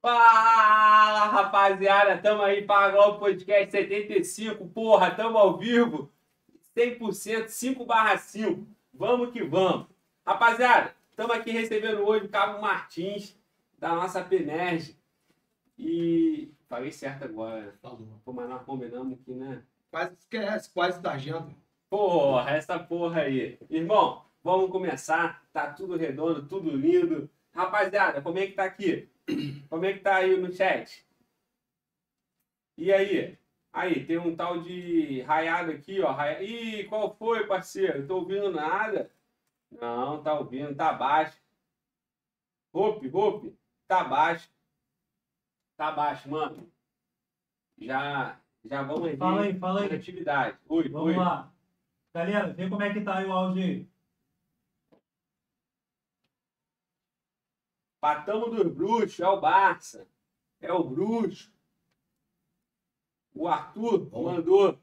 Fala, rapaziada! Tamo aí para Globo o podcast 75. Porra, tamo ao vivo. 100%, 5 barra 5. Vamos que vamos. Rapaziada, estamos aqui recebendo hoje o Cabo Martins, da nossa PNERG. E falei certo agora. Né? Falou. mas nós combinamos aqui, né? Quase esquece, quase está agendo. Porra, essa porra aí. Irmão, vamos começar. Tá tudo redondo, tudo lindo. Rapaziada, como é que tá aqui? Como é que tá aí no chat? E aí? Aí, tem um tal de raiado aqui, ó. Raiado. Ih, qual foi, parceiro? Não tô ouvindo nada. Não, tá ouvindo, tá baixo. Hope, Hope, tá baixo. Tá baixo, mano. Já, já vamos aí. Fala aí, fala aí. Atividade. Oi, vamos oi. lá. Galera, vê como é que tá aí o áudio aí. Patamos dos bruxos, é o Barça. É o bruxo. O Arthur Bom. mandou.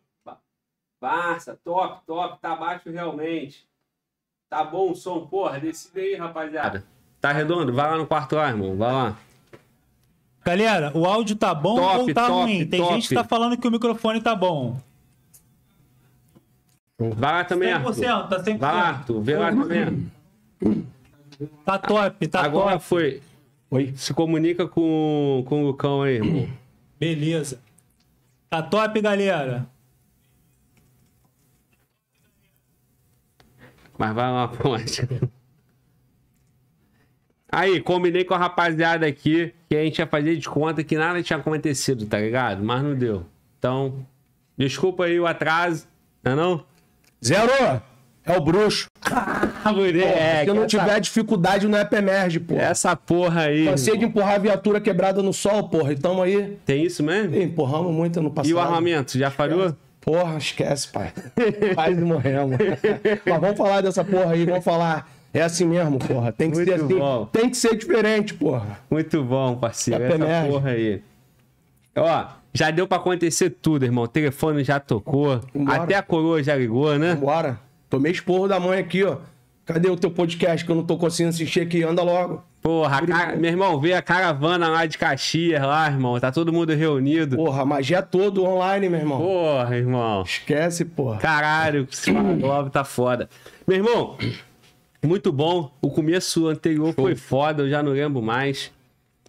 Barça, top, top, tá baixo realmente. Tá bom o som, porra, decida aí, rapaziada. Tá redondo? Vai lá no quarto lá, irmão, vai lá. Galera, o áudio tá bom top, ou tá top, ruim? Tem top. gente que tá falando que o microfone tá bom. Vai lá também, 100%, Arthur. Tá 100%. Vai lá, Arthur, vê lá também. Tá top, tá Agora top. Agora foi. Oi? Se comunica com, com o Lucão aí, irmão. Beleza. Tá top, galera. Mas vai lá, ponte. Aí, combinei com a rapaziada aqui que a gente ia fazer de conta que nada tinha acontecido, tá ligado? Mas não deu. Então, desculpa aí o atraso, não é não? Zero! É o bruxo. Ah, moleque. É, se eu não essa... tiver dificuldade é Pemerge, pô. Essa porra aí. Cansei de empurrar a viatura quebrada no sol, porra. E tamo aí. Tem isso mesmo? E empurramos muito no passado. E o armamento? Já falhou? Porra, esquece, pai. Quase morremos. Mas vamos falar dessa porra aí, vamos falar. É assim mesmo, porra. Tem que muito ser assim. Bom. Tem que ser diferente, porra. Muito bom, parceiro. É Essa porra aí. Ó, já deu pra acontecer tudo, irmão. O telefone já tocou. Vambora. Até a coroa já ligou, né? Bora. Tomei esporro da mãe aqui, ó. Cadê o teu podcast que eu não tô conseguindo assistir aqui? Anda logo. Porra, meu irmão, vê a caravana lá de Caxias, lá, irmão. Tá todo mundo reunido. Porra, mas já é todo online, meu irmão. Porra, irmão. Esquece, porra. Caralho, esse Love tá foda. Meu irmão, muito bom. O começo anterior Show. foi foda, eu já não lembro mais.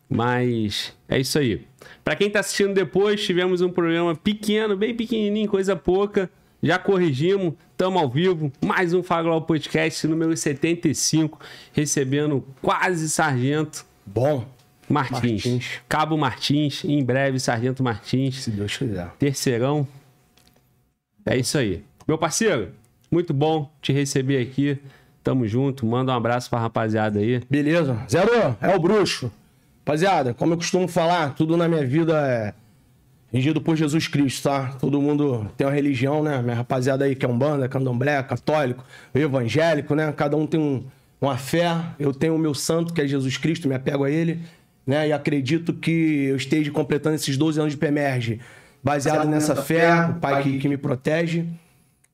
Mas é isso aí. Para quem tá assistindo depois, tivemos um problema pequeno, bem pequenininho, coisa pouca. Já corrigimos. Estamos ao vivo, mais um Faglal Podcast, número 75, recebendo quase sargento. Bom. Martins. Martins. Cabo Martins, em breve Sargento Martins. Se Deus quiser. Terceirão. É isso aí. Meu parceiro, muito bom te receber aqui. Tamo junto. Manda um abraço pra rapaziada aí. Beleza. Zero, é o bruxo. Rapaziada, como eu costumo falar, tudo na minha vida é Regido por Jesus Cristo, tá? Todo mundo tem uma religião, né? Minha rapaziada aí que é umbanda, candomblé, católico, evangélico, né? Cada um tem um, uma fé. Eu tenho o meu santo, que é Jesus Cristo, me apego a ele, né? E acredito que eu esteja completando esses 12 anos de PEMERGE baseado nessa fé, o pai que, que me protege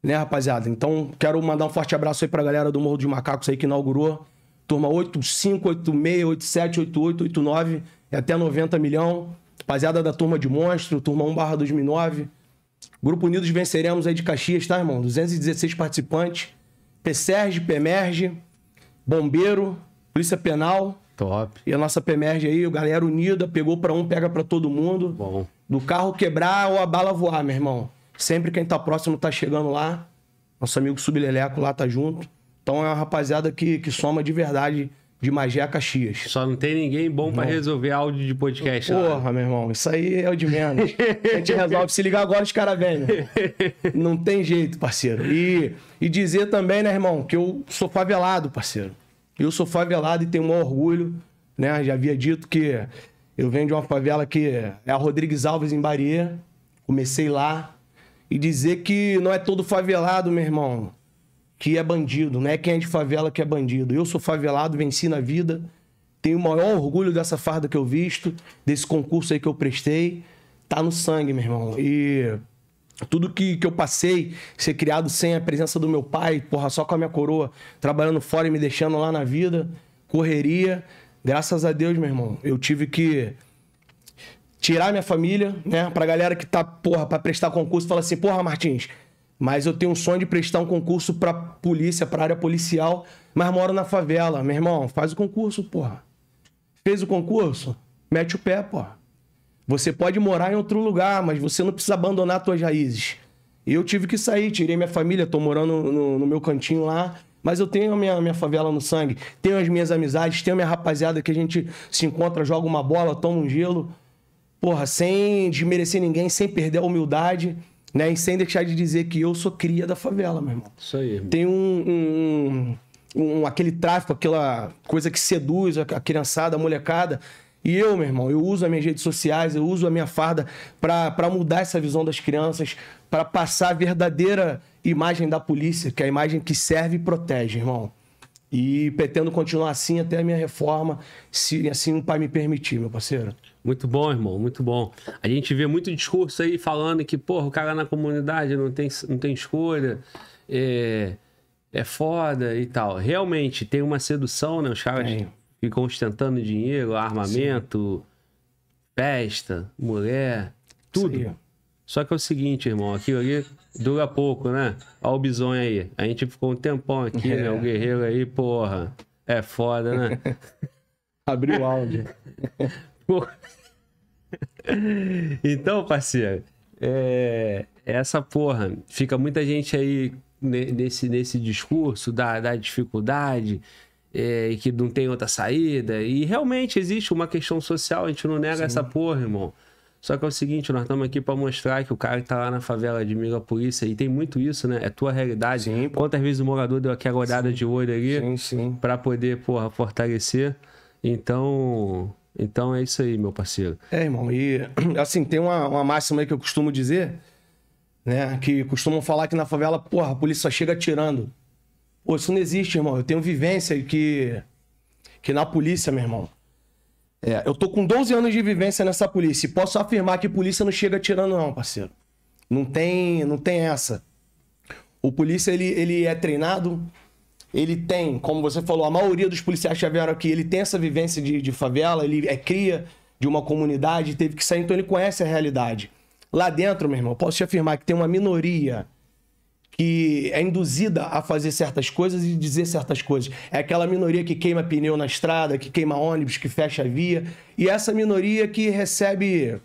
né, rapaziada? Então, quero mandar um forte abraço aí pra galera do Morro dos Macacos aí que inaugurou. Turma 85, 86, 87, 88, 89 e até 90 milhão. Rapaziada da Turma de Monstro, Turma 1 barra 2009. Grupo Unidos Venceremos aí de Caxias, tá, irmão? 216 participantes. PSERG, PEMERG, Bombeiro, Polícia Penal. Top. E a nossa PEMERG aí, o Galera Unida, pegou pra um, pega pra todo mundo. Bom. Do carro quebrar ou a bala voar, meu irmão. Sempre quem tá próximo tá chegando lá. Nosso amigo subleleco lá tá junto. Então é uma rapaziada que, que soma de verdade de Magé a Caxias. Só não tem ninguém bom para resolver áudio de podcast. Porra, lá. meu irmão, isso aí é o de menos. A gente resolve. Se ligar agora, os caras vêm. Não tem jeito, parceiro. E, e dizer também, né, irmão, que eu sou favelado, parceiro. Eu sou favelado e tenho um orgulho, né? Já havia dito que eu venho de uma favela que é a Rodrigues Alves, em Bahia. Comecei lá. E dizer que não é todo favelado, meu irmão que é bandido, não é quem é de favela que é bandido. Eu sou favelado, venci na vida, tenho o maior orgulho dessa farda que eu visto, desse concurso aí que eu prestei. Tá no sangue, meu irmão. E tudo que, que eu passei, ser criado sem a presença do meu pai, porra, só com a minha coroa, trabalhando fora e me deixando lá na vida, correria. Graças a Deus, meu irmão, eu tive que tirar minha família, né? Pra galera que tá, porra, pra prestar concurso, fala assim, porra, Martins, mas eu tenho um sonho de prestar um concurso pra polícia, pra área policial, mas moro na favela. Meu irmão, faz o concurso, porra. Fez o concurso? Mete o pé, porra. Você pode morar em outro lugar, mas você não precisa abandonar suas raízes. E eu tive que sair, tirei minha família, tô morando no, no meu cantinho lá, mas eu tenho a minha, minha favela no sangue, tenho as minhas amizades, tenho a minha rapaziada que a gente se encontra, joga uma bola, toma um gelo. Porra, sem desmerecer ninguém, sem perder a humildade. Né? E sem deixar de dizer que eu sou cria da favela, meu irmão. Isso aí. Irmão. Tem um, um, um, aquele tráfico, aquela coisa que seduz a, a criançada, a molecada. E eu, meu irmão, eu uso as minhas redes sociais, eu uso a minha farda para mudar essa visão das crianças, para passar a verdadeira imagem da polícia, que é a imagem que serve e protege, irmão. E pretendo continuar assim até a minha reforma, se assim o pai me permitir, meu parceiro. Muito bom, irmão, muito bom. A gente vê muito discurso aí falando que, porra, o cara na comunidade não tem, não tem escolha, é, é foda e tal. Realmente, tem uma sedução, né? Os caras ficam ostentando dinheiro, armamento, Sim. festa, mulher, tudo. Só que é o seguinte, irmão, aquilo ali dura pouco, né? Olha o bisonho aí. A gente ficou um tempão aqui, é. né? O guerreiro aí, porra, é foda, né? Abriu o áudio. porra. então, parceiro, é, essa porra, fica muita gente aí nesse, nesse discurso da, da dificuldade é, e que não tem outra saída. E realmente existe uma questão social, a gente não nega Sim. essa porra, irmão. Só que é o seguinte, nós estamos aqui para mostrar que o cara que tá lá na favela admira a polícia e tem muito isso, né? É tua realidade. Sim, Quantas vezes o morador deu aquela olhada sim, de olho ali para poder, porra, fortalecer. Então, então é isso aí, meu parceiro. É, irmão. E assim, tem uma, uma máxima aí que eu costumo dizer, né? Que costumam falar que na favela, porra, a polícia só chega atirando. Pô, isso não existe, irmão. Eu tenho vivência que. Que na polícia, meu irmão. É, eu tô com 12 anos de vivência nessa polícia. E posso afirmar que polícia não chega atirando, não, parceiro. Não tem, não tem essa. O polícia, ele, ele é treinado, ele tem, como você falou, a maioria dos policiais vieram aqui, ele tem essa vivência de, de favela, ele é cria de uma comunidade, teve que sair, então ele conhece a realidade. Lá dentro, meu irmão, posso te afirmar que tem uma minoria que é induzida a fazer certas coisas e dizer certas coisas. É aquela minoria que queima pneu na estrada, que queima ônibus, que fecha a via, e essa minoria que recebe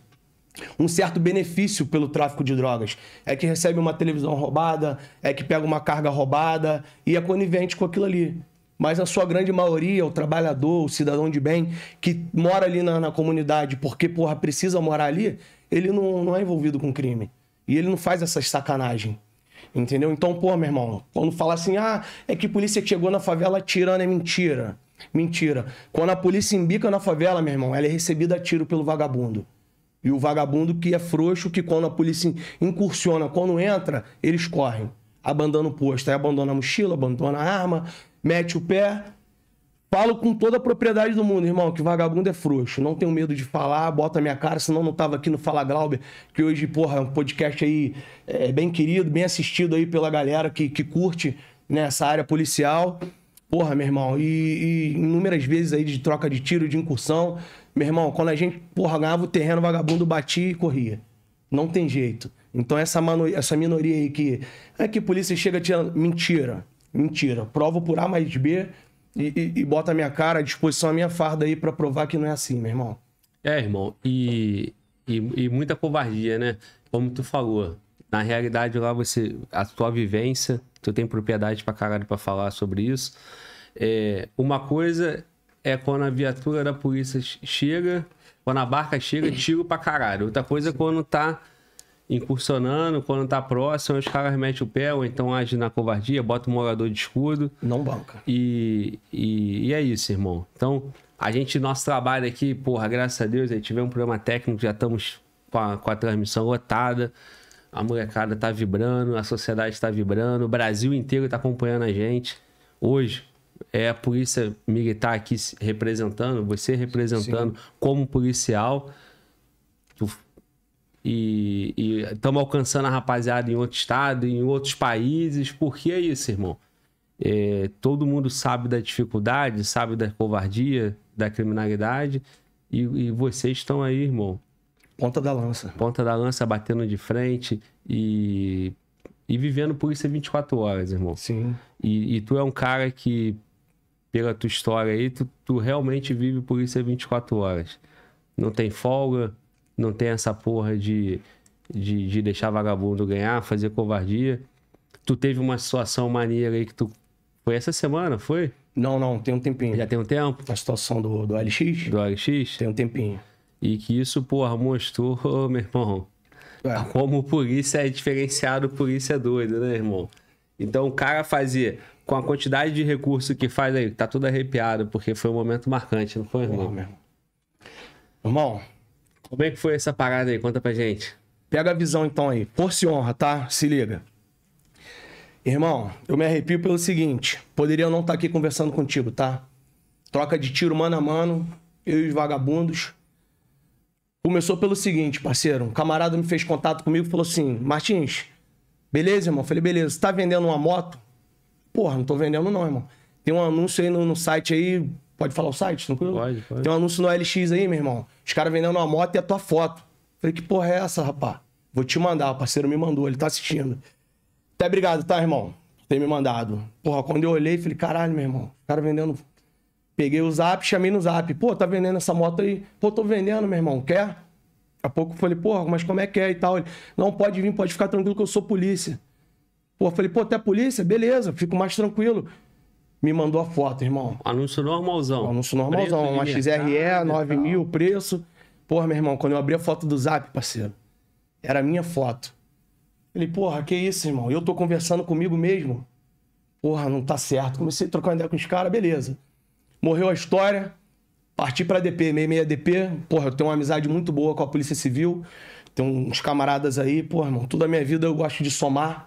um certo benefício pelo tráfico de drogas. É que recebe uma televisão roubada, é que pega uma carga roubada e é conivente com aquilo ali. Mas a sua grande maioria, o trabalhador, o cidadão de bem, que mora ali na, na comunidade porque, porra, precisa morar ali, ele não, não é envolvido com crime. E ele não faz essas sacanagem. Entendeu? Então, porra meu irmão, quando fala assim, ah, é que a polícia chegou na favela tirando, é mentira. Mentira. Quando a polícia embica na favela, meu irmão, ela é recebida a tiro pelo vagabundo. E o vagabundo que é frouxo, que quando a polícia incursiona, quando entra, eles correm. Abandona o posto. Aí abandona a mochila, abandona a arma, mete o pé. Falo com toda a propriedade do mundo, irmão, que vagabundo é frouxo. Não tenho medo de falar, bota minha cara, senão não tava aqui no Fala Glauber, que hoje, porra, é um podcast aí é, bem querido, bem assistido aí pela galera que, que curte nessa né, área policial. Porra, meu irmão, e, e inúmeras vezes aí de troca de tiro, de incursão. Meu irmão, quando a gente, porra, ganhava o terreno, o vagabundo batia e corria. Não tem jeito. Então essa, mano, essa minoria aí que. É que a polícia chega tirando. Mentira. Mentira. Prova por A mais B e, e, e bota a minha cara à disposição, a minha farda aí para provar que não é assim, meu irmão. É, irmão. E, e, e muita covardia, né? Como tu falou. Na realidade, lá você. A tua vivência, tu tem propriedade pra caralho pra falar sobre isso. É, uma coisa é quando a viatura da polícia chega, quando a barca chega, é tiro pra caralho. Outra coisa é quando tá incursionando, quando tá próximo, os caras metem o pé, ou então age na covardia, bota o morador de escudo. Não banca. E, e, e é isso, irmão. Então, a gente, nosso trabalho aqui, porra, graças a Deus, aí tivemos um problema técnico, já estamos com a, com a transmissão lotada. A molecada tá vibrando, a sociedade tá vibrando, o Brasil inteiro tá acompanhando a gente. Hoje, é a polícia militar aqui representando, você representando Sim. como policial. E estamos alcançando a rapaziada em outro estado, em outros países. Por que é isso, irmão? É, todo mundo sabe da dificuldade, sabe da covardia, da criminalidade. E, e, vocês estão aí, irmão. Ponta da lança. Ponta da lança, batendo de frente e, e vivendo polícia 24 horas, irmão. Sim. E, e tu é um cara que pela tua história aí, tu, tu realmente vive polícia 24 horas. Não tem folga, não tem essa porra de, de, de deixar vagabundo ganhar, fazer covardia. Tu teve uma situação maneira aí que tu. Foi essa semana, foi? Não, não, tem um tempinho. Já tem um tempo? A situação do, do LX? Do LX? Tem um tempinho. E que isso, porra, mostrou, meu irmão, é. como polícia é diferenciado, polícia é doido, né, irmão? Então o cara fazia com a quantidade de recurso que faz aí, tá tudo arrepiado, porque foi um momento marcante, não foi, irmão? irmão. Como é que foi essa parada aí? Conta pra gente. Pega a visão então aí. por se honra, tá? Se liga. Irmão, eu me arrepio pelo seguinte. Poderia eu não estar tá aqui conversando contigo, tá? Troca de tiro mano a mano, eu e os vagabundos. Começou pelo seguinte, parceiro. Um camarada me fez contato comigo e falou assim: Martins, beleza, irmão? Eu falei, beleza, você tá vendendo uma moto? Porra, não tô vendendo não, irmão. Tem um anúncio aí no, no site aí. Pode falar o site? Tranquilo? Pode, pode. Tem um anúncio no LX aí, meu irmão. Os caras vendendo uma moto e a tua foto. Falei, que porra é essa, rapá? Vou te mandar. O parceiro me mandou, ele tá assistindo. Até tá obrigado, tá, irmão? Por ter me mandado. Porra, quando eu olhei, falei, caralho, meu irmão. O cara vendendo. Peguei o zap, chamei no zap. Pô, tá vendendo essa moto aí? Pô, tô vendendo, meu irmão. Quer? Daqui a pouco eu falei, porra, mas como é que é e tal? Ele, não, pode vir, pode ficar tranquilo que eu sou polícia. Pô, falei, pô, até a polícia, beleza, fico mais tranquilo. Me mandou a foto, irmão. Anúncio normalzão. Anúncio normalzão, preço uma XRE, 9 mil, preço. Porra, meu irmão, quando eu abri a foto do zap, parceiro, era a minha foto. Falei, porra, que isso, irmão? Eu tô conversando comigo mesmo. Porra, não tá certo. Comecei a trocar ideia com os caras, beleza. Morreu a história, parti pra DP, 66 DP. Porra, eu tenho uma amizade muito boa com a Polícia Civil. Tem uns camaradas aí, porra, irmão, toda a minha vida eu gosto de somar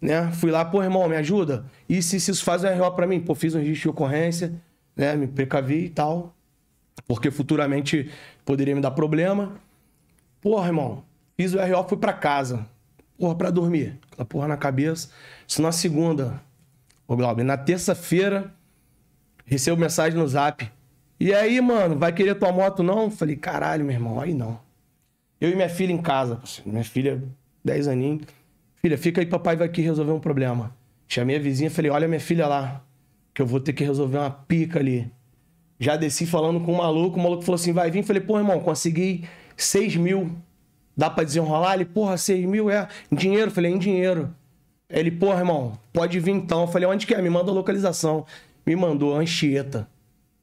né? Fui lá, pô, irmão, me ajuda? E se, se isso faz um RO pra mim? Pô, fiz um registro de ocorrência, né? Me precavi e tal. Porque futuramente poderia me dar problema. Porra, irmão, fiz o RO, fui pra casa. Porra, pra dormir. Aquela porra na cabeça. Isso na segunda, ô Glauber. Na terça-feira, recebo mensagem no zap. E aí, mano, vai querer tua moto não? Falei, caralho, meu irmão, aí não. Eu e minha filha em casa. Minha filha, 10 aninhos. Filha, fica aí, papai vai aqui resolver um problema. Chamei a vizinha e falei: Olha minha filha lá, que eu vou ter que resolver uma pica ali. Já desci falando com o um maluco, o maluco falou assim: Vai vir. Falei: Pô, irmão, consegui 6 mil. Dá pra desenrolar? Ele, porra, 6 mil é em dinheiro? Falei: é Em dinheiro. Ele, porra, irmão, pode vir então. Eu falei: Onde que é? Me manda a localização. Me mandou, Anchieta.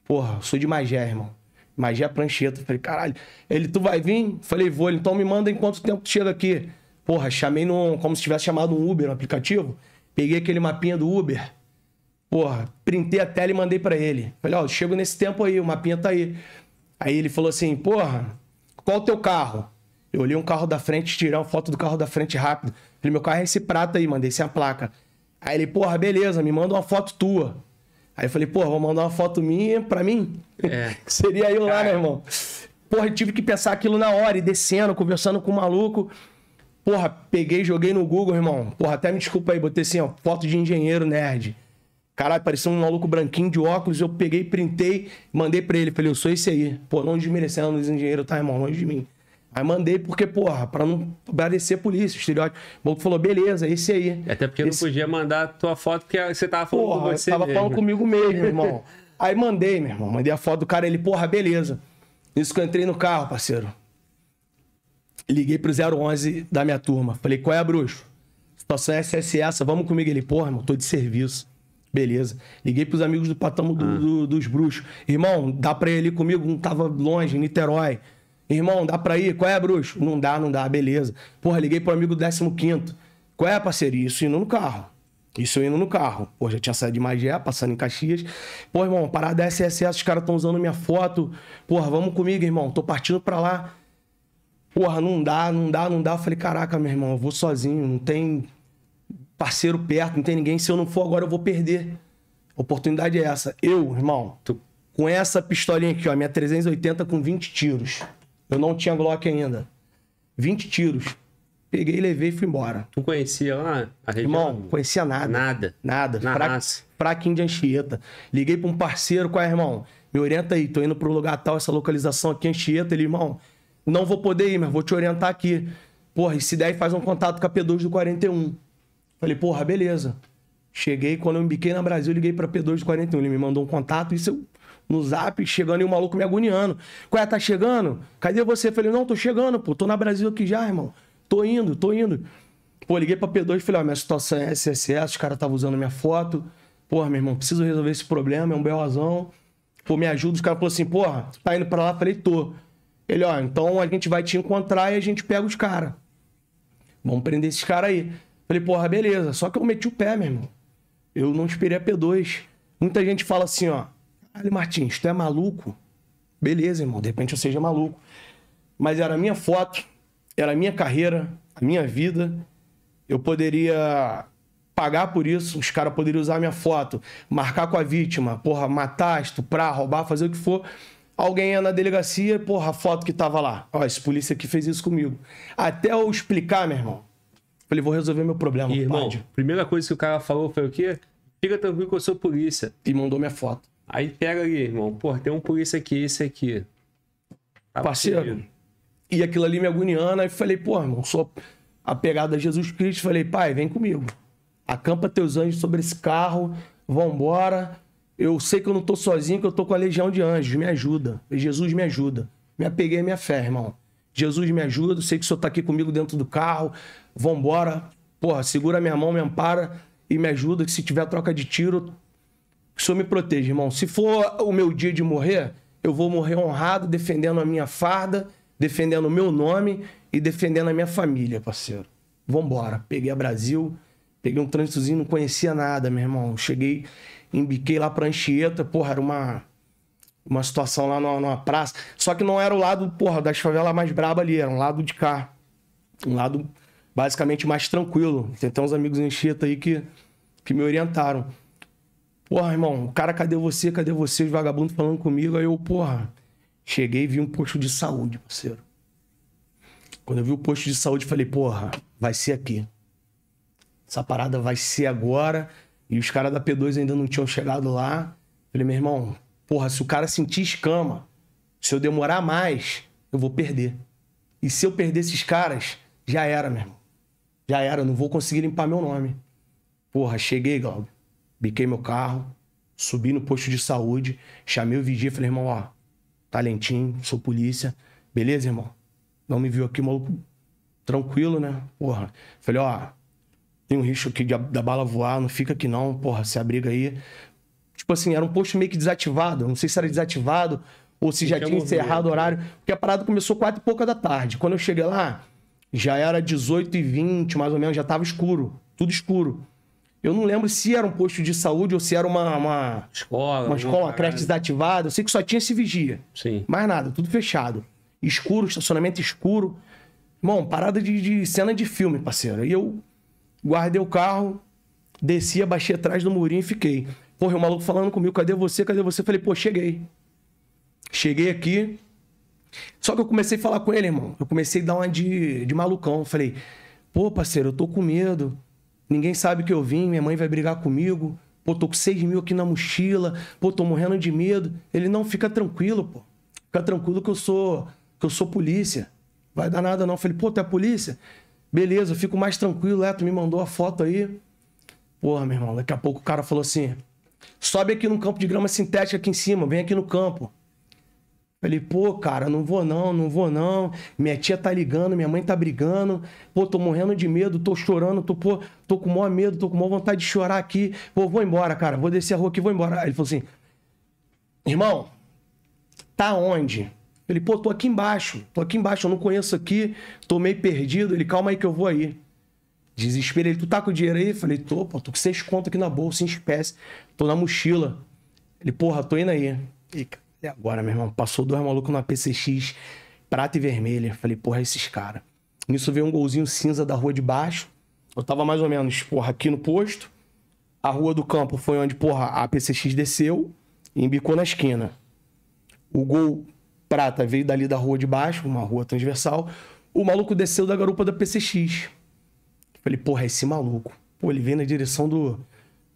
Porra, sou de Magé, irmão. Magé é Prancheta. Falei: Caralho. Ele, tu vai vir? Falei: Vou. Ele, então me manda em quanto tempo tu chega aqui. Porra, chamei num, como se tivesse chamado um Uber, um aplicativo. Peguei aquele mapinha do Uber. Porra, printei a tela e mandei para ele. Falei, ó, oh, chego nesse tempo aí, o mapinha tá aí. Aí ele falou assim, porra, qual o teu carro? Eu olhei um carro da frente, tirei uma foto do carro da frente rápido. Falei, meu carro é esse prata aí, mandei sem é a placa. Aí ele, porra, beleza, me manda uma foto tua. Aí eu falei, porra, vou mandar uma foto minha pra mim? É. Seria eu lá, meu né, irmão? Porra, eu tive que pensar aquilo na hora, e descendo, conversando com o maluco. Porra, peguei, joguei no Google, irmão. Porra, até me desculpa aí, botei assim, ó, foto de engenheiro nerd. Caralho, parecia um maluco branquinho de óculos. Eu peguei, printei, mandei pra ele. Falei, eu sou esse aí. Pô, não desmerecendo é os engenheiros, tá, irmão? Longe de mim. Aí mandei, porque, porra, pra não parecer polícia, estereótipo. O falou, beleza, esse aí. Até porque esse... não podia mandar a tua foto, porque você tava falando porra, com você. tava mesmo. falando comigo mesmo, irmão. aí mandei, meu irmão. Mandei a foto do cara, ele, porra, beleza. Isso que eu entrei no carro, parceiro. Liguei pro 011 da minha turma. Falei, qual é, bruxo? Situação é essa, é essa, é essa. Vamos comigo. Ele, porra, irmão, tô de serviço. Beleza. Liguei pros amigos do Patamo do, ah. do, dos Bruxos. Irmão, dá pra ir ali comigo? Não tava longe, em Niterói. Irmão, dá pra ir? Qual é, bruxo? Não dá, não dá. Beleza. Porra, liguei pro amigo do 15 Qual é, parceria? Isso indo no carro. Isso indo no carro. Pô, já tinha saído de Magé, passando em Caxias. Pô, irmão, parada é SSS, os caras estão usando minha foto. Porra, vamos comigo, irmão. Tô partindo pra lá porra, não dá, não dá, não dá. Eu falei, caraca, meu irmão, eu vou sozinho, não tem parceiro perto, não tem ninguém. Se eu não for agora, eu vou perder. A oportunidade é essa. Eu, irmão, com essa pistolinha aqui, ó, minha 380 com 20 tiros. Eu não tinha Glock ainda. 20 tiros. Peguei, levei e fui embora. Tu conhecia lá a região? Irmão, conhecia nada. Nada. Nada. Na pra, de Anchieta. Liguei pra um parceiro, qual é, irmão? Me orienta aí, tô indo pro lugar tal, essa localização aqui, Anchieta. Ele, irmão, não vou poder ir, mas vou te orientar aqui. Porra, e se der, faz um contato com a P2 do 41. Falei, porra, beleza. Cheguei, quando eu me biquei na Brasil, liguei pra P2 do 41. Ele me mandou um contato, isso eu no zap, chegando e o maluco me agoniando. Qual é, tá chegando? Cadê você? Falei, não, tô chegando, pô, tô na Brasil aqui já, irmão. Tô indo, tô indo. Pô, liguei pra P2 e falei, ó, minha situação é SSS, os caras estavam usando minha foto. Porra, meu irmão, preciso resolver esse problema, é um belazão. Pô, me ajuda. Os caras falaram assim, porra, tá indo pra lá? Falei, tô. Ele, ó, então a gente vai te encontrar e a gente pega os caras. Vamos prender esses caras aí. Falei, porra, beleza. Só que eu meti o pé, meu irmão. Eu não esperei a P2. Muita gente fala assim, ó. Ali, Martins, tu é maluco? Beleza, irmão. De repente eu seja maluco. Mas era a minha foto, era a minha carreira, a minha vida. Eu poderia pagar por isso, os caras poderiam usar a minha foto, marcar com a vítima, porra, matar, estuprar, roubar, fazer o que for. Alguém ia na delegacia, porra, a foto que tava lá. Ó, esse polícia aqui fez isso comigo. Até eu explicar, meu irmão. Falei, vou resolver meu problema. E, irmão, primeira coisa que o cara falou foi o quê? Fica tranquilo que eu sou polícia. E mandou minha foto. Aí pega ali, irmão. Porra, tem um polícia aqui, esse aqui. Tá Parceiro. Perdido. E aquilo ali me agoniando. Aí falei, porra, irmão, sou apegado a Jesus Cristo. Falei, pai, vem comigo. Acampa teus anjos sobre esse carro. Vambora. embora eu sei que eu não estou sozinho, que eu estou com a legião de anjos. Me ajuda. Jesus me ajuda. Me apeguei à minha fé, irmão. Jesus me ajuda. Eu sei que o senhor está aqui comigo dentro do carro. Vambora. Porra, segura minha mão, me ampara e me ajuda. Que se tiver troca de tiro, que o senhor me proteja, irmão. Se for o meu dia de morrer, eu vou morrer honrado, defendendo a minha farda, defendendo o meu nome e defendendo a minha família, parceiro. Vambora. Peguei a Brasil, peguei um trânsitozinho, não conhecia nada, meu irmão. Cheguei embiquei lá pra Anchieta, porra, era uma, uma situação lá numa, numa praça. Só que não era o lado, porra, das favelas mais braba ali, era um lado de cá. Um lado basicamente mais tranquilo. Tem até uns amigos em Anchieta aí que, que me orientaram. Porra, irmão, o cara, cadê você? Cadê você? Os vagabundos falando comigo. Aí eu, porra, cheguei e vi um posto de saúde, parceiro. Quando eu vi o posto de saúde, falei, porra, vai ser aqui. Essa parada vai ser agora. E os caras da P2 ainda não tinham chegado lá. Falei, meu irmão, porra, se o cara sentir escama, se eu demorar mais, eu vou perder. E se eu perder esses caras, já era, meu irmão. Já era, não vou conseguir limpar meu nome. Porra, cheguei, Glauber. Biquei meu carro, subi no posto de saúde, chamei o vigia, falei, irmão, ó, talentinho, sou polícia. Beleza, irmão? Não me viu aqui, maluco. Tranquilo, né? Porra. Falei, ó, tem um risco aqui de, da bala voar, não fica aqui não, porra, se abriga aí. Tipo assim, era um posto meio que desativado, não sei se era desativado ou se já tinha encerrado o horário, porque a parada começou quatro e pouca da tarde. Quando eu cheguei lá, já era 18 e 20, mais ou menos, já tava escuro, tudo escuro. Eu não lembro se era um posto de saúde ou se era uma, uma escola, uma escola, uma creche desativada. Eu sei que só tinha esse vigia. Sim. Mais nada, tudo fechado. Escuro, estacionamento escuro. bom parada de, de cena de filme, parceiro. E eu Guardei o carro, desci, abaixei atrás do murinho e fiquei. Porra, o maluco falando comigo, cadê você, cadê você? falei, pô, cheguei. Cheguei aqui. Só que eu comecei a falar com ele, irmão. Eu comecei a dar uma de, de malucão. falei, pô, parceiro, eu tô com medo. Ninguém sabe que eu vim, minha mãe vai brigar comigo. Pô, tô com 6 mil aqui na mochila. Pô, tô morrendo de medo. Ele, não, fica tranquilo, pô. Fica tranquilo que eu sou, que eu sou polícia. Vai dar nada não. falei, pô, tu é polícia? Beleza, eu fico mais tranquilo, é, tu me mandou a foto aí. Porra, meu irmão, daqui a pouco o cara falou assim: sobe aqui no campo de grama sintética aqui em cima, vem aqui no campo. Falei, pô, cara, não vou não, não vou não. Minha tia tá ligando, minha mãe tá brigando. Pô, tô morrendo de medo, tô chorando, tô, pô, tô com maior medo, tô com maior vontade de chorar aqui. Pô, vou embora, cara, vou descer a rua aqui, vou embora. Aí ele falou assim: irmão, tá onde? Ele, pô, tô aqui embaixo, tô aqui embaixo, eu não conheço aqui, tô meio perdido. Ele, calma aí que eu vou aí. Desespero, ele, tu tá com o dinheiro aí? falei, tô, pô, tô com seis contas aqui na bolsa, em espécie, tô na mochila. Ele, porra, tô indo aí. E agora, meu irmão, passou dois malucos na PCX, prata e vermelha. falei, porra, esses caras. Nisso veio um golzinho cinza da rua de baixo. Eu tava mais ou menos, porra, aqui no posto. A rua do campo foi onde, porra, a PCX desceu e embicou na esquina. O gol prata veio dali da rua de baixo, uma rua transversal. O maluco desceu da garupa da PCX. falei, porra, é esse maluco. Pô, ele veio na direção do,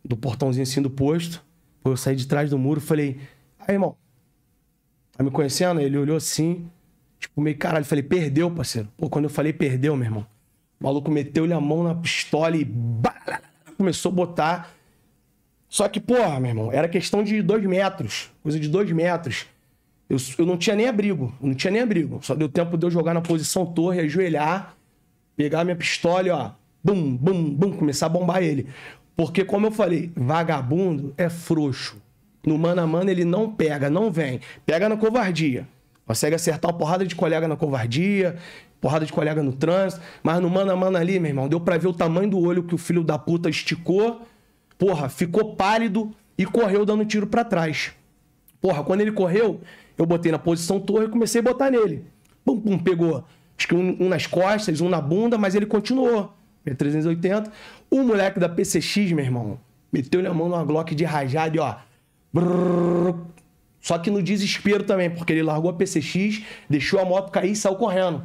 do portãozinho assim do posto. Pô, eu saí de trás do muro falei, aí, irmão, tá me conhecendo? Ele olhou assim, tipo, meio caralho. Falei, perdeu, parceiro. Pô, quando eu falei perdeu, meu irmão, o maluco meteu-lhe a mão na pistola e começou a botar. Só que, porra, meu irmão, era questão de dois metros, coisa de dois metros. Eu, eu não tinha nem abrigo, não tinha nem abrigo. Só deu tempo de eu jogar na posição torre, ajoelhar, pegar minha pistola e, ó, bum, bum, bum, começar a bombar ele. Porque, como eu falei, vagabundo é frouxo. No mano a mano ele não pega, não vem. Pega na covardia. Consegue acertar uma porrada de colega na covardia, porrada de colega no trânsito. Mas no mano a mano ali, meu irmão, deu pra ver o tamanho do olho que o filho da puta esticou. Porra, ficou pálido e correu dando tiro para trás. Porra, quando ele correu, eu botei na posição torre e comecei a botar nele. Pum, pum, pegou. Acho que um, um nas costas, um na bunda, mas ele continuou. 380. O moleque da PCX, meu irmão, meteu-lhe a mão numa Glock de rajada e ó. Brrr, só que no desespero também, porque ele largou a PCX, deixou a moto cair e saiu correndo.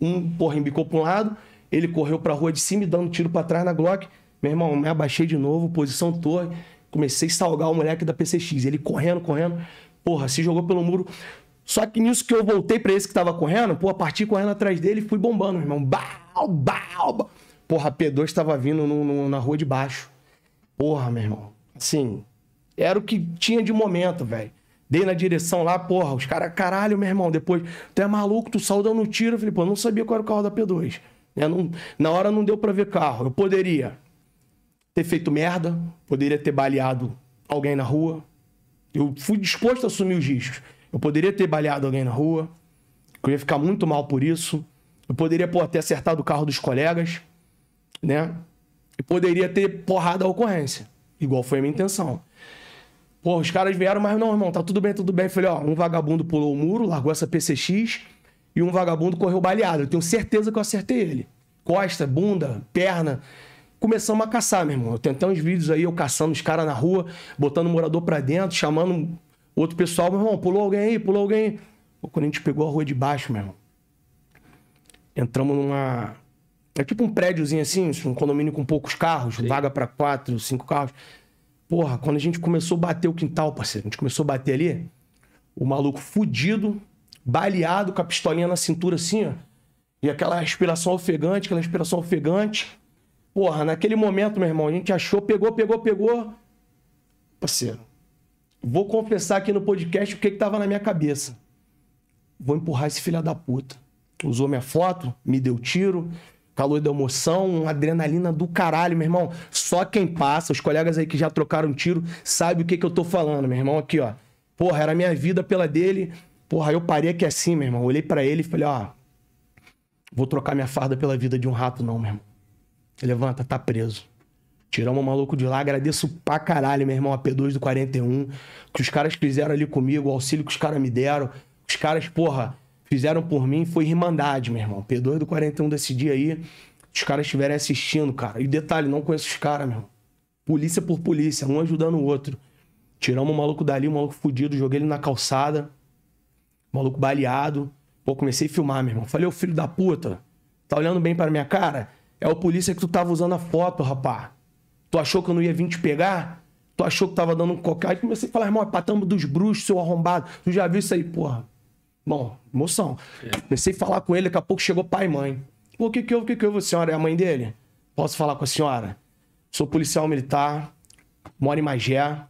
Um, porra, embicou para um lado, ele correu para a rua de cima e dando tiro para trás na Glock. Meu irmão, me abaixei de novo, posição torre, comecei a salgar o moleque da PCX. Ele correndo, correndo. Porra, se jogou pelo muro. Só que nisso que eu voltei para esse que tava correndo, pô, parti correndo atrás dele e fui bombando, irmão. Bau, bau, bau. Porra, P2 tava vindo no, no, na rua de baixo. Porra, meu irmão. Assim, era o que tinha de momento, velho. Dei na direção lá, porra, os caras, caralho, meu irmão, depois, tu é maluco, tu saiu dando tiro. Eu falei, pô, eu não sabia qual era o carro da P2. Né? Não, na hora não deu pra ver carro. Eu poderia ter feito merda, poderia ter baleado alguém na rua, eu fui disposto a assumir os riscos. Eu poderia ter baleado alguém na rua, eu ia ficar muito mal por isso. Eu poderia pô, ter acertado o carro dos colegas, né? Eu poderia ter porrado a ocorrência, igual foi a minha intenção. Pô, os caras vieram, mas não, irmão, tá tudo bem, tudo bem. Eu falei, ó, um vagabundo pulou o muro, largou essa PCX e um vagabundo correu baleado. Eu tenho certeza que eu acertei ele. Costa, bunda, perna começamos a caçar, meu irmão. Eu tenho até uns vídeos aí, eu caçando os caras na rua, botando o morador pra dentro, chamando outro pessoal, meu irmão, pulou alguém aí, pulou alguém aí. Pô, quando a gente pegou a rua de baixo, meu irmão, entramos numa. É tipo um prédiozinho assim, um condomínio com poucos carros, Sim. vaga para quatro, cinco carros. Porra, quando a gente começou a bater o quintal, parceiro, a gente começou a bater ali, o maluco fudido, baleado, com a pistolinha na cintura assim, ó. E aquela respiração ofegante, aquela respiração ofegante. Porra, naquele momento, meu irmão, a gente achou, pegou, pegou, pegou. Parceiro, vou confessar aqui no podcast o que que tava na minha cabeça. Vou empurrar esse filho da puta. Usou minha foto, me deu tiro, calor da emoção, adrenalina do caralho, meu irmão. Só quem passa, os colegas aí que já trocaram tiro, sabe o que, que eu tô falando, meu irmão. Aqui, ó. Porra, era minha vida pela dele. Porra, eu parei aqui assim, meu irmão. Olhei para ele e falei, ó. Vou trocar minha farda pela vida de um rato, não, meu irmão. Levanta, tá preso. Tiramos o maluco de lá, agradeço pra caralho, meu irmão, a P2 do 41, que os caras fizeram ali comigo, o auxílio que os caras me deram. Os caras, porra, fizeram por mim, foi irmandade, meu irmão. P2 do 41 desse dia aí, os caras estiverem assistindo, cara. E detalhe, não conheço os caras, meu irmão. Polícia por polícia, um ajudando o outro. Tiramos o maluco dali, o maluco fudido, joguei ele na calçada, o maluco baleado. Pô, comecei a filmar, meu irmão. Falei, ô filho da puta, tá olhando bem pra minha cara? É o polícia que tu tava usando a foto, rapá. Tu achou que eu não ia vir te pegar? Tu achou que tava dando um cocá? Aí comecei a falar, irmão, é patamba dos bruxos, seu arrombado. Tu já viu isso aí, porra? Bom, emoção. É. Comecei a falar com ele, daqui a pouco chegou pai e mãe. Pô, o que que houve, o que que houve? A senhora é a mãe dele? Posso falar com a senhora? Sou policial militar, moro em Magé.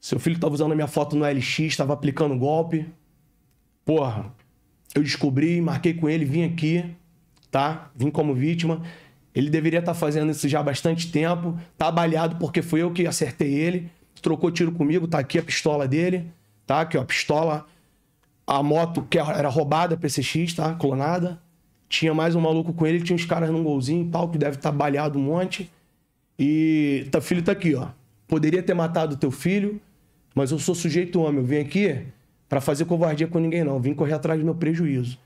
Seu filho tava usando a minha foto no LX, tava aplicando golpe. Porra, eu descobri, marquei com ele, vim aqui tá? Vim como vítima. Ele deveria estar tá fazendo isso já há bastante tempo. Tá baleado porque fui eu que acertei ele. Trocou tiro comigo, tá aqui a pistola dele, tá? Aqui, ó, pistola. A moto que era roubada, PCX, tá? Clonada. Tinha mais um maluco com ele, tinha uns caras num golzinho, pau, que deve estar tá baleado um monte. E teu tá, filho tá aqui, ó. Poderia ter matado teu filho, mas eu sou sujeito homem. Eu vim aqui para fazer covardia com ninguém, não. Eu vim correr atrás do meu prejuízo.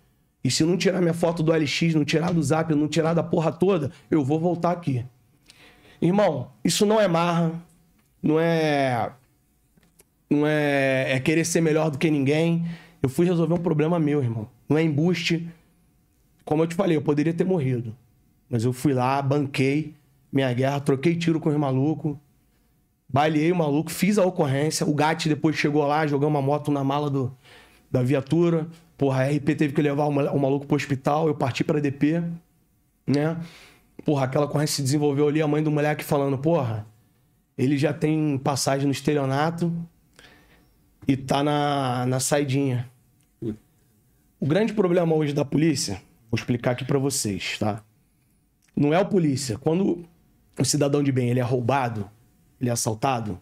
E se não tirar minha foto do LX, não tirar do zap, não tirar da porra toda, eu vou voltar aqui. Irmão, isso não é marra, não é. Não é, é querer ser melhor do que ninguém. Eu fui resolver um problema meu, irmão. Não é embuste. Como eu te falei, eu poderia ter morrido. Mas eu fui lá, banquei minha guerra, troquei tiro com os malucos, baleei o maluco, fiz a ocorrência. O Gat depois chegou lá, jogou uma moto na mala do, da viatura. Porra, a RP teve que levar o maluco pro hospital, eu parti pra DP, né? Porra, aquela corrente se desenvolveu ali, a mãe do moleque falando, porra, ele já tem passagem no estelionato e tá na, na saidinha. O grande problema hoje da polícia, vou explicar aqui para vocês, tá? Não é o polícia. Quando o cidadão de bem ele é roubado, ele é assaltado,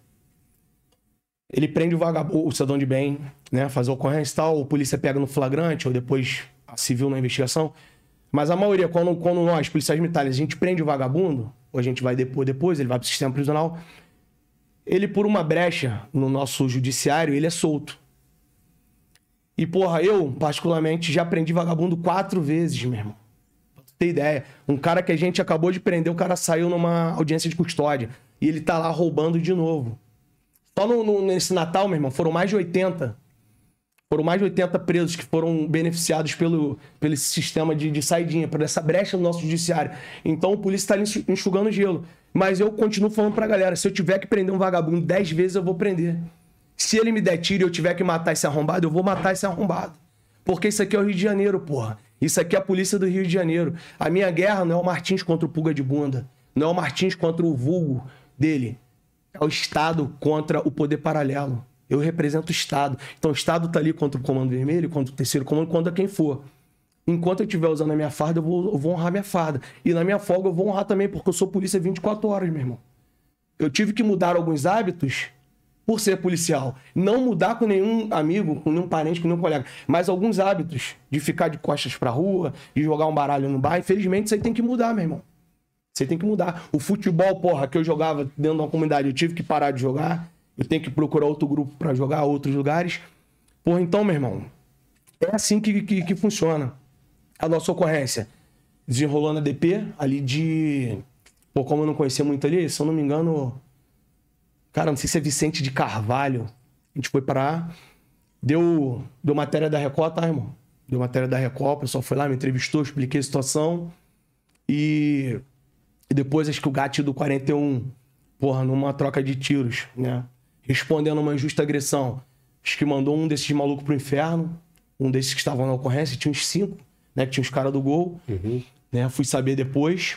ele prende o vagabundo, o cidadão de bem, né? Fazer ocorrência e tal, o polícia pega no flagrante, ou depois a civil na investigação. Mas a maioria, quando, quando nós, policiais militares, a gente prende o vagabundo, ou a gente vai depois, ele vai pro sistema prisional, ele, por uma brecha no nosso judiciário, ele é solto. E, porra, eu, particularmente, já prendi vagabundo quatro vezes, meu irmão. Pra tu ter ideia. Um cara que a gente acabou de prender, o cara saiu numa audiência de custódia. E ele tá lá roubando de novo. Só no, no, nesse Natal, meu irmão, foram mais de 80. Foram mais de 80 presos que foram beneficiados pelo, pelo sistema de, de saidinha, por essa brecha do nosso judiciário. Então, o polícia está enxugando gelo. Mas eu continuo falando para a galera, se eu tiver que prender um vagabundo 10 vezes, eu vou prender. Se ele me der tiro e eu tiver que matar esse arrombado, eu vou matar esse arrombado. Porque isso aqui é o Rio de Janeiro, porra. Isso aqui é a polícia do Rio de Janeiro. A minha guerra não é o Martins contra o Puga de Bunda. Não é o Martins contra o vulgo dele é o Estado contra o poder paralelo. Eu represento o Estado. Então o Estado tá ali contra o Comando Vermelho, contra o Terceiro Comando, contra quem for. Enquanto eu estiver usando a minha farda, eu vou, eu vou, honrar minha farda. E na minha folga eu vou honrar também, porque eu sou polícia 24 horas, meu irmão. Eu tive que mudar alguns hábitos por ser policial. Não mudar com nenhum amigo, com nenhum parente, com nenhum colega. Mas alguns hábitos de ficar de costas pra rua, de jogar um baralho no bar, infelizmente isso aí tem que mudar, meu irmão. Você tem que mudar. O futebol, porra, que eu jogava dentro da comunidade, eu tive que parar de jogar. Eu tenho que procurar outro grupo para jogar, outros lugares. Porra, então, meu irmão, é assim que, que, que funciona. A nossa ocorrência desenrolou na DP, ali de. Pô, como eu não conhecia muito ali, se eu não me engano. Cara, não sei se é Vicente de Carvalho. A gente foi parar. Deu, deu matéria da Record, tá, irmão? Deu matéria da Record, o pessoal foi lá, me entrevistou, expliquei a situação. E e depois acho que o Gatti do 41, porra, numa troca de tiros, né? Respondendo uma injusta agressão. Acho que mandou um desses malucos pro inferno, um desses que estavam na ocorrência, tinha uns cinco, né? Que tinha uns caras do gol. Uhum. Né? Fui saber depois.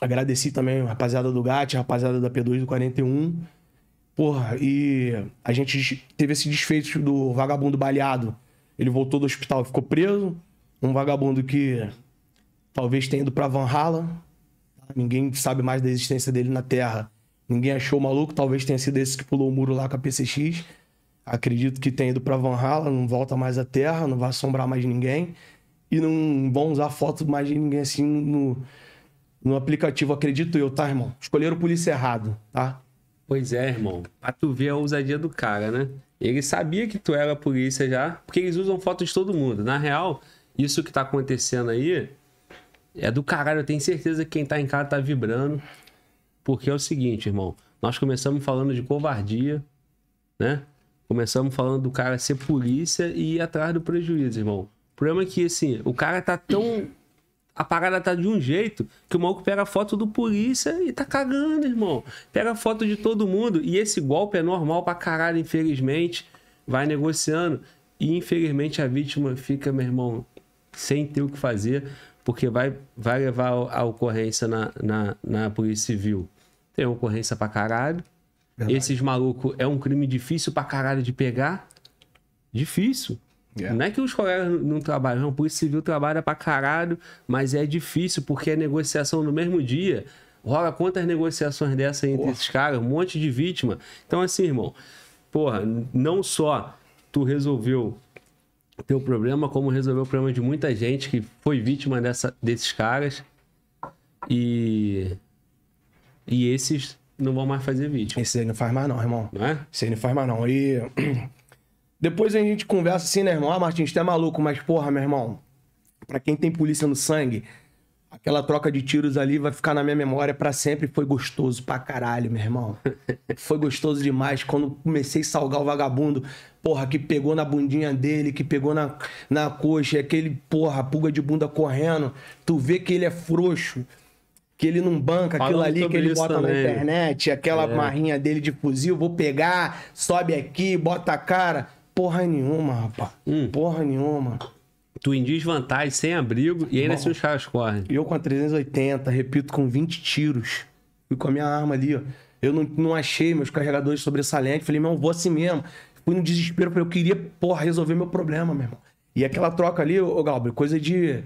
Agradeci também a rapaziada do GAT, a rapaziada da P2 do 41. Porra, e a gente teve esse desfeito do vagabundo baleado. Ele voltou do hospital e ficou preso. Um vagabundo que talvez tenha ido pra Van Halen, Ninguém sabe mais da existência dele na Terra. Ninguém achou maluco, talvez tenha sido esse que pulou o muro lá com a PCX. Acredito que tenha ido para Valhalla, não volta mais à Terra, não vai assombrar mais ninguém. E não vão usar foto mais de ninguém assim no, no aplicativo, acredito eu, tá, irmão? Escolheram o polícia errado, tá? Pois é, irmão. Pra tu ver a ousadia do cara, né? Ele sabia que tu era polícia já, porque eles usam foto de todo mundo. Na real, isso que tá acontecendo aí é do caralho. Eu tenho certeza que quem tá em casa tá vibrando. Porque é o seguinte, irmão. Nós começamos falando de covardia, né? Começamos falando do cara ser polícia e ir atrás do prejuízo, irmão. O problema é que, assim, o cara tá tão. A parada tá de um jeito que o maluco pega foto do polícia e tá cagando, irmão. Pega foto de todo mundo. E esse golpe é normal pra caralho, infelizmente. Vai negociando. E infelizmente a vítima fica, meu irmão, sem ter o que fazer porque vai, vai levar a ocorrência na, na, na Polícia Civil. Tem ocorrência pra caralho. Verdade. Esses malucos é um crime difícil pra caralho de pegar. Difícil. Yeah. É. Não é que os colegas não trabalham, não. A Polícia Civil trabalha pra caralho, mas é difícil porque é negociação no mesmo dia. Rola quantas negociações dessas entre porra. esses caras, um monte de vítima. Então, assim, irmão, porra, não só tu resolveu teu problema, como resolver o problema de muita gente que foi vítima dessa, desses caras. E. E esses não vão mais fazer vídeo. Esse aí não faz mais, não, irmão. Não é? Esse aí não faz mais, não. E. Depois a gente conversa assim, né, irmão? Ah, Martins, você é maluco, mas porra, meu irmão. Pra quem tem polícia no sangue, aquela troca de tiros ali vai ficar na minha memória para sempre. Foi gostoso pra caralho, meu irmão. Foi gostoso demais. Quando comecei a salgar o vagabundo, porra, que pegou na bundinha dele, que pegou na, na coxa, é aquele, porra, pulga de bunda correndo. Tu vê que ele é frouxo, que ele não banca Falando aquilo ali que ele bota também. na internet, aquela é. marrinha dele de fuzil, vou pegar, sobe aqui, bota a cara. Porra nenhuma, rapaz. Hum. Porra nenhuma. Tu em desvantagem, sem abrigo, e ainda assim os caras correm. Eu com a 380, repito, com 20 tiros. E com a minha arma ali, ó. Eu não, não achei meus carregadores sobressalentes. Falei, meu, vou assim mesmo fui no desespero, porque eu queria, porra, resolver meu problema, meu irmão. E aquela troca ali, ô Galber, coisa de,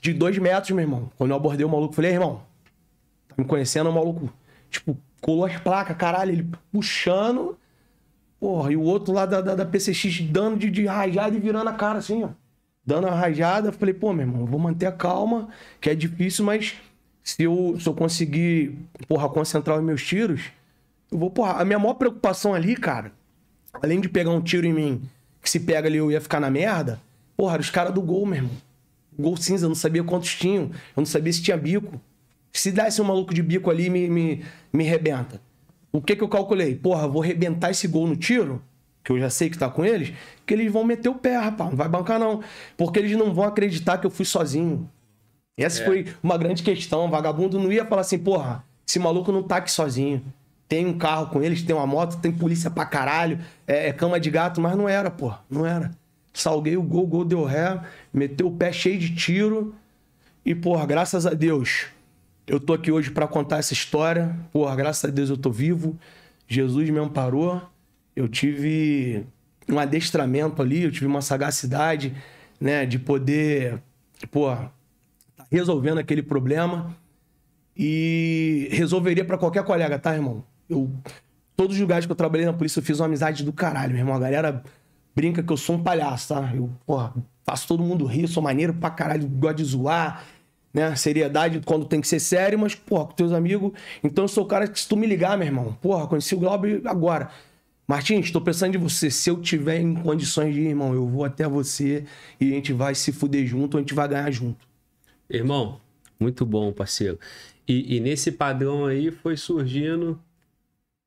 de dois metros, meu irmão. Quando eu abordei o maluco, falei, irmão, tá me conhecendo, o maluco, tipo, colou as placas, caralho, ele puxando, porra, e o outro lá da, da, da PCX dando de, de rajada e virando a cara assim, ó. Dando a rajada, falei, pô, meu irmão, vou manter a calma, que é difícil, mas se eu, se eu conseguir, porra, concentrar os meus tiros, eu vou, porra. A minha maior preocupação ali, cara, além de pegar um tiro em mim, que se pega ali eu ia ficar na merda, porra, os caras do gol, meu irmão. Gol cinza, eu não sabia quantos tinham, eu não sabia se tinha bico. Se desse um maluco de bico ali, me, me, me rebenta. O que que eu calculei? Porra, vou rebentar esse gol no tiro, que eu já sei que tá com eles, que eles vão meter o pé, rapaz. Não vai bancar, não. Porque eles não vão acreditar que eu fui sozinho. Essa é. foi uma grande questão. Vagabundo não ia falar assim, porra, esse maluco não tá aqui sozinho tem um carro com eles, tem uma moto, tem polícia pra caralho, é, é cama de gato, mas não era, pô, não era. Salguei o gol, gol deu ré, meteu o pé cheio de tiro. E, pô graças a Deus, eu tô aqui hoje para contar essa história. pô graças a Deus eu tô vivo. Jesus me amparou. Eu tive um adestramento ali, eu tive uma sagacidade, né, de poder, pô tá resolvendo aquele problema. E resolveria para qualquer colega, tá, irmão? eu, todos os lugares que eu trabalhei na polícia, eu fiz uma amizade do caralho, meu irmão. A galera brinca que eu sou um palhaço, tá? Eu, porra, faço todo mundo rir, sou maneiro pra caralho, gosto de zoar, né? Seriedade quando tem que ser sério, mas, porra, com teus amigos. Então eu sou o cara que, se tu me ligar, meu irmão, porra, conheci o Glauber agora. Martins, estou pensando de você. Se eu tiver em condições de ir, irmão, eu vou até você e a gente vai se fuder junto, a gente vai ganhar junto. Irmão, muito bom, parceiro. E, e nesse padrão aí foi surgindo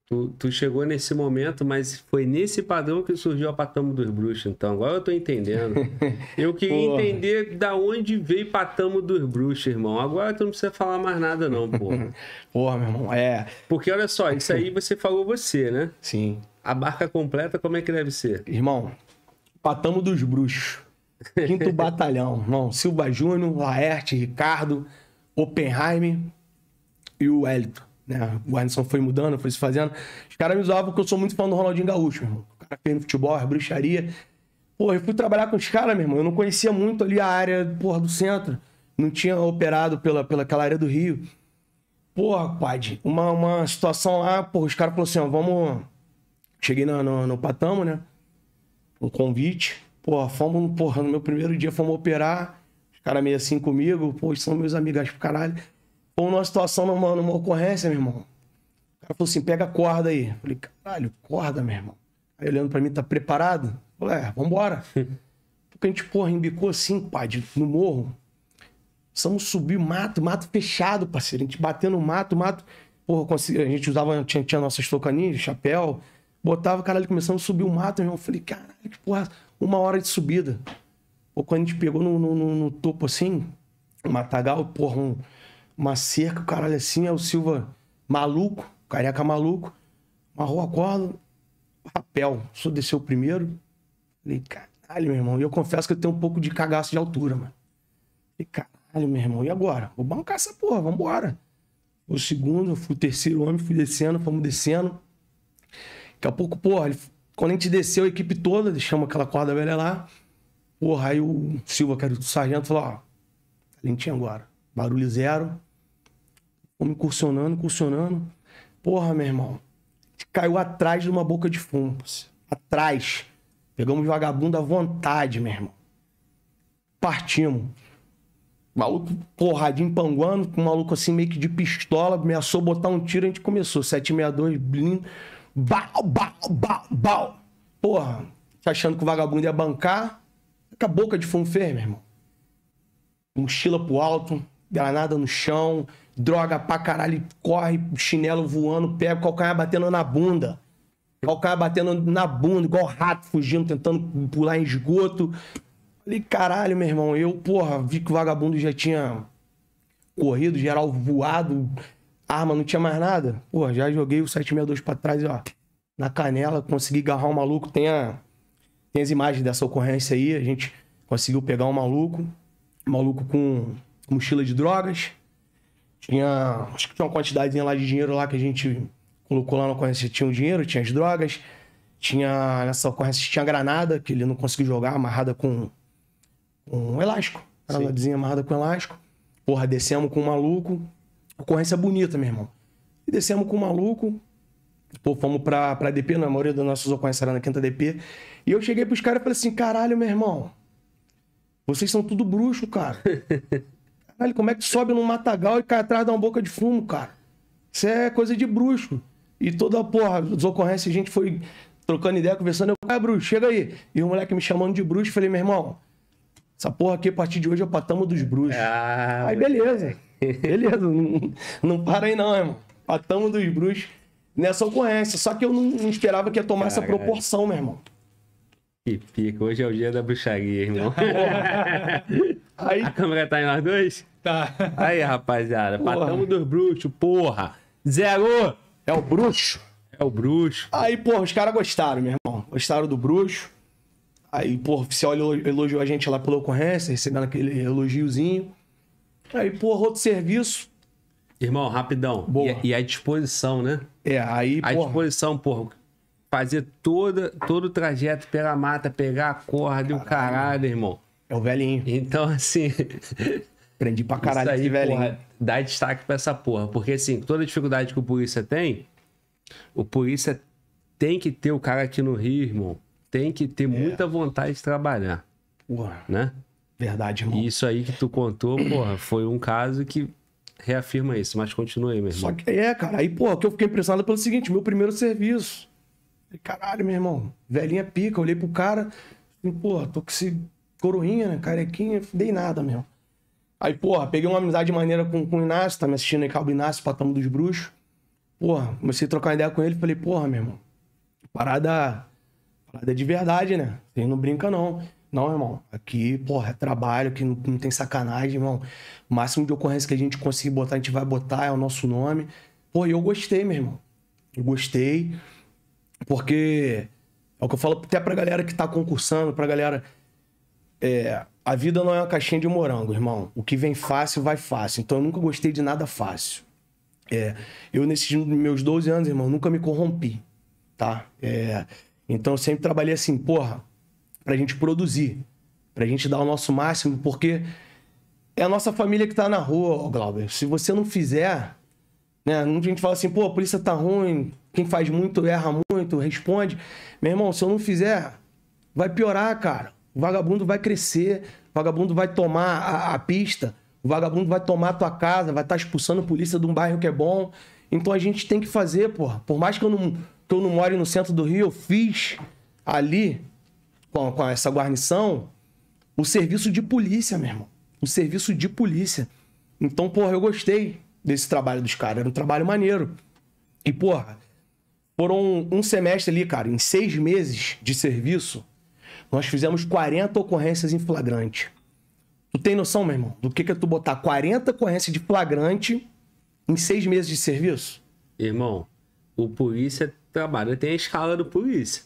Tu, tu, chegou nesse momento, mas foi nesse padrão que surgiu a Patamo dos Bruxos, então. Agora eu tô entendendo. Eu queria entender da onde veio Patamo dos Bruxos, irmão. Agora tu não precisa falar mais nada, não, porra. porra, meu irmão, é. Porque olha só, isso aí você falou você, né? Sim. A barca completa, como é que deve ser? Irmão, Patamo dos Bruxos. Quinto Batalhão, irmão. Silva Júnior, Laerte, Ricardo, Oppenheim e o Wellington né? A guarnição foi mudando, foi se fazendo. Os caras me usavam porque eu sou muito fã do Ronaldinho Gaúcho, meu irmão. O cara fez no futebol, é bruxaria. Pô, eu fui trabalhar com os caras, meu irmão. Eu não conhecia muito ali a área, porra, do centro. Não tinha operado pela, pela aquela área do Rio. Porra, padre, uma, uma situação lá, porra, os caras falaram assim, ó, vamos... Cheguei no, no, no Patamo, né? Um convite. Porra, fomos, porra, no meu primeiro dia fomos operar. Os caras meio assim comigo. Pô, são meus amigos, acho pro caralho ou numa situação, numa, numa ocorrência, meu irmão. O cara falou assim: pega a corda aí. Eu falei, caralho, corda, meu irmão. Aí olhando pra mim, tá preparado? Eu falei, é, vambora. Porque a gente, porra, embicou assim, pai no morro. Precisamos subir mato, mato fechado, parceiro. A gente batendo mato, mato. Porra, a gente usava, tinha, tinha nossas toucaninhas, chapéu. Botava, caralho, começamos a subir o mato, meu irmão. Eu falei, caralho, que porra, uma hora de subida. Ou quando a gente pegou no, no, no, no topo assim, matagal, porra, um, uma cerca, o caralho assim, é o Silva maluco, careca maluco. Marrou a corda, papel Só desceu primeiro. Falei, caralho, meu irmão. E eu confesso que eu tenho um pouco de cagaço de altura, mano. Falei, caralho, meu irmão. E agora? Vou bancar essa porra, vambora. Foi o segundo, fui o terceiro homem, fui descendo, fomos descendo. Daqui a pouco, porra, ele... quando a gente desceu a equipe toda, deixamos aquela corda velha lá. Porra, aí o Silva, que era o sargento, falou: ó, lentinho agora. Barulho zero, Fomos incursionando, incursionando. Porra, meu irmão. Caiu atrás de uma boca de fumo. Atrás. Pegamos vagabundo à vontade, meu irmão. Partimos. Maluco porradinho panguando, com um maluco assim meio que de pistola, ameaçou botar um tiro, a gente começou. 762, blindo. Bau, bau, bau, bau. Porra, tá achando que o vagabundo ia bancar. Com a boca de fumo fez, meu irmão. Mochila pro alto, granada no chão, droga pra caralho, corre, chinelo voando, pega o calcanhar batendo na bunda. Calcanhar batendo na bunda, igual rato fugindo, tentando pular em esgoto. Falei, caralho, meu irmão, eu, porra, vi que o vagabundo já tinha corrido, geral voado, arma, não tinha mais nada. Porra, já joguei o 762 pra trás ó, na canela, consegui agarrar o um maluco. Tem, a, tem as imagens dessa ocorrência aí, a gente conseguiu pegar um maluco, maluco com mochila de drogas tinha, acho que tinha uma quantidade lá de dinheiro lá que a gente colocou lá na ocorrência. Tinha o dinheiro, tinha as drogas, tinha, nessa ocorrência, tinha granada, que ele não conseguiu jogar, amarrada com, um elástico. Granadazinha amarrada com elástico. Porra, descemos com um maluco. Ocorrência bonita, meu irmão. E descemos com um maluco. Pô, fomos pra, pra DP, na maioria das nossas ocorrências era na quinta DP. E eu cheguei pros caras e falei assim: caralho, meu irmão. Vocês são tudo bruxo, cara. Caralho, como é que sobe num matagal e cai atrás de uma boca de fumo, cara? Isso é coisa de bruxo. E toda porra, as ocorrências, a gente foi trocando ideia, conversando. Eu, ah, bruxo, chega aí. E o moleque me chamando de bruxo, falei, meu irmão, essa porra aqui a partir de hoje é o patamo dos bruxos. Ah, aí beleza. beleza, não, não para aí não, irmão. Patamo dos bruxos nessa ocorrência. Só que eu não, não esperava que ia tomar essa proporção, meu irmão. Que pica, hoje é o dia da bruxaria, irmão. Aí... A câmera tá em nós dois? Tá. Aí, rapaziada. Porra. Patamos dos bruxos, porra. Zero! É o bruxo? É o bruxo. Aí, porra, os caras gostaram, meu irmão. Gostaram do bruxo. Aí, porra, o oficial elogiou a gente lá pela ocorrência, recebendo aquele elogiozinho. Aí, porra, outro serviço. Irmão, rapidão. Boa. E, e a disposição, né? É, aí, A porra... disposição, porra fazer toda, todo o trajeto pela mata, pegar a corda e o caralho, irmão. É o velhinho. Então, assim. Aprendi pra caralho isso aí, velhinho. Porra, dá destaque pra essa porra. Porque, assim, toda dificuldade que o polícia tem, o polícia tem que ter o cara aqui no Rio, irmão. Tem que ter é. muita vontade de trabalhar. Porra. Né? Verdade, irmão. E isso aí que tu contou, porra, foi um caso que reafirma isso, mas continua aí, meu irmão. Só que é, cara. Aí, porra, que eu fiquei impressionado é pelo seguinte: meu primeiro serviço. Caralho, meu irmão. Velhinha pica. Olhei pro cara. Porra, tô com esse coroinha, né? Carequinha, dei nada mesmo. Aí, porra, peguei uma amizade maneira com, com o Inácio, tá me assistindo aí, Calbo Inácio, Patamo dos Bruxos. Porra, comecei a trocar ideia com ele, falei, porra, meu irmão, parada, parada de verdade, né? Você não brinca, não. Não, irmão, aqui, porra, é trabalho, que não, não, tem sacanagem, irmão. O máximo de ocorrência que a gente conseguir botar, a gente vai botar, é o nosso nome. Pô, eu gostei, meu irmão. Eu gostei, porque é o que eu falo até pra galera que tá concursando, pra galera é, a vida não é uma caixinha de morango, irmão. O que vem fácil, vai fácil. Então eu nunca gostei de nada fácil. É, eu, nesses meus 12 anos, irmão, nunca me corrompi, tá? É, então eu sempre trabalhei assim, porra, pra gente produzir, pra gente dar o nosso máximo, porque é a nossa família que tá na rua, Glauber. Se você não fizer, né? A gente fala assim, pô, a polícia tá ruim, quem faz muito erra muito, responde. Meu irmão, se eu não fizer, vai piorar, cara. O vagabundo vai crescer, o vagabundo vai tomar a, a pista, o vagabundo vai tomar a tua casa, vai estar tá expulsando polícia de um bairro que é bom. Então a gente tem que fazer, porra. Por mais que eu não, que eu não more no centro do Rio, eu fiz ali, com, com essa guarnição, o serviço de polícia, meu irmão. O serviço de polícia. Então, porra, eu gostei desse trabalho dos caras. Era um trabalho maneiro. E, porra, foram um semestre ali, cara, em seis meses de serviço, nós fizemos 40 ocorrências em flagrante. Tu tem noção, meu irmão, do que que é tu botar 40 ocorrências de flagrante em seis meses de serviço? Irmão, o polícia trabalha, tem a escala do polícia.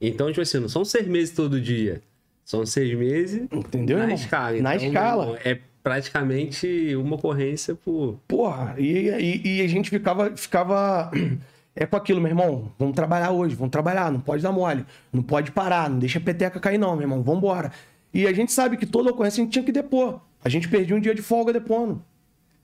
Então, tipo assim, não são seis meses todo dia. São seis meses Entendeu, na irmão? escala. Então, na escala. Irmão, é praticamente uma ocorrência por. Porra, e, e, e a gente ficava, ficava é com aquilo, meu irmão. Vamos trabalhar hoje, vamos trabalhar, não pode dar mole, não pode parar, não deixa a peteca cair, não, meu irmão, vambora. E a gente sabe que toda ocorrência a gente tinha que depor. A gente perdia um dia de folga depondo.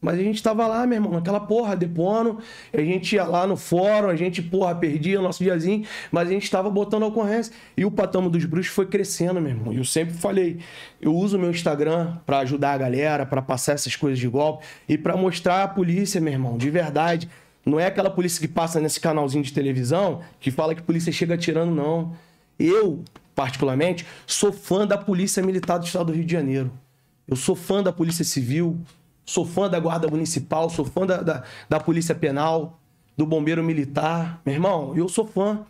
Mas a gente tava lá, meu irmão, naquela porra, depondo. A gente ia lá no fórum, a gente, porra, perdia o nosso diazinho, mas a gente tava botando a ocorrência. E o patamo dos bruxos foi crescendo, meu irmão. E eu sempre falei, eu uso o meu Instagram para ajudar a galera, para passar essas coisas de golpe e para mostrar a polícia, meu irmão, de verdade não é aquela polícia que passa nesse canalzinho de televisão que fala que a polícia chega atirando, não. Eu, particularmente, sou fã da Polícia Militar do Estado do Rio de Janeiro. Eu sou fã da Polícia Civil, sou fã da Guarda Municipal, sou fã da, da, da Polícia Penal, do Bombeiro Militar. Meu irmão, eu sou fã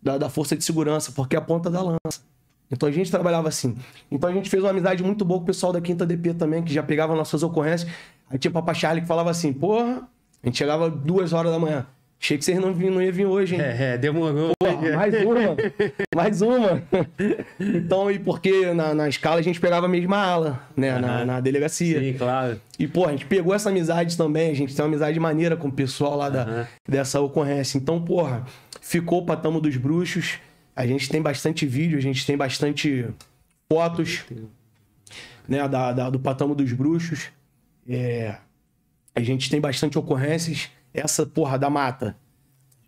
da, da Força de Segurança, porque é a ponta da lança. Então a gente trabalhava assim. Então a gente fez uma amizade muito boa com o pessoal da Quinta DP também, que já pegava nossas ocorrências. Aí tinha o Papa Charlie que falava assim, porra, a gente chegava duas horas da manhã. Achei que vocês não, não iam vir hoje, hein? É, é demorou. Pô, mais uma. mais uma. então, e porque na, na escala a gente pegava a mesma ala, né? Uhum. Na, na, delegacia. Sim, claro. E, pô, a gente pegou essa amizade também. A gente tem uma amizade maneira com o pessoal lá uhum. da, dessa ocorrência. Então, porra, ficou o Patamo dos Bruxos. A gente tem bastante vídeo, a gente tem bastante fotos, né? Da, da do Patamo dos Bruxos. É a gente tem bastante ocorrências. Essa porra da mata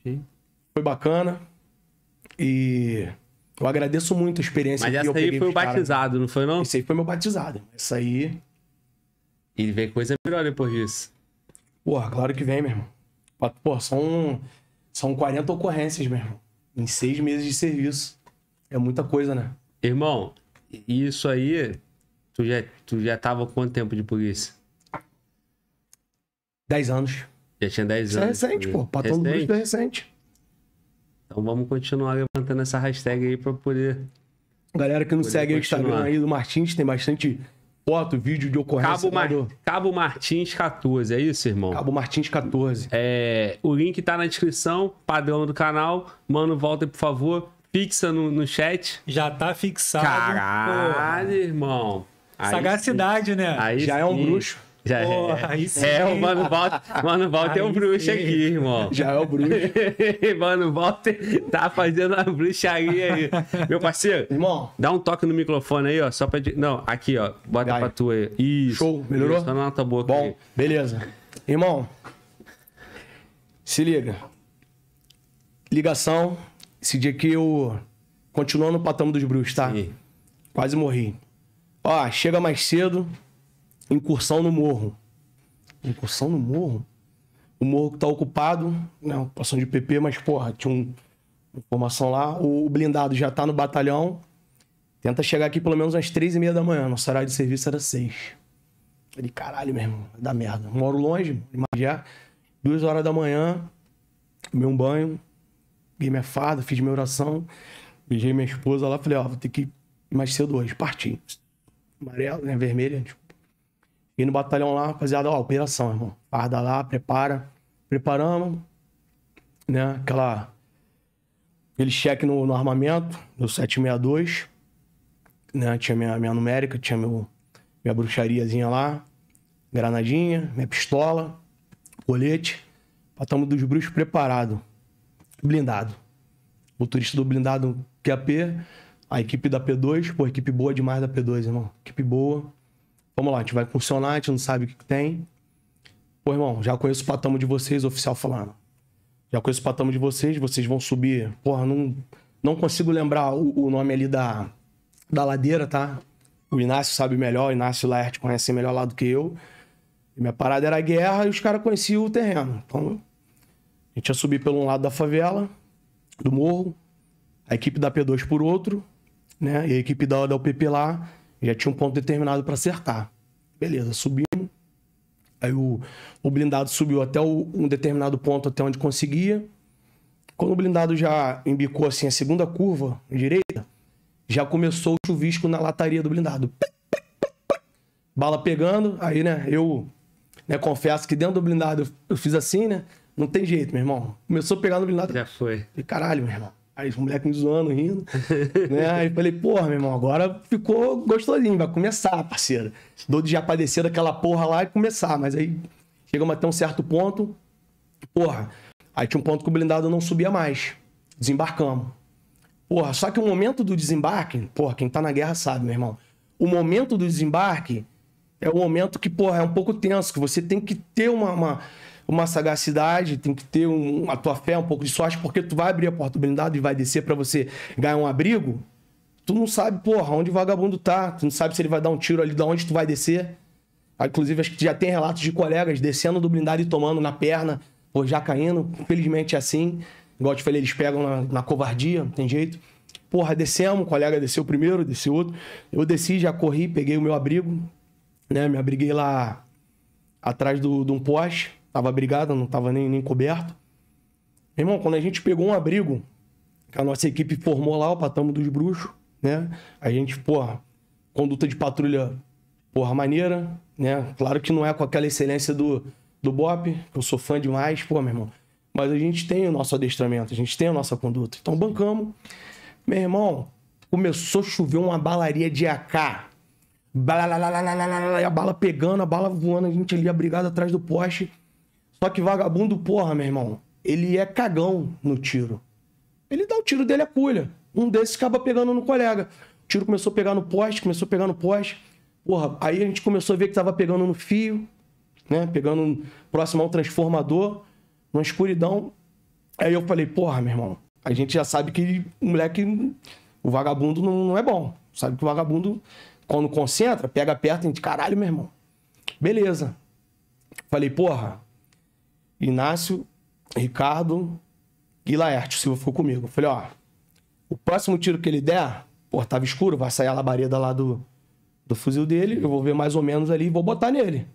Sim. foi bacana. E eu agradeço muito a experiência Mas que essa eu aí foi o batizado, não foi não? Isso aí foi meu batizado. Essa aí. E vem coisa melhor depois disso. Porra, claro que vem, meu irmão. Porra, são, são 40 ocorrências, meu irmão. Em seis meses de serviço. É muita coisa, né? Irmão, isso aí. Tu já, tu já tava quanto tempo de polícia? 10 anos. Já tinha 10 Isso é recente, pô. Patrão do bruxo é recente. Então vamos continuar levantando essa hashtag aí pra poder. Galera que não Poder segue o Instagram aí do Martins, tem bastante foto, vídeo de ocorrência. Cabo, Mar... Cabo Martins 14, é isso, irmão? Cabo Martins 14. É, o link tá na descrição, padrão do canal. Mano, volta aí, por favor. Fixa no, no chat. Já tá fixado. Caralho, irmão. sim. sagacidade, né? Aí Já é um bruxo. Já é. é, o Mano Volta, Mano Walter é um bruxo sim. aqui, irmão. Já é o bruxo. Mano Volta tá fazendo a bruxaria aí. Meu parceiro, irmão. dá um toque no microfone aí, ó, só pra... Não, aqui, ó, bota Vai. pra tu aí. Isso. Show, melhorou? Isso, tá na boa aqui. Bom, aí. beleza. Irmão, se liga. Ligação, esse dia que eu... Continuando no patamo dos bruxos, tá? Sim. Quase morri. Ó, chega mais cedo, Incursão no morro. Incursão no morro? O morro que tá ocupado, né? Ocupação de PP, mas, porra, tinha um, informação lá. O blindado já tá no batalhão. Tenta chegar aqui pelo menos às três e meia da manhã. Nosso horário de serviço era seis. Falei, caralho, meu irmão, dá merda. Moro longe, já duas horas da manhã, tomei um banho, peguei minha farda, fiz minha oração, beijei minha esposa lá, falei, ó, vou ter que ir mais cedo hoje, parti. Amarelo, né, vermelho, tipo, e no batalhão lá, rapaziada, ó, operação, irmão. Farda lá, prepara. Preparamos, né? Aquela. Aquele cheque no, no armamento, meu 762. Né? Tinha minha, minha numérica, tinha meu, minha bruxariazinha lá, granadinha, minha pistola, colete. Patamos dos bruxos preparado, blindado. motorista do blindado QAP, é a equipe da P2, pô, equipe boa demais da P2, irmão. Equipe boa. Vamos lá, a gente vai funcionar, a gente não sabe o que, que tem. Pô, irmão, já conheço o patamo de vocês, oficial falando. Já conheço o patamo de vocês, vocês vão subir. Porra, não, não consigo lembrar o, o nome ali da, da ladeira, tá? O Inácio sabe melhor, o Inácio e o Laerte conhecem melhor lá do que eu. E minha parada era guerra e os caras conheciam o terreno. Então, a gente ia subir pelo um lado da favela, do morro, a equipe da P2 por outro, né? E a equipe da, da UPP lá já tinha um ponto determinado para cercar. Beleza, subimos. Aí o, o blindado subiu até o, um determinado ponto, até onde conseguia. Quando o blindado já embicou assim a segunda curva, direita, já começou o chuvisco na lataria do blindado. Bala pegando, aí, né, eu né, confesso que dentro do blindado eu fiz assim, né? Não tem jeito, meu irmão. Começou a pegar no blindado. Já foi. E caralho, meu irmão. Aí os moleques me zoando, rindo. né? Aí falei, porra, meu irmão, agora ficou gostosinho, vai começar, parceiro. Dou de já padecer daquela porra lá e começar. Mas aí chegamos até um certo ponto, porra. Aí tinha um ponto que o blindado não subia mais. Desembarcamos. Porra, só que o momento do desembarque, porra, quem tá na guerra sabe, meu irmão. O momento do desembarque é o momento que, porra, é um pouco tenso, que você tem que ter uma... uma uma sagacidade, tem que ter um, a tua fé, um pouco de sorte, porque tu vai abrir a porta do blindado e vai descer para você ganhar um abrigo. Tu não sabe, porra, onde o vagabundo tá, tu não sabe se ele vai dar um tiro ali, de onde tu vai descer. Ah, inclusive, acho que já tem relatos de colegas descendo do blindado e tomando na perna, ou já caindo. Infelizmente é assim. Igual eu te falei, eles pegam na, na covardia, não tem jeito. Porra, descemos, o colega desceu primeiro, desceu outro. Eu desci, já corri, peguei o meu abrigo, né? Me abriguei lá atrás de um poste. Tava brigada, não tava nem, nem coberto. Meu irmão, quando a gente pegou um abrigo, que a nossa equipe formou lá o Patamo dos Bruxos, né? A gente, porra, conduta de patrulha, porra, maneira, né? Claro que não é com aquela excelência do, do BOP, que eu sou fã demais, pô, meu irmão. Mas a gente tem o nosso adestramento, a gente tem a nossa conduta. Então bancamos. Meu irmão, começou a chover uma balaria de AK. Blá, blá, blá, blá, blá, blá, a bala pegando, a bala voando, a gente ali abrigado atrás do poste. Só que vagabundo, porra, meu irmão, ele é cagão no tiro. Ele dá o tiro dele a pulha. Um desses acaba pegando no colega. O tiro começou a pegar no poste, começou a pegar no poste. Porra, aí a gente começou a ver que tava pegando no fio, né? Pegando próximo ao transformador, numa escuridão. Aí eu falei, porra, meu irmão, a gente já sabe que o moleque, o vagabundo não, não é bom. Sabe que o vagabundo, quando concentra, pega perto, a gente, caralho, meu irmão. Beleza. Falei, porra, Inácio, Ricardo e Laerte. O Silva ficou comigo. Eu falei, ó, o próximo tiro que ele der, pô, tava escuro, vai sair a labareda lá do, do fuzil dele, eu vou ver mais ou menos ali e vou botar nele.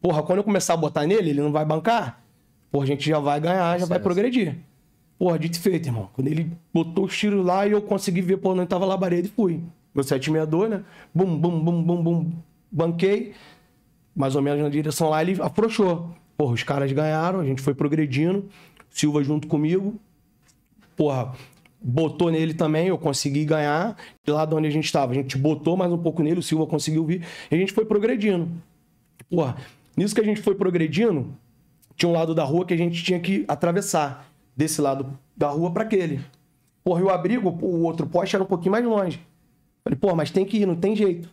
Porra, quando eu começar a botar nele, ele não vai bancar? Porra, a gente já vai ganhar, já certo. vai progredir. Porra, dito e feito, irmão. Quando ele botou o tiro lá e eu consegui ver por onde tava a labareda e fui. Meu 762, né? Bum, bum, bum, bum, bum. Banquei. Mais ou menos na direção lá, ele afrouxou. Porra, os caras ganharam, a gente foi progredindo. Silva junto comigo. Porra, botou nele também, eu consegui ganhar. De lá de onde a gente estava, a gente botou mais um pouco nele, o Silva conseguiu vir. E a gente foi progredindo. Porra, nisso que a gente foi progredindo, tinha um lado da rua que a gente tinha que atravessar. Desse lado da rua para aquele. Porra, e o abrigo, o outro poste era um pouquinho mais longe. Falei, porra, mas tem que ir, não tem jeito.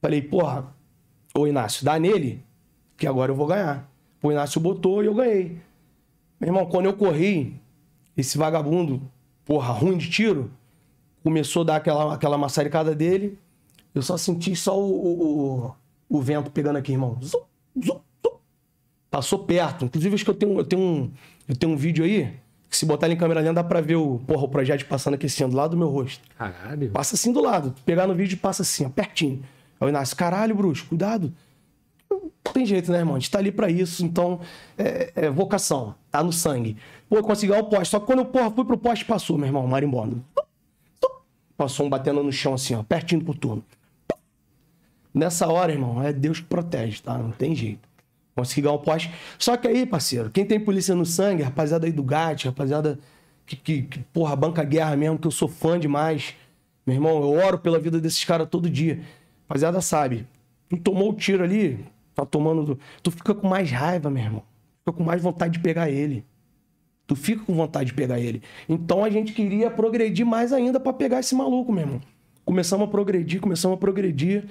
Falei, porra, ô Inácio, dá nele, que agora eu vou ganhar. O Inácio botou e eu ganhei. Meu irmão, quando eu corri, esse vagabundo, porra, ruim de tiro, começou a dar aquela, aquela maçaricada dele. Eu só senti só o, o, o, o vento pegando aqui, irmão. Zum, zum, zum. Passou perto. Inclusive, acho que eu tenho, eu tenho, um, eu tenho um vídeo aí. Que se botar ele em câmera lenta, dá pra ver o, porra, o projeto passando aqui assim, do lado do meu rosto. Caralho. Passa assim do lado. Pegar no vídeo passa assim, apertinho. pertinho. Aí é o Inácio, caralho, Bruxo, cuidado tem jeito, né, irmão? A gente tá ali pra isso, então é, é vocação, tá no sangue. Pô, consegui o poste. Só que quando eu porra, fui pro poste, passou, meu irmão, marimbondo. Passou um batendo no chão assim, ó, pertinho pro turno. Nessa hora, irmão, é Deus que protege, tá? Não tem jeito. Consegui ganhar o poste. Só que aí, parceiro, quem tem polícia no sangue, rapaziada aí do GAT, rapaziada que, que, que porra, banca guerra mesmo, que eu sou fã demais. Meu irmão, eu oro pela vida desses caras todo dia. Rapaziada sabe, tu tomou o tiro ali, tá tomando. Tu fica com mais raiva, meu irmão. Fica com mais vontade de pegar ele. Tu fica com vontade de pegar ele. Então a gente queria progredir mais ainda para pegar esse maluco, meu irmão. Começamos a progredir, começamos a progredir.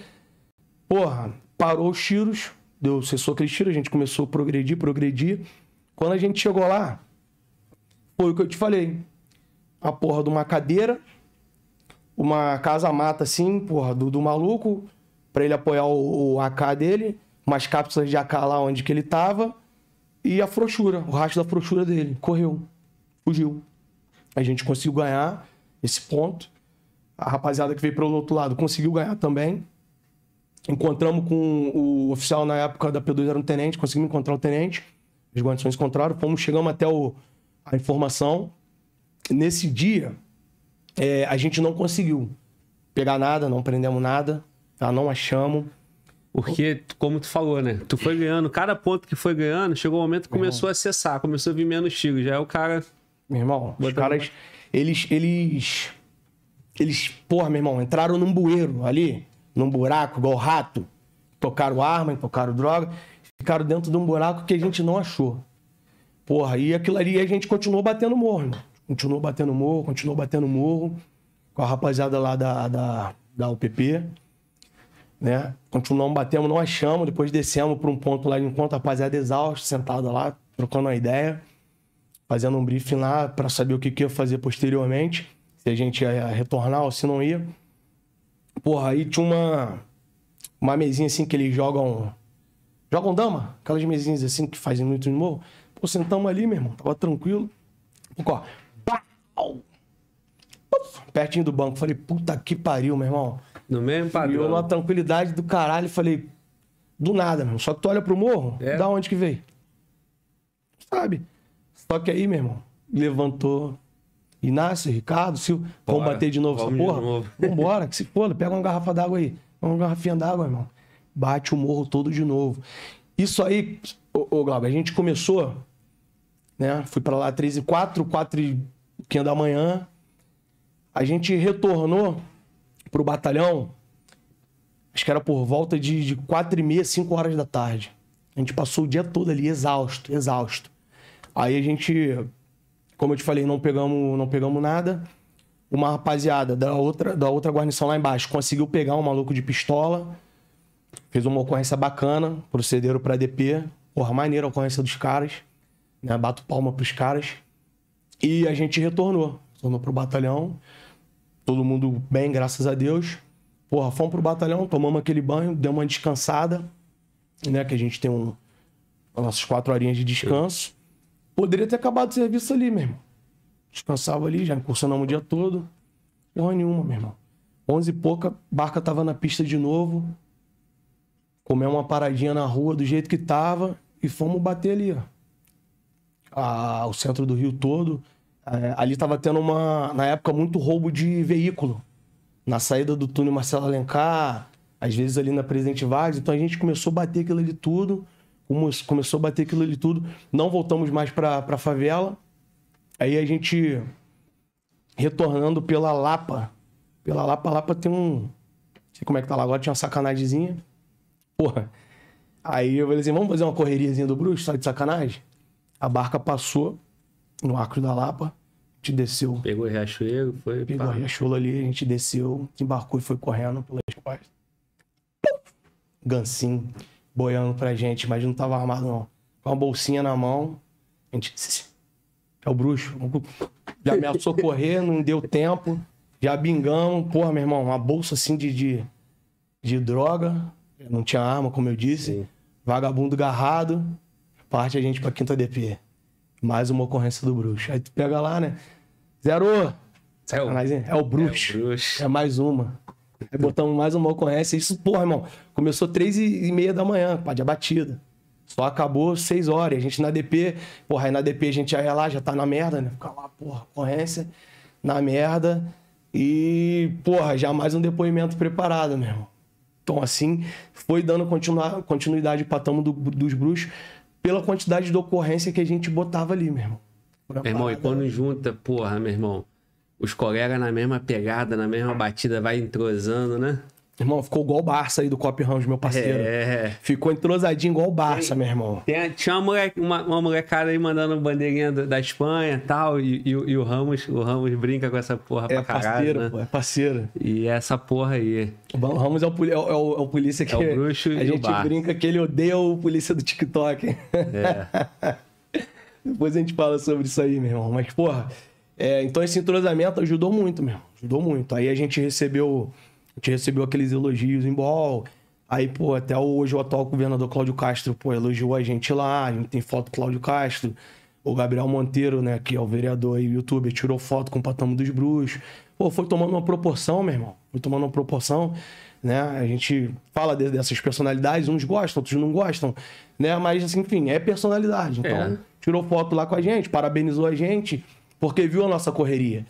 Porra, parou os tiros, deu cessou aqueles tiros, a gente começou a progredir, progredir. Quando a gente chegou lá, foi o que eu te falei. A porra de uma cadeira, uma casa mata assim, porra, do, do maluco, para ele apoiar o, o AK dele umas cápsulas de AK lá onde que ele tava e a frouxura, o rastro da frouxura dele. Correu, fugiu. A gente conseguiu ganhar esse ponto. A rapaziada que veio pelo outro lado conseguiu ganhar também. Encontramos com o oficial na época da P2 era um tenente, conseguimos encontrar o tenente. as guarnições encontraram, fomos, chegamos até o, a informação. Nesse dia, é, a gente não conseguiu pegar nada, não prendemos nada, tá? não achamos. Porque, como tu falou, né? Tu foi ganhando, cada ponto que foi ganhando, chegou o um momento que começou a acessar, começou a vir menos tiros. Já é o cara. Meu irmão, os caras. Eles. Eles. Eles. Porra, meu irmão, entraram num bueiro ali, num buraco, igual rato. Tocaram arma, tocaram droga, ficaram dentro de um buraco que a gente não achou. Porra, e aquilo ali a gente continuou batendo morro, irmão. Continuou batendo morro, continuou batendo morro. Com a rapaziada lá da, da, da UPP né? Continuamos, batemos, não achamos, depois descemos para um ponto lá de encontro, rapaziada exausto, sentada lá, trocando uma ideia, fazendo um briefing lá para saber o que, que ia fazer posteriormente, se a gente ia retornar ou se não ia. Porra, aí tinha uma, uma mesinha assim que eles jogam. Jogam dama, aquelas mesinhas assim que fazem muito de morro. Pô, sentamos ali, meu irmão, tava tranquilo. Pô, ó, pertinho do banco. Falei, puta que pariu, meu irmão. No mesmo padrão. E eu, tranquilidade do caralho, falei, do nada, mano. Só que tu olha pro morro, é. da onde que veio? Sabe? Só que aí, meu irmão, levantou Inácio, Ricardo, Silvio, vamos bater de novo essa porra? De novo. Vambora, que se foda, pega uma garrafa d'água aí. Uma garrafinha d'água, irmão. Bate o morro todo de novo. Isso aí, ô, ô Glauber, a gente começou, né? Fui para lá 13 e 4, 4 e 5 da manhã. A gente retornou pro batalhão, acho que era por volta de, de 4 e meia, 5 horas da tarde. A gente passou o dia todo ali, exausto, exausto. Aí a gente, como eu te falei, não pegamos, não pegamos nada. Uma rapaziada da outra, da outra guarnição lá embaixo conseguiu pegar um maluco de pistola. Fez uma ocorrência bacana, procederam pra DP. Porra, maneira a ocorrência dos caras. Né? Bato palma pros caras. E a gente retornou. Retornou pro batalhão todo mundo bem, graças a Deus. Porra, fomos pro batalhão, tomamos aquele banho, deu uma descansada, né? Que a gente tem um, nossas quatro horinhas de descanso. Poderia ter acabado o serviço ali, meu irmão. Descansava ali, já incursionamos o dia todo. Porra nenhuma, meu irmão. Onze e pouca, barca tava na pista de novo. Comeu uma paradinha na rua do jeito que tava e fomos bater ali, ó. o centro do Rio todo. É, ali estava tendo uma, na época, muito roubo de veículo. Na saída do túnel Marcelo Alencar, às vezes ali na Presidente Vargas. Então a gente começou a bater aquilo ali tudo. Começou a bater aquilo ali tudo. Não voltamos mais para a favela. Aí a gente, retornando pela Lapa. Pela Lapa, Lapa tem um... Não sei como é que tá lá agora, tinha uma sacanagemzinha. Porra. Aí eu falei assim, vamos fazer uma correriazinha do bruxo, sai tá de sacanagem? A barca passou no Acre da Lapa. A gente desceu. Pegou o Riachuelo, foi. Pegou pá. o Riachuelo ali, a gente desceu, embarcou e foi correndo pelas costas. Gancinho boiando pra gente, mas não tava armado, não. Com uma bolsinha na mão, a gente. É o bruxo. Já ameaçou correr, não deu tempo. Já bingamos. Porra, meu irmão, uma bolsa assim de, de, de droga. Não tinha arma, como eu disse. Sim. Vagabundo garrado. Parte a gente pra quinta DP mais uma ocorrência do bruxo. Aí tu pega lá, né? Zerou! É o, é o bruxo. É, o bruxo. é mais uma. Aí botamos mais uma ocorrência. Isso, porra, irmão. Começou três e meia da manhã, pá, de abatida. Só acabou seis horas. A gente na DP, porra, aí na DP a gente já é lá, já tá na merda, né? Fica lá, porra, ocorrência, na merda. E, porra, já mais um depoimento preparado, meu irmão. Então, assim, foi dando continuidade para tamo do, dos bruxos pela quantidade de ocorrência que a gente botava ali, meu irmão. Meu irmão, e quando junta, porra, meu irmão, os colegas na mesma pegada, na mesma batida, vai entrosando, né? Irmão, ficou igual o Barça aí do Cop Ramos, meu parceiro. É. é. Ficou entrosadinho igual o Barça, tem, meu irmão. Tem, tinha uma, mulher uma, uma, molecada aí mandando bandeirinha do, da Espanha tal, e tal. E, e, o Ramos, o Ramos brinca com essa porra é pra caralho. Parceiro, né? pô, é parceiro. E essa porra aí. O Ramos é o, é, é o, é o polícia é que. É o bruxo A gente brinca que ele odeia o polícia do TikTok. É. Depois a gente fala sobre isso aí, meu irmão. Mas, porra. É, então esse entrosamento ajudou muito, meu. Ajudou muito. Aí a gente recebeu gente recebeu aqueles elogios em bol. Aí, pô, até hoje o atual governador Cláudio Castro, pô, elogiou a gente lá, a gente tem foto do Cláudio Castro. O Gabriel Monteiro, né, que é o vereador e youtuber, tirou foto com o Patamo dos Bruxos. Pô, foi tomando uma proporção, meu irmão. Foi tomando uma proporção, né? A gente fala de, dessas personalidades, uns gostam, outros não gostam, né? Mas, assim, enfim, é personalidade. Então, é. tirou foto lá com a gente, parabenizou a gente, porque viu a nossa correria.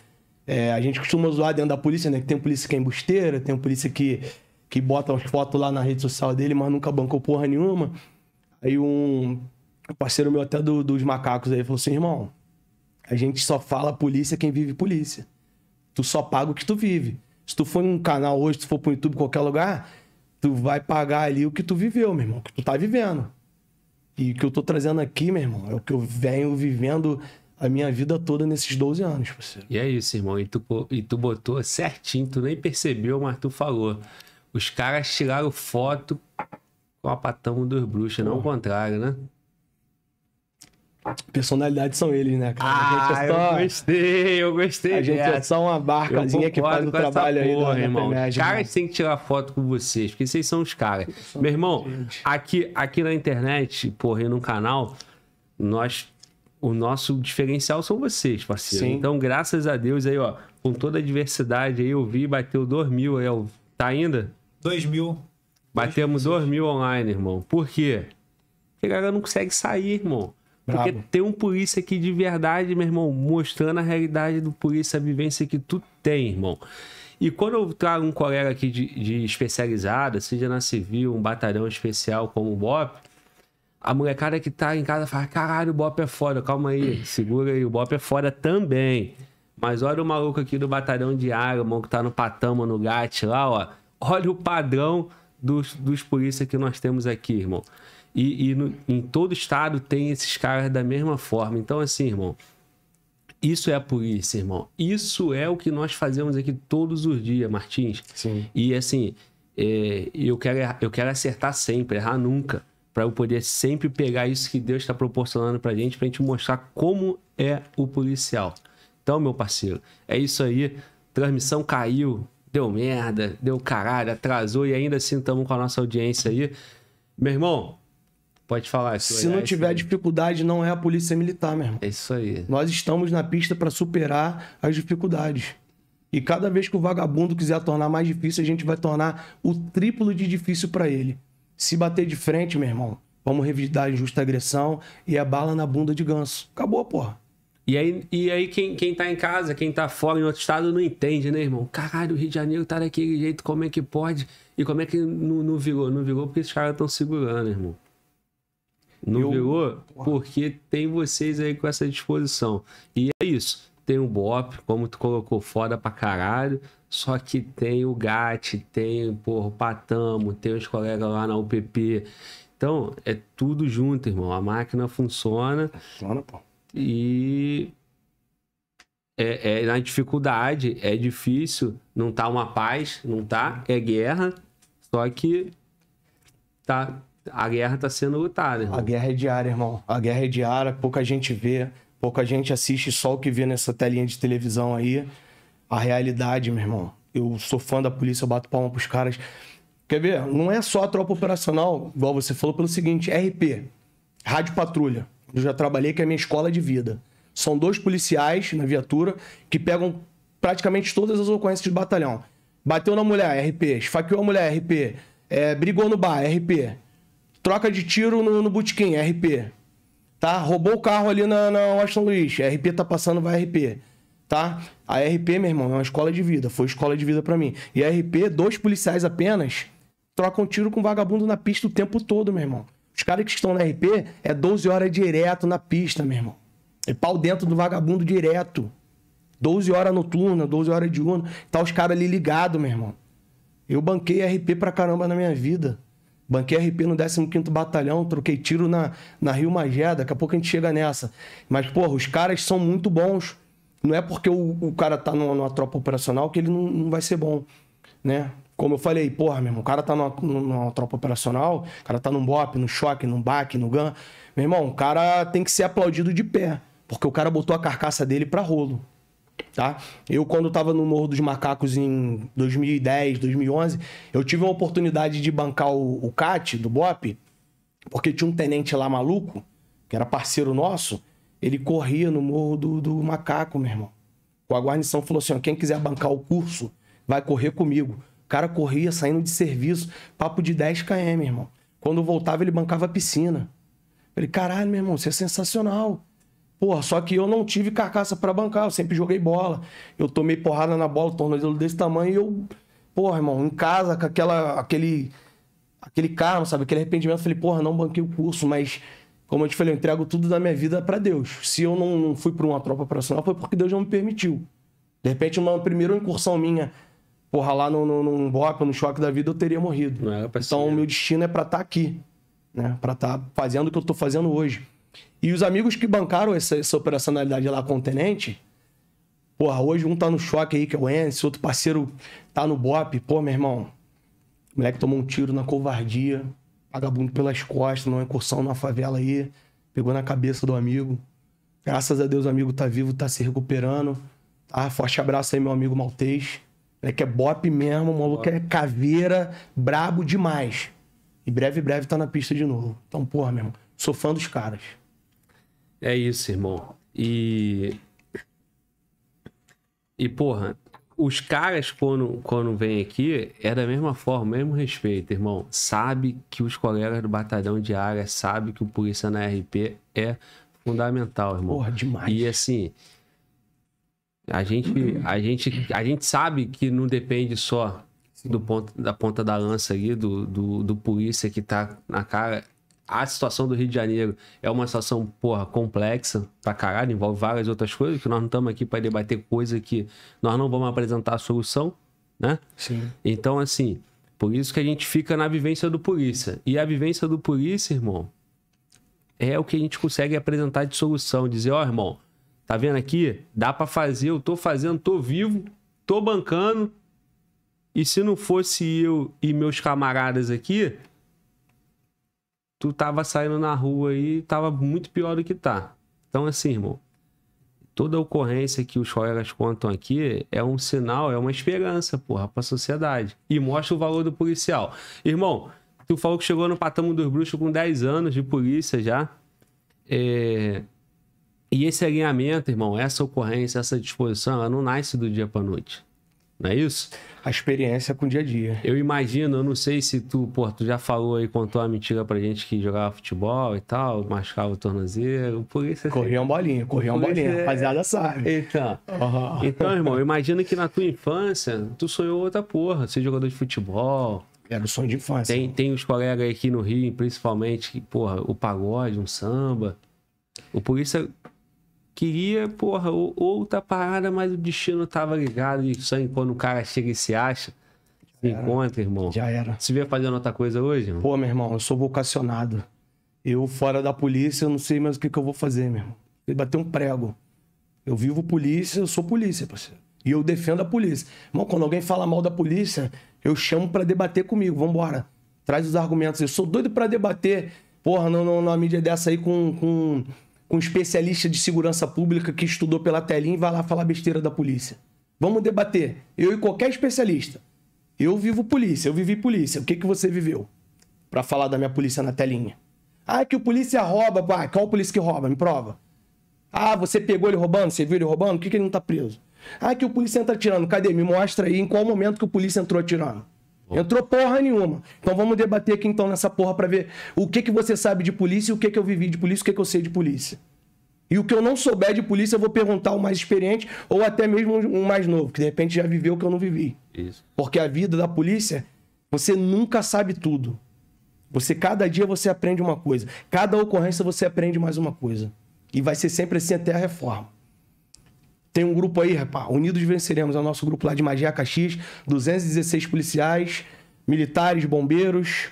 É, a gente costuma zoar dentro da polícia, né? Que tem polícia que é embusteira, tem polícia que, que bota as fotos lá na rede social dele, mas nunca bancou porra nenhuma. Aí um parceiro meu até do, dos macacos aí falou assim, irmão, a gente só fala polícia quem vive polícia. Tu só paga o que tu vive. Se tu for em um canal hoje, se tu for pro YouTube, qualquer lugar, tu vai pagar ali o que tu viveu, meu irmão, o que tu tá vivendo. E o que eu tô trazendo aqui, meu irmão, é o que eu venho vivendo a minha vida toda nesses 12 anos, parceiro. E é isso, irmão. E tu, e tu botou certinho, tu nem percebeu, mas tu falou. Os caras tiraram foto com a patama dos bruxos, não o contrário, né? Personalidades são eles, né, cara? É ah, é só... eu gostei, eu gostei. A gente é só uma barcazinha que faz o trabalho aí porra, aí, irmão. Os né? caras têm que tirar foto com vocês, porque vocês são os caras. Meu irmão, aqui, aqui na internet, porra, e no canal, nós o nosso diferencial são vocês, parceiro. Sim. Então, graças a Deus aí, ó, com toda a diversidade aí, eu vi, bateu 2 mil aí, ó. Tá ainda? 2 mil. Batemos 2 mil online, irmão. Por quê? Porque a galera não consegue sair, irmão. Porque Bravo. tem um polícia aqui de verdade, meu irmão, mostrando a realidade do polícia, a vivência que tu tem, irmão. E quando eu trago um colega aqui de, de especializada, seja na civil, um batalhão especial como o BOP, a molecada que tá em casa fala: caralho, o Bop é foda, calma aí, segura aí, o Bop é foda também. Mas olha o maluco aqui do Batalhão de o irmão que tá no Patama, no Gat lá, ó. Olha o padrão dos, dos polícia que nós temos aqui, irmão. E, e no, em todo estado tem esses caras da mesma forma. Então, assim, irmão, isso é a polícia, irmão. Isso é o que nós fazemos aqui todos os dias, Martins. Sim. E, assim, é, eu, quero, eu quero acertar sempre, errar nunca para eu poder sempre pegar isso que Deus está proporcionando para gente, para gente mostrar como é o policial. Então, meu parceiro, é isso aí. Transmissão caiu, deu merda, deu caralho, atrasou e ainda assim estamos com a nossa audiência aí. Meu irmão, Pode falar. Se, se não é tiver dificuldade, não é a polícia militar, meu irmão. É isso aí. Nós estamos na pista para superar as dificuldades. E cada vez que o vagabundo quiser tornar mais difícil, a gente vai tornar o triplo de difícil para ele. Se bater de frente, meu irmão, vamos revidar a injusta agressão e a bala na bunda de ganso. Acabou, porra. E aí, e aí quem, quem tá em casa, quem tá fora, em outro estado, não entende, né, irmão? Caralho, o Rio de Janeiro tá daquele jeito, como é que pode? E como é que não, não virou? Não virou porque os caras estão segurando, né, irmão. Não Eu... virou porque tem vocês aí com essa disposição. E é isso tem o Bop, como tu colocou, foda pra caralho. Só que tem o GAT, tem porra, o Patamo, tem os colegas lá na UPP. Então, é tudo junto, irmão. A máquina funciona. Funciona, pô. E é, é, na dificuldade, é difícil, não tá uma paz, não tá, é guerra, só que tá, a guerra tá sendo lutada. Irmão. A guerra é diária, irmão. A guerra é diária, pouca gente vê. Pouca gente assiste só o que vê nessa telinha de televisão aí. A realidade, meu irmão. Eu sou fã da polícia, eu bato palma pros caras. Quer ver? Não é só a tropa operacional, igual você falou, pelo seguinte: RP, Rádio Patrulha. Eu já trabalhei, que é a minha escola de vida. São dois policiais na viatura que pegam praticamente todas as ocorrências de batalhão. Bateu na mulher, RP. Esfaqueou a mulher, RP. É, brigou no bar, RP. Troca de tiro no, no botequim, RP tá? Roubou o carro ali na, na Washington Luiz. A RP tá passando, vai RP. Tá? A RP, meu irmão, é uma escola de vida. Foi escola de vida para mim. E a RP, dois policiais apenas, trocam tiro com vagabundo na pista o tempo todo, meu irmão. Os caras que estão na RP é 12 horas direto na pista, meu irmão. É pau dentro do vagabundo direto. 12 horas noturna, 12 horas diurna. Tá os caras ali ligados, meu irmão. Eu banquei RP pra caramba na minha vida. Banquei RP no 15º Batalhão, troquei tiro na, na Rio Magé, daqui a pouco a gente chega nessa. Mas, porra, os caras são muito bons. Não é porque o, o cara tá numa, numa, tropa operacional que ele não, não vai ser bom, né? Como eu falei, porra, meu irmão, o cara tá numa, numa tropa operacional, o cara tá num BOP, no choque, num baque, no GAN. Meu irmão, o cara tem que ser aplaudido de pé, porque o cara botou a carcaça dele pra rolo tá? Eu, quando estava no Morro dos Macacos em 2010, 2011, eu tive uma oportunidade de bancar o, o CAT, do BOP, porque tinha um tenente lá maluco, que era parceiro nosso, ele corria no Morro do, do Macaco, meu irmão. Com a guarnição falou assim, quem quiser bancar o curso, vai correr comigo. O cara corria saindo de serviço, papo de 10 km, irmão. Quando voltava, ele bancava a piscina. falei, caralho, meu irmão, isso é sensacional. Porra, só que eu não tive carcaça para bancar, eu sempre joguei bola. Eu tomei porrada na bola, tornozelo desse tamanho e eu, porra, irmão, em casa com aquela, aquele, aquele carro, sabe, aquele arrependimento, eu falei, porra, não banquei o curso, mas como eu te falei, eu entrego tudo da minha vida para Deus. Se eu não, não fui para uma tropa profissional, foi porque Deus não me permitiu. De repente, uma primeira incursão minha, porra, lá no, no, num bop, no choque da vida, eu teria morrido. então, o meu destino é para estar tá aqui, né? Para estar tá fazendo o que eu tô fazendo hoje. E os amigos que bancaram essa, essa operacionalidade lá com o tenente, porra, hoje um tá no choque aí, que é o Enzo, outro parceiro tá no BOP. Pô, meu irmão, o moleque tomou um tiro na covardia, vagabundo pelas costas, numa incursão numa favela aí, pegou na cabeça do amigo. Graças a Deus o amigo tá vivo, tá se recuperando. Tá? Forte abraço aí, meu amigo maltês. É que é bop mesmo, o maluco é caveira, brabo demais. E breve, breve tá na pista de novo. Então, porra, meu irmão, sou fã dos caras. É isso, irmão. E. E, porra, os caras, quando, quando vêm aqui, é da mesma forma, mesmo respeito, irmão. Sabe que os colegas do Batalhão de Área, sabe que o Polícia na RP é fundamental, irmão. Porra, demais. E assim. A gente, a, gente, a gente sabe que não depende só do ponto, da ponta da lança ali, do, do, do polícia que tá na cara a situação do Rio de Janeiro é uma situação, porra, complexa pra caralho, envolve várias outras coisas, que nós não estamos aqui para debater coisa que nós não vamos apresentar a solução, né? Sim. Então, assim, por isso que a gente fica na vivência do polícia. E a vivência do polícia, irmão, é o que a gente consegue apresentar de solução, dizer, ó, oh, irmão, tá vendo aqui? Dá para fazer, eu tô fazendo, tô vivo, tô bancando. E se não fosse eu e meus camaradas aqui, tu tava saindo na rua e tava muito pior do que tá. Então, assim, irmão, toda ocorrência que os colegas contam aqui é um sinal, é uma esperança, porra, pra sociedade. E mostra o valor do policial. Irmão, tu falou que chegou no Patamo dos Bruxos com 10 anos de polícia já. É... E esse alinhamento, irmão, essa ocorrência, essa disposição, ela não nasce do dia pra noite não é isso? A experiência com o dia a dia. Eu imagino, eu não sei se tu, pô, tu já falou aí, contou a mentira pra gente que jogava futebol e tal, machucava o tornozeiro, por isso... Assim. Corria uma bolinha, corria uma bolinha, é... rapaziada sabe. Então, uhum. então irmão, imagina que na tua infância, tu sonhou outra porra, ser jogador de futebol... Era o sonho de infância. Tem, tem os colegas aqui no Rio, principalmente, que, porra, o pagode, um samba... O polícia Queria, porra, outra parada, mas o destino tava ligado. E sangue, quando o cara chega e se acha, se encontra, irmão. Já era. Você vê fazendo outra coisa hoje? Irmão? Pô, meu irmão, eu sou vocacionado. Eu, fora da polícia, eu não sei mais o que, que eu vou fazer, meu irmão. Bater um prego. Eu vivo polícia, eu sou polícia, parceiro. E eu defendo a polícia. Irmão, quando alguém fala mal da polícia, eu chamo para debater comigo. Vambora. Traz os argumentos. Eu sou doido para debater. Porra, não, não, na mídia dessa aí com, com com um especialista de segurança pública que estudou pela telinha e vai lá falar besteira da polícia. Vamos debater. Eu e qualquer especialista. Eu vivo polícia, eu vivi polícia. O que, que você viveu? Para falar da minha polícia na telinha. Ah, que o polícia rouba. Ah, qual o polícia que rouba? Me prova. Ah, você pegou ele roubando? Você viu ele roubando? Por que, que ele não tá preso? Ah, que o polícia entra atirando. Cadê? Me mostra aí em qual momento que o polícia entrou atirando. Entrou porra nenhuma. Então vamos debater aqui então nessa porra para ver o que que você sabe de polícia, o que que eu vivi de polícia, o que que eu sei de polícia. E o que eu não souber de polícia, eu vou perguntar o mais experiente ou até mesmo um mais novo, que de repente já viveu o que eu não vivi. Isso. Porque a vida da polícia, você nunca sabe tudo. Você cada dia você aprende uma coisa, cada ocorrência você aprende mais uma coisa. E vai ser sempre assim até a reforma. Tem um grupo aí, rapaz, Unidos Venceremos, é o nosso grupo lá de Magia Caxias, 216 policiais, militares, bombeiros,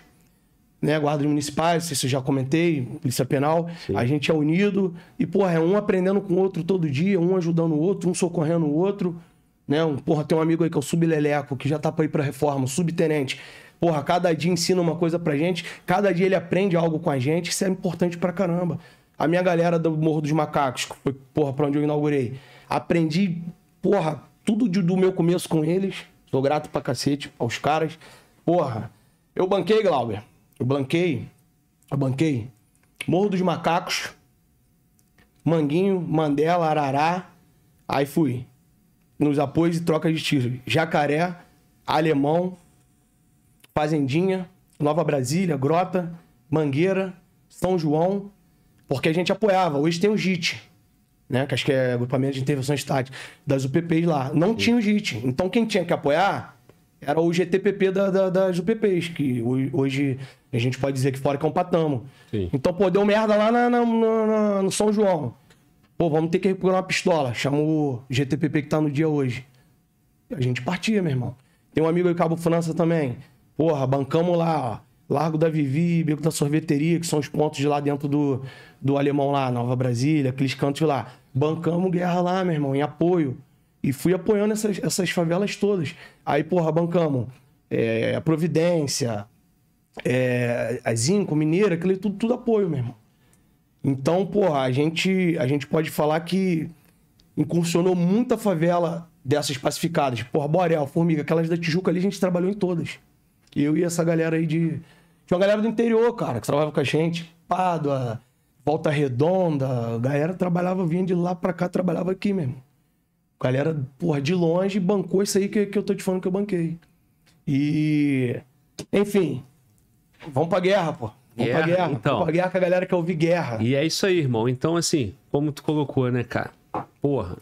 né, guardas municipais, isso eu já comentei, polícia penal, Sim. a gente é unido e, porra, é um aprendendo com o outro todo dia, um ajudando o outro, um socorrendo o outro, né, um, porra, tem um amigo aí que é o Subleleco, que já tá pra ir pra reforma, subtenente, porra, cada dia ensina uma coisa pra gente, cada dia ele aprende algo com a gente, isso é importante pra caramba. A minha galera do Morro dos Macacos, que foi, porra, pra onde eu inaugurei, Aprendi, porra, tudo de, do meu começo com eles. Sou grato pra cacete aos caras. Porra, eu banquei, Glauber. Eu banquei. Eu banquei. Morro dos Macacos. Manguinho, Mandela, Arará. Aí fui. Nos apoios e trocas de tiros. Jacaré, Alemão, Fazendinha, Nova Brasília, Grota, Mangueira, São João. Porque a gente apoiava. Hoje tem o JIT né? Que acho que é agrupamento de intervenção estática, das UPPs lá. Não tinha o JIT. Então quem tinha que apoiar era o GTPP da, da, das UPPs, que hoje a gente pode dizer que fora que é um patamo. Sim. Então, pô, deu merda lá na, na, na, no São João. Pô, vamos ter que recuperar uma pistola. Chama o GTPP que tá no dia hoje. A gente partia, meu irmão. Tem um amigo aí, Cabo França também. Porra, bancamos lá, ó. Largo da Vivi, Beco da Sorveteria, que são os pontos de lá dentro do, do Alemão lá, Nova Brasília, aqueles cantos lá. Bancamos guerra lá, meu irmão, em apoio. E fui apoiando essas, essas favelas todas. Aí, porra, bancamos é, a Providência, é, a Zinco, Mineira, aquilo tudo, tudo apoio, meu irmão. Então, porra, a gente, a gente pode falar que incursionou muita favela dessas pacificadas. Porra, Borel, Formiga, aquelas da Tijuca ali, a gente trabalhou em todas. Eu e essa galera aí de, tinha uma galera do interior, cara, que trabalhava com a gente. Pádua, Volta Redonda. A galera trabalhava, vinha de lá pra cá, trabalhava aqui mesmo. A galera, porra, de longe, bancou isso aí que, que eu tô te falando que eu banquei. E. Enfim. Vamos pra guerra, pô. Vamos guerra, pra guerra. Então. Vamos pra guerra com a galera que ouvi guerra. E é isso aí, irmão. Então, assim, como tu colocou, né, cara? Porra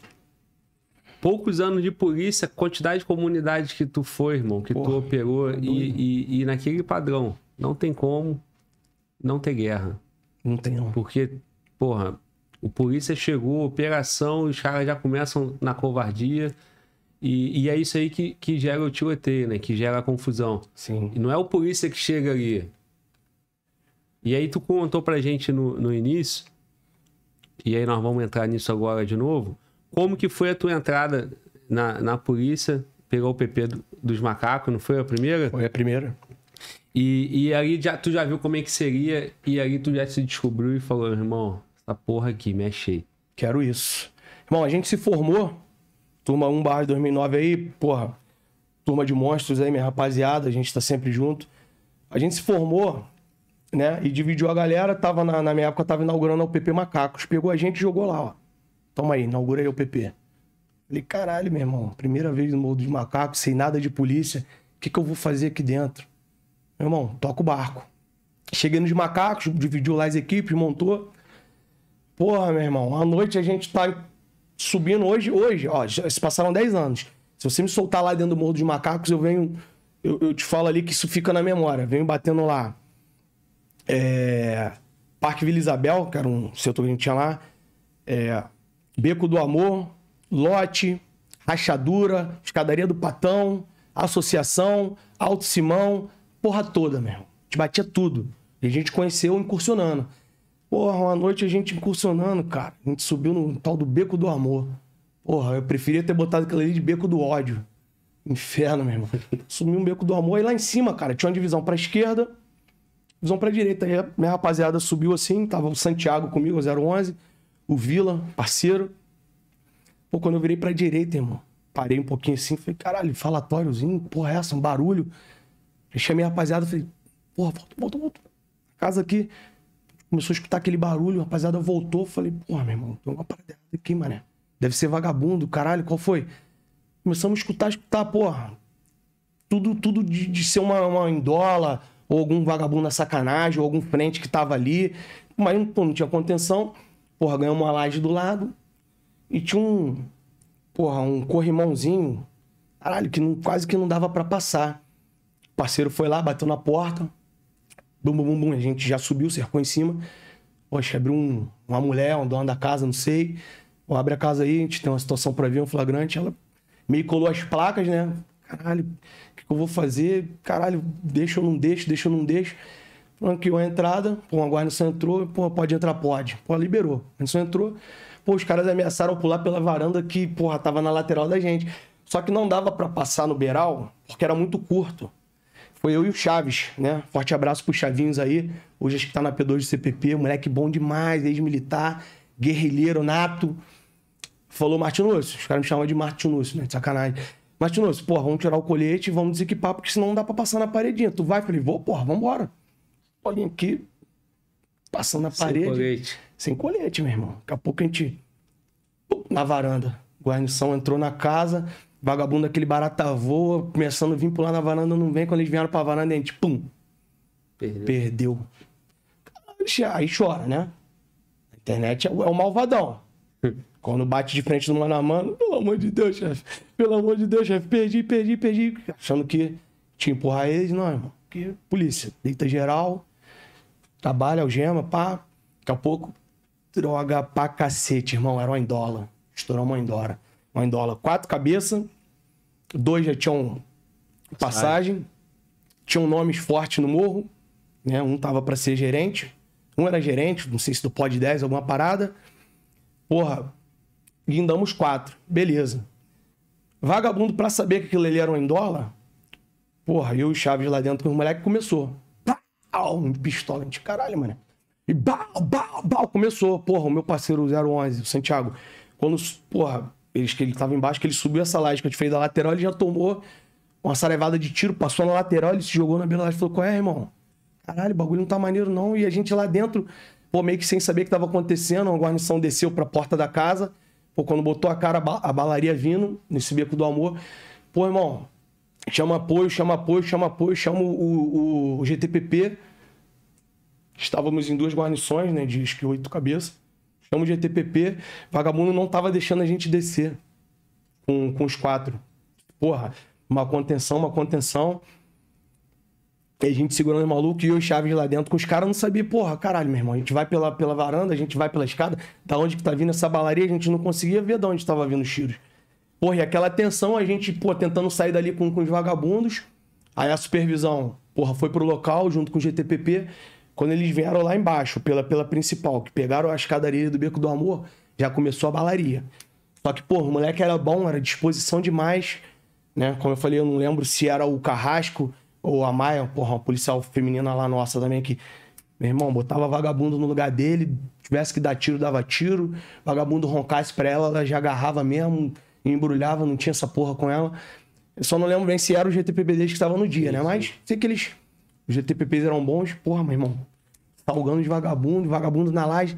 poucos anos de polícia, quantidade de comunidades que tu foi, irmão, que Porra, tu operou tá e, e, e, naquele padrão não tem como não ter guerra. Não tem não. Porque, porra, o polícia chegou, operação, os caras já começam na covardia. E, e, é isso aí que, que gera o tiroteio, né? Que gera a confusão. Sim. E não é o polícia que chega ali. E aí tu contou pra gente no, no início, e aí nós vamos entrar nisso agora de novo, como que foi a tua entrada na, na polícia, pegou o PP do, dos macacos, não foi a primeira? Foi a primeira. E, e já, tu já viu como é que seria, e aí tu já se descobriu e falou, irmão, essa porra aqui, mexei. Quero isso. Irmão, a gente se formou, turma 1 barra 2009 aí, porra, turma de monstros aí, minha rapaziada, a gente tá sempre junto. A gente se formou, né, e dividiu a galera, tava na, na minha época, tava inaugurando a PP Macacos, pegou a gente e jogou lá, ó. Toma aí, inaugura aí a PP. Falei, caralho, meu irmão, primeira vez no mundo de Macacos, sem nada de polícia, o que que eu vou fazer aqui dentro? Meu irmão, toca o barco. Cheguei nos macacos, dividiu lá as equipes, montou. Porra, meu irmão, à noite a gente tá subindo hoje, hoje, ó, já se passaram 10 anos. Se você me soltar lá dentro do Morro dos Macacos, eu venho. Eu, eu te falo ali que isso fica na memória. Venho batendo lá. É, Parque Vila Isabel, que era um setor que a gente tinha lá. É, Beco do Amor, Lote, Rachadura, Escadaria do Patão, Associação, Alto Simão, porra toda, meu irmão. A gente batia tudo. E a gente conheceu incursionando. Porra, uma noite a gente incursionando, cara. A gente subiu no tal do Beco do Amor. Porra, eu preferia ter botado aquela ali de Beco do Ódio. Inferno, meu irmão. Sumiu um Beco do Amor e lá em cima, cara, tinha uma divisão pra esquerda, divisão pra direita. Aí a minha rapaziada subiu assim, tava o Santiago comigo, 011, o Vila, parceiro. Pô, quando eu virei pra direita, irmão, parei um pouquinho assim, falei, caralho, falatóriozinho, porra, é essa, um barulho. Eu chamei a rapaziada e falei, porra, volta, volta, volta. Casa aqui. Começou a escutar aquele barulho, a rapaziada voltou. Falei, porra, meu irmão, tem uma parada aqui, mané. Deve ser vagabundo, caralho, qual foi? Começamos a escutar, escutar, porra. Tudo, tudo de, de ser uma, uma indola, ou algum vagabundo na sacanagem, ou algum frente que tava ali. Mas pô, não tinha contenção. Porra, ganhamos uma laje do lado. E tinha um, porra, um corrimãozinho, caralho, que não, quase que não dava para passar parceiro foi lá, bateu na porta. Bum, bum, bum, bum. A gente já subiu, cercou em cima. Poxa, abriu um, uma mulher, um dono da casa, não sei. Ó, abre a casa aí, a gente tem uma situação pra ver, um flagrante. Ela meio colou as placas, né? Caralho, o que, que eu vou fazer? Caralho, deixa ou não deixo, deixa ou não deixo. Franqueou a entrada, pô, a guarda só entrou, pô, pode entrar, pode. Pô, liberou. A gente só entrou. Pô, os caras ameaçaram pular pela varanda que, porra, tava na lateral da gente. Só que não dava para passar no beiral, porque era muito curto. Foi eu e o Chaves, né? Forte abraço pro Chavinhos aí. Hoje acho que tá na P2 do CPP, moleque bom demais, ex-militar, guerrilheiro nato. Falou Martinúcio, os caras me chamam de Martinúcio, né? De sacanagem. Martinúcio, porra, vamos tirar o colete e vamos desequipar, porque senão não dá pra passar na paredinha. Tu vai? falei, vou, porra, vambora. Olhinho aqui, passando na parede. Sem colete. Sem colete, meu irmão. Daqui a pouco a gente. na varanda. Guarnição entrou na casa. Vagabundo, aquele barata voa, começando a vir pular na varanda, não vem. Quando eles vieram pra varanda, a gente, pum. Perdeu. Perdeu. Aí chora, né? A internet é o, é o malvadão. Quando bate de frente no mano a mano, pelo amor de Deus, chefe. Pelo amor de Deus, chefe. Perdi, perdi, perdi. Achando que tinha empurrar eles. Não, irmão. Que polícia. Deita geral. Trabalha, algema, pá. Daqui a pouco, droga pra cacete, irmão. Era uma indola. Estourou uma indola. Uma indola. Quatro cabeças dois já tinham passagem, Sai. tinham nomes fortes no morro, né? Um tava para ser gerente, um era gerente, não sei se do Pod 10, alguma parada. Porra, guindamos quatro, beleza. Vagabundo para saber que aquilo ali era um Endola, porra, e o Chaves lá dentro com os moleques começou. Pau, um pistola, gente, caralho, mano. E bal, bal, bal, começou. Porra, o meu parceiro 011, o Santiago. Quando, porra, ele estava embaixo, que ele subiu essa laje que a gente fez da lateral, ele já tomou uma sarevada de tiro, passou na lateral, ele se jogou na beira da laje e falou: Qual é, irmão? Caralho, o bagulho não tá maneiro não. E a gente lá dentro, pô, meio que sem saber o que tava acontecendo, uma guarnição desceu pra porta da casa. Pô, quando botou a cara, a balaria vindo, nesse beco do amor. Pô, irmão, chama apoio, chama apoio, chama apoio, chama o, o, o GTPP. Estávamos em duas guarnições, né, de que oito cabeças. Chamo de ETPP. Vagabundo não tava deixando a gente descer com, com os quatro. Porra, uma contenção, uma contenção. E a gente segurando o maluco e eu e Chaves lá dentro com os caras, não sabia, porra, caralho, meu irmão. A gente vai pela, pela varanda, a gente vai pela escada, da onde que tá vindo essa balaria, a gente não conseguia ver da onde tava vindo os tiros. Porra, e aquela tensão, a gente, pô, tentando sair dali com, com os vagabundos. Aí a supervisão, porra, foi pro local junto com o GTPP. Quando eles vieram lá embaixo, pela, pela principal, que pegaram a escadaria do Beco do Amor, já começou a balaria. Só que, pô, o moleque era bom, era disposição demais, né? Como eu falei, eu não lembro se era o Carrasco ou a Maia, porra, uma policial feminina lá nossa também que meu irmão, botava vagabundo no lugar dele, tivesse que dar tiro, dava tiro. Vagabundo roncasse pra ela, ela já agarrava mesmo, embrulhava, não tinha essa porra com ela. Eu só não lembro bem se era os GTPBDs que estava no dia, né? Mas sei que eles os GTPPs eram bons, porra, meu irmão. Salgando de vagabundo, vagabundo na laje.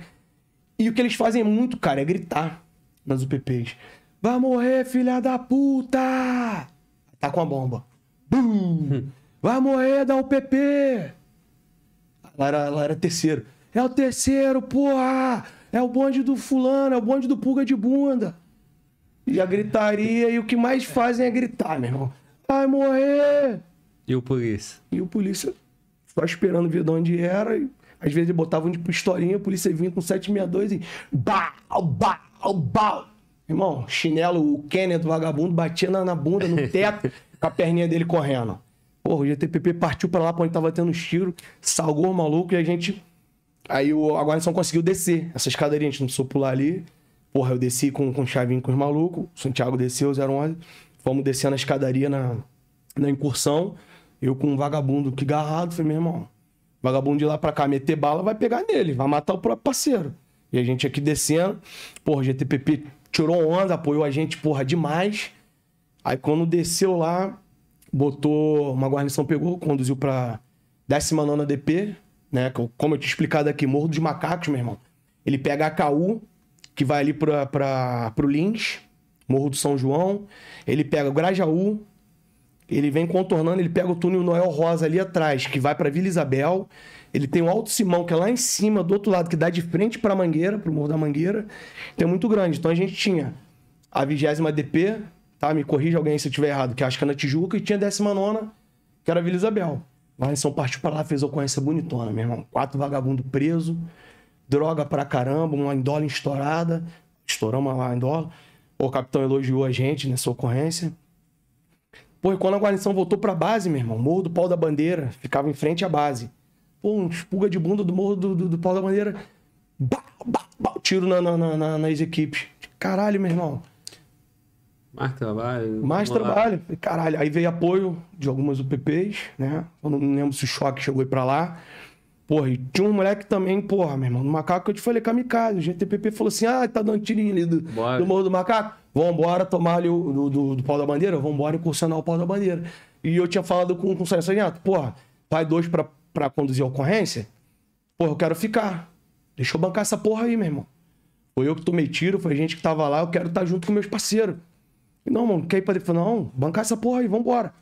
E o que eles fazem muito, cara, é gritar nas UPPs. Vai morrer, filha da puta! Tá com a bomba. Bum! Vai morrer da UPP! Lá era, lá era terceiro. É o terceiro, porra! É o bonde do fulano, é o bonde do pulga de bunda. E a gritaria, e o que mais fazem é gritar, meu irmão. Vai morrer! E o polícia? E o polícia só esperando ver de onde era. E, às vezes ele botava um de tipo, pistolinha, a polícia vinha com 762 e. Bau, bau, bau! Irmão, chinelo, o Kenneth, o vagabundo, batia na, na bunda, no teto, com a perninha dele correndo. Porra, o GTPP partiu para lá pra onde tava tendo os tiros, salgou o maluco e a gente. Aí o, a guarnição conseguiu descer essa escadaria, a gente não precisou pular ali. Porra, eu desci com, com o Chavinho com os malucos, o Santiago desceu, 011. Fomos descendo a escadaria na, na incursão. Eu com um vagabundo que garrado, falei, meu irmão, vagabundo de lá pra cá meter bala vai pegar nele, vai matar o próprio parceiro. E a gente aqui descendo, porra, GTPP tirou onda, apoiou a gente, porra, demais. Aí quando desceu lá, botou, uma guarnição pegou, conduziu pra 19 DP, né? Como eu tinha explicado aqui, Morro dos Macacos, meu irmão. Ele pega a KU, que vai ali pra, pra, pro Lins, Morro do São João. Ele pega o Grajaú, ele vem contornando, ele pega o túnel Noel Rosa ali atrás, que vai para Vila Isabel. Ele tem o Alto Simão, que é lá em cima, do outro lado, que dá de frente para a Mangueira, para o Morro da Mangueira. Então é muito grande. Então a gente tinha a 20 DP, tá? Me corrija alguém se eu estiver errado, que acho que é na Tijuca, e tinha a 19, que era Vila Isabel. Lá em São Partiu para lá, fez ocorrência bonitona, meu irmão. Quatro vagabundo preso, droga para caramba, uma indola estourada. Estouramos lá a indola. O capitão elogiou a gente nessa ocorrência. Pô, e quando a guarnição voltou pra base, meu irmão, Morro do Pau da Bandeira, ficava em frente à base. Pô, um expulga de bunda do Morro do, do, do Pau da Bandeira. tiro na, na, na, nas equipes. Caralho, meu irmão. Mais trabalho. Mais trabalho. Lá. Caralho. Aí veio apoio de algumas UPPs, né? Eu não lembro se o choque chegou aí pra lá. Porra, e tinha um moleque também, porra, meu irmão, do macaco que eu te falei, kamikaze. O GTPP falou assim: ah, tá dando tiro ali do, do morro do macaco Vamos embora tomar o do, do, do, pau da bandeira? Vamos embora incursionar o pau da bandeira. E eu tinha falado com, com o sargento, porra, vai dois pra, pra conduzir a ocorrência? Porra, eu quero ficar. Deixa eu bancar essa porra aí, meu irmão. Foi eu que tomei tiro, foi a gente que tava lá, eu quero estar tá junto com meus parceiros. E não, mano, quer ir pra dentro? Não, bancar essa porra aí, vambora.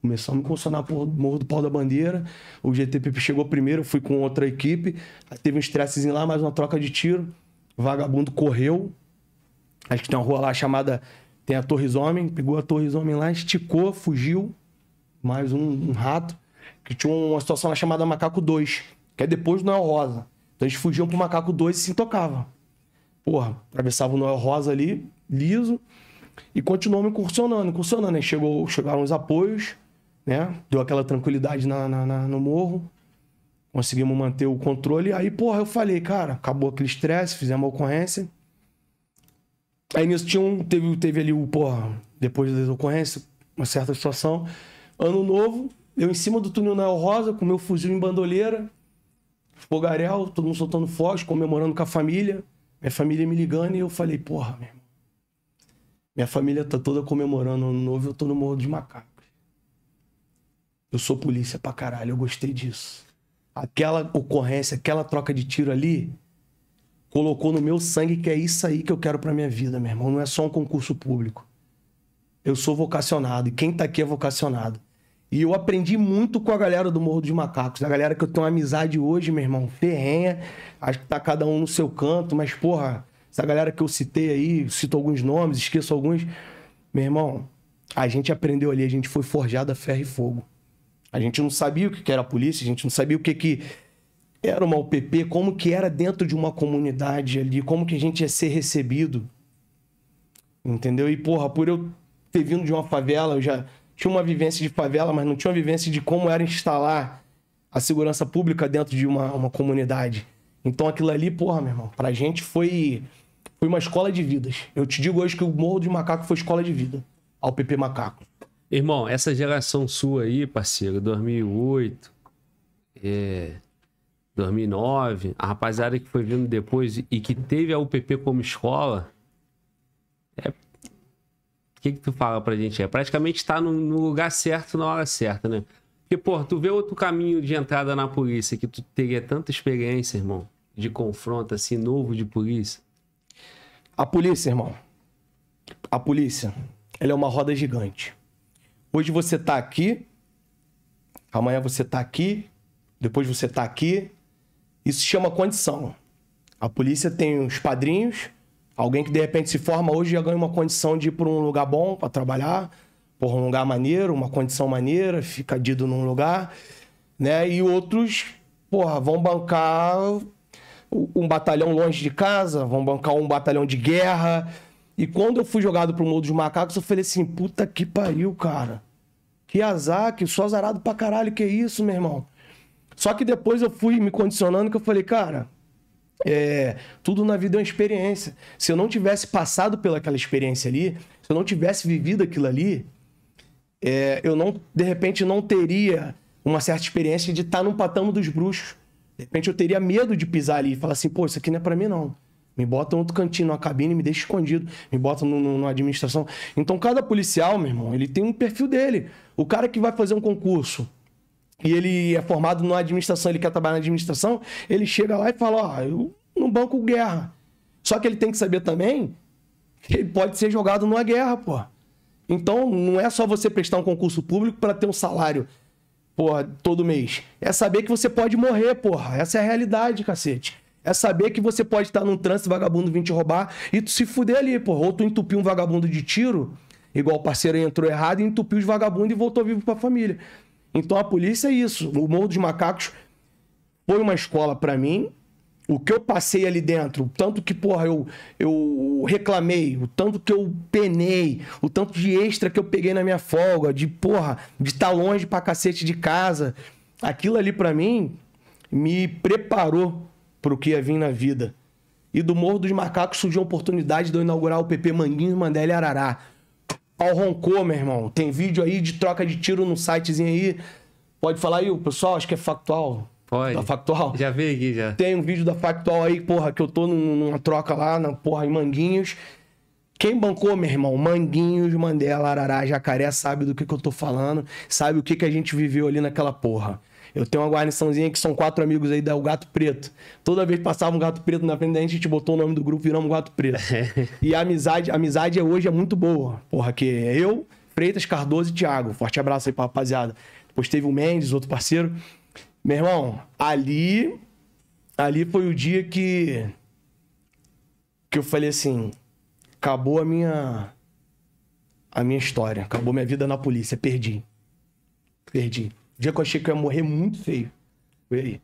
Começamos a incursionar porra do Morro do Pau da Bandeira. O GTP chegou primeiro, fui com outra equipe. teve um estressezinho lá, mais uma troca de tiro. O vagabundo correu, Acho que tem uma rua lá chamada. Tem a Torres Homem. Pegou a Torres Homem lá, esticou, fugiu. Mais um, um rato. Que tinha uma situação lá chamada Macaco 2. Que é depois do Noel Rosa. Então eles fugiam pro Macaco 2 e se intocavam. Porra, atravessava o Noel Rosa ali, liso. E continuamos incursionando, incursionando. Aí chegou, chegaram os apoios, né? Deu aquela tranquilidade na, na, na, no morro. Conseguimos manter o controle. Aí, porra, eu falei, cara, acabou aquele estresse, fizemos a ocorrência. Aí nisso tinha um, teve, teve ali o, porra, depois da ocorrência, uma certa situação. Ano novo, eu em cima do túnel Nel Rosa, com meu fuzil em bandoleira, fogaréu, todo mundo soltando fogos, comemorando com a família. Minha família me ligando e eu falei, porra, meu irmão. Minha família tá toda comemorando ano novo, eu tô no Morro de Macacos. Eu sou polícia pra caralho, eu gostei disso. Aquela ocorrência, aquela troca de tiro ali, colocou no meu sangue que é isso aí que eu quero para minha vida, meu irmão. Não é só um concurso público. Eu sou vocacionado e quem tá aqui é vocacionado. E eu aprendi muito com a galera do Morro dos Macacos, a galera que eu tenho uma amizade hoje, meu irmão, ferrenha. Acho que tá cada um no seu canto, mas porra, essa galera que eu citei aí, cito alguns nomes, esqueço alguns. Meu irmão, a gente aprendeu ali, a gente foi forjado a ferro e fogo. A gente não sabia o que era a polícia, a gente não sabia o que que era uma UPP, como que era dentro de uma comunidade ali, como que a gente ia ser recebido. Entendeu? E, porra, por eu ter vindo de uma favela, eu já tinha uma vivência de favela, mas não tinha uma vivência de como era instalar a segurança pública dentro de uma, uma comunidade. Então aquilo ali, porra, meu irmão, pra gente foi, foi uma escola de vidas. Eu te digo hoje que o Morro de Macaco foi escola de vida, ao PP Macaco. Irmão, essa geração sua aí, parceiro, 2008, é, 2009, a rapaziada que foi vindo depois e que teve a UPP como escola, é... o que que tu fala pra gente? É praticamente tá no, no lugar certo na hora certa, né? Porque, pô, tu vê outro caminho de entrada na polícia que tu teria tanta experiência, irmão, de confronto assim, novo de polícia. A polícia, irmão. A polícia, ela é uma roda gigante. Hoje você tá aqui, amanhã você tá aqui, depois você tá aqui, isso se chama condição. A polícia tem os padrinhos, alguém que de repente se forma hoje já ganha uma condição de ir para um lugar bom para trabalhar, por um lugar maneiro, uma condição maneira, fica dito num lugar, né? E outros, porra, vão bancar um batalhão longe de casa, vão bancar um batalhão de guerra. E quando eu fui jogado pro mundo dos macacos, eu falei assim: puta que pariu, cara. Que azar, que só azarado pra caralho, que isso, meu irmão. Só que depois eu fui me condicionando que eu falei, cara, é, tudo na vida é uma experiência. Se eu não tivesse passado pelaquela experiência ali, se eu não tivesse vivido aquilo ali, é, eu não, de repente, não teria uma certa experiência de estar num patamo dos bruxos. De repente eu teria medo de pisar ali e falar assim, pô, isso aqui não é para mim não. Me bota em outro cantinho, numa cabine, me deixa escondido. Me bota no, no, numa administração. Então cada policial, meu irmão, ele tem um perfil dele. O cara que vai fazer um concurso, e ele é formado na administração, ele quer trabalhar na administração, ele chega lá e fala, ó, oh, eu no banco guerra. Só que ele tem que saber também que ele pode ser jogado numa guerra, pô. Então, não é só você prestar um concurso público para ter um salário, porra, todo mês. É saber que você pode morrer, porra. Essa é a realidade, cacete. É saber que você pode estar num trânsito, vagabundo vir te roubar e tu se fuder ali, porra. Ou tu entupiu um vagabundo de tiro, igual o parceiro entrou errado, e entupiu os vagabundos e voltou vivo pra família. Então a polícia é isso. O Morro dos Macacos foi uma escola para mim. O que eu passei ali dentro, o tanto que, porra, eu, eu reclamei, o tanto que eu penei, o tanto de extra que eu peguei na minha folga, de, porra, de estar tá longe pra cacete de casa. Aquilo ali para mim me preparou pro que ia vir na vida. E do Morro dos Macacos surgiu a oportunidade de eu inaugurar o PP Manguinhos Mandelli Arará ao roncou, meu irmão. Tem vídeo aí de troca de tiro no sitezinho aí. Pode falar aí, o pessoal, acho que é factual. Pode. Da Factual. Já vi aqui, já. Tem um vídeo da Factual aí, porra, que eu tô numa troca lá, na, porra, em Manguinhos. Quem bancou, meu irmão? Manguinhos, Mandela, Arará, Jacaré, sabe do que, que eu tô falando, sabe o que, que a gente viveu ali naquela porra. Eu tenho uma guarniçãozinha que são quatro amigos aí, da o Gato Preto. Toda vez que passava um gato preto na frente da gente, a gente botou o nome do grupo e viramos Gato Preto. e a amizade, a amizade hoje é muito boa. Porra, que é eu, Freitas, Cardoso e Thiago. Forte abraço aí pra rapaziada. Depois teve o Mendes, outro parceiro. Meu irmão, ali. Ali foi o dia que. Que eu falei assim. Acabou a minha. A minha história. Acabou minha vida na polícia. Perdi. Perdi. O dia que eu achei que eu ia morrer muito feio. Foi aí.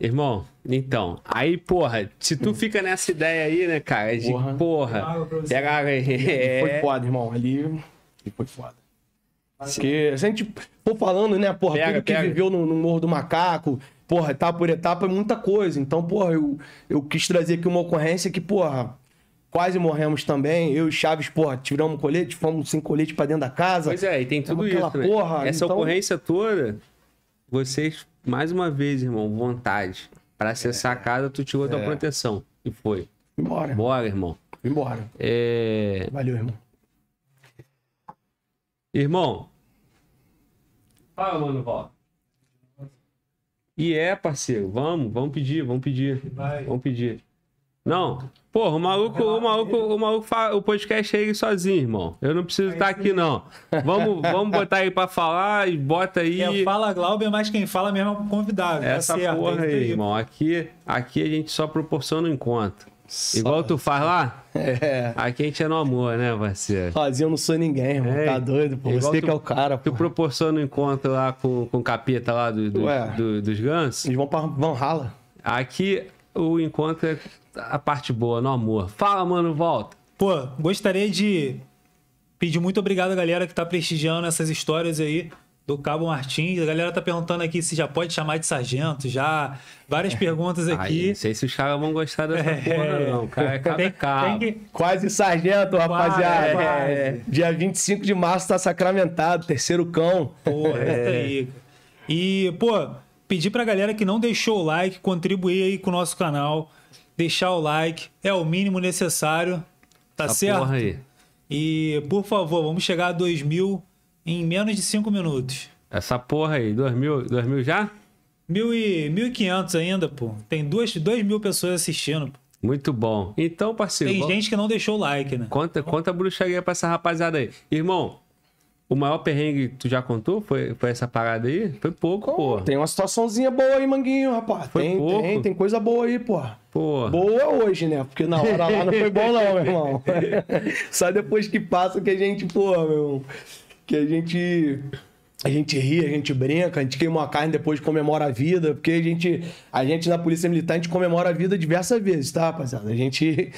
Irmão, então, aí, porra, se tu hum. fica nessa ideia aí, né, cara, de porra, porra pega água aí. Foi é. foda, irmão, ali foi foda. Porque se a gente for falando, né, porra, pega, tudo que pega. viveu no, no Morro do Macaco, porra, etapa por etapa é muita coisa. Então, porra, eu, eu quis trazer aqui uma ocorrência que, porra, quase morremos também. Eu e Chaves, porra, tiramos colete, fomos sem colete para dentro da casa. Pois é, e tem tudo isso. Né? Porra, Essa então... ocorrência toda, vocês, mais uma vez, irmão, vontade. para acessar é. a casa, tu tirou é. tua proteção. E foi. Embora. Bora, irmão. Embora. É... Valeu, irmão. Irmão. Fala, mano, Val. E é, parceiro, vamos, vamos pedir, vamos pedir. Vai. Vamos pedir. Não, Porra, o maluco, o maluco, o maluco fala, o podcast é ele sozinho, irmão. Eu não preciso estar é tá aqui, não. Vamos, vamos botar aí pra falar e bota aí. É, fala Glauber, mas quem fala mesmo é o convidado. Tá Essa certo, porra é aí, irmão. Aqui, aqui a gente só proporciona um encontro. Só. Igual tu faz lá? É. Aqui a gente é no amor, né, parceiro? Sozinho eu não sou ninguém, irmão. É. Tá doido, pô. Igual Você tu, que é o cara, pô. Tu proporciona um encontro lá com, com o capeta lá do, do, do, dos gansos? Eles vão pra Van Hala. Aqui, o encontro é a parte boa, no amor. Fala, mano, volta. Pô, gostaria de pedir muito obrigado à galera que tá prestigiando essas histórias aí do Cabo Martins. A galera tá perguntando aqui se já pode chamar de sargento, já. Várias é. perguntas aqui. Ai, não sei se os caras vão gostar dessa é. porra, não. Cara, é cabo, tem, é cabo. Tem que... Quase sargento, rapaziada. Quase. É. Dia 25 de março tá sacramentado, terceiro cão. Porra, é. aí. E, pô, pedir pra galera que não deixou o like, contribuir aí com o nosso canal, deixar o like, é o mínimo necessário, tá certo? Porra aí. E, por favor, vamos chegar a 2 mil em menos de 5 minutos. Essa porra aí, 2 mil, 2 mil já? Mil e, 1.500 ainda, pô. Tem 2 mil pessoas assistindo, pô. Muito bom. Então, parceiro. Tem bom... gente que não deixou o like, né? Conta, conta a bruxaria pra essa rapaziada aí. Irmão, o maior perrengue que tu já contou foi, foi essa parada aí? Foi pouco, pô. Tem uma situaçãozinha boa aí, Manguinho, rapaz. Foi tem, pouco. tem, tem coisa boa aí, pô. Pô. Boa hoje, né? Porque na hora lá não foi bom, não, meu irmão. Só depois que passa que a gente, pô, meu irmão, que a gente. A gente ri, a gente brinca, a gente queima a carne depois comemora a vida, porque a gente, a gente na Polícia Militar, a gente comemora a vida diversas vezes, tá, rapaziada? A gente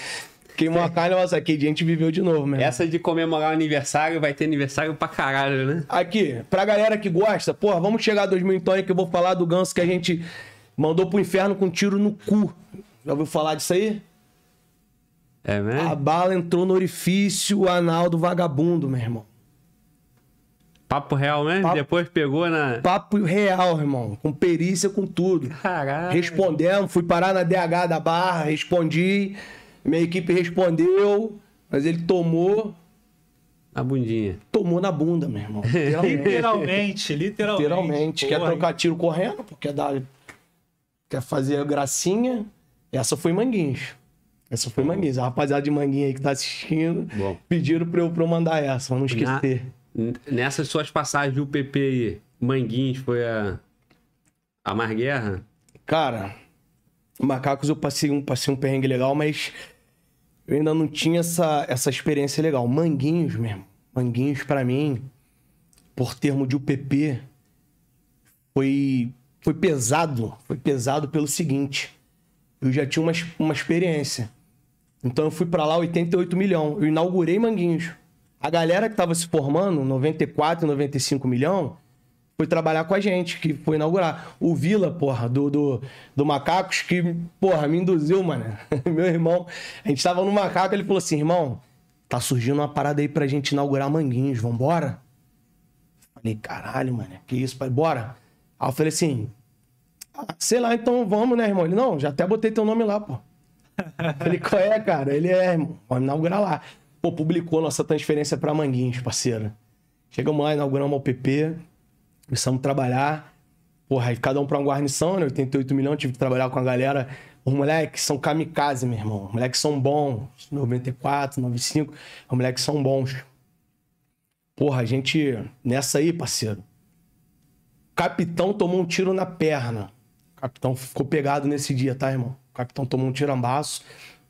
Queimou a carne, nossa, aqui a gente viveu de novo mesmo. Essa de comemorar o aniversário, vai ter aniversário pra caralho, né? Aqui, pra galera que gosta, porra, vamos chegar a 2000 então aí que eu vou falar do ganso que a gente mandou pro inferno com um tiro no cu. Já ouviu falar disso aí? É mesmo? Né? A bala entrou no orifício anal do vagabundo, meu irmão. Papo real né? Papo, Depois pegou na. Papo real, irmão. Com perícia, com tudo. Caralho. Respondemos, fui parar na DH da barra, respondi. Minha equipe respondeu, mas ele tomou. Na bundinha. Tomou na bunda, meu irmão. literalmente, literalmente. Literalmente. quer trocar tiro correndo, quer dar. Quer fazer gracinha. Essa foi Manguinhos. Essa foi Manguinhos. A rapaziada de Manguinho aí que tá assistindo Bom. pediram pra eu, pra eu mandar essa, pra não esquecer. Na, nessas suas passagens de UPP aí, Manguinhos foi a. A mais guerra? Cara, Macacos eu passei um, passei um perrengue legal, mas eu ainda não tinha essa, essa experiência legal. Manguinhos mesmo. Manguinhos, para mim, por termo de UPP, foi, foi pesado. Foi pesado pelo seguinte: eu já tinha uma, uma experiência. Então eu fui para lá 88 milhão. Eu inaugurei Manguinhos. A galera que tava se formando, 94, 95 milhão, foi trabalhar com a gente, que foi inaugurar. O Vila, porra, do, do, do Macacos, que, porra, me induziu, mano. Meu irmão, a gente tava no Macaco, ele falou assim, irmão, tá surgindo uma parada aí pra gente inaugurar Manguinhos, vambora? Falei, caralho, mano, que isso, pai, bora? Aí eu falei assim, ah, sei lá, então vamos, né, irmão? Ele, não, já até botei teu nome lá, pô. Falei, qual é, cara? Ele é, irmão, vamos inaugurar lá. Pô, publicou nossa transferência pra Manguinhos, parceiro. Chegamos lá, inauguramos o PP Começamos a trabalhar. Porra, aí cada um pra uma guarnição, né? 88 milhões, tive que trabalhar com a galera. Os moleques são kamikaze, meu irmão. Os moleques são bons. 94, 95. Os moleques são bons. Porra, a gente. Nessa aí, parceiro. O capitão tomou um tiro na perna. O capitão ficou pegado nesse dia, tá, irmão? O capitão tomou um tirambaço.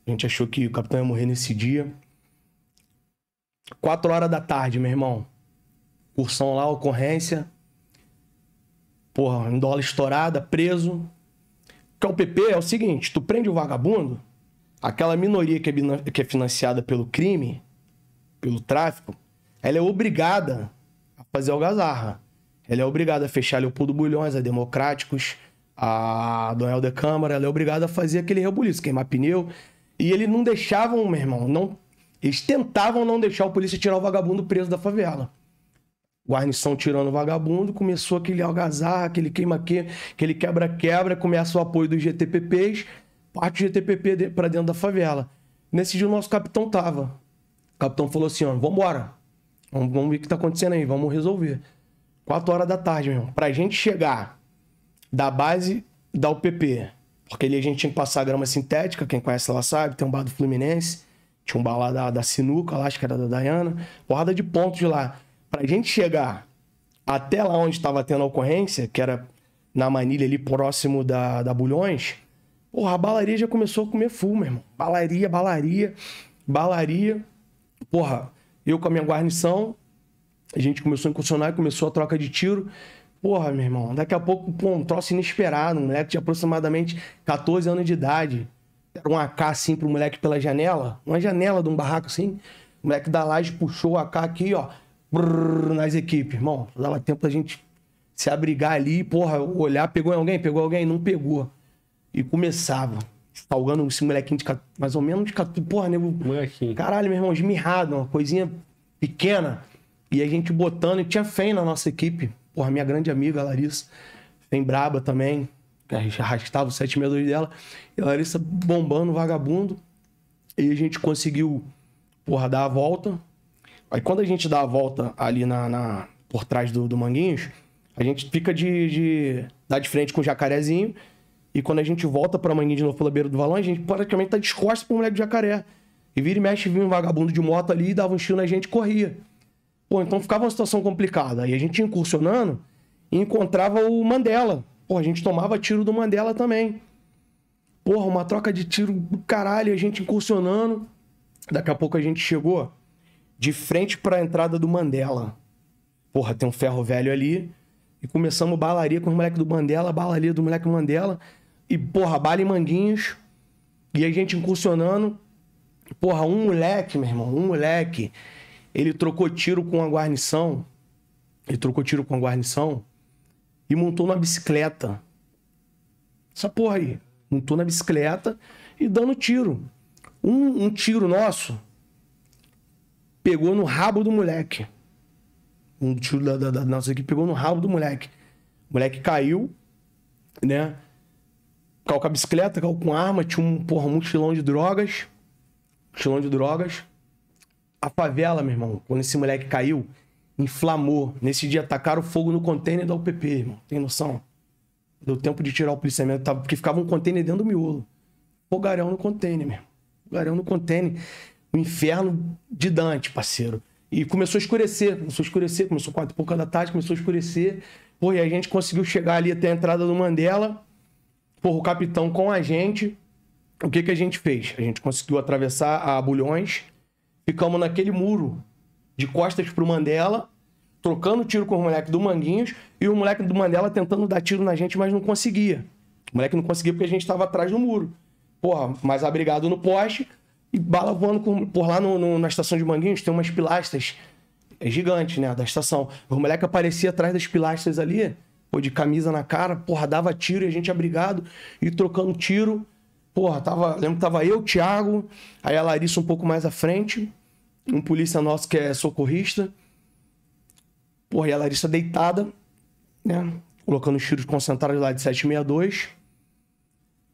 A gente achou que o capitão ia morrer nesse dia. Quatro horas da tarde, meu irmão. Cursão lá, ocorrência porra, em dólar estourada, preso. Porque é o PP é o seguinte: tu prende o vagabundo, aquela minoria que é, que é financiada pelo crime, pelo tráfico, ela é obrigada a fazer algazarra. Ela é obrigada a fechar Leopoldo Bulhões, a Democráticos, a Donel de Câmara, ela é obrigada a fazer aquele rebuliço, queimar pneu. E eles não deixavam, meu irmão, não, eles tentavam não deixar o polícia tirar o vagabundo preso da favela. Guarnição tirando vagabundo, começou aquele algazarra, aquele queima-queima, aquele quebra-quebra, começa o apoio dos GTPPs, parte do GTPP para dentro da favela. Nesse dia o nosso capitão tava. O capitão falou assim, ó, vambora. Vamos, vamos ver o que tá acontecendo aí, vamos resolver. Quatro horas da tarde, meu irmão. Pra gente chegar da base da UPP, porque ali a gente tinha que passar grama sintética, quem conhece lá sabe, tem um bar do Fluminense, tinha um bar lá da, da Sinuca, lá, acho que era da Dayana, porrada de pontos lá. Para a gente chegar até lá onde estava tendo a ocorrência, que era na Manilha ali próximo da, da Bulhões, porra, a balaria já começou a comer full, meu irmão. Balaria, balaria, balaria. Porra, eu com a minha guarnição, a gente começou a incursionar, começou a troca de tiro. Porra, meu irmão, daqui a pouco, pô, um troço inesperado, um moleque de aproximadamente 14 anos de idade. Era um AK assim pro moleque pela janela, uma janela de um barraco assim. O moleque da laje puxou o AK aqui, ó brrr, nas equipes, irmão. Dava tempo da gente se abrigar ali, porra, olhar, pegou alguém, pegou alguém, não pegou. E começava. Salgando esse molequinho de cat... mais ou menos de cat... porra, nego. Molequinho. Caralho, meu irmão, esmirrado, uma coisinha pequena. E a gente botando, e tinha Fem na nossa equipe. Porra, minha grande amiga, Larissa. Fem braba também. A gente arrastava o 762 dela. E a Larissa bombando, vagabundo. E a gente conseguiu, porra, dar a volta. Aí quando a gente dá a volta ali na, na por trás do, do Manguinhos, a gente fica de, de. de frente com o jacarezinho. E quando a gente volta pra Manguinhos de novo pela beira do valão, a gente praticamente tá descosta pro moleque do jacaré. E vira e mexe, vinha um vagabundo de moto ali, dava um tiro na gente e corria. Pô, então ficava uma situação complicada. Aí a gente incursionando e encontrava o Mandela. Pô, a gente tomava tiro do Mandela também. Porra, uma troca de tiro do caralho, a gente incursionando. Daqui a pouco a gente chegou de frente para a entrada do Mandela. Porra, tem um ferro velho ali. E começamos balaria com o moleque do Mandela, balaria do moleque Mandela. E, porra, bala e manguinhos. E a gente incursionando. Porra, um moleque, meu irmão, um moleque. Ele trocou tiro com a guarnição. Ele trocou tiro com a guarnição. E montou na bicicleta. Essa porra aí. Montou na bicicleta e dando tiro. Um, um tiro nosso pegou no rabo do moleque. Um tiro da, da, da nossa equipe pegou no rabo do moleque. O moleque caiu, né? Caiu com a bicicleta, caiu com arma, tinha um, porra, um mochilão de drogas. Mochilão de drogas. A favela, meu irmão, quando esse moleque caiu, inflamou. Nesse dia atacaram fogo no container da UPP, irmão. Tem noção? Deu tempo de tirar o policiamento, porque ficava um container dentro do miolo. Fogarão no container, meu. Fogarão no container o inferno de Dante, parceiro. E começou a escurecer, começou a escurecer, começou quatro e pouca da tarde, começou a escurecer. Pô, e a gente conseguiu chegar ali até a entrada do Mandela. Porra, o capitão com a gente. O que que a gente fez? A gente conseguiu atravessar a Bulhões, ficamos naquele muro de costas pro Mandela, trocando tiro com o moleque do Manguinhos e o moleque do Mandela tentando dar tiro na gente, mas não conseguia. O moleque não conseguia porque a gente estava atrás do muro. Porra, mas abrigado no poste, e bala voando com, por lá no, no, na estação de Manguinhos tem umas pilastras é gigantes, né? Da estação. O moleque aparecia atrás das pilastras ali, pô, de camisa na cara, porra, dava tiro e a gente abrigado e trocando tiro. Porra, tava, lembro que tava eu, o Thiago, aí a Larissa um pouco mais à frente, um polícia nosso que é socorrista. Porra, e a Larissa deitada, né? Colocando os tiros concentrados lá de 762.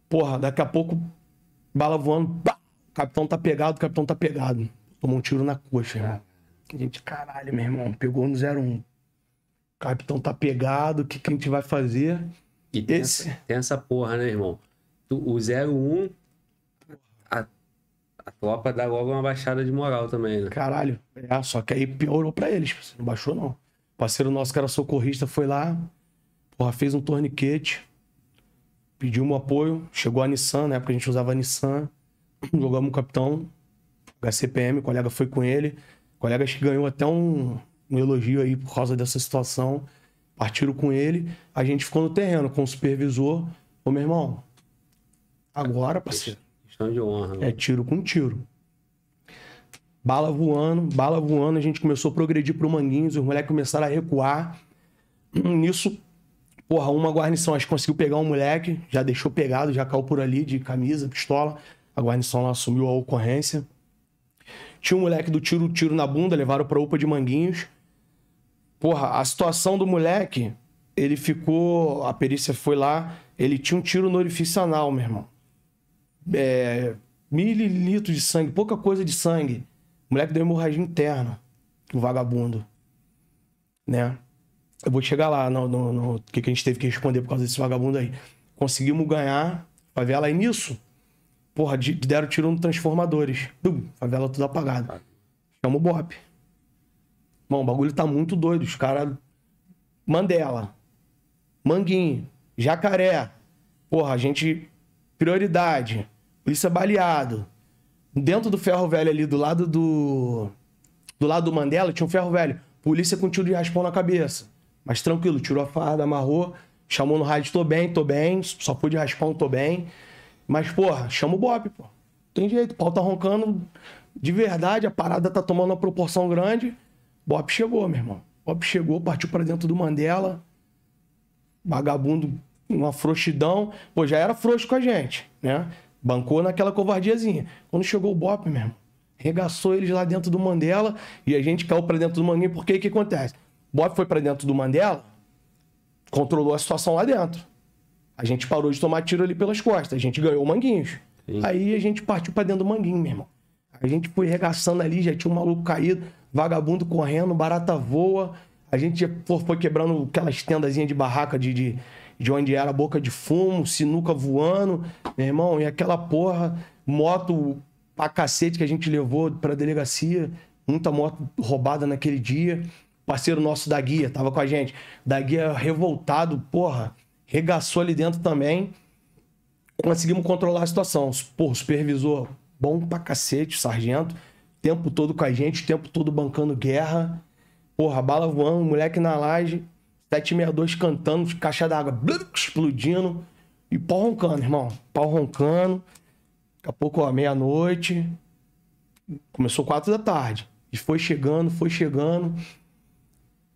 Porra, daqui a pouco, bala voando, pá! capitão tá pegado, o capitão tá pegado. Tomou um tiro na coxa, irmão. A gente, caralho, meu irmão, pegou no 01. O capitão tá pegado, o que, que a gente vai fazer? E tem, Esse... essa, tem essa porra, né, irmão? O 01, a, a tropa dá logo uma baixada de moral também, né? Caralho, é, só que aí piorou pra eles, não baixou não. O parceiro nosso que era socorrista foi lá, porra, fez um torniquete, pediu um apoio, chegou a Nissan, na né, época a gente usava a Nissan, Jogamos um capitão, HCPM, o colega foi com ele. Colegas que ganhou até um, um elogio aí por causa dessa situação. Partiram com ele. A gente ficou no terreno com o supervisor. Ô, meu irmão, agora, parceiro. Questão de honra. Né? É tiro com tiro. Bala voando, bala voando. A gente começou a progredir pro Manguinhos. Os moleques começaram a recuar. Nisso, porra, uma guarnição, acho que conseguiu pegar um moleque. Já deixou pegado, já caiu por ali de camisa, pistola. A guarnição lá assumiu a ocorrência. Tinha um moleque do tiro, tiro na bunda, levaram pra UPA de Manguinhos. Porra, a situação do moleque, ele ficou. A perícia foi lá, ele tinha um tiro no orifício anal, meu irmão. É, mililitros de sangue, pouca coisa de sangue. O moleque deu hemorragia interna, o vagabundo. Né? Eu vou chegar lá no, no, no que, que a gente teve que responder por causa desse vagabundo aí. Conseguimos ganhar Vai ver lá E nisso, Porra, de, deram tiro no Transformadores. Bum, favela tudo apagada. Chama o Bop. Bom, o bagulho tá muito doido. Os caras. Mandela. Manguinho. Jacaré. Porra, a gente. Prioridade. Polícia baleado. Dentro do ferro velho ali, do lado do. Do lado do Mandela, tinha um ferro velho. Polícia com tiro de raspão na cabeça. Mas tranquilo, tirou a farda, amarrou. Chamou no rádio, tô bem, tô bem. Só pude raspão, tô bem. Mas, porra, chama o Bob, pô. Tem jeito, o pau tá roncando de verdade, a parada tá tomando uma proporção grande. Bob chegou, meu irmão. Bob chegou, partiu para dentro do Mandela. Vagabundo, uma frouxidão. Pô, já era frouxo com a gente, né? Bancou naquela covardiazinha. Quando chegou o Bob, meu irmão, regaçou eles lá dentro do Mandela e a gente caiu para dentro do Manguinho. Porque o que acontece? Bob foi para dentro do Mandela, controlou a situação lá dentro. A gente parou de tomar tiro ali pelas costas. A gente ganhou o Manguinhos. Sim. Aí a gente partiu pra dentro do Manguinho, meu irmão. A gente foi regaçando ali, já tinha um maluco caído, vagabundo correndo, barata voa. A gente foi quebrando aquelas tendazinhas de barraca de, de, de onde era boca de fumo, sinuca voando, meu irmão, e aquela porra, moto pra cacete que a gente levou pra delegacia, muita moto roubada naquele dia. parceiro nosso da guia, tava com a gente. Da guia revoltado, porra regaçou ali dentro também. Conseguimos controlar a situação. Pô, supervisor bom pra cacete, sargento. Tempo todo com a gente, tempo todo bancando guerra. Porra, bala voando, moleque na laje. 762 cantando, caixa d'água explodindo. E pau roncando, irmão. Pau roncando. Daqui a pouco, ó, meia-noite. Começou quatro da tarde. E foi chegando, foi chegando.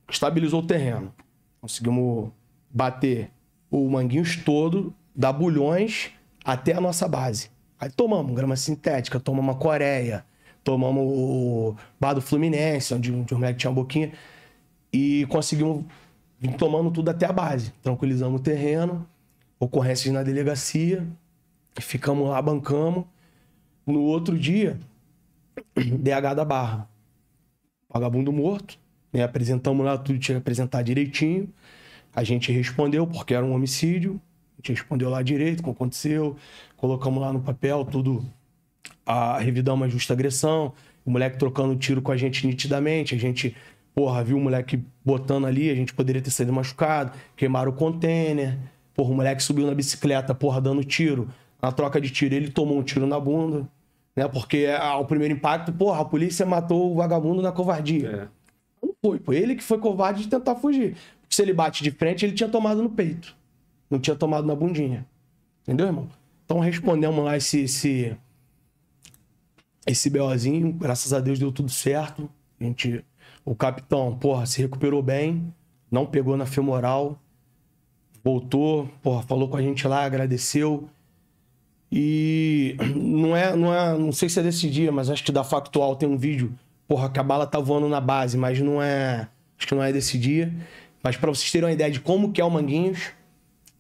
Estabilizou o terreno. Conseguimos bater o Manguinhos todo, da Bulhões até a nossa base. Aí tomamos grama sintética, tomamos a Coreia, tomamos o Bar do Fluminense, onde, onde o moleque tinha um boquinha, e conseguimos vir tomando tudo até a base. Tranquilizamos o terreno, ocorrências na delegacia, ficamos lá, bancamos. No outro dia, DH da Barra, vagabundo morto, né? apresentamos lá tudo, tinha que apresentar direitinho. A gente respondeu porque era um homicídio, a gente respondeu lá direito, como aconteceu, colocamos lá no papel tudo, a revidamos a justa agressão, o moleque trocando tiro com a gente nitidamente, a gente, porra, viu o moleque botando ali, a gente poderia ter sido machucado, queimaram o container, porra, o moleque subiu na bicicleta, porra, dando tiro, na troca de tiro ele tomou um tiro na bunda, né, porque ao ah, primeiro impacto, porra, a polícia matou o vagabundo na covardia. É. Não foi, foi ele que foi covarde de tentar fugir se ele bate de frente, ele tinha tomado no peito. Não tinha tomado na bundinha. Entendeu, irmão? Então respondemos lá esse, esse, esse BOzinho. Graças a Deus deu tudo certo. A gente, o capitão, porra, se recuperou bem. Não pegou na femoral. Voltou, porra, falou com a gente lá, agradeceu. E não é, não é, não sei se é desse dia, mas acho que da Factual tem um vídeo, porra, que a bala tá voando na base, mas não é, acho que não é desse dia. Mas para vocês terem uma ideia de como que é o Manguinhos,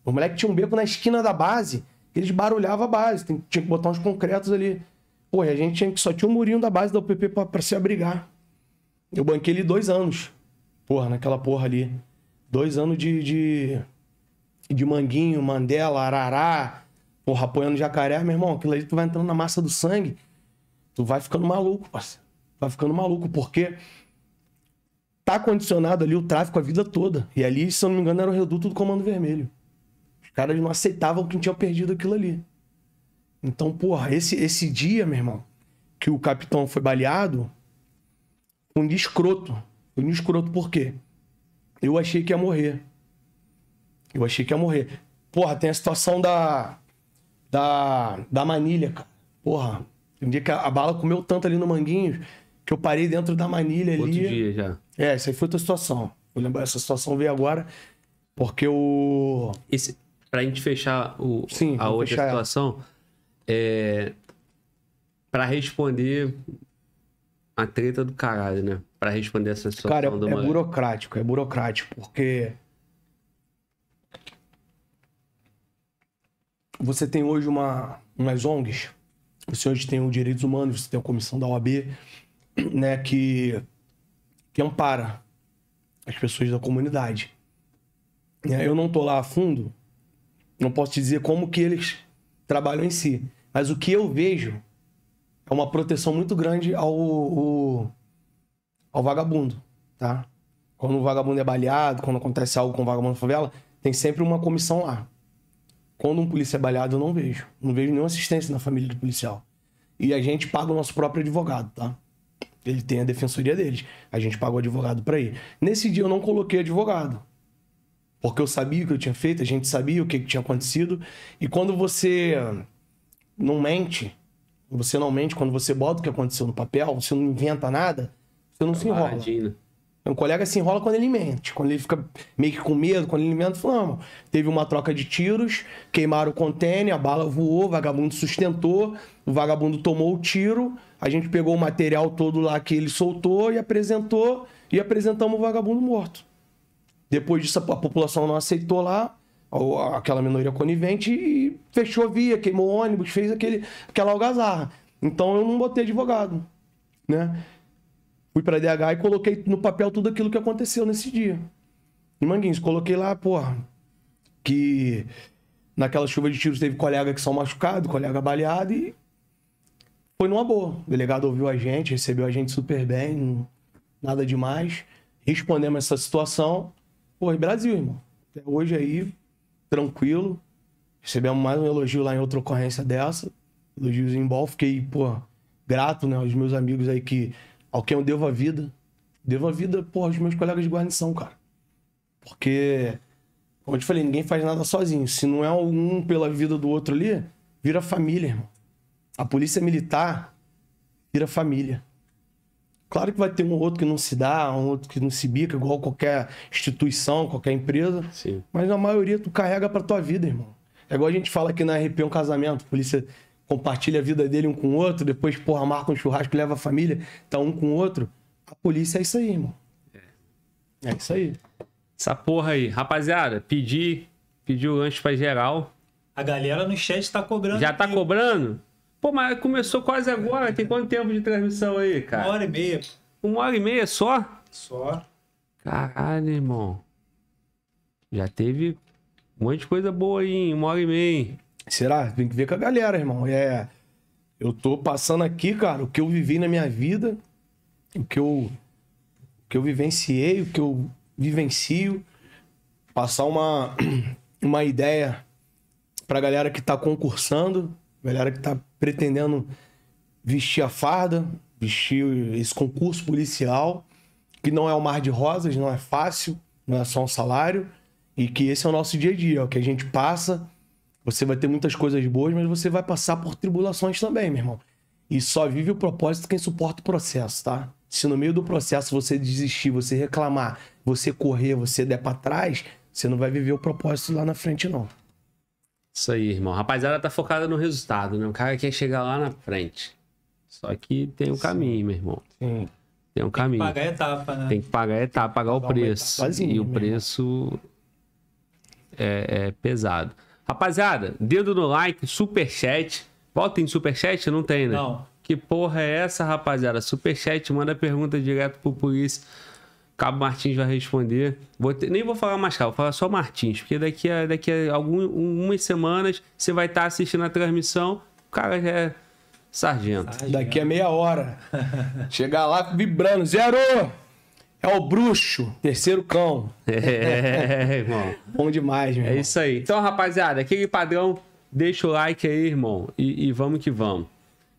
o moleque tinha um beco na esquina da base, eles barulhavam a base, tinha que botar uns concretos ali. Pô, a gente tinha que só tinha um murinho da base da UPP para se abrigar. Eu banquei ele dois anos. Porra, naquela porra ali. Dois anos de, de, de manguinho, mandela, arará, porra, apoiando jacaré, meu irmão. Aquilo ali tu vai entrando na massa do sangue, tu vai ficando maluco, parceiro. Vai ficando maluco, porque tá condicionado ali o tráfico a vida toda. E ali, se eu não me engano, era o reduto do Comando Vermelho. Os caras não aceitavam que tinha perdido aquilo ali. Então, porra, esse, esse dia, meu irmão, que o capitão foi baleado, um dia escroto. Um dia escroto por quê? Eu achei que ia morrer. Eu achei que ia morrer. Porra, tem a situação da. Da. Da manilha, cara. Porra. Tem um dia que a, a bala comeu tanto ali no manguinho que eu parei dentro da manilha ali. Outro dia já. É, isso aí foi outra situação. essa situação veio agora, porque o. Esse, pra gente fechar o, Sim, a outra fechar situação, é. Pra responder a treta do caralho, né? Pra responder essa situação. Cara, é, do é burocrático, é burocrático, porque. Você tem hoje uma, umas ONGs, você hoje tem o Direitos Humanos, você tem a Comissão da OAB, né, que, que ampara as pessoas da comunidade. Né, eu não tô lá a fundo, não posso te dizer como que eles trabalham em si, mas o que eu vejo é uma proteção muito grande ao, ao, ao vagabundo, tá? Quando o vagabundo é baleado, quando acontece algo com o vagabundo na favela, tem sempre uma comissão lá. Quando um polícia é baleado, eu não vejo. Não vejo nenhuma assistência na família do policial. E a gente paga o nosso próprio advogado, tá? Ele tem a defensoria deles. A gente pagou advogado para ir. Nesse dia eu não coloquei advogado. Porque eu sabia o que eu tinha feito, a gente sabia o que tinha acontecido. E quando você não mente, você não mente, quando você bota o que aconteceu no papel, você não inventa nada, você não é se tá enrola. Baradinho. Né? Um colega se enrola quando ele mente, quando ele fica meio que com medo, quando ele mente, falando, teve uma troca de tiros, queimaram o contêiner, a bala voou, o vagabundo sustentou, o vagabundo tomou o tiro, a gente pegou o material todo lá que ele soltou e apresentou e apresentamos o vagabundo morto. Depois disso, a população não aceitou lá, aquela minoria conivente, e fechou via, queimou ônibus, fez aquele, aquela algazarra. Então eu não botei advogado, né? Fui pra DH e coloquei no papel tudo aquilo que aconteceu nesse dia. Em Manguins, coloquei lá, porra, que naquela chuva de tiros teve colega que são machucado, colega baleado e foi numa boa. O delegado ouviu a gente, recebeu a gente super bem, nada demais. Respondemos essa situação. Pô, Brasil, irmão. Até hoje aí, tranquilo. Recebemos mais um elogio lá em outra ocorrência dessa. Elogios em bol. Fiquei, pô, grato, né, aos meus amigos aí que, ao quem eu devo a vida. Devo a vida, pô, aos meus colegas de guarnição, cara. Porque, como eu te falei, ninguém faz nada sozinho. Se não é um pela vida do outro ali, vira família, irmão. A polícia militar vira família. Claro que vai ter um outro que não se dá, um outro que não se bica, igual qualquer instituição, qualquer empresa. Sim. Mas na maioria tu carrega pra tua vida, irmão. É igual a gente fala aqui na RP um casamento, a polícia compartilha a vida dele um com o outro, depois, porra, marca um churrasco, leva a família, tá um com o outro. A polícia é isso aí, irmão. É isso aí. Essa porra aí. Rapaziada, pedi, pedi o lanche pra geral. A galera no chat tá cobrando. Já tá aqui. cobrando? Pô, mas começou quase agora. Tem quanto tempo de transmissão aí, cara? Uma hora e meia. Uma hora e meia só? Só. Caralho, irmão. Já teve um monte de coisa boa aí, hein? uma hora e meia. hein? Será? Tem que ver com a galera, irmão. É. Eu tô passando aqui, cara, o que eu vivi na minha vida, o que eu, o que eu vivenciei, o que eu vivencio. Passar uma, uma ideia pra galera que tá concursando, Galera que tá pretendendo vestir a farda, vestir esse concurso policial, que não é um mar de rosas, não é fácil, não é só um salário, e que esse é o nosso dia a dia, é o que a gente passa. Você vai ter muitas coisas boas, mas você vai passar por tribulações também, meu irmão. E só vive o propósito quem suporta o processo, tá? Se no meio do processo você desistir, você reclamar, você correr, você der para trás, você não vai viver o propósito lá na frente, não. Isso aí, irmão. rapaziada tá focada no resultado, né? O cara quer chegar lá na frente. Só que tem um caminho, meu irmão. Sim. Tem um caminho. Tem que pagar a etapa, né? Tem que pagar a etapa, pagar o preço. e o preço é, é, pesado. Rapaziada, dedo no like, superchat. Volta em superchat? Não tem, né? Não. Que porra é essa, rapaziada? Superchat, manda pergunta direto pro polícia. Cabo Martins vai responder. Vou ter, nem vou falar mais Cabo, vou falar só Martins, porque daqui a, daqui a algumas semanas você vai estar tá assistindo a transmissão, o cara já é sargento. Daqui a meia hora. Chegar lá vibrando, zero! É o bruxo, terceiro cão. É, irmão. Bom demais, meu É irmão. isso aí. Então, rapaziada, aquele padrão, deixa o like aí, irmão, e, e vamos que vamos.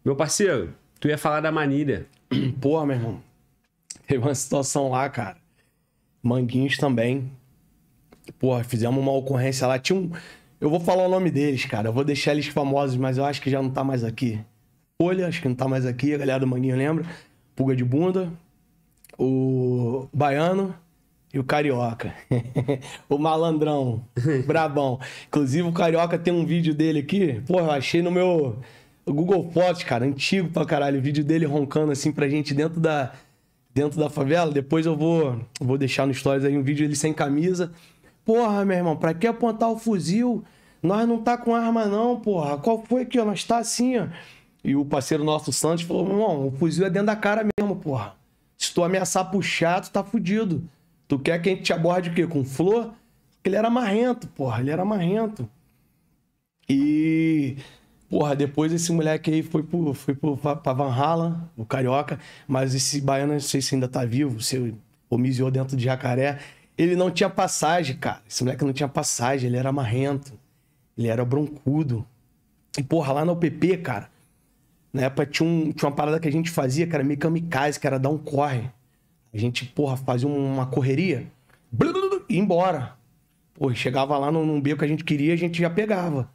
Meu parceiro, tu ia falar da manilha. Porra, meu irmão. Teve uma situação lá, cara. Manguinhos também. Porra, fizemos uma ocorrência lá. Tinha um. Eu vou falar o nome deles, cara. Eu vou deixar eles famosos, mas eu acho que já não tá mais aqui. Folha, acho que não tá mais aqui. A galera do Manguinho lembra. Pulga de bunda. O Baiano e o Carioca. o malandrão. brabão. Inclusive, o Carioca tem um vídeo dele aqui. Porra, eu achei no meu. Google Fotos, cara, antigo pra caralho. O vídeo dele roncando assim pra gente dentro da, dentro da favela. Depois eu vou, vou deixar no Stories aí um vídeo ele sem camisa. Porra, meu irmão, pra que apontar o fuzil? Nós não tá com arma, não, porra. Qual foi que nós tá assim, ó? E o parceiro nosso, Santos, falou: irmão, o fuzil é dentro da cara mesmo, porra. Se tu ameaçar puxar, tu tá fudido. Tu quer que a gente te aborde o quê? Com flor? Porque ele era marrento, porra. Ele era marrento. E Porra, depois esse moleque aí foi, pro, foi pro, pra Van Halen, o Carioca, mas esse baiano, não sei se ainda tá vivo, se homiziou dentro de jacaré. Ele não tinha passagem, cara. Esse moleque não tinha passagem, ele era marrento, ele era broncudo. E, porra, lá na UPP, cara, na época tinha, um, tinha uma parada que a gente fazia, que era meio kamikaze, que era dar um corre. A gente, porra, fazia uma correria e ia embora. Pô, chegava lá num, num beco que a gente queria, a gente já pegava.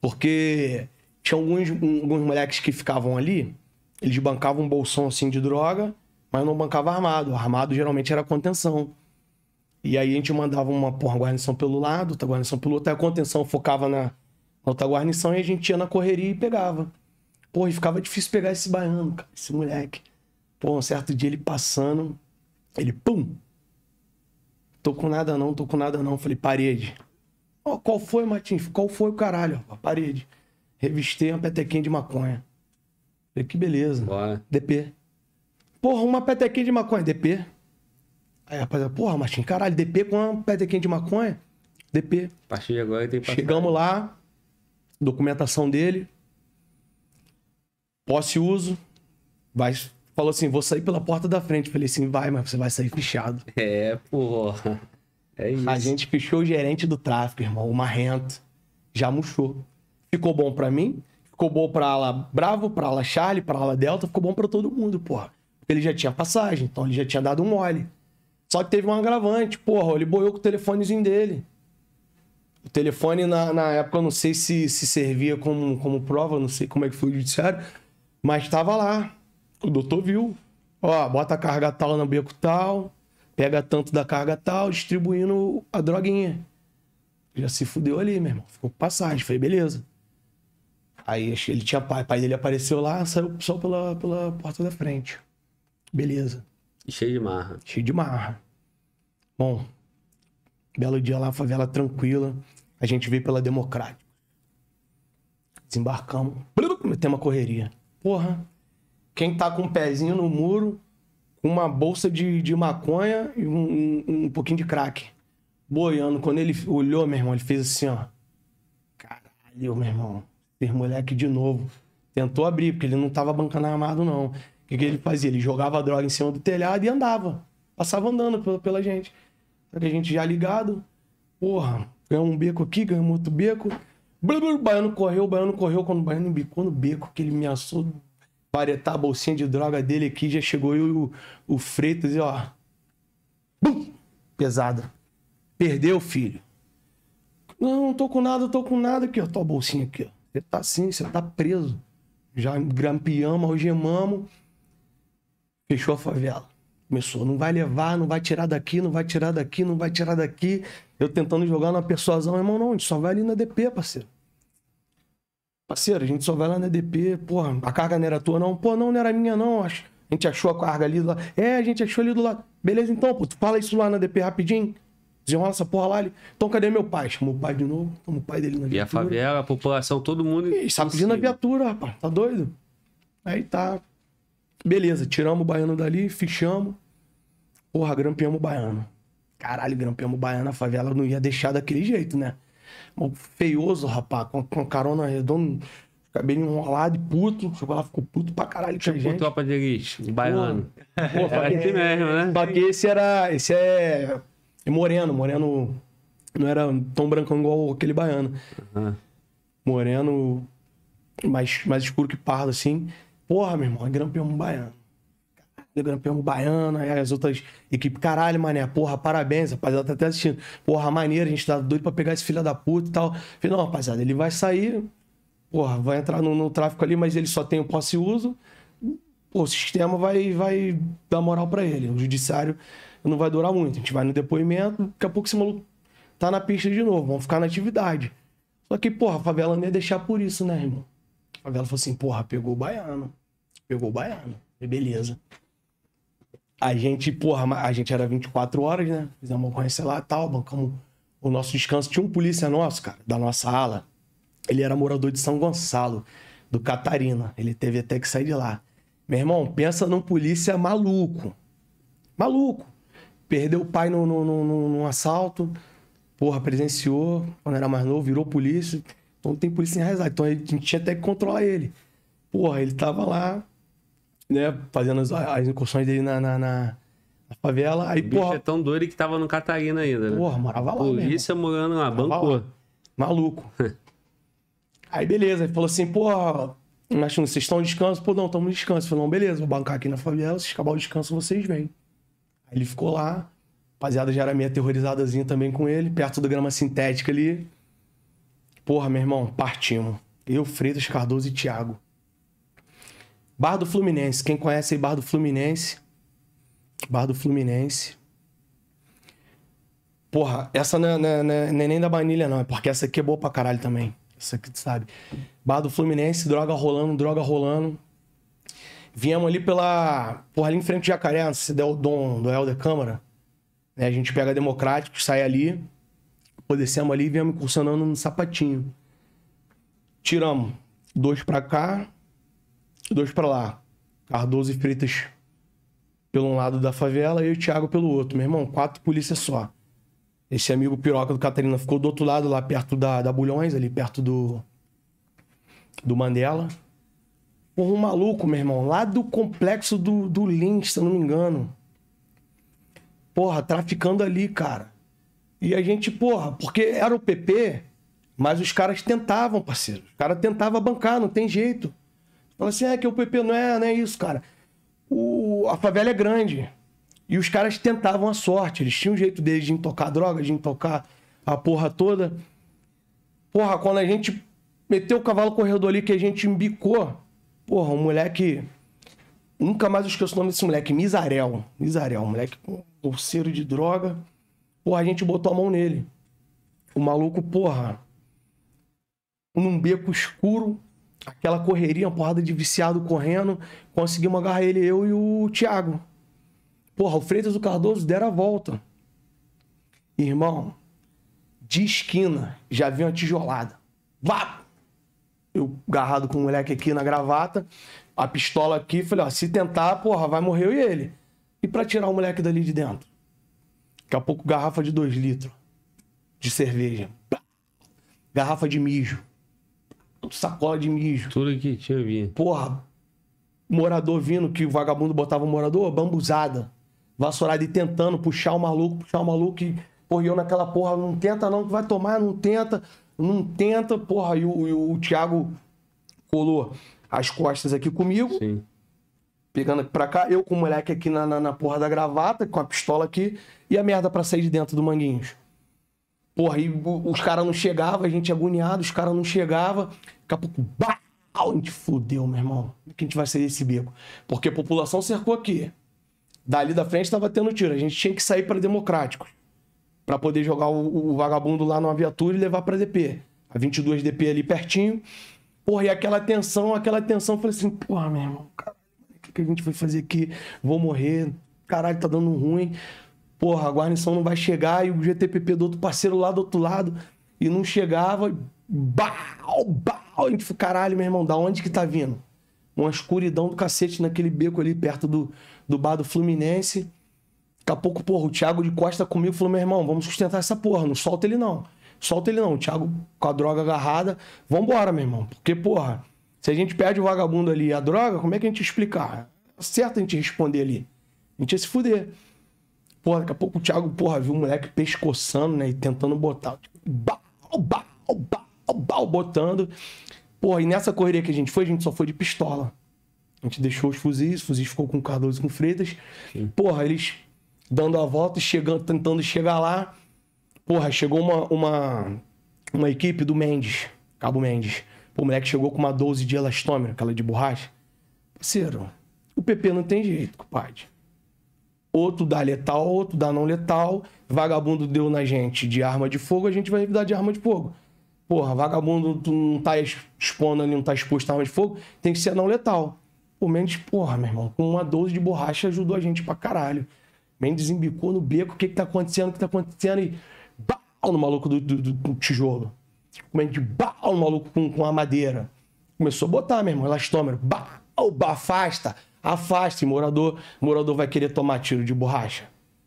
Porque tinha alguns, alguns moleques que ficavam ali, eles bancavam um bolsão assim de droga, mas não bancava armado. Armado geralmente era contenção. E aí a gente mandava uma, porra, uma guarnição pelo lado, outra guarnição pelo outro, aí a contenção focava na, na outra guarnição e a gente ia na correria e pegava. Porra, e ficava difícil pegar esse baiano, cara, esse moleque. Pô, um certo dia ele passando, ele, pum! Tô com nada não, tô com nada não. Falei, parede. Oh, qual foi, Martins? Qual foi o caralho? A parede. Revistei uma petequinha de maconha. Falei, que beleza. Bora. DP. Porra, uma petequinha de maconha, DP. Aí, rapaziada, porra, Martim, caralho, DP com uma petequinha de maconha? DP. A partir de agora tem passagem. Chegamos lá, documentação dele, posse uso, vai, falou assim, vou sair pela porta da frente. Falei assim, vai, mas você vai sair fichado. É, porra. É isso. A gente fichou o gerente do tráfico, irmão, o Marrento. Já murchou. Ficou bom para mim, ficou bom pra ala Bravo, pra ala Charlie, pra ala Delta, ficou bom para todo mundo, porra. Porque ele já tinha passagem, então ele já tinha dado um mole. Só que teve um agravante, porra, ele boiou com o telefonezinho dele. O telefone, na, na época, eu não sei se, se servia como, como prova, não sei como é que foi o judiciário, mas tava lá. O doutor viu. Ó, bota a carga tal na beco tal, pega tanto da carga tal, distribuindo a droguinha. Já se fudeu ali, meu irmão. Ficou com passagem. Falei, beleza. Aí ele tinha pai, pai dele apareceu lá, saiu só pela, pela porta da frente. Beleza. Cheio de marra. Cheio de marra. Bom, belo dia lá, favela tranquila. A gente veio pela Democrática. Desembarcamos. Tem uma correria. Porra, quem tá com um pezinho no muro, uma bolsa de, de maconha e um, um, um pouquinho de crack. Boiando, quando ele olhou, meu irmão, ele fez assim, ó. Caralho, meu irmão ter moleque de novo. Tentou abrir, porque ele não tava bancando armado, não. O que, que ele fazia? Ele jogava droga em cima do telhado e andava. Passava andando pela, pela gente. Só que a gente já ligado. Porra, ganhou um beco aqui, ganhou outro beco. O baiano correu, o baiano correu. Quando o baiano embicou no beco, que ele me assou a bolsinha de droga dele aqui, já chegou eu e o, o Freitas e ó. Bum! Pesada. Perdeu, filho. Não, não tô com nada, tô com nada aqui, ó. Tô a bolsinha aqui, ó. Você tá assim, você tá preso. Já grampeamos, algemamos. Fechou a favela. Começou, não vai levar, não vai tirar daqui, não vai tirar daqui, não vai tirar daqui. Eu tentando jogar na persuasão, irmão, não, a gente só vai ali na DP, parceiro. Parceiro, a gente só vai lá na DP, porra, a carga não era tua, não. Pô, não, não era minha, não, acho. A gente achou a carga ali do lado. É, a gente achou ali do lado. Beleza, então, pô, tu fala isso lá na DP rapidinho. Desenrola essa porra lá. ali então cadê meu pai? Chamou o pai de novo, Chamou o pai dele na viatura. E a favela, a população, todo mundo. E sacudindo a viatura, rapaz. Tá doido? Aí tá. Beleza, tiramos o baiano dali, fichamos. Porra, grampeamos o baiano. Caralho, grampeamos o baiano, a favela não ia deixar daquele jeito, né? Feioso, rapaz, com, com carona redonda, cabelo enrolado e puto. Chegou lá, ficou puto pra caralho. Tipo, gente. tropa de elite, baiano. Pô, é, é, assim mesmo, né? Só que esse era. Esse é e moreno, moreno não era tão brancão igual aquele baiano. Uhum. Moreno, mais, mais escuro que pardo, assim. Porra, meu irmão, é grampeão baiano. Caralho, é grampeão baiano, aí as outras equipes, caralho, mané, porra, parabéns, rapaziada, tá até assistindo. Porra, maneiro, a gente tá doido pra pegar esse filho da puta e tal. Falei, não, rapaziada, ele vai sair, porra, vai entrar no, no tráfico ali, mas ele só tem o posse e uso. Pô, o sistema vai, vai dar moral para ele. O judiciário não vai durar muito. A gente vai no depoimento, daqui a pouco esse maluco tá na pista de novo, vamos ficar na atividade. Só que, porra, a favela não ia deixar por isso, né, irmão? A favela falou assim, porra, pegou o baiano. Pegou o baiano. E beleza. A gente, porra, a gente era 24 horas, né? Fizemos uma ocorrência lá e tal, bancamos o nosso descanso. Tinha um polícia nosso, cara, da nossa ala. Ele era morador de São Gonçalo, do Catarina. Ele teve até que sair de lá. Meu irmão, pensa num polícia maluco. Maluco perdeu o pai num, num, num assalto, porra, presenciou quando era mais novo, virou polícia. Então tem polícia em enraizada. Então a gente tinha até que controlar ele. Porra, ele tava lá, né, fazendo as, as incursões dele na, na, na favela. Aí, o bicho porra, é tão doido que tava no Catarina ainda, né? Porra, morava lá. Polícia mesmo. morando lá, bancou. Maluco. aí beleza, ele falou assim, porra, nós, vocês estão em descanso? Pô, não, estamos em descanso. falou não, beleza, vou bancar aqui na favela, se acabar o descanso, vocês vêm. Ele ficou lá, rapaziada já era meio aterrorizadazinha também com ele, perto da grama sintética ali. Porra, meu irmão, partimos. Eu, Freitas, Cardoso e Thiago. Bar do Fluminense. Quem conhece aí Bar do Fluminense? Bar do Fluminense. Porra, essa não é, não, é, não é, é nem da banilha, não. É porque essa aqui é boa pra caralho também. Essa aqui, sabe? Bar do Fluminense, droga rolando, droga rolando. Viemos ali pela. Porra, ali em frente de Jacaré, se der o dom do Helder Câmara. Né? A gente pega Democrático, sai ali. Pô, descemos ali e viemos incursionando no sapatinho. Tiramos dois pra cá, dois pra lá. Cardoso e Freitas pelo um lado da favela e o Thiago pelo outro. Meu irmão, quatro polícias só. Esse amigo piroca do Catarina ficou do outro lado, lá perto da, da Bulhões, ali perto do. do Mandela por um maluco, meu irmão, lá do complexo do, do Lynch, se eu não me engano. Porra, traficando ali, cara. E a gente, porra, porque era o PP, mas os caras tentavam, parceiro. Os caras tentavam bancar, não tem jeito. Fala assim, é que o PP não é, não é isso, cara. O, a favela é grande. E os caras tentavam a sorte. Eles tinham jeito deles de intocar droga, de intocar a porra toda. Porra, quando a gente meteu o cavalo corredor ali que a gente embicou, Porra, um moleque. Nunca mais eu esqueço o nome desse moleque, Misarel. Misarel, um moleque bolseiro de droga. Porra, a gente botou a mão nele. O maluco, porra, num beco escuro, aquela correria, uma porrada de viciado correndo, conseguimos agarrar ele, eu e o Thiago. Porra, o Freitas e o Cardoso deram a volta. Irmão, de esquina, já vi uma tijolada. Vá! eu agarrado com o moleque aqui na gravata, a pistola aqui, falei, ó, se tentar, porra, vai morrer eu e ele. E para tirar o moleque dali de dentro? Daqui a pouco, garrafa de dois litros de cerveja. Garrafa de mijo. Sacola de mijo. Tudo que tinha vindo. Porra, morador vindo, que o vagabundo botava o morador, bambuzada. Vassourada e tentando puxar o maluco, puxar o maluco e porra, eu naquela porra, não tenta não, que vai tomar, não tenta não tenta, porra, e o, e o Thiago colou as costas aqui comigo. Sim. Pegando pra cá, eu com o moleque aqui na, na, na, porra da gravata, com a pistola aqui, e a merda pra sair de dentro do Manguinhos. Porra, e os caras não chegavam, a gente agoniado, os caras não chegavam. Daqui a pouco, bah! A gente fudeu, meu irmão. Como que a gente vai sair desse beco? Porque a população cercou aqui. Dali da frente tava tendo tiro. A gente tinha que sair para democráticos para poder jogar o, o, vagabundo lá numa viatura e levar para DP. A 22 DP ali pertinho. Porra, e aquela tensão, aquela tensão, falei assim, porra, meu irmão, o que a gente vai fazer aqui? Vou morrer, caralho, tá dando ruim. Porra, a guarnição não vai chegar e o GTPP do outro parceiro lá do outro lado. E não chegava, bau, bau. A gente falou, caralho, meu irmão, da onde que tá vindo? Uma escuridão do cacete naquele beco ali perto do, do bar do Fluminense. Daqui a pouco, porra, o Thiago de Costa comigo falou: meu irmão, vamos sustentar essa porra, não solta ele não. Solta ele não. O Thiago com a droga agarrada, vambora, meu irmão. Porque, porra, se a gente perde o vagabundo ali e a droga, como é que a gente explicar? É certo a gente responder ali. A gente ia se fuder. Porra, daqui a pouco o Thiago, porra, viu o moleque pescoçando, né? E tentando botar. bau, bau, bau, bau, botando. Porra, e nessa correria que a gente foi, a gente só foi de pistola. A gente deixou os fuzis, os fuzis ficou com o Cardoso e com o Freitas. Sim. Porra, eles dando a volta e chegando, tentando chegar lá. Porra, chegou uma, uma, uma equipe do Mendes, Cabo Mendes. o moleque chegou com uma 12 de elastômero, aquela de borracha. Parceiro, o PP não tem jeito, compadre. Outro dá letal, outro dá não letal. Vagabundo deu na gente de arma de fogo, a gente vai dar de arma de fogo. Porra, vagabundo, tu não tá expondo ali, não tá exposto a arma de fogo, tem que ser não letal. O Mendes, porra, meu irmão, com uma 12 de borracha ajudou a gente pra caralho. Mendes embicou no beco, o que que tá acontecendo, o que tá acontecendo, e bau no maluco do, do, do tijolo. O Mendes é bau no maluco com, com a madeira. Começou a botar, meu irmão, elastômero, bau, afasta, afasta, e morador, morador vai querer tomar tiro de borracha.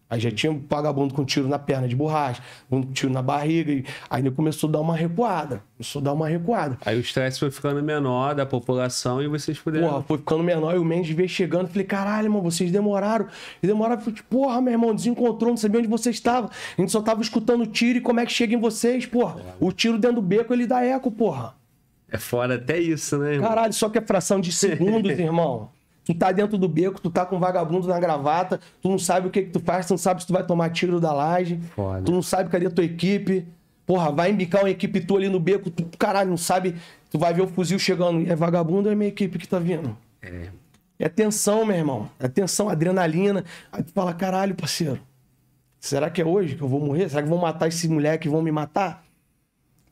Aí já uhum. tinha um vagabundo com tiro na perna de borracha, um tiro na barriga. E... Aí ele começou a dar uma recuada. Começou a dar uma recuada. Aí o estresse foi ficando menor da população e vocês puderam. Porra, foi ficando menor e o Mendes veio chegando. Falei, caralho, irmão, vocês demoraram. E demoraram. Falei, porra, meu irmão, desencontrou, não sabia onde vocês estavam. A gente só tava escutando o tiro e como é que chega em vocês, porra. O tiro dentro do beco, ele dá eco, porra. É fora até isso, né? Irmão? Caralho, só que é fração de segundos, irmão. Tu tá dentro do beco, tu tá com um vagabundo na gravata, tu não sabe o que, que tu faz, tu não sabe se tu vai tomar tiro da laje, Foda. tu não sabe cadê tua equipe. Porra, vai embicar uma equipe tua ali no beco, tu, caralho, não sabe. Tu vai ver o fuzil chegando. É vagabundo, é minha equipe que tá vindo. É. É tensão, meu irmão. É tensão, adrenalina. Aí tu fala, caralho, parceiro. Será que é hoje que eu vou morrer? Será que vão matar esse moleque e vão me matar?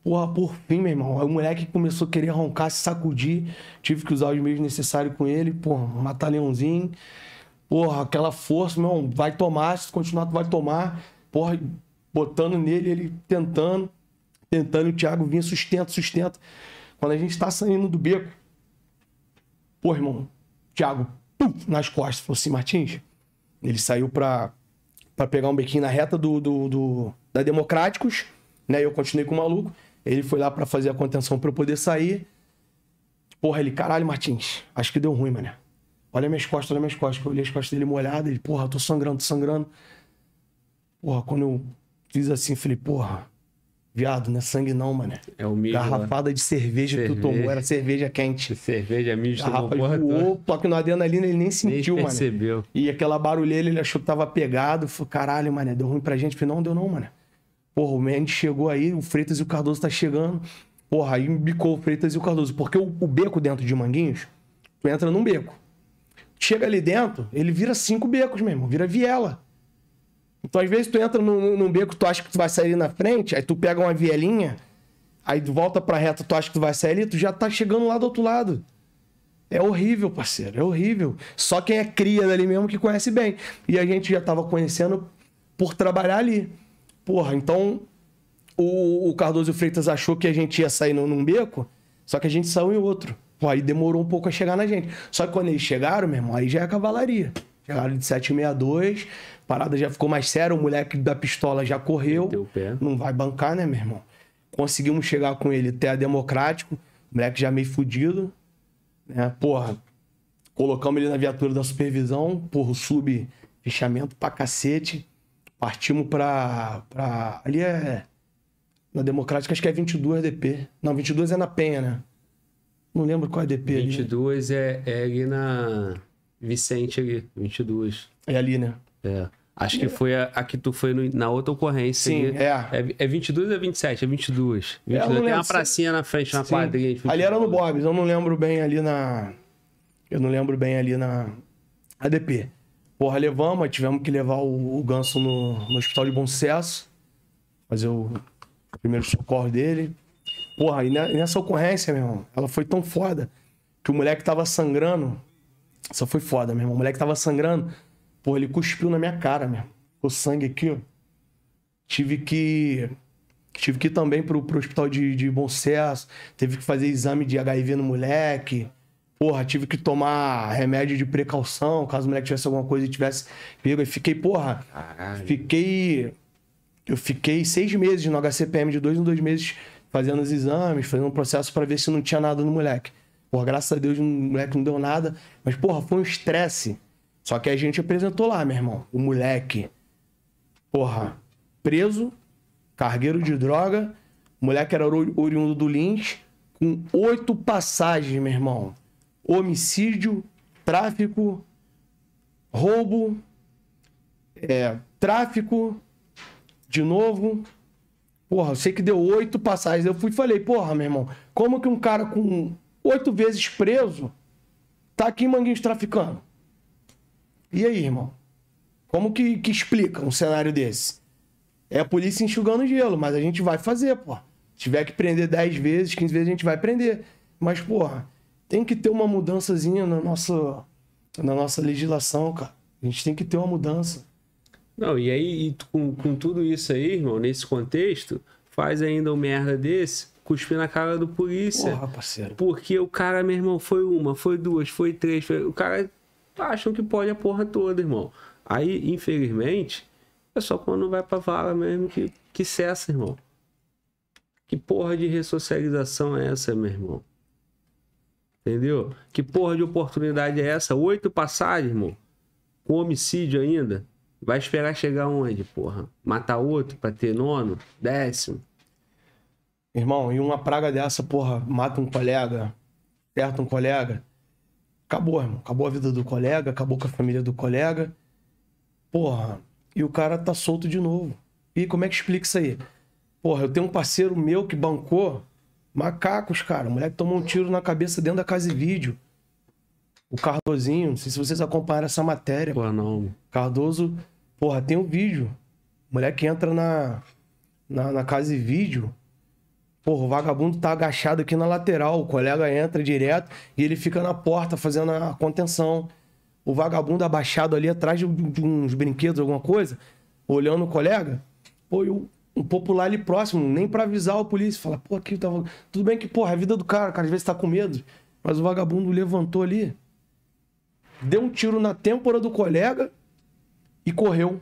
Porra, por fim, meu irmão, o moleque começou a querer roncar, se sacudir. Tive que usar os meios necessários com ele, porra, matar leãozinho. Porra, aquela força, meu irmão, vai tomar, se continuar, tu vai tomar. Porra, botando nele, ele tentando, tentando, o Thiago vinha, sustenta, sustenta. Quando a gente tá saindo do beco, porra, irmão, Thiago, pum, nas costas, falou assim, Martins, ele saiu pra, pra pegar um bequinho na reta do, do, do da Democráticos, né? Eu continuei com o maluco. Ele foi lá para fazer a contenção para eu poder sair. Porra, ele, caralho, Martins, acho que deu ruim, mané. Olha minhas costas, olha minhas costas. Eu olhei as costas dele molhadas, ele, porra, tô sangrando, tô sangrando. Porra, quando eu fiz assim, falei, porra, viado, não é sangue não, mané. É o milho. Garrafada né? de cerveja, cerveja, que tu tomou, era cerveja quente. Cerveja, é milho, porra voou, toque Só que ali, adrenalina ele nem sentiu, nem percebeu. mané. percebeu. E aquela barulheira, ele achou que tava pegado. Falei, caralho, mané, deu ruim pra gente. Falei, não, deu não, mané. Porra, o Mendes chegou aí, o Freitas e o Cardoso tá chegando. Porra, aí bicou o Freitas e o Cardoso. Porque o, o beco dentro de Manguinhos, tu entra num beco. Chega ali dentro, ele vira cinco becos mesmo, vira viela. Então, às vezes, tu entra num, num beco, tu acha que tu vai sair na frente, aí tu pega uma vielinha, aí tu volta pra reta, tu acha que tu vai sair ali, tu já tá chegando lá do outro lado. É horrível, parceiro, é horrível. Só quem é cria dali mesmo que conhece bem. E a gente já tava conhecendo por trabalhar ali porra, então o, o Cardoso Freitas achou que a gente ia sair num, beco, só que a gente saiu em outro. Pô, aí demorou um pouco a chegar na gente. Só que quando eles chegaram, meu irmão, aí já é cavalaria. Chegaram de 762, parada já ficou mais séria, o moleque da pistola já correu. Não vai bancar, né, meu irmão? Conseguimos chegar com ele até a Democrático, o moleque já meio fudido, né? Porra, colocamos ele na viatura da supervisão, porra, o sub, fechamento pra cacete. Partimos para. Pra... Ali é. Na Democrática, acho que é 22 DP. Não, 22 é na Penha, né? Não lembro qual é a DP 22 ali. Né? é, é ali na. Vicente ali, 22. É ali, né? É. Acho que foi a, a que tu foi no, na outra ocorrência. Sim, ali. é. é. É 22 ou é 27? É 22. 22. É, Tem uma pracinha se... na frente, na quadrinha. Ali era no Bob's, eu não lembro bem ali na... Eu não lembro bem ali na ADP. Porra, levamos, tivemos que levar o, o ganso no, no hospital de bom sucesso, fazer o primeiro socorro dele. Porra, e nessa ocorrência, meu irmão, ela foi tão foda que o moleque tava sangrando. Só foi foda, meu irmão. O moleque tava sangrando. Porra, ele cuspiu na minha cara, meu. O sangue aqui, ó. Tive que. Tive que ir também pro, pro hospital de, de bom sucesso. Teve que fazer exame de HIV no moleque porra, tive que tomar remédio de precaução, caso o moleque tivesse alguma coisa e tivesse pego. E fiquei, porra, Caralho. fiquei. Eu fiquei seis meses no HCPM, de dois em dois meses, fazendo os exames, fazendo um processo para ver se não tinha nada no moleque. Porra, graças a Deus o moleque não deu nada. Mas, porra, foi um estresse. Só que a gente apresentou lá, meu irmão. O moleque, porra, preso, cargueiro de droga. O moleque era oriundo do Lins, com oito passagens, meu irmão homicídio, tráfico, roubo, é, tráfico, de novo. Porra, eu sei que deu oito passagens. Eu fui e falei, porra, meu irmão, como que um cara com oito vezes preso tá aqui em Manguinhos traficando? E aí, irmão? Como que, que explica um cenário desse? É a polícia enxugando gelo, mas a gente vai fazer, porra. Se tiver que prender 10 vezes, 15 vezes, a gente vai prender. Mas, porra, tem que ter uma mudançazinha na nossa, na nossa legislação, cara. A gente tem que ter uma mudança. Não, e aí, e com, com tudo isso aí, irmão, nesse contexto, faz ainda um merda desse, cuspir na cara do polícia. Porra, parceiro. Porque o cara, meu irmão, foi uma, foi duas, foi três, foi... o cara acham que pode a porra toda, irmão. Aí, infelizmente, é só quando vai pra vala mesmo que, que cessa, irmão. Que porra de ressocialização é essa, meu irmão? Entendeu? Que porra de oportunidade é essa? Oito passagens, irmão. Com homicídio ainda. Vai esperar chegar onde, porra? Matar outro pra ter nono? Décimo? Irmão, e uma praga dessa, porra, mata um colega, certo? Um colega. Acabou, irmão. Acabou a vida do colega, acabou com a família do colega. Porra, e o cara tá solto de novo. E como é que explica isso aí? Porra, eu tenho um parceiro meu que bancou Macacos, cara. O moleque tomou um tiro na cabeça dentro da casa de vídeo. O Cardozinho, não sei se vocês acompanharam essa matéria. Pô, não. Cardoso, porra, tem um vídeo. O moleque entra na, na, na casa de vídeo. Porra, o vagabundo tá agachado aqui na lateral. O colega entra direto e ele fica na porta fazendo a contenção. O vagabundo abaixado ali atrás de, uns brinquedos, alguma coisa, olhando o colega. Pô, o um popular ali próximo, nem para avisar o polícia. Fala, pô, aqui tava. Tá Tudo bem que, porra, é a vida do cara, cara, às vezes tá com medo. Mas o vagabundo levantou ali, deu um tiro na têmpora do colega e correu.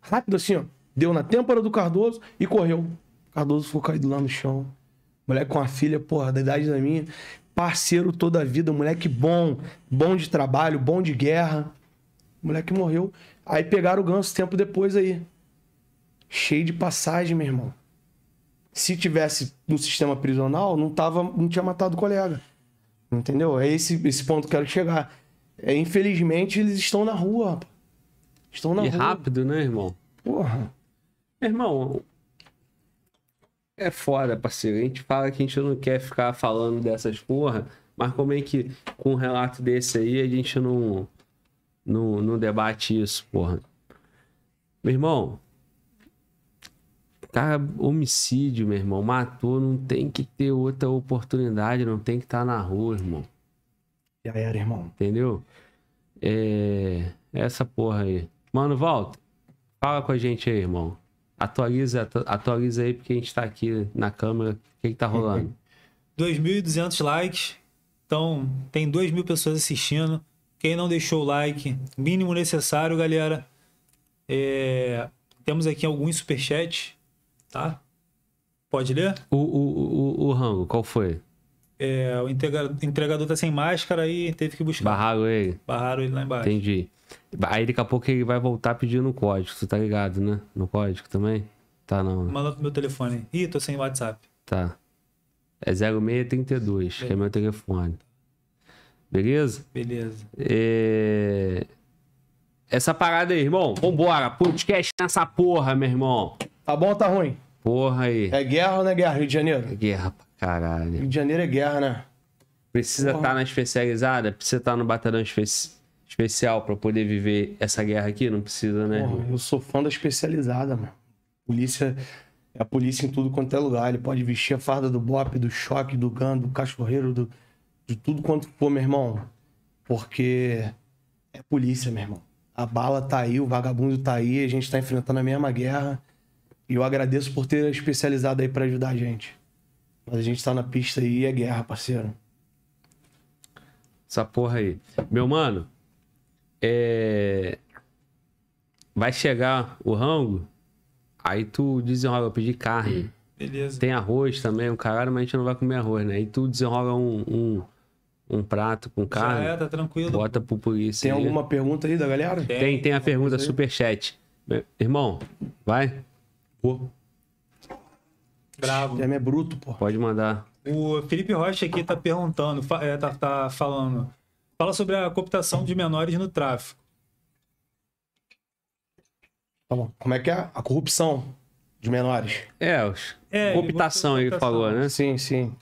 Rápido assim, ó. Deu na têmpora do Cardoso e correu. Cardoso ficou caído lá no chão. Moleque com a filha, porra, da idade da minha. Parceiro toda a vida, moleque bom, bom de trabalho, bom de guerra. moleque morreu. Aí pegaram o ganso tempo depois aí cheio de passagem, meu irmão. Se tivesse no sistema prisional, não, tava, não tinha matado o colega. Entendeu? É esse, esse ponto que eu quero chegar. É, infelizmente, eles estão na rua. Estão na e rua. rápido, né, irmão? Porra. irmão, é foda, parceiro. A gente fala que a gente não quer ficar falando dessas porra, mas como é que com um relato desse aí a gente não, não, não debate isso, porra? Meu irmão, Cara, tá homicídio, meu irmão, matou, não tem que ter outra oportunidade, não tem que estar tá na rua, irmão. Já era, irmão. Entendeu? É... Essa porra aí. Mano, volta. Fala com a gente aí, irmão. Atualiza, atualiza aí, porque a gente tá aqui na câmera. O que, que tá rolando? 2.200 likes. Então, tem 2.000 mil pessoas assistindo. Quem não deixou o like, mínimo necessário, galera. É... Temos aqui alguns superchats tá? Pode ler? O, o, o, o rango, qual foi? É, o entregador tá sem máscara e teve que buscar. Barraram ele. Barraram ele lá embaixo. Entendi. Aí daqui a pouco ele vai voltar pedindo o um código, você tá ligado, né? No código também? Tá não. Né? Manda pro meu telefone. Ih, tô sem WhatsApp. Tá. É 0632, Beleza. que é meu telefone. Beleza? Beleza. É... Essa parada aí, irmão. Vambora. Podcast nessa porra, meu irmão. Tá bom ou tá ruim? Porra aí. É guerra ou não é guerra, Rio de Janeiro? É guerra pra caralho. Rio de Janeiro é guerra, né? Precisa estar tá na especializada? Precisa estar tá no batalhão especial pra poder viver essa guerra aqui? Não precisa, né? Porra, eu sou fã da especializada, mano. Polícia. É a polícia em tudo quanto é lugar. Ele pode vestir a farda do BOP, do choque, do GAN, do cachorreiro, do, de tudo quanto for, meu irmão. Porque é polícia, meu irmão. A bala tá aí, o vagabundo tá aí, a gente tá enfrentando a mesma guerra. E eu agradeço por ter especializado aí para ajudar a gente. Mas a gente tá na pista aí e é guerra, parceiro. Essa porra aí. Meu mano, é... vai chegar o rango, aí tu desenrola, eu pedi carne. Hum. Beleza. Tem arroz também, o caralho, mas a gente não vai comer arroz, né? Aí tu desenrola um, um, um prato com carne. Já é, tá tranquilo. Bota pro polícia. Tem aí. alguma pergunta aí da galera? Tem, tem, tem a pergunta, superchat. Irmão, vai. Pô. Bravo. Guilherme é bruto, pô. Pode mandar. O Felipe Rocha aqui tá perguntando, é, tá, tá falando. Fala sobre a cooptação de menores no tráfico. Tá bom. Como é que é? A corrupção de menores. É, os... é cooptação, ele falou, né? Sim, sim.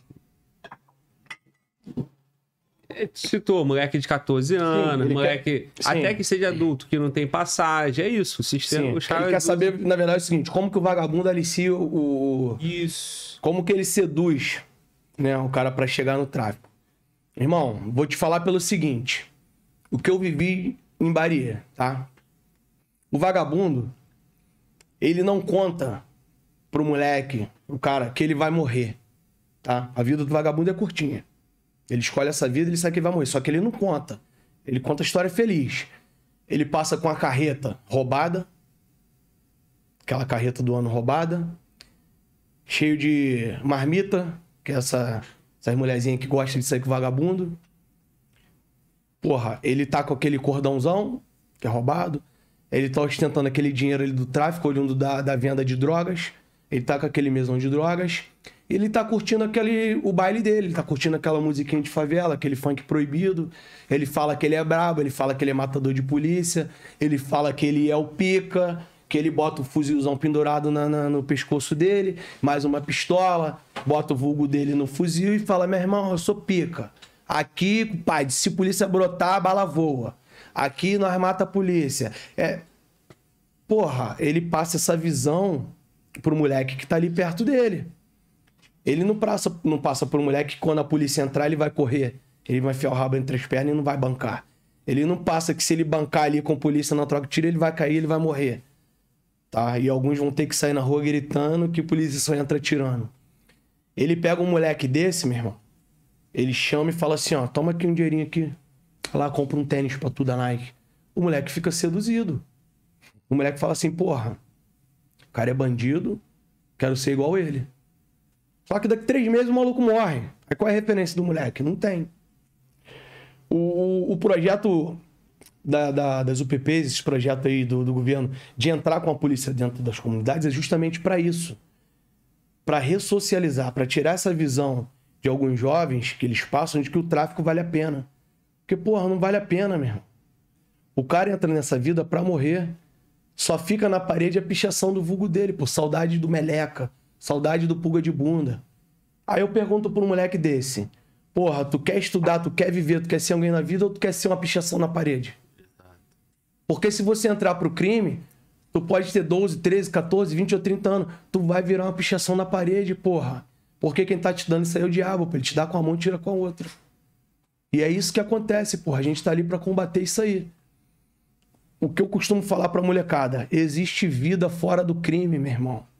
É, citou, moleque de 14 anos, Sim, moleque. Quer... Até que seja adulto, que não tem passagem. É isso. O sistema. Sim. Os caras... Ele quer saber, na verdade, é o seguinte: como que o vagabundo alicia o. Isso. Como que ele seduz né, o cara para chegar no tráfico. Irmão, vou te falar pelo seguinte: o que eu vivi em Bahia, tá? O vagabundo, ele não conta pro moleque, o cara, que ele vai morrer, tá? A vida do vagabundo é curtinha. Ele escolhe essa vida, ele sabe que ele vai morrer. Só que ele não conta. Ele conta a história feliz. Ele passa com a carreta roubada, aquela carreta do ano roubada, cheio de marmita, que é essa, essas mulherzinhas que gostam de sair com vagabundo. Porra, ele tá com aquele cordãozão, que é roubado. Ele tá ostentando aquele dinheiro ali do tráfico, olhando da, da venda de drogas. Ele tá com aquele mesão de drogas ele tá curtindo aquele o baile dele, ele tá curtindo aquela musiquinha de favela, aquele funk proibido. Ele fala que ele é brabo, ele fala que ele é matador de polícia, ele fala que ele é o pica, que ele bota o um fuzilzão pendurado na, na, no pescoço dele, mais uma pistola, bota o vulgo dele no fuzil e fala: meu irmão, eu sou pica. Aqui, pai, se polícia brotar, a bala voa. Aqui nós mata a polícia. É... Porra, ele passa essa visão pro moleque que tá ali perto dele. Ele não passa, não passa por um moleque que quando a polícia entrar ele vai correr. Ele vai enfiar o rabo entre as pernas e não vai bancar. Ele não passa que se ele bancar ali com a polícia na troca de tiro, ele vai cair, ele vai morrer. Tá? E alguns vão ter que sair na rua gritando que a polícia só entra tirando. Ele pega um moleque desse, meu irmão. Ele chama e fala assim, ó, toma aqui um dinheirinho aqui. Lá, compra um tênis pra tu da Nike. O moleque fica seduzido. O moleque fala assim, porra, o cara é bandido, quero ser igual ele. Só que daqui três meses o maluco morre. Aí qual é a referência do moleque? Não tem. O, o projeto da, da, das UPPs, esse projeto aí do, do governo, de entrar com a polícia dentro das comunidades, é justamente para isso. Para ressocializar, para tirar essa visão de alguns jovens que eles passam de que o tráfico vale a pena. Porque, porra, não vale a pena, mesmo. O cara entra nessa vida para morrer. Só fica na parede a pichação do vulgo dele, por saudade do meleca, Saudade do pulga de bunda. Aí eu pergunto pra um moleque desse: Porra, tu quer estudar, tu quer viver, tu quer ser alguém na vida ou tu quer ser uma pichação na parede? Porque se você entrar pro crime, tu pode ter 12, 13, 14, 20 ou 30 anos, tu vai virar uma pichação na parede, porra. Porque quem tá te dando isso aí é o diabo, ele te dá com a mão e tira com a outra. E é isso que acontece, porra. A gente tá ali para combater isso aí. O que eu costumo falar pra molecada? Existe vida fora do crime, meu irmão.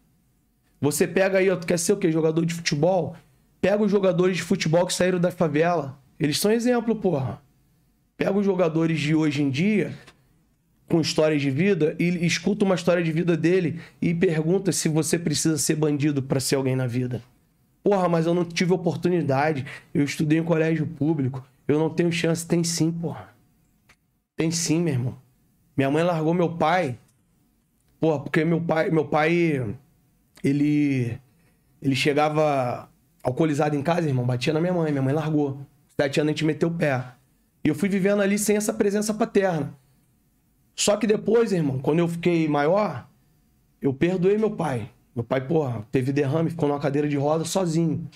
Você pega aí, ó, tu quer ser o quê? Jogador de futebol? Pega os jogadores de futebol que saíram da favela. Eles são exemplo, porra. Pega os jogadores de hoje em dia, com histórias de vida, e escuta uma história de vida dele e pergunta se você precisa ser bandido para ser alguém na vida. Porra, mas eu não tive oportunidade. Eu estudei em colégio público. Eu não tenho chance. Tem sim, porra. Tem sim, meu irmão. Minha mãe largou meu pai. Porra, porque meu pai, meu pai ele ele chegava alcoolizado em casa, irmão, batia na minha mãe, minha mãe largou. Sete anos a gente meteu o pé. E eu fui vivendo ali sem essa presença paterna. Só que depois, irmão, quando eu fiquei maior, eu perdoei meu pai. Meu pai, porra, teve derrame, ficou numa cadeira de roda sozinho.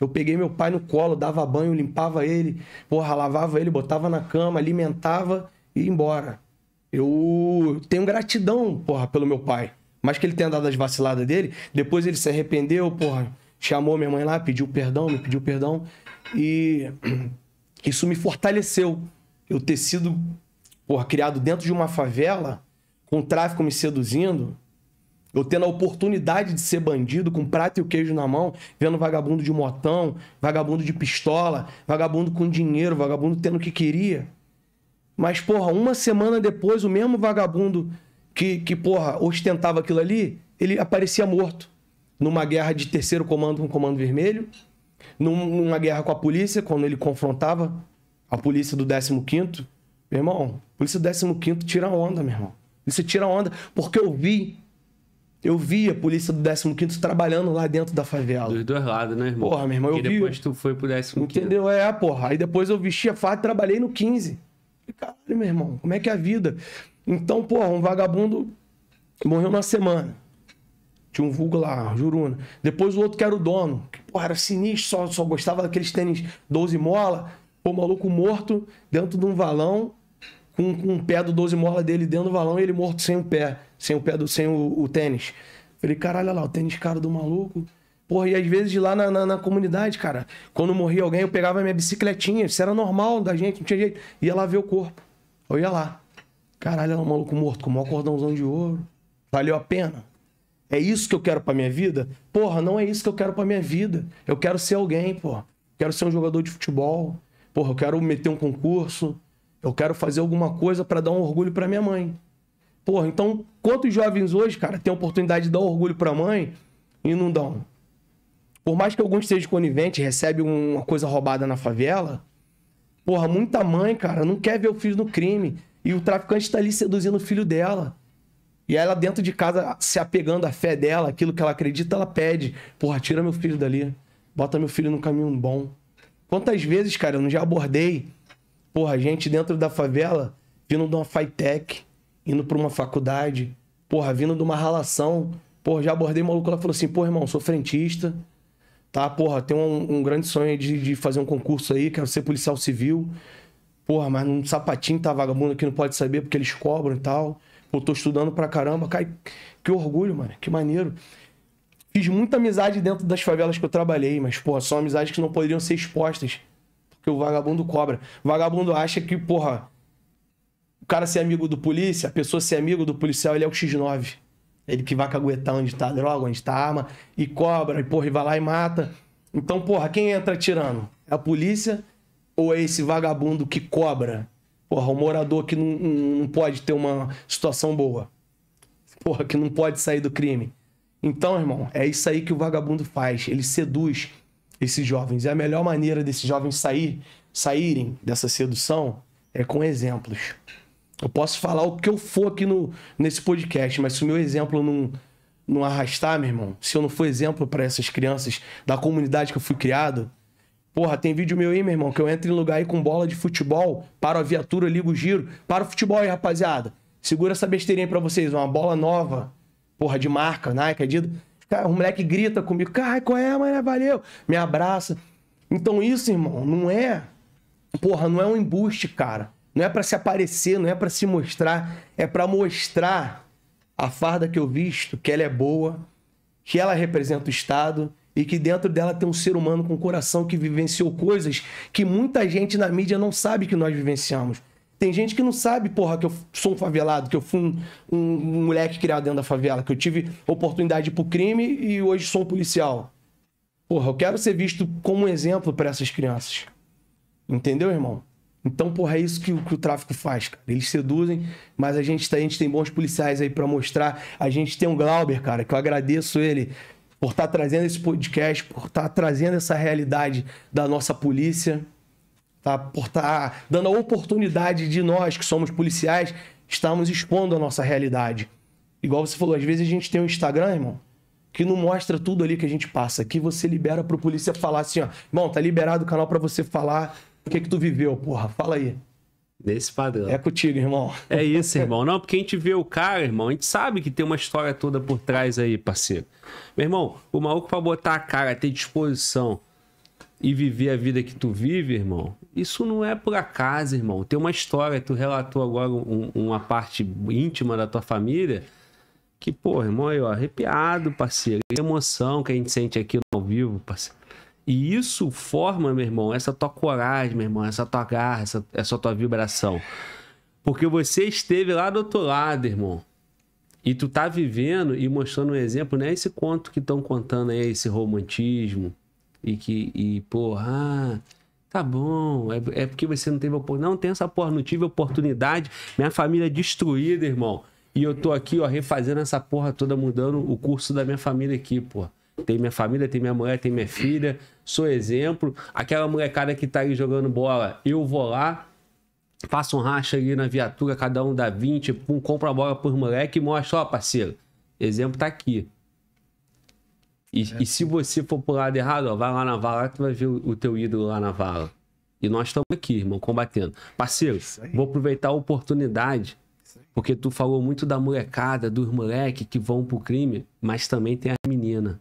Eu peguei meu pai no colo, dava banho, limpava ele, porra, lavava ele, botava na cama, alimentava e ia embora. Eu tenho gratidão, porra, pelo meu pai. Mas que ele tenha dado as vaciladas dele, depois ele se arrependeu, porra, chamou minha mãe lá, pediu perdão, me pediu perdão. E isso me fortaleceu. Eu ter sido, porra, criado dentro de uma favela, com o tráfico me seduzindo, eu tendo a oportunidade de ser bandido, com prato e o queijo na mão, vendo vagabundo de motão, vagabundo de pistola, vagabundo com dinheiro, vagabundo tendo o que queria. Mas, porra, uma semana depois, o mesmo vagabundo que, que, porra, ostentava aquilo ali, ele aparecia morto numa guerra de terceiro comando com o Comando Vermelho, numa guerra com a polícia, quando ele confrontava a polícia do 15º. Meu irmão, a polícia do 15º tira onda, meu irmão. Isso tira onda, porque eu vi eu vi a polícia do 15 trabalhando lá dentro da favela. Dos dois lados, né, irmão? Porra, meu irmão, eu e vi. depois tu foi pro 15. Entendeu? É, porra. Aí depois eu vesti a farda e trabalhei no 15. Caralho, meu irmão, como é que é a vida? Então, porra, um vagabundo morreu na semana. Tinha um vulgo lá, Juruna. Depois o outro que era o dono. Que, porra, era sinistro, só, só gostava daqueles tênis 12 mola. Pô, maluco morto dentro de um valão, com, com um pé do 12 mola dele dentro do valão e ele morto sem o pé, sem o pé do, sem o, o tênis. Falei, caralho, olha lá, o tênis caro do maluco. Porra, e às vezes lá na, na, na, comunidade, cara, quando morria alguém, eu pegava minha bicicletinha, isso era normal da gente, não tinha jeito. Ia lá ver o corpo. Eu ia lá. Caralho, era é um maluco morto com o maior cordãozão de ouro. Valeu a pena? É isso que eu quero pra minha vida? Porra, não é isso que eu quero pra minha vida. Eu quero ser alguém, porra. Quero ser um jogador de futebol. Porra, eu quero meter um concurso. Eu quero fazer alguma coisa para dar um orgulho para minha mãe. Porra, então quantos jovens hoje, cara, têm a oportunidade de dar orgulho pra mãe e não dão? Por mais que alguns sejam coniventes, recebe uma coisa roubada na favela, porra, muita mãe, cara, não quer ver o filho no crime e o traficante está ali seduzindo o filho dela. E ela, dentro de casa, se apegando à fé dela, aquilo que ela acredita, ela pede: Porra, tira meu filho dali. Bota meu filho no caminho bom. Quantas vezes, cara, eu não já abordei, porra, gente dentro da favela, vindo de uma fitec, indo pra uma faculdade, porra, vindo de uma relação. Porra, já abordei maluco, ela falou assim: Porra, irmão, sou frentista tá? Porra, tenho um, um grande sonho de, de, fazer um concurso aí, quero ser policial civil. Porra, mas um sapatinho tá vagabundo aqui, não pode saber porque eles cobram e tal. Pô, tô estudando pra caramba. Cara, que orgulho, mano. Que maneiro. Fiz muita amizade dentro das favelas que eu trabalhei, mas, porra, são amizades que não poderiam ser expostas. Porque o vagabundo cobra. O vagabundo acha que, porra, o cara ser amigo do polícia, a pessoa ser amigo do policial, ele é o X9. Ele que vai caguetar onde tá droga, onde tá arma, e cobra, e porra, e vai lá e mata. Então, porra, quem entra tirando? É a polícia ou é esse vagabundo que cobra? Porra, o um morador que não, não pode ter uma situação boa. Porra, que não pode sair do crime. Então, irmão, é isso aí que o vagabundo faz. Ele seduz esses jovens. E a melhor maneira desses jovens sair, saírem dessa sedução é com exemplos. Eu posso falar o que eu for aqui no, nesse podcast, mas se o meu exemplo não, não arrastar, meu irmão, se eu não for exemplo para essas crianças da comunidade que eu fui criado, Porra, tem vídeo meu aí, meu irmão, que eu entro em lugar aí com bola de futebol, paro a viatura, ligo o giro. Para o futebol aí, rapaziada. Segura essa besteirinha aí pra vocês, uma bola nova. Porra, de marca, Nike, Adidas. Cara, um moleque grita comigo, cara, qual é, mano? Valeu. Me abraça. Então isso, irmão, não é... Porra, não é um embuste, cara. Não é para se aparecer, não é para se mostrar. É para mostrar a farda que eu visto, que ela é boa, que ela representa o Estado e que dentro dela tem um ser humano com coração que vivenciou coisas que muita gente na mídia não sabe que nós vivenciamos. Tem gente que não sabe, porra, que eu sou um favelado, que eu fui um, um, um moleque criado dentro da favela, que eu tive oportunidade pro crime e hoje sou um policial. Porra, eu quero ser visto como um exemplo para essas crianças. Entendeu, irmão? Então, porra, é isso que, que, o tráfico faz, cara. Eles seduzem, mas a gente, tá, a gente tem bons policiais aí para mostrar. A gente tem um Glauber, cara, que eu agradeço ele por estar tá trazendo esse podcast, por estar tá trazendo essa realidade da nossa polícia, tá? por estar tá dando a oportunidade de nós que somos policiais estarmos expondo a nossa realidade. Igual você falou, às vezes a gente tem um Instagram, irmão, que não mostra tudo ali que a gente passa, que você libera para o polícia falar assim, ó, bom, tá liberado o canal para você falar o que que tu viveu, porra, fala aí. Nesse padrão. É contigo, irmão. É isso, irmão. Não, porque a gente vê o cara, irmão, a gente sabe que tem uma história toda por trás aí, parceiro. Meu irmão, o maluco pra botar a cara, ter disposição e viver a vida que tu vive, irmão, isso não é por acaso, irmão. Tem uma história, tu relatou agora um, uma parte íntima da tua família, que, pô, irmão, eu arrepiado, parceiro. Que emoção que a gente sente aqui no ao vivo, parceiro. E isso forma, meu irmão, essa tua coragem, meu irmão, essa tua garra, essa, essa tua vibração. Porque você esteve lá do outro lado, irmão. E tu tá vivendo e mostrando um exemplo, né? Esse conto que estão contando aí, esse romantismo. E que, e, porra, ah, tá bom, é, é porque você não teve oportunidade. Não, tem essa porra, não tive oportunidade. Minha família é destruída, irmão. E eu tô aqui, ó, refazendo essa porra toda, mudando o curso da minha família aqui, porra tem minha família, tem minha mulher, tem minha filha, sou exemplo. Aquela molecada que tá aí jogando bola, eu vou lá, faço um racha ali na viatura, cada um dá 20, pum, compra a bola por moleque e mostra, ó, parceiro, exemplo tá aqui. E, é. e se assim. você for pro lado errado, ó, vai lá na vala, tu vai ver o, o teu ídolo lá na vala. E nós estamos aqui, irmão, combatendo. Parceiro, vou aproveitar a oportunidade porque tu falou muito da molecada, dos moleques que vão pro crime, mas também tem a menina.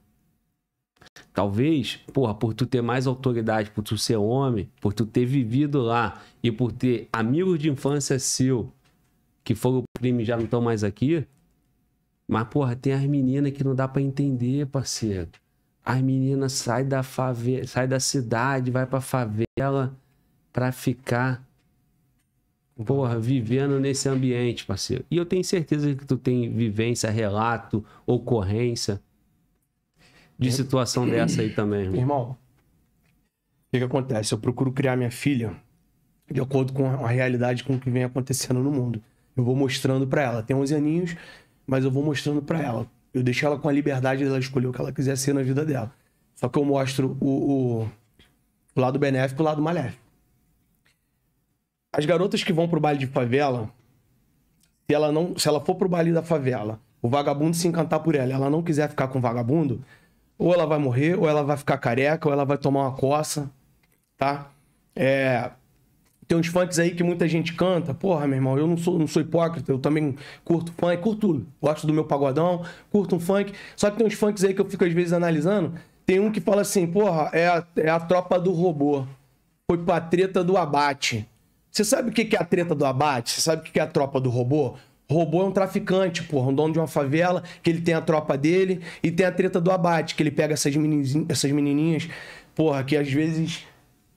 Talvez, porra, por tu ter mais autoridade, por tu ser homem, por tu ter vivido lá e por ter amigos de infância seu que foram crime e já não estão mais aqui. Mas, porra, tem as meninas que não dá para entender, parceiro. As meninas saem da favela, sai da cidade, vai pra favela pra ficar, porra, vivendo nesse ambiente, parceiro. E eu tenho certeza que tu tem vivência, relato, ocorrência de situação dessa aí também. Irmão, irmão o que, que acontece? Eu procuro criar minha filha de acordo com a realidade, com o que vem acontecendo no mundo. Eu vou mostrando para ela. Tem 11 aninhos, mas eu vou mostrando para ela. Eu deixo ela com a liberdade dela escolher o que ela quiser ser na vida dela. Só que eu mostro o, o, o lado benéfico e o lado maléfico. As garotas que vão pro baile de favela, se ela não, se ela for pro baile da favela, o vagabundo se encantar por ela, ela não quiser ficar com o vagabundo, ou ela vai morrer, ou ela vai ficar careca, ou ela vai tomar uma coça, tá? É, tem uns funks aí que muita gente canta. Porra, meu irmão, eu não sou, não sou hipócrita, eu também curto funk, curto tudo. Gosto do meu pagodão, curto um funk. Só que tem uns funks aí que eu fico às vezes analisando. Tem um que fala assim, porra, é a, é a tropa do robô. Foi pra treta do abate. Você sabe o que é a treta do abate? Você sabe o que é a tropa do robô? Robô é um traficante, porra, um dono de uma favela, que ele tem a tropa dele e tem a treta do abate, que ele pega essas, menininhas, essas menininhas, porra, que às vezes,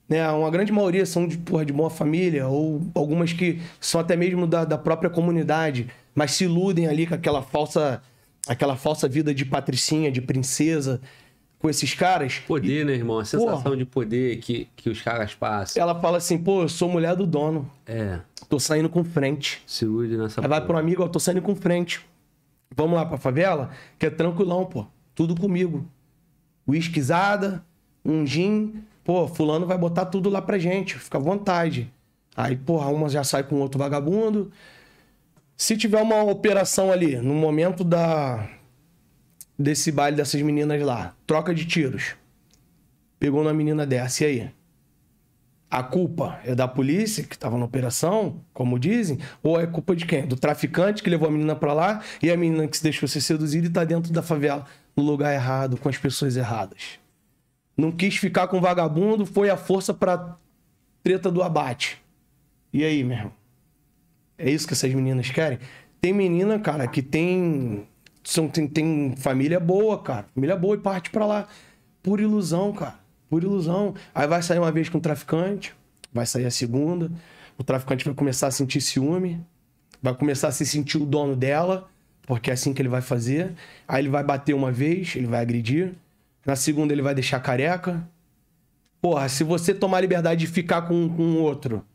né, uma grande maioria são de, porra, de boa família, ou algumas que são até mesmo da, da própria comunidade, mas se iludem ali com aquela falsa, aquela falsa vida de patricinha, de princesa, com esses caras. Poder, e... né, irmão? A sensação Porra. de poder que, que os caras passam. Ela fala assim, pô, eu sou mulher do dono. É. Tô saindo com frente. Cirúrgico nessa vai pro amigo, ó, tô saindo com frente. Vamos lá pra favela, que é tranquilão, pô. Tudo comigo. Whiskyzada, um gin. Pô, fulano vai botar tudo lá pra gente. Fica à vontade. Aí, porra, uma já sai com outro vagabundo. Se tiver uma operação ali, no momento da, desse baile dessas meninas lá. Troca de tiros. Pegou na menina dessa, e aí? A culpa é da polícia, que estava na operação, como dizem, ou é culpa de quem? Do traficante que levou a menina para lá e a menina que se deixou ser seduzida e tá dentro da favela, no lugar errado, com as pessoas erradas. Não quis ficar com vagabundo, foi a força pra treta do abate. E aí, meu É isso que essas meninas querem? Tem menina, cara, que tem são, tem, tem família boa, cara. Família boa e parte para lá. Por ilusão, cara. Por ilusão. Aí vai sair uma vez com o traficante, vai sair a segunda. O traficante vai começar a sentir ciúme, vai começar a se sentir o dono dela, porque é assim que ele vai fazer. Aí ele vai bater uma vez, ele vai agredir. Na segunda ele vai deixar careca. Porra, se você tomar liberdade de ficar com, com um outro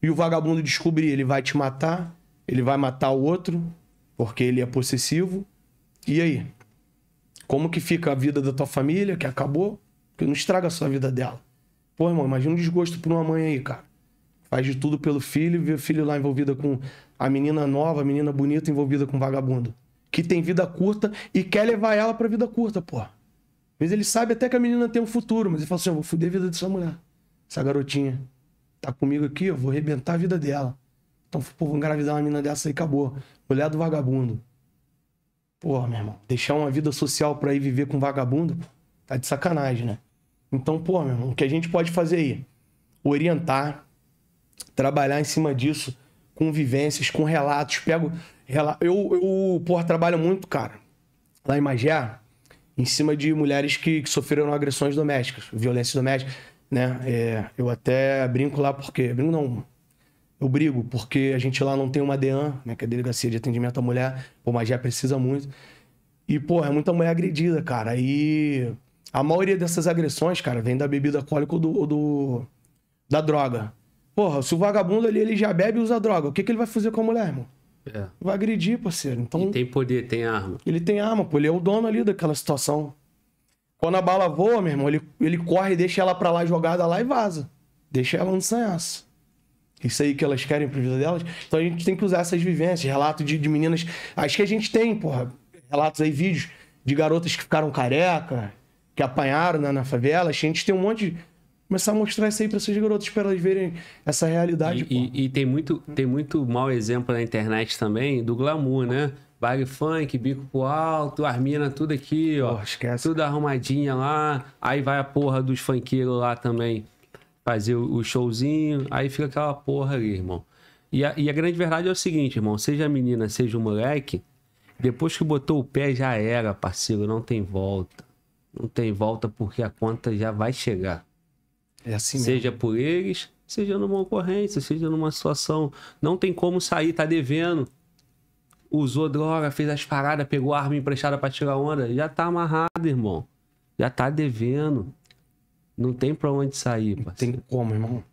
e o vagabundo descobrir, ele vai te matar, ele vai matar o outro, porque ele é possessivo. E aí? Como que fica a vida da tua família, que acabou? Que não estraga a sua vida dela. Pô, irmão, imagina um desgosto pra uma mãe aí, cara. Faz de tudo pelo filho, vê o filho lá envolvida com a menina nova, a menina bonita envolvida com vagabundo. Que tem vida curta e quer levar ela pra vida curta, pô. Às vezes ele sabe até que a menina tem um futuro, mas ele fala assim: eu vou fuder a vida dessa mulher. Essa garotinha tá comigo aqui, eu vou arrebentar a vida dela. Então, pô, vou engravidar uma menina dessa e acabou. Mulher do vagabundo. Porra, meu irmão, deixar uma vida social pra ir viver com vagabundo, tá de sacanagem, né? Então, pô, meu irmão, o que a gente pode fazer aí? Orientar, trabalhar em cima disso, com vivências, com relatos. Pego. Eu, eu, porra, trabalho muito, cara, lá em Magé, em cima de mulheres que, que sofreram agressões domésticas, violência doméstica, né? É, eu até brinco lá porque. Brinco não eu brigo, porque a gente lá não tem uma DEAN, né, que é a Delegacia de Atendimento à Mulher, pô, mas já precisa muito. E, pô, é muita mulher agredida, cara. E a maioria dessas agressões, cara, vem da bebida alcoólica ou do, do, da droga. Porra, se o vagabundo ali ele já bebe e usa droga, o que, que ele vai fazer com a mulher, irmão? É. Vai agredir, parceiro. Então, e tem poder, tem arma. Ele tem arma, pô. Ele é o dono ali daquela situação. Quando a bala voa, meu irmão, ele, ele corre, deixa ela pra lá jogada lá e vaza. Deixa ela no sanhaço. Isso aí que elas querem para vida delas. Então a gente tem que usar essas vivências, relatos de, de meninas. Acho que a gente tem, porra, relatos aí, vídeos de garotas que ficaram careca, que apanharam na, na favela. A gente tem um monte de. Começar a mostrar isso aí para essas garotas, para elas verem essa realidade. E, e, e, tem, muito, tem muito mau exemplo na internet também do glamour, né? Baile funk, bico pro alto, armina tudo aqui, ó. Porra, esquece. Tudo arrumadinha lá. Aí vai a porra dos funkeiros lá também fazer o showzinho, aí fica aquela porra ali, irmão. E a, e a grande verdade é o seguinte, irmão, seja menina, seja um moleque, depois que botou o pé já era, parceiro, não tem volta. Não tem volta porque a conta já vai chegar. É assim mesmo. Seja por eles, seja numa ocorrência, seja numa situação, não tem como sair, tá devendo. Usou droga, fez as paradas, pegou arma emprestada para tirar onda, já tá amarrado, irmão. Já tá devendo. Não tem pra onde sair, parceiro. tem como, irmão.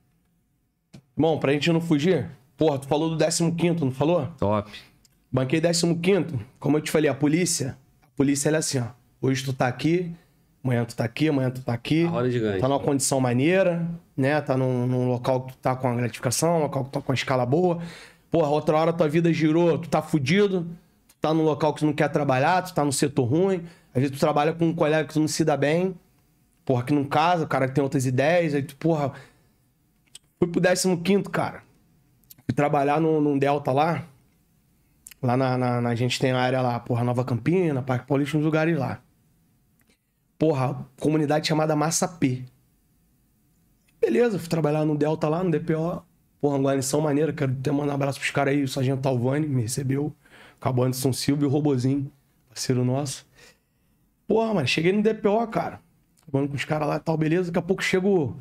Irmão, pra gente não fugir, porra, tu falou do 15, não falou? Top. Banquei 15, como eu te falei, a polícia, a polícia ela é assim, ó. Hoje tu tá aqui, amanhã tu tá aqui, amanhã tu tá aqui. A hora é ganhar. Tá numa condição maneira, né? Tá num, num, local que tu tá com a gratificação, local que tu tá com a escala boa. Porra, outra hora tua vida girou, tu tá fudido, tu tá num local que tu não quer trabalhar, tu tá num setor ruim. Às vezes tu trabalha com um colega que tu não se dá bem porra, que não casa, o cara que tem outras ideias, aí tu, porra. Fui pro 15, cara. Fui trabalhar num, num Delta lá. Lá na, na, na, A gente tem a área lá, porra, Nova Campina, Parque Paulista, uns lugares lá. Porra, comunidade chamada Massa P. Beleza, fui trabalhar no Delta lá, no DPO. Porra, uma lição maneira. Quero até mandar um abraço pros caras aí. O Sargento Talvani me recebeu. Cabo Anderson Silva e o Robozinho, parceiro nosso. Porra, mano, cheguei no DPO, cara. Falando com os caras lá e tal, beleza. Daqui a pouco chega o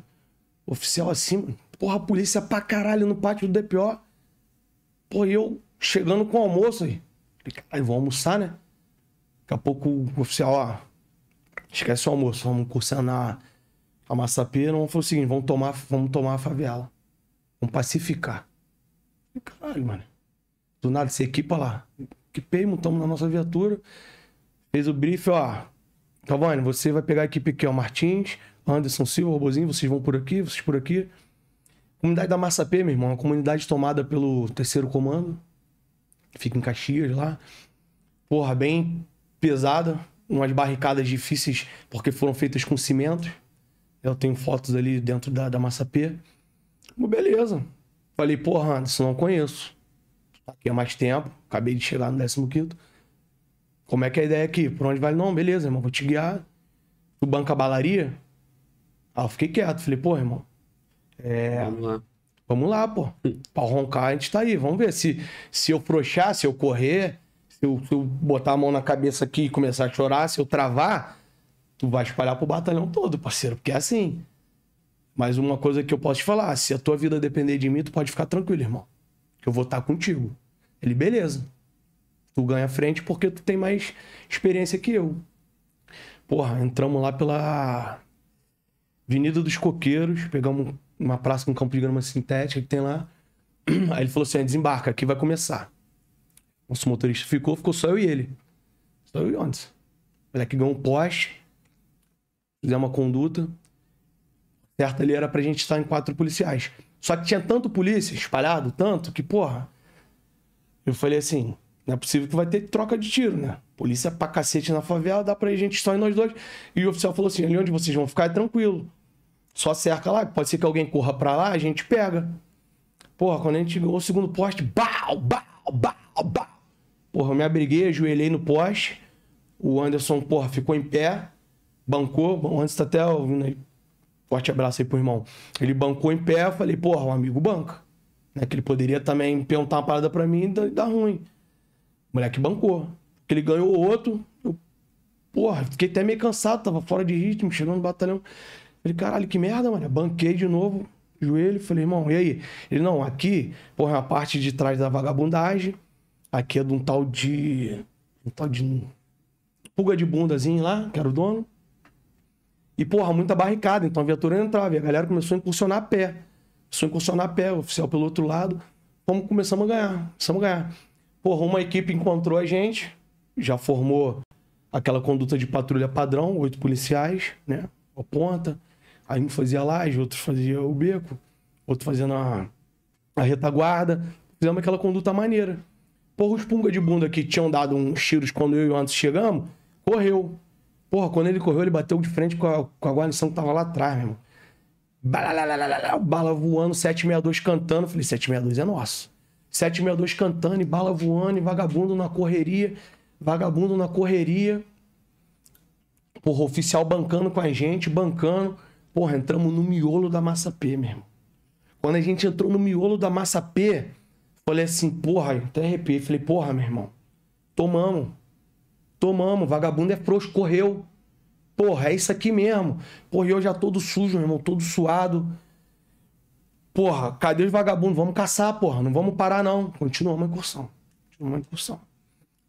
oficial assim, porra, polícia é pra caralho no pátio do DPO. Pô, e eu chegando com o almoço aí. Caralho, vou almoçar, né? Daqui a pouco o oficial, ó, esquece o almoço, vamos cursar na a Massapê, vamos falou o seguinte, vamos tomar, vamos tomar a favela. Vamos pacificar. Falei, caralho, mano. Do nada, você equipa lá. Equipei, montamos na nossa viatura. Fez o brief, ó. Cavani, você vai pegar a equipe que é o Martins, Anderson Silva, Robozinho, vocês vão por aqui, vocês por aqui. Comunidade da Massa P, meu irmão, uma comunidade tomada pelo terceiro comando. Fica em Caxias lá. Porra, bem pesada. Umas barricadas difíceis porque foram feitas com cimento. Eu tenho fotos ali dentro da, da Massa P. Beleza. Falei, porra, Anderson, não conheço. Tá aqui há mais tempo, acabei de chegar no 15. Como é que é a ideia aqui? Por onde vai? Não, beleza, irmão, vou te guiar. Tu banca a balaria? Aí ah, eu fiquei quieto. Falei, pô, irmão, é... Vamos lá. Vamos lá, pô. Pra roncar, a gente tá aí. Vamos ver se, se eu frouxar, se eu correr, se eu, se eu botar a mão na cabeça aqui e começar a chorar, se eu travar, tu vai espalhar pro batalhão todo, parceiro, porque é assim. Mas uma coisa que eu posso te falar, se a tua vida depender de mim, tu pode ficar tranquilo, irmão. Que eu vou estar tá contigo. Ele, beleza. Tu ganha frente porque tu tem mais experiência que eu. Porra, entramos lá pela Avenida dos Coqueiros, pegamos uma praça com um campo de grama sintética que tem lá. Aí ele falou assim: é, desembarca, aqui vai começar. Nosso motorista ficou, ficou só eu e ele. Só eu e Ondes. O que ganhou um poste, fizemos uma conduta. Certo ali era pra gente estar em quatro policiais. Só que tinha tanto polícia espalhado, tanto, que, porra. Eu falei assim: não é possível que vai ter troca de tiro, né? Polícia pra cacete na favela, dá pra ir gente só em nós dois. E o oficial falou assim: ali onde vocês vão ficar é tranquilo. Só cerca lá, pode ser que alguém corra pra lá, a gente pega. Porra, quando a gente chegou ao segundo poste, bau, bau, bau, bau. Porra, eu me abriguei, ajoelhei no poste. O Anderson, porra, ficou em pé, bancou. O Anderson tá até ouvindo aí. Forte abraço aí pro irmão. Ele bancou em pé, eu falei, porra, o um amigo banca. Né? Que ele poderia também perguntar uma parada pra mim e dar ruim moleque bancou. Que ele ganhou o outro. Eu, porra, fiquei até meio cansado, tava fora de ritmo, chegando no batalhão. Falei, caralho, que merda, mano. Banquei de novo, joelho. Falei, irmão, e aí? Ele, não, aqui, porra, é a parte de trás da vagabundagem. Aqui é de um tal de. Um tal de. Pulga de bundazinho lá, que era o dono. E, porra, muita barricada. Então a viatura entrava e a galera começou a incursionar a pé. Começou a incursionar a pé, o oficial pelo outro lado. Como começamos a ganhar, começamos a ganhar. Porra, uma equipe encontrou a gente, já formou aquela conduta de patrulha padrão, oito policiais, né? A ponta. Aí um fazia laje, outro fazia o beco, outro fazendo a, a retaguarda. Fizemos aquela conduta maneira. Porra, os punga de bunda que tinham dado uns tiros quando eu e o Anderson chegamos, correu. Porra, quando ele correu, ele bateu de frente com a, com a guarnição que tava lá atrás, meu irmão. Bala, bala voando, 762 cantando. Falei, 762 é nosso. 762 cantando e bala voando e vagabundo na correria. Vagabundo na correria. Porra, oficial bancando com a gente, bancando. Porra, entramos no miolo da massa P, mesmo. Quando a gente entrou no miolo da massa P, falei assim, porra, até arrepiei. Falei, porra, meu irmão, tomamos. Tomamos, vagabundo é frouxo, correu. Porra, é isso aqui mesmo. Porra, eu já todo sujo, meu irmão, todo suado Porra, cadê os vagabundos? Vamos caçar, porra. Não vamos parar, não. Continuamos a incursão. Continuamos a incursão.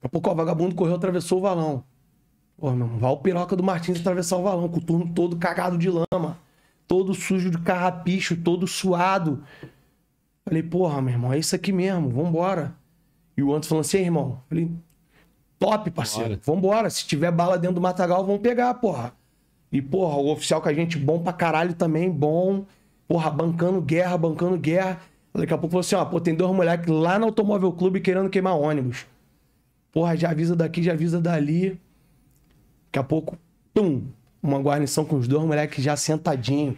Daqui a pouco, ó, o vagabundo correu, atravessou o valão. Porra, meu irmão, vai o piroca do Martins atravessar o valão, com o turno todo cagado de lama, todo sujo de carrapicho, todo suado. Falei, porra, meu irmão, é isso aqui mesmo, vambora. E o Antônio falou assim, irmão, falei, top, parceiro, Bora. vambora. Se tiver bala dentro do matagal, vamos pegar, porra. E, porra, o oficial com a gente bom pra caralho também, bom porra, bancando guerra, bancando guerra. Daqui a pouco falou assim, ó, pô, tem dois moleques lá no Automóvel Clube querendo queimar ônibus. Porra, já avisa daqui, já avisa dali. Daqui a pouco, pum, uma guarnição com os dois moleques já sentadinho.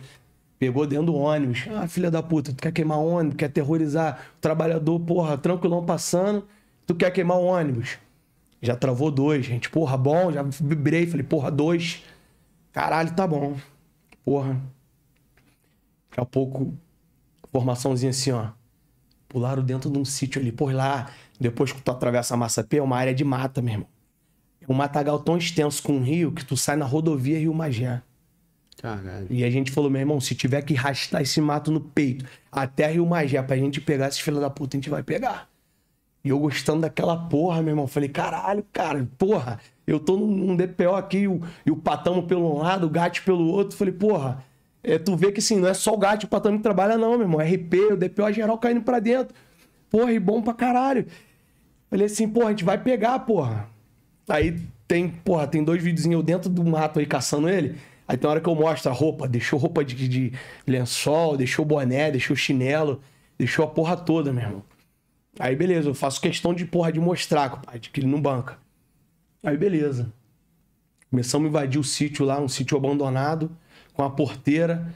Pegou dentro do ônibus. Ah, filha da puta, tu quer queimar ônibus, quer terrorizar o trabalhador, porra, tranquilão passando. Tu quer queimar o ônibus. Já travou dois, gente. Porra, bom, já vibrei. Falei, porra, dois. Caralho, tá bom. Porra, Daqui a pouco, formaçãozinha assim, ó. Pularam dentro de um sítio ali. Por lá, depois que tu atravessa a Massa P, é uma área de mata, meu irmão. É um matagal tão extenso com um rio que tu sai na rodovia Rio Magé. Caralho. E a gente falou, meu irmão, se tiver que rastar esse mato no peito até Rio Magé pra gente pegar esses filhos da puta, a gente vai pegar. E eu gostando daquela porra, meu irmão. Falei, caralho, cara, porra. Eu tô num DPO aqui e o, e o patamo pelo um lado, o gato pelo outro. Falei, porra, é, tu vê que assim, não é só o gato o patrão que trabalha, não, meu irmão. É RP, o DPO geral caindo pra dentro. Porra, e bom pra caralho. Falei assim, porra, a gente vai pegar, porra. Aí tem, porra, tem dois videozinhos eu dentro do mato aí caçando ele. Aí tem hora que eu mostro a roupa, deixou roupa de, de lençol, deixou boné, deixou chinelo, deixou a porra toda, meu irmão. Aí beleza, eu faço questão de porra de mostrar, compadre, que ele não banca. Aí beleza. Começamos a invadir o sítio lá, um sítio abandonado com a porteira.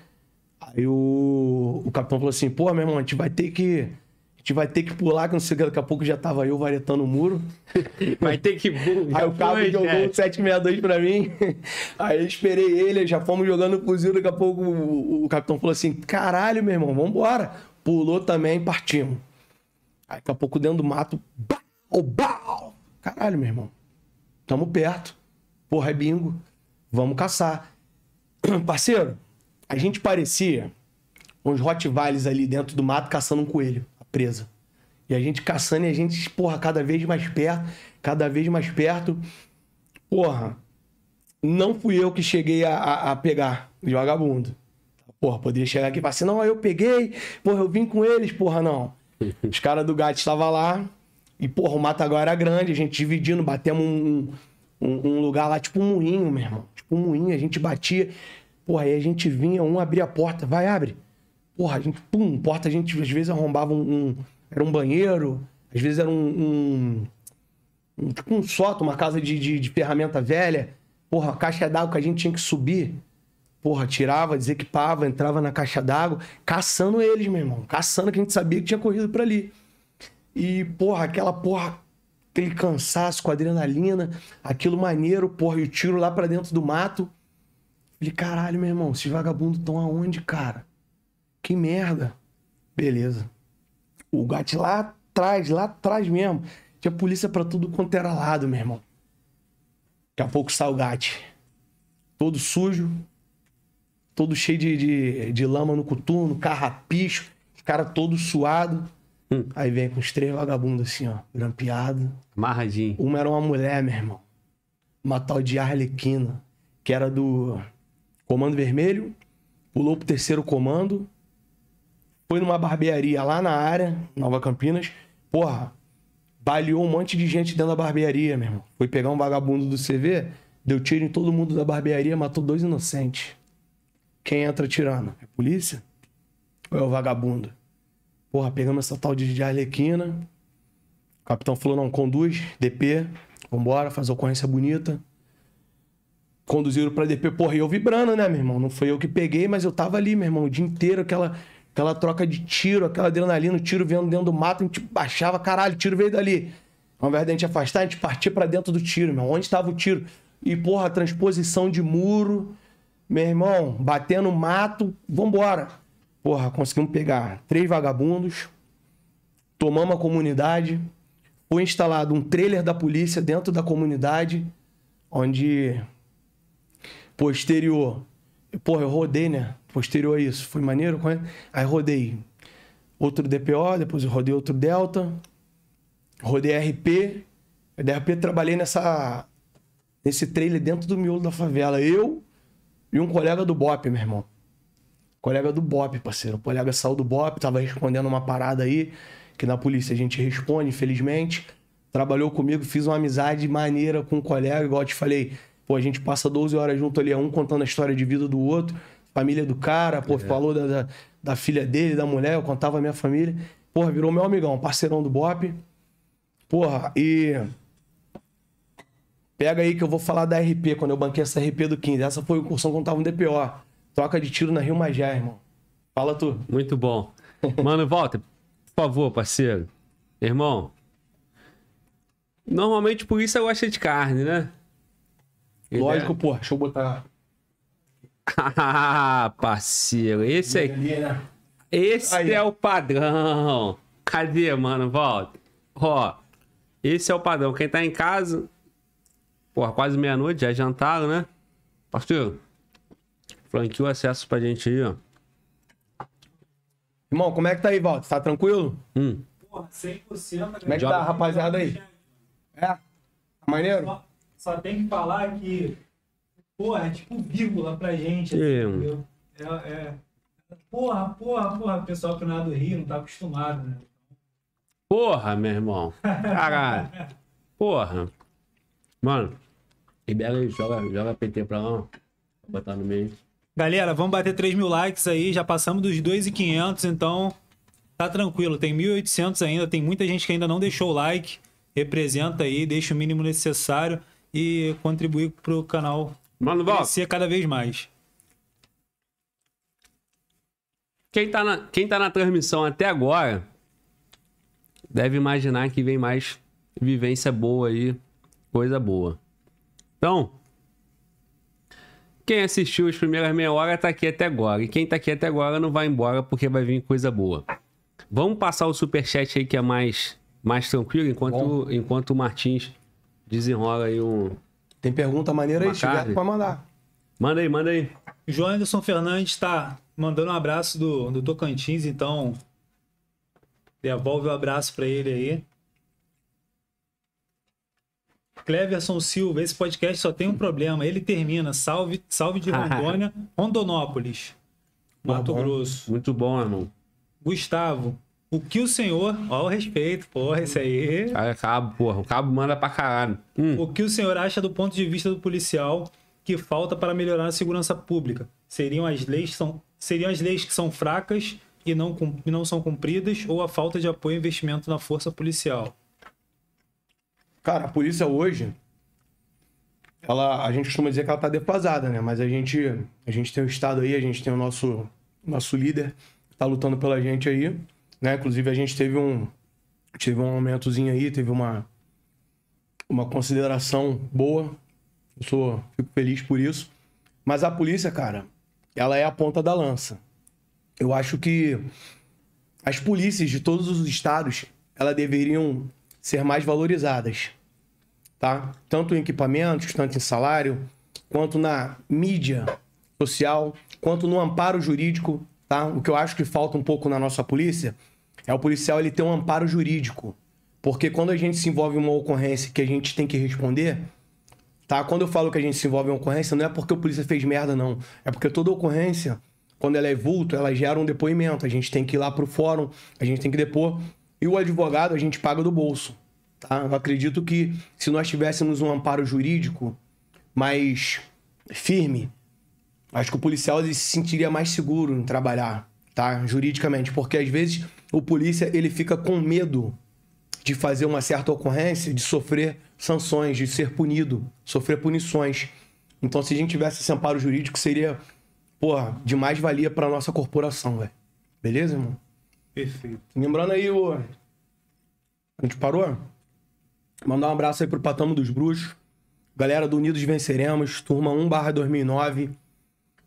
Aí o, o capitão falou assim: pô, meu irmão, a gente vai ter que. A gente vai ter que pular, que não sei o que, daqui a pouco já tava eu varetando o muro. Vai ter que pular. Aí o cabo foi, jogou é. o 762 pra mim. Aí eu esperei ele, já fomos jogando o fuzil, daqui a pouco o, o capitão falou assim: caralho, meu irmão, vambora. Pulou também, partimos. Aí daqui a pouco dentro do mato, bau, bau. Caralho, meu irmão, tamo perto. Porra, é bingo. Vamos caçar. Parceiro, a gente parecia uns Rottweilers ali dentro do mato caçando um coelho, a presa. E a gente caçando e a gente, porra, cada vez mais perto, cada vez mais perto. Porra, não fui eu que cheguei a, a, a pegar os vagabundos. Porra, poderia chegar aqui e falar assim, não, eu peguei, porra, eu vim com eles, porra, não. Os caras do gato estavam lá e, porra, o mato agora era grande, a gente dividindo, batemos um, um, um lugar lá, tipo um moinho, meu irmão um moinho, a gente batia. Porra, aí a gente vinha, um abria a porta, vai, abre. Porra, a gente, pum, porta, a gente às vezes arrombava um. um era um banheiro, às vezes era um. um, um tipo um sótão, uma casa de, de, de ferramenta velha. Porra, a caixa d'água que a gente tinha que subir. Porra, tirava, desequipava, entrava na caixa d'água, caçando eles, meu irmão. Caçando que a gente sabia que tinha corrido para ali. E, porra, aquela porra aquele cansaço com adrenalina, aquilo maneiro, porra, e o tiro lá para dentro do mato. Falei, caralho, meu irmão, esses vagabundos estão aonde, cara? Que merda. Beleza. O gato lá atrás, lá atrás mesmo. Tinha polícia para tudo quanto era lado, meu irmão. Daqui a pouco sai o gato. Todo sujo, todo cheio de, de, de lama no coturno, carrapicho, cara todo suado. Hum. Aí vem com os três vagabundos assim, ó, grampeado. Marradinho. Uma era uma mulher, meu irmão. Uma tal de Arlequina, que era do Comando Vermelho, pulou pro terceiro comando, foi numa barbearia lá na área, Nova Campinas. Porra, baleou um monte de gente dentro da barbearia, meu irmão. Foi pegar um vagabundo do CV, deu tiro em todo mundo da barbearia, matou dois inocentes. Quem entra tirando? É a polícia? Ou é o vagabundo? Porra, pegamos essa tal de, de Arlequina. O capitão falou: não, conduz, DP, vambora, faz ocorrência bonita. Conduziram pra DP, porra, e eu vibrando, né, meu irmão? Não foi eu que peguei, mas eu tava ali, meu irmão, o dia inteiro, aquela, aquela troca de tiro, aquela adrenalina, o tiro vendo dentro do mato, a gente baixava, caralho, o tiro veio dali. Ao invés de a gente afastar, a gente partia para dentro do tiro, meu irmão. Onde estava o tiro? E, porra, transposição de muro, meu irmão, batendo mato, vambora porra, conseguimos pegar três vagabundos, tomamos a comunidade, foi instalado um trailer da polícia dentro da comunidade, onde posterior, porra, eu rodei, né? Posterior a isso, foi maneiro, é? aí rodei outro DPO, depois eu rodei outro Delta, rodei RP, eu RP trabalhei nessa nesse trailer dentro do miolo da favela, eu e um colega do BOP, meu irmão colega do BOP, parceiro. O colega saiu do BOP, tava respondendo uma parada aí, que na polícia a gente responde, infelizmente. Trabalhou comigo, fiz uma amizade maneira com o um colega, igual eu te falei. Pô, a gente passa 12 horas junto ali, é um contando a história de vida do outro, família do cara, pô, é. falou da, da, da, filha dele, da mulher, eu contava a minha família. Porra, virou meu amigão, parceirão do BOP. Porra, e. Pega aí que eu vou falar da RP, quando eu banquei essa RP do 15. Essa foi o que quando tava no DPO. Troca de tiro na Rio Magé, irmão. Fala tu. Muito bom. Mano, volta, por favor, parceiro. Irmão, normalmente por isso eu gosto de carne, né? Lógico, é... porra. Deixa eu botar. ah, parceiro, esse é. né? Esse Aí. é o padrão. Cadê, mano? Volta. Ó, esse é o padrão. Quem tá em casa, porra, quase meia-noite, já é jantaram, né? Parceiro, Franquia o acesso pra gente aí, ó. Irmão, como é que tá aí, Valdo? Tá tranquilo? Hum. Porra, 100%. Né? Como é que tá, rapaziada aí? É? Tá maneiro? Só, só, tem que falar que, porra, é tipo vírgula pra gente. Assim, é, é. Porra, porra, porra. O pessoal que não é do Rio não tá acostumado, né? Porra, meu irmão. Caralho. porra. Mano, e aí, joga, joga PT pra lá, ó. Vou botar no meio. Galera, vamos bater 3 mil likes aí, já passamos dos 2,500, então tá tranquilo, tem 1.800 ainda, tem muita gente que ainda não deixou o like, representa aí, deixa o mínimo necessário e contribuir pro canal Mano, crescer cada vez mais. Quem tá, na, quem tá na transmissão até agora deve imaginar que vem mais vivência boa aí, coisa boa. Então, quem assistiu as primeiras meia hora tá aqui até agora. E quem tá aqui até agora não vai embora porque vai vir coisa boa. Vamos passar o superchat aí que é mais, mais tranquilo, enquanto, enquanto o Martins desenrola aí um. Tem pergunta maneira aí, Chigato, para mandar. Manda aí, manda aí. João Anderson Fernandes tá mandando um abraço do, do Tocantins, então devolve o um abraço para ele aí. Cleverson Silva, esse podcast só tem um problema. Ele termina. Salve, salve de Rondônia, Rondonópolis, tá Mato bom, Grosso. Muito bom, irmão. Gustavo, o que o senhor. Ó, o respeito, porra, isso aí. Cara, cabo, porra. O cabo manda pra caralho. Hum. O que o senhor acha do ponto de vista do policial que falta para melhorar a segurança pública? Seriam as leis, são, seriam as leis que são fracas e não, e não são cumpridas ou a falta de apoio e investimento na força policial? Cara, a polícia hoje, ela, a gente costuma dizer que ela tá defasada, né? Mas a gente, a gente tem o Estado aí, a gente tem o nosso, nosso líder que tá lutando pela gente aí, né? Inclusive a gente teve um, teve um aumentozinho aí, teve uma, uma consideração boa. Eu sou, fico feliz por isso. Mas a polícia, cara, ela é a ponta da lança. Eu acho que as polícias de todos os estados, ela deveriam ser mais valorizadas, tá? Tanto em equipamentos, tanto em salário, quanto na mídia social, quanto no amparo jurídico, tá? O que eu acho que falta um pouco na nossa polícia é o policial ele ter um amparo jurídico, porque quando a gente se envolve em uma ocorrência que a gente tem que responder, tá? Quando eu falo que a gente se envolve em uma ocorrência, não é porque o polícia fez merda não, é porque toda ocorrência quando ela é vulto, ela gera um depoimento. A gente tem que ir lá para o fórum, a gente tem que depor. E o advogado a gente paga do bolso. Tá? Eu acredito que se nós tivéssemos um amparo jurídico mais firme, acho que o policial se sentiria mais seguro em trabalhar, tá? Juridicamente, porque às vezes o polícia ele fica com medo de fazer uma certa ocorrência, de sofrer sanções, de ser punido, sofrer punições. Então, se a gente tivesse esse amparo jurídico, seria, porra, de mais valia para nossa corporação, velho. Beleza, irmão? Perfeito. Lembrando aí, o... a gente parou? Mandar um abraço aí pro Patamo dos Bruxos. Galera do Unidos Venceremos, turma 1 barra 2009.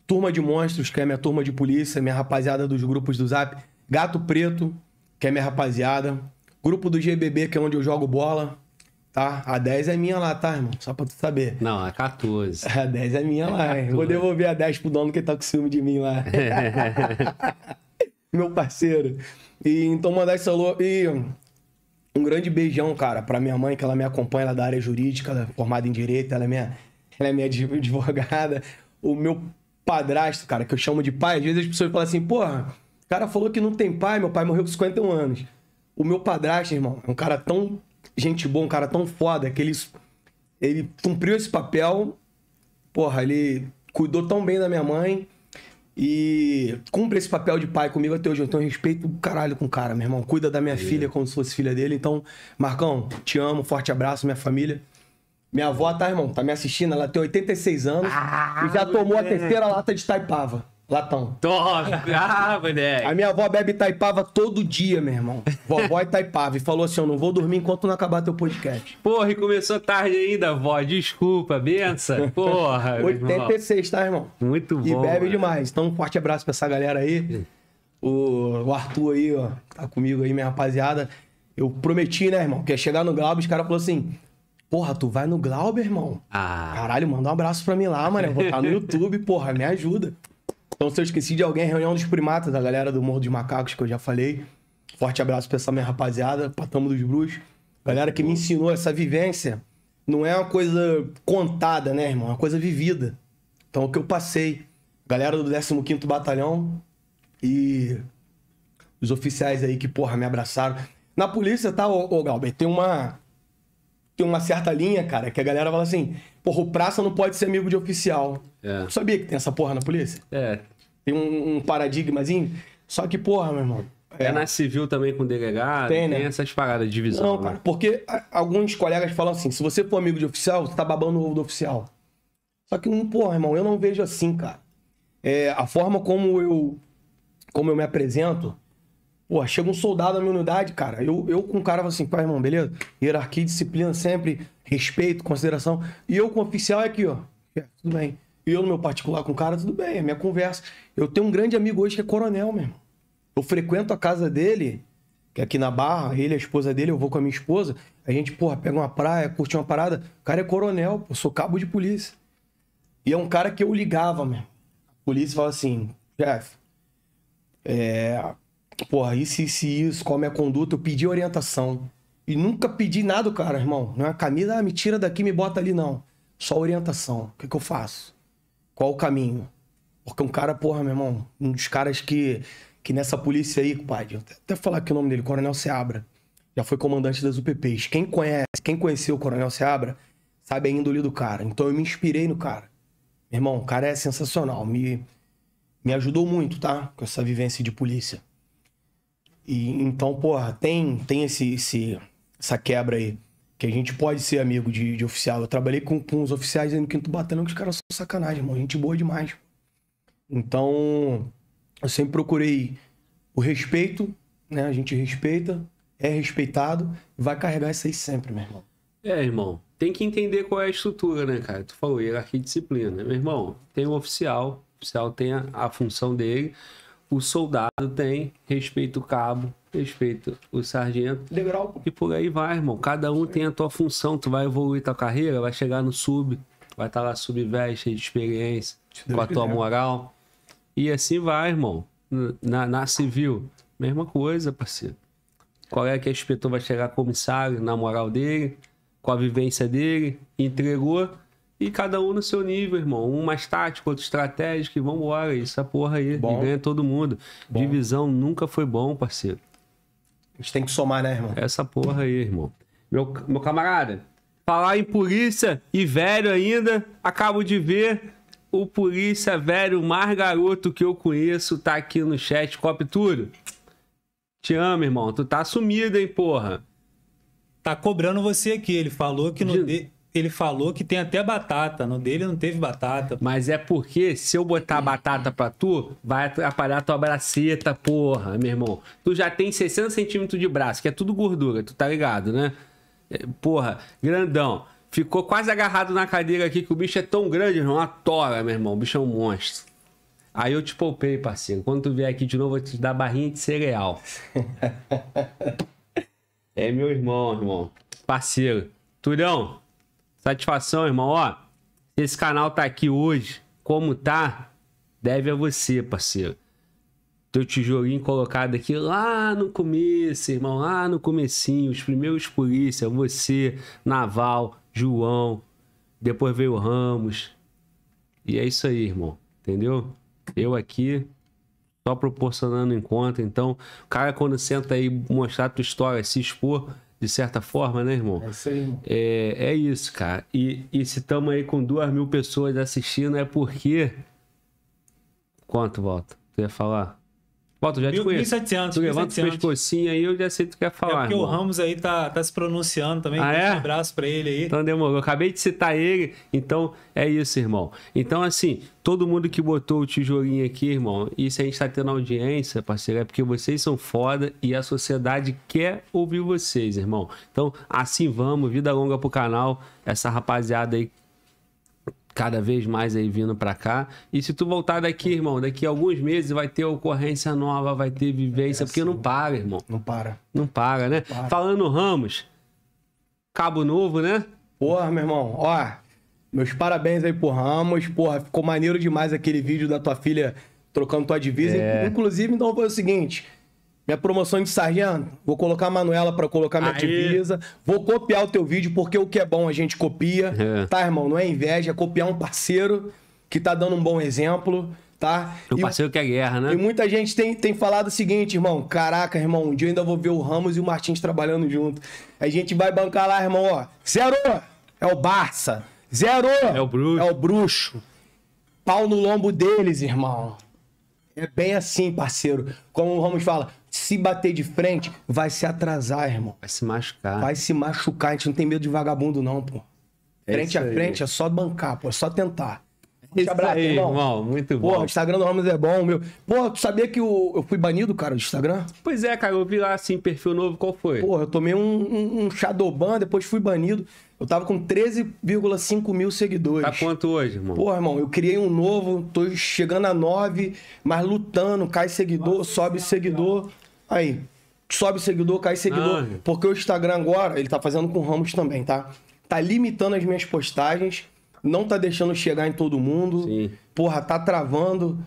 Turma de Monstros, que é minha turma de polícia, minha rapaziada dos grupos do Zap. Gato Preto, que é minha rapaziada. Grupo do GBB, que é onde eu jogo bola. Tá? A 10 é minha lá, tá, irmão? Só pra tu saber. Não, é a 14. A 10 é minha é lá. 14. Vou devolver a 10 pro dono que tá com ciúme de mim lá. meu parceiro. E então mandar esse alô e um grande beijão, cara, pra minha mãe, que ela me acompanha, ela é da área jurídica, ela é formada em direito, ela é minha, ela é minha advogada. O meu padrasto, cara, que eu chamo de pai, às vezes as pessoas falam assim, porra, o cara falou que não tem pai, meu pai morreu com 51 anos. O meu padrasto, irmão, é um cara tão gente boa, um cara tão foda, que ele, ele cumpriu esse papel, porra, ele cuidou tão bem da minha mãe, e cumpre esse papel de pai comigo até hoje. Então, eu respeito o caralho com o cara, meu irmão. Cuida da minha filha como se fosse filha dele. Então, Marcão, te amo, forte abraço, minha família. Minha avó, tá, irmão? Tá me assistindo, ela tem 86 anos ah, e já tomou é. a terceira lata de taipava. Latão. Top! Ah, moleque! A minha avó bebe taipava todo dia, meu irmão. Vovó é taipava. E falou assim, eu não vou dormir enquanto não acabar teu podcast. Porra, e começou tarde ainda, vó. Desculpa, benção. Porra, 86, tá, irmão? Muito bom. E bebe mano. demais. Então, um forte abraço pra essa galera aí. O, o Arthur aí, ó, tá comigo aí, minha rapaziada. Eu prometi, né, irmão, que ia chegar no Glauber, os caras falaram assim... Porra, tu vai no Glauber, irmão? Ah. Caralho, manda um abraço pra mim lá, mano. Eu vou estar tá no YouTube, porra, me ajuda. Então, se eu esqueci de alguém, reunião dos primatas, da galera do Morro dos Macacos, que eu já falei. Forte abraço pra essa minha rapaziada, Patamo dos Bruxos. Galera que me ensinou essa vivência. Não é uma coisa contada, né, irmão? É uma coisa vivida. Então, é o que eu passei. Galera do 15º Batalhão e os oficiais aí que, porra, me abraçaram. Na polícia, tá, ô, ô Galber, tem uma tem uma certa linha, cara, que a galera fala assim: porra, o praça não pode ser amigo de oficial. É. Tu sabia que tem essa porra na polícia? É. Tem um, um paradigmazinho. Só que, porra, meu irmão. É, é na civil também com delegado, tem, né? tem essas paradas de divisão. Não, cara, né? porque alguns colegas falam assim: se você for amigo de oficial, você tá babando o ovo do oficial. Só que, porra, irmão, eu não vejo assim, cara. É, a forma como eu, como eu me apresento Pô, chega um soldado na minha unidade, cara. Eu, eu com o cara falo assim, pai, irmão, beleza? Hierarquia, disciplina sempre, respeito, consideração. E eu com o oficial é aqui, ó. É, tudo bem. E eu no meu particular com o cara, tudo bem, é minha conversa. Eu tenho um grande amigo hoje que é coronel, meu irmão. Eu frequento a casa dele, que é aqui na Barra, ele, a esposa dele, eu vou com a minha esposa. A gente, porra, pega uma praia, curte uma parada. O cara é coronel, eu sou cabo de polícia. E é um cara que eu ligava, meu. A polícia fala assim, chefe, é porra, isso, isso, isso, qual é a minha conduta? Eu pedi orientação. E nunca pedi nada, cara, irmão. Não é camisa, ah, me tira daqui, me bota ali, não. Só orientação. O que, é que eu faço? Qual o caminho? Porque um cara, porra, meu irmão, um dos caras que, que nessa polícia aí, compadre, até falar aqui o nome dele, Coronel Seabra, já foi comandante das UPPs. Quem conhece, quem conheceu o Coronel Seabra, sabe a índole do cara. Então eu me inspirei no cara. Meu irmão, o cara é sensacional. Me, me ajudou muito, tá? Com essa vivência de polícia. E então, porra, tem, tem esse, esse, essa quebra aí. Que a gente pode ser amigo de, de oficial. Eu trabalhei com, com os oficiais aí no quinto batalhão, que os caras são sacanagem, irmão. Gente boa demais. Então, eu sempre procurei o respeito, né? A gente respeita, é respeitado e vai carregar isso aí sempre, meu irmão. É, irmão. Tem que entender qual é a estrutura, né, cara? Tu falou hierarquia e disciplina. Né? Meu irmão, tem o oficial, o oficial tem a, a função dele o soldado tem, respeito o cabo, respeito o sargento. Degrau. E por aí vai, irmão. Cada um tem a tua função, tu vai evoluir tua carreira, vai chegar no sub, vai estar tá lá sub de experiência, com a tua quiser. moral. E assim vai, irmão. Na, na civil, mesma coisa, parceiro. Qual é que a inspetor vai chegar comissário, na moral dele, com a vivência dele, entregou e cada um no seu nível, irmão. Um mais tático, outro estratégico, e vambora. Essa porra aí. Bom. E ganha é todo mundo. Bom. Divisão nunca foi bom, parceiro. A gente tem que somar, né, irmão? Essa porra aí, irmão. Meu, meu camarada, falar em polícia e velho ainda, acabo de ver o polícia velho mais garoto que eu conheço tá aqui no chat. Cop tudo. Te amo, irmão. Tu tá sumido, hein, porra. Tá cobrando você aqui. Ele falou que não De ele falou que tem até batata. No dele não teve batata. Mas é porque se eu botar batata pra tu, vai atrapalhar tua braceta, porra, meu irmão. Tu já tem 60 centímetros de braço, que é tudo gordura, tu tá ligado, né? É, porra, grandão. Ficou quase agarrado na cadeira aqui, que o bicho é tão grande, irmão. Uma tora, meu irmão. O bicho é um monstro. Aí eu te poupei, parceiro. Quando tu vier aqui de novo, eu vou te dar barrinha de cereal. é meu irmão, irmão. Parceiro. Turão, Satisfação, irmão. Ó, esse canal tá aqui hoje, como tá, deve a você, parceiro. Teu tijolinho colocado aqui lá no começo, irmão, lá no comecinho, os primeiros polícia, você, Naval, João, depois veio o Ramos. E é isso aí, irmão, entendeu? Eu aqui só proporcionando encontro, então, o cara quando senta aí mostrar a tua história, se expor, de certa forma, né, irmão? É isso aí, irmão. É, é isso, cara. E, e se estamos aí com duas mil pessoas assistindo, é porque. Quanto, Volta? Tu ia falar? Walter, já te 1700, Tu levanta o pescocinho aí, eu já sei o que tu quer é falar. É porque irmão. o Ramos aí tá, tá se pronunciando também. Ah, é? Um abraço pra ele aí. Então demorou. Eu acabei de citar ele. Então é isso, irmão. Então, assim, todo mundo que botou o tijolinho aqui, irmão, e se a gente tá tendo audiência, parceiro, é porque vocês são foda e a sociedade quer ouvir vocês, irmão. Então, assim vamos. Vida longa pro canal. Essa rapaziada aí cada vez mais aí vindo para cá. E se tu voltar daqui, irmão, daqui a alguns meses vai ter ocorrência nova, vai ter vivência, é assim, porque não para, irmão. Não para. Não para, né? Não para. Falando Ramos, Cabo Novo, né? Porra, meu irmão, ó, meus parabéns aí pro Ramos, porra, ficou maneiro demais aquele vídeo da tua filha trocando tua divisa. É. Inclusive, então foi o seguinte, minha promoção é de sargento, vou colocar a Manuela para colocar minha divisa. Vou copiar o teu vídeo, porque o que é bom a gente copia. É. Tá, irmão? Não é inveja, é copiar um parceiro que tá dando um bom exemplo, tá? O e, parceiro que é guerra, né? E muita gente tem, tem falado o seguinte, irmão. Caraca, irmão, um dia eu ainda vou ver o Ramos e o Martins trabalhando junto. A gente vai bancar lá, irmão, ó. Zero! É o Barça. Zero! É o bruxo. É o bruxo. Pau no lombo deles, irmão. É bem assim, parceiro. Como o Ramos fala, se bater de frente, vai se atrasar, irmão. Vai se machucar. Vai se machucar. A gente não tem medo de vagabundo, não, pô. É frente a frente é só bancar, pô. É só tentar. É isso abraço, aí, irmão. irmão. Muito bom. Porra, o Instagram do Ramos é bom, meu. Pô, tu sabia que eu, eu fui banido, cara, do Instagram? Pois é, cara. Eu vi lá, assim, perfil novo. Qual foi? Pô, eu tomei um, um, um Shadowban, depois fui banido. Eu tava com 13,5 mil seguidores. Tá quanto hoje, irmão? Pô, irmão, eu criei um novo, tô chegando a 9, mas lutando, cai seguidor, Nossa, sobe seguidor. Aí, sobe seguidor, cai seguidor. Não. Ah, é. Porque o Instagram agora, ele tá fazendo com Ramos também, tá? Tá limitando as minhas postagens, não tá deixando chegar em todo mundo. Sim. Porra, tá travando.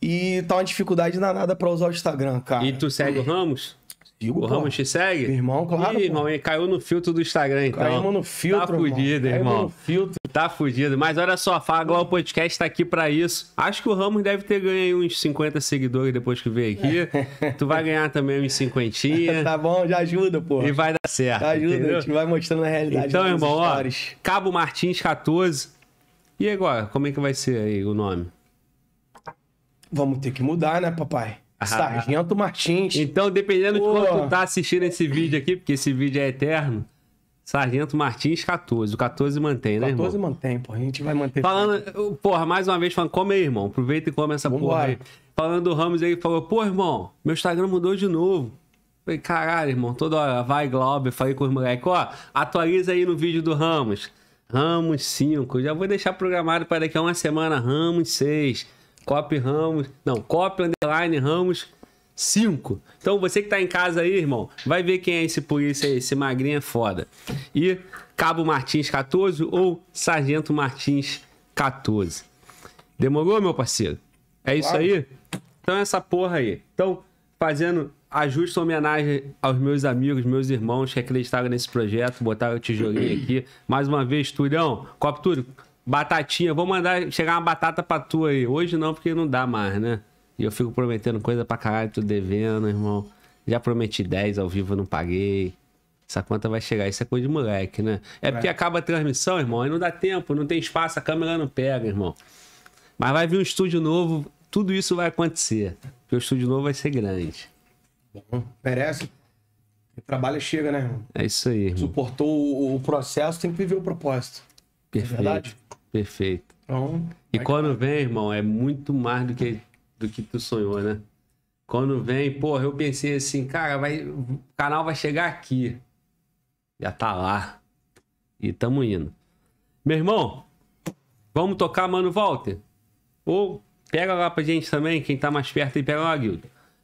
E tá uma dificuldade danada pra usar o Instagram, cara. E tu segue o Ramos? Digo, o Ramos te segue? Irmão, claro. Ih, irmão, caiu no filtro do Instagram, então. Caiu no filtro. Tá fudido, irmão. irmão. no filtro. Tá fudido. Mas olha só, fala o Podcast tá aqui pra isso. Acho que o Ramos deve ter ganho uns 50 seguidores depois que veio aqui. É. tu vai ganhar também uns 50. tá bom, já ajuda, pô. E vai dar certo. Já ajuda, entendeu? a gente vai mostrando a realidade. Então, irmão, ó, Cabo Martins 14. E agora, como é que vai ser aí o nome? Vamos ter que mudar, né, papai? Sargento Martins. Então, dependendo de quando tu tá assistindo esse vídeo aqui, porque esse vídeo é eterno. Sargento Martins 14. O 14 mantém, né, 14 irmão? mantém, pô. A gente vai manter. Falando, porra, mais uma vez falando, come aí, irmão. Aproveita e come essa porra aí. Falando do Ramos aí, falou, pô, irmão, meu Instagram mudou de novo. Falei, caralho, irmão, toda hora, vai, Glauber. Falei com os moleques, ó, atualiza aí no vídeo do Ramos. Ramos 5. Já vou deixar programado para daqui a uma semana, Ramos 6. Cop Ramos. Não, Cop Underline Ramos 5. Então você que tá em casa aí, irmão, vai ver quem é esse polícia aí, esse magrinho é foda. E Cabo Martins 14 ou Sargento Martins 14. Demorou, meu parceiro? É isso claro. aí? Então essa porra aí. Então, fazendo ajuste homenagem aos meus amigos, meus irmãos que acreditaram nesse projeto, botaram o tijolinho aqui. Mais uma vez, Turão, Coptúrio, Batatinha, vou mandar chegar uma batata pra tu aí. Hoje não, porque não dá mais, né? E eu fico prometendo coisa pra caralho, tô devendo, irmão. Já prometi 10 ao vivo, não paguei. Essa conta vai chegar, isso é coisa de moleque, né? É, é. porque acaba a transmissão, irmão, aí não dá tempo, não tem espaço, a câmera não pega, irmão. Mas vai vir um estúdio novo, tudo isso vai acontecer. Porque o estúdio novo vai ser grande. Bom, merece. O trabalho chega, né? Irmão? É isso aí. Irmão. Suportou o, processo, tem que viver o propósito. É Perfeito. É verdade? Perfeito. e quando vem, irmão, é muito mais do que, do que tu sonhou, né? Quando vem, porra, eu pensei assim, cara, vai, o canal vai chegar aqui. Já tá lá. E tamo indo. Meu irmão, vamos tocar Mano Walter? Ou pega lá pra gente também, quem tá mais perto aí, pega lá, Guilherme.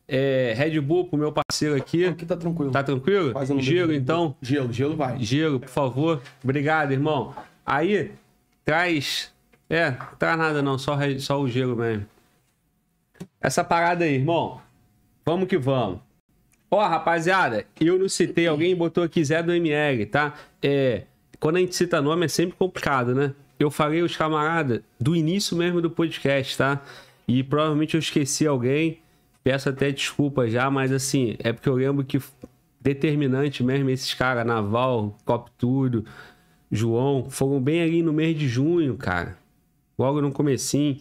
É, Red Bull pro meu parceiro aqui. Aqui tá tranquilo. Tá tranquilo? Gelo, então. Gelo, gelo vai. Gelo, por favor. Obrigado, irmão. Aí, Traz. É, não traz nada não, só, só o gelo mesmo. Essa parada aí, irmão. Vamos que vamos. Ó, oh, rapaziada, eu não citei, alguém botou aqui Zé do ML, tá? É, quando a gente cita nome é sempre complicado, né? Eu falei os camaradas do início mesmo do podcast, tá? E provavelmente eu esqueci alguém. Peço até desculpa já, mas assim, é porque eu lembro que determinante mesmo esses caras, Naval, Cop Tudo, João, foram bem ali no mês de junho, cara. Logo no comecinho.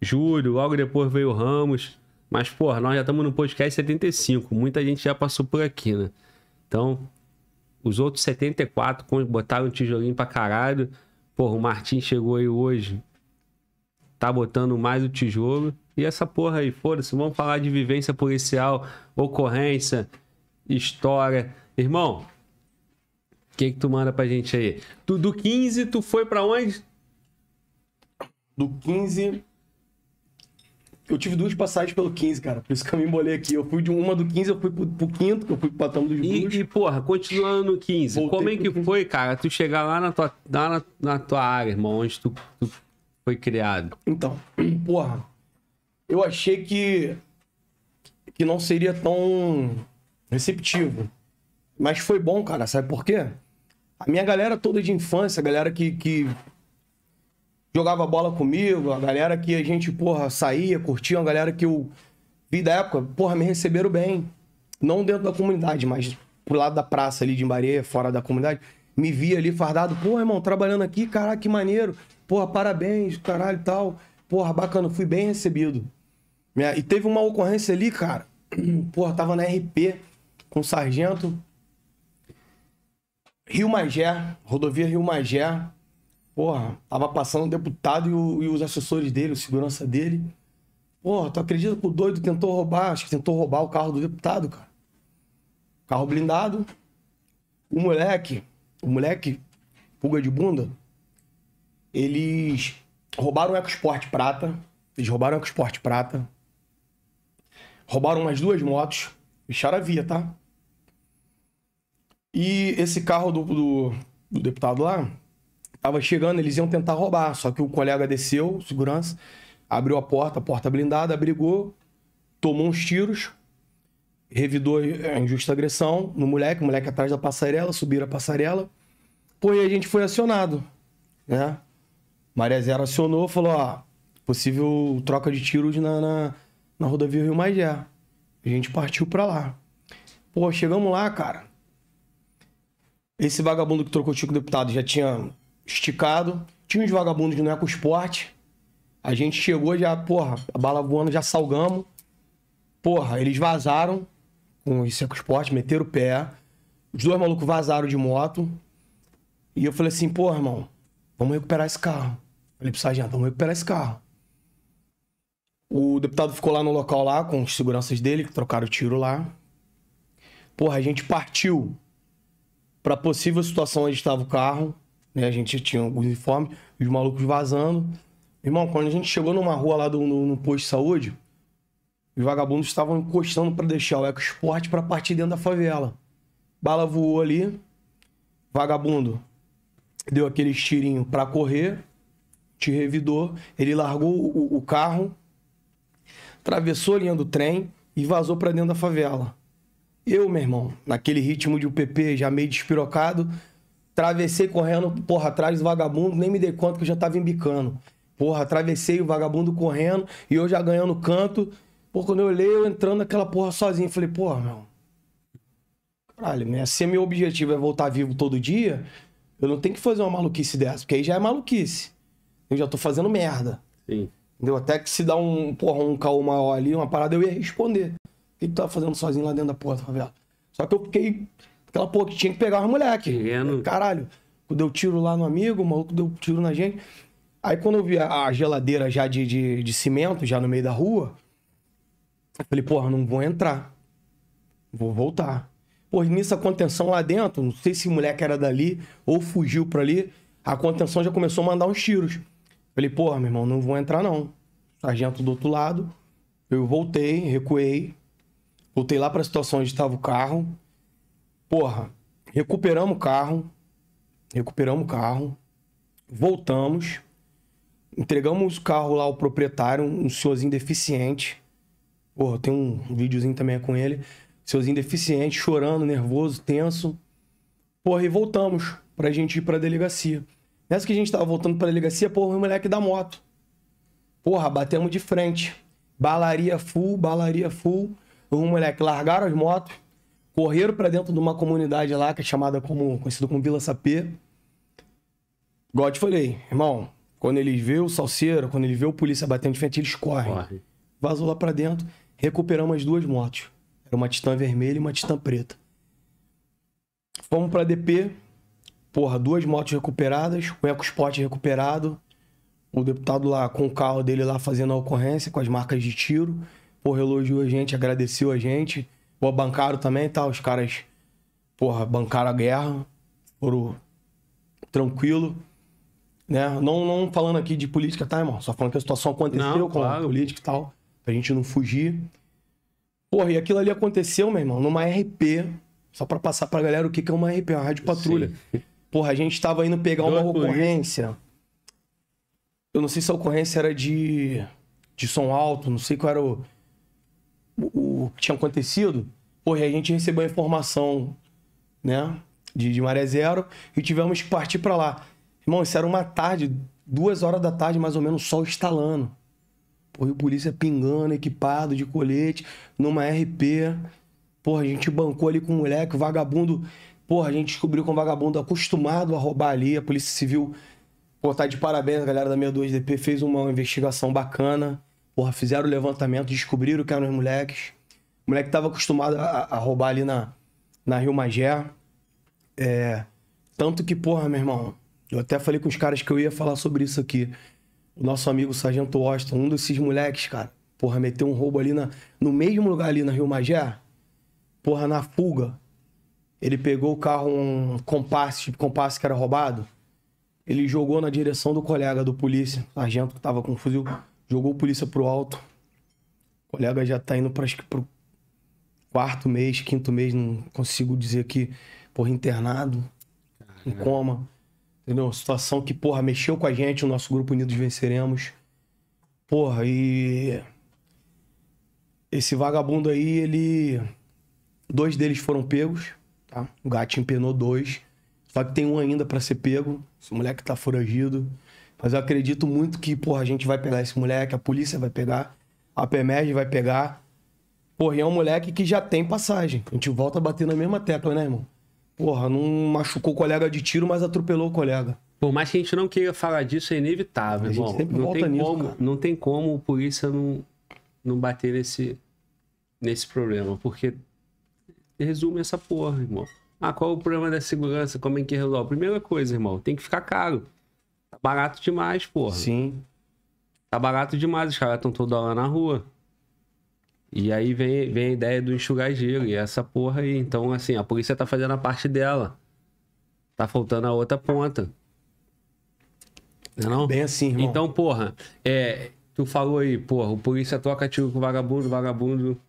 Julho, logo depois veio o Ramos. Mas, porra, nós já estamos no podcast 75. Muita gente já passou por aqui, né? Então, os outros 74 botaram um tijolinho pra caralho. Porra, o Martin chegou aí hoje. Tá botando mais o tijolo. E essa porra aí, foda-se, vamos falar de vivência policial, ocorrência, história. Irmão, que, que tu manda pra gente aí? Tu, do 15, tu foi pra onde? Do 15. Eu tive duas passagens pelo 15, cara. Por isso que eu me embolei aqui. Eu fui de uma do 15, eu fui pro, pro quinto, eu fui pro patamar dos E, e, porra, continuando no 15, Voltei como é que foi, cara, tu chegar lá na tua, lá na, na tua área, irmão, onde tu, tu foi criado? Então, porra, eu achei que, que não seria tão receptivo. Mas foi bom, cara. Sabe por quê? A minha galera toda de infância, a galera que, que jogava bola comigo, a galera que a gente, porra, saía, curtia, a galera que eu vi da época, porra, me receberam bem. Não dentro da comunidade, mas pro lado da praça ali de Embareia, fora da comunidade. Me via ali fardado, porra, irmão, trabalhando aqui, caralho, que maneiro. Porra, parabéns, caralho e tal. Porra, bacana, fui bem recebido. E teve uma ocorrência ali, cara. Porra, tava na RP com o sargento. Rio Magé, rodovia Rio Magé. Porra, tava passando o deputado e, o, e os assessores dele, o segurança dele. Porra, tu acredita que o doido tentou roubar? Acho que tentou roubar o carro do deputado, cara. Carro blindado. O moleque, o moleque, fuga de bunda, eles roubaram o EcoSport Prata. Eles roubaram o EcoSport Prata. Roubaram umas duas motos. Fecharam a via, tá? E esse carro do, do, do deputado lá estava chegando, eles iam tentar roubar. Só que o colega desceu, segurança, abriu a porta, a porta blindada, abrigou, tomou uns tiros, revidou a injusta agressão no moleque, o moleque atrás da passarela, subiram a passarela. Pô, e a gente foi acionado, né? Maré Zero acionou, falou, ó, possível troca de tiros na, na, na rodovia Rio Magé. A gente partiu pra lá. Pô, chegamos lá, cara. Esse vagabundo que trocou o Chico Deputado já tinha esticado. Tinha uns vagabundos no EcoSport. É a gente chegou já, porra, a bala voando, já salgamos. Porra, eles vazaram com esse é EcoSport, meteram o pé. Os dois malucos vazaram de moto. E eu falei assim, porra, irmão, vamos recuperar esse carro. Falei pro sargento, vamos recuperar esse carro. O deputado ficou lá no local lá com os seguranças dele, que trocaram o tiro lá. Porra, a gente partiu para possível situação onde estava o carro, né? A gente tinha o uniforme, os malucos vazando. Irmão, quando a gente chegou numa rua lá do, no, no posto de saúde, os vagabundos estavam encostando para deixar o EcoSport para partir dentro da favela. Bala voou ali, vagabundo deu aquele tirinho para correr, te revidou, ele largou o, o carro, atravessou a linha do trem e vazou para dentro da favela. Eu, meu irmão, naquele ritmo de UPP, já meio despirocado, travessei correndo, porra, atrás do vagabundo, nem me dei conta que eu já tava embicando. Porra, atravessei o vagabundo correndo e eu já ganhando canto. Pô, quando eu olhei, eu entrando naquela porra sozinho. Falei, porra, meu. Caralho, né? Se meu objetivo é voltar vivo todo dia, eu não tenho que fazer uma maluquice dessa, porque aí já é maluquice. Eu já tô fazendo merda. Sim. Entendeu? Até que se dá um, porra, um caô maior ali, uma parada, eu ia responder que tu tava tá fazendo sozinho lá dentro da porta da favela? Só que eu fiquei. Aquela porra que tinha que pegar os moleques. Vendo. Caralho. Deu tiro lá no amigo, o maluco deu tiro na gente. Aí quando eu vi a geladeira já de, de, de cimento, já no meio da rua, eu falei, porra, não vou entrar. Vou voltar. Pô, nisso a contenção lá dentro, não sei se o moleque era dali ou fugiu pra ali, a contenção já começou a mandar uns tiros. falei, porra, meu irmão, não vou entrar não. Sargento do outro lado, eu voltei, recuei, Voltei lá para a situação onde estava o carro. Porra, recuperamos o carro. Recuperamos o carro. Voltamos. Entregamos o carro lá ao proprietário, um senhorzinho deficiente. Porra, tem um videozinho também com ele. Senhorzinho deficiente, chorando, nervoso, tenso. Porra, e voltamos pra gente ir pra delegacia. Nessa que a gente tava voltando pra delegacia, porra, o moleque da moto. Porra, batemos de frente. Balaria full, balaria full um moleque largaram as motos, correram para dentro de uma comunidade lá, que é chamada como, conhecida como Vila Sapê. Igual te falei, irmão, quando eles vê o salseiro, quando ele vê o polícia batendo de frente, eles correm. Corre. Vazou lá para dentro, recuperamos as duas motos. Era uma Titã vermelha e uma Titã preta. Fomos pra DP, porra, duas motos recuperadas, o EcoSpot recuperado, o deputado lá com o carro dele lá fazendo a ocorrência, com as marcas de tiro porra, elogiou a gente, agradeceu a gente. Pô, bancaram também tá? tal. Os caras, porra, bancaram a guerra, foram tranquilo. Né? Não, não falando aqui de política, tá, irmão? Só falando que a situação aconteceu não, com claro. a política e tal. Pra gente não fugir. Porra, e aquilo ali aconteceu, meu irmão, numa RP. Só pra passar pra galera o que, que é uma RP, uma rádio patrulha. Sim. Porra, a gente tava indo pegar uma ocorrência. Eu não sei se a ocorrência era de, de som alto, não sei qual era o o que tinha acontecido, porra, a gente recebeu a informação, né? De, de maré zero e tivemos que partir para lá. Irmão, isso era uma tarde, duas horas da tarde, mais ou menos, sol estalando. Pô, e o polícia pingando, equipado de colete, numa RP. Porra, a gente bancou ali com um moleque, vagabundo. Porra, a gente descobriu com é um vagabundo acostumado a roubar ali. A Polícia Civil, pô, tá de parabéns, a galera da 62DP fez uma investigação bacana. Porra, fizeram o levantamento, descobriram que eram os moleques. O moleque tava acostumado a, a roubar ali na, na Rio Magé. É, tanto que, porra, meu irmão, eu até falei com os caras que eu ia falar sobre isso aqui. O nosso amigo Sargento Austin, um desses moleques, cara, porra, meteu um roubo ali na, no mesmo lugar ali na Rio Magé. Porra, na fuga. Ele pegou o carro, um compasso, tipo compasso que era roubado. Ele jogou na direção do colega do polícia, sargento que tava com um fuzil jogou polícia pro alto. O colega já tá indo para acho que pro quarto mês, quinto mês, não consigo dizer aqui, porra, internado, Caramba. em coma. Entendeu? Uma situação que, porra, mexeu com a gente, o nosso grupo Unidos Venceremos. Porra, e. Esse vagabundo aí, ele. Dois deles foram pegos, tá? O gato empenou dois. Só que tem um ainda para ser pego. Esse moleque tá foragido. Mas eu acredito muito que, porra, a gente vai pegar esse moleque, a polícia vai pegar, a PEMERG vai pegar. Porra, e é um moleque que já tem passagem. A gente volta a bater na mesma tecla, né, irmão? Porra, não machucou o colega de tiro, mas atropelou o colega. Por mais que a gente não queira falar disso, é inevitável, a irmão. não, tem nisso, como, cara. não tem como o polícia não, não bater nesse, nesse problema, porque resume essa porra, irmão. Ah, qual é o problema da segurança? Como é que resolve? Primeira coisa, irmão, tem que ficar caro barato demais, porra. Sim. Tá barato demais, os caras estão toda hora na rua. E aí vem, vem a ideia do enxugar gelo e essa porra aí. Então, assim, a polícia tá fazendo a parte dela. Tá faltando a outra ponta. Não é não? Bem assim, irmão. Então, porra, é, tu falou aí, porra, o polícia toca tiro com vagabundo, vagabundo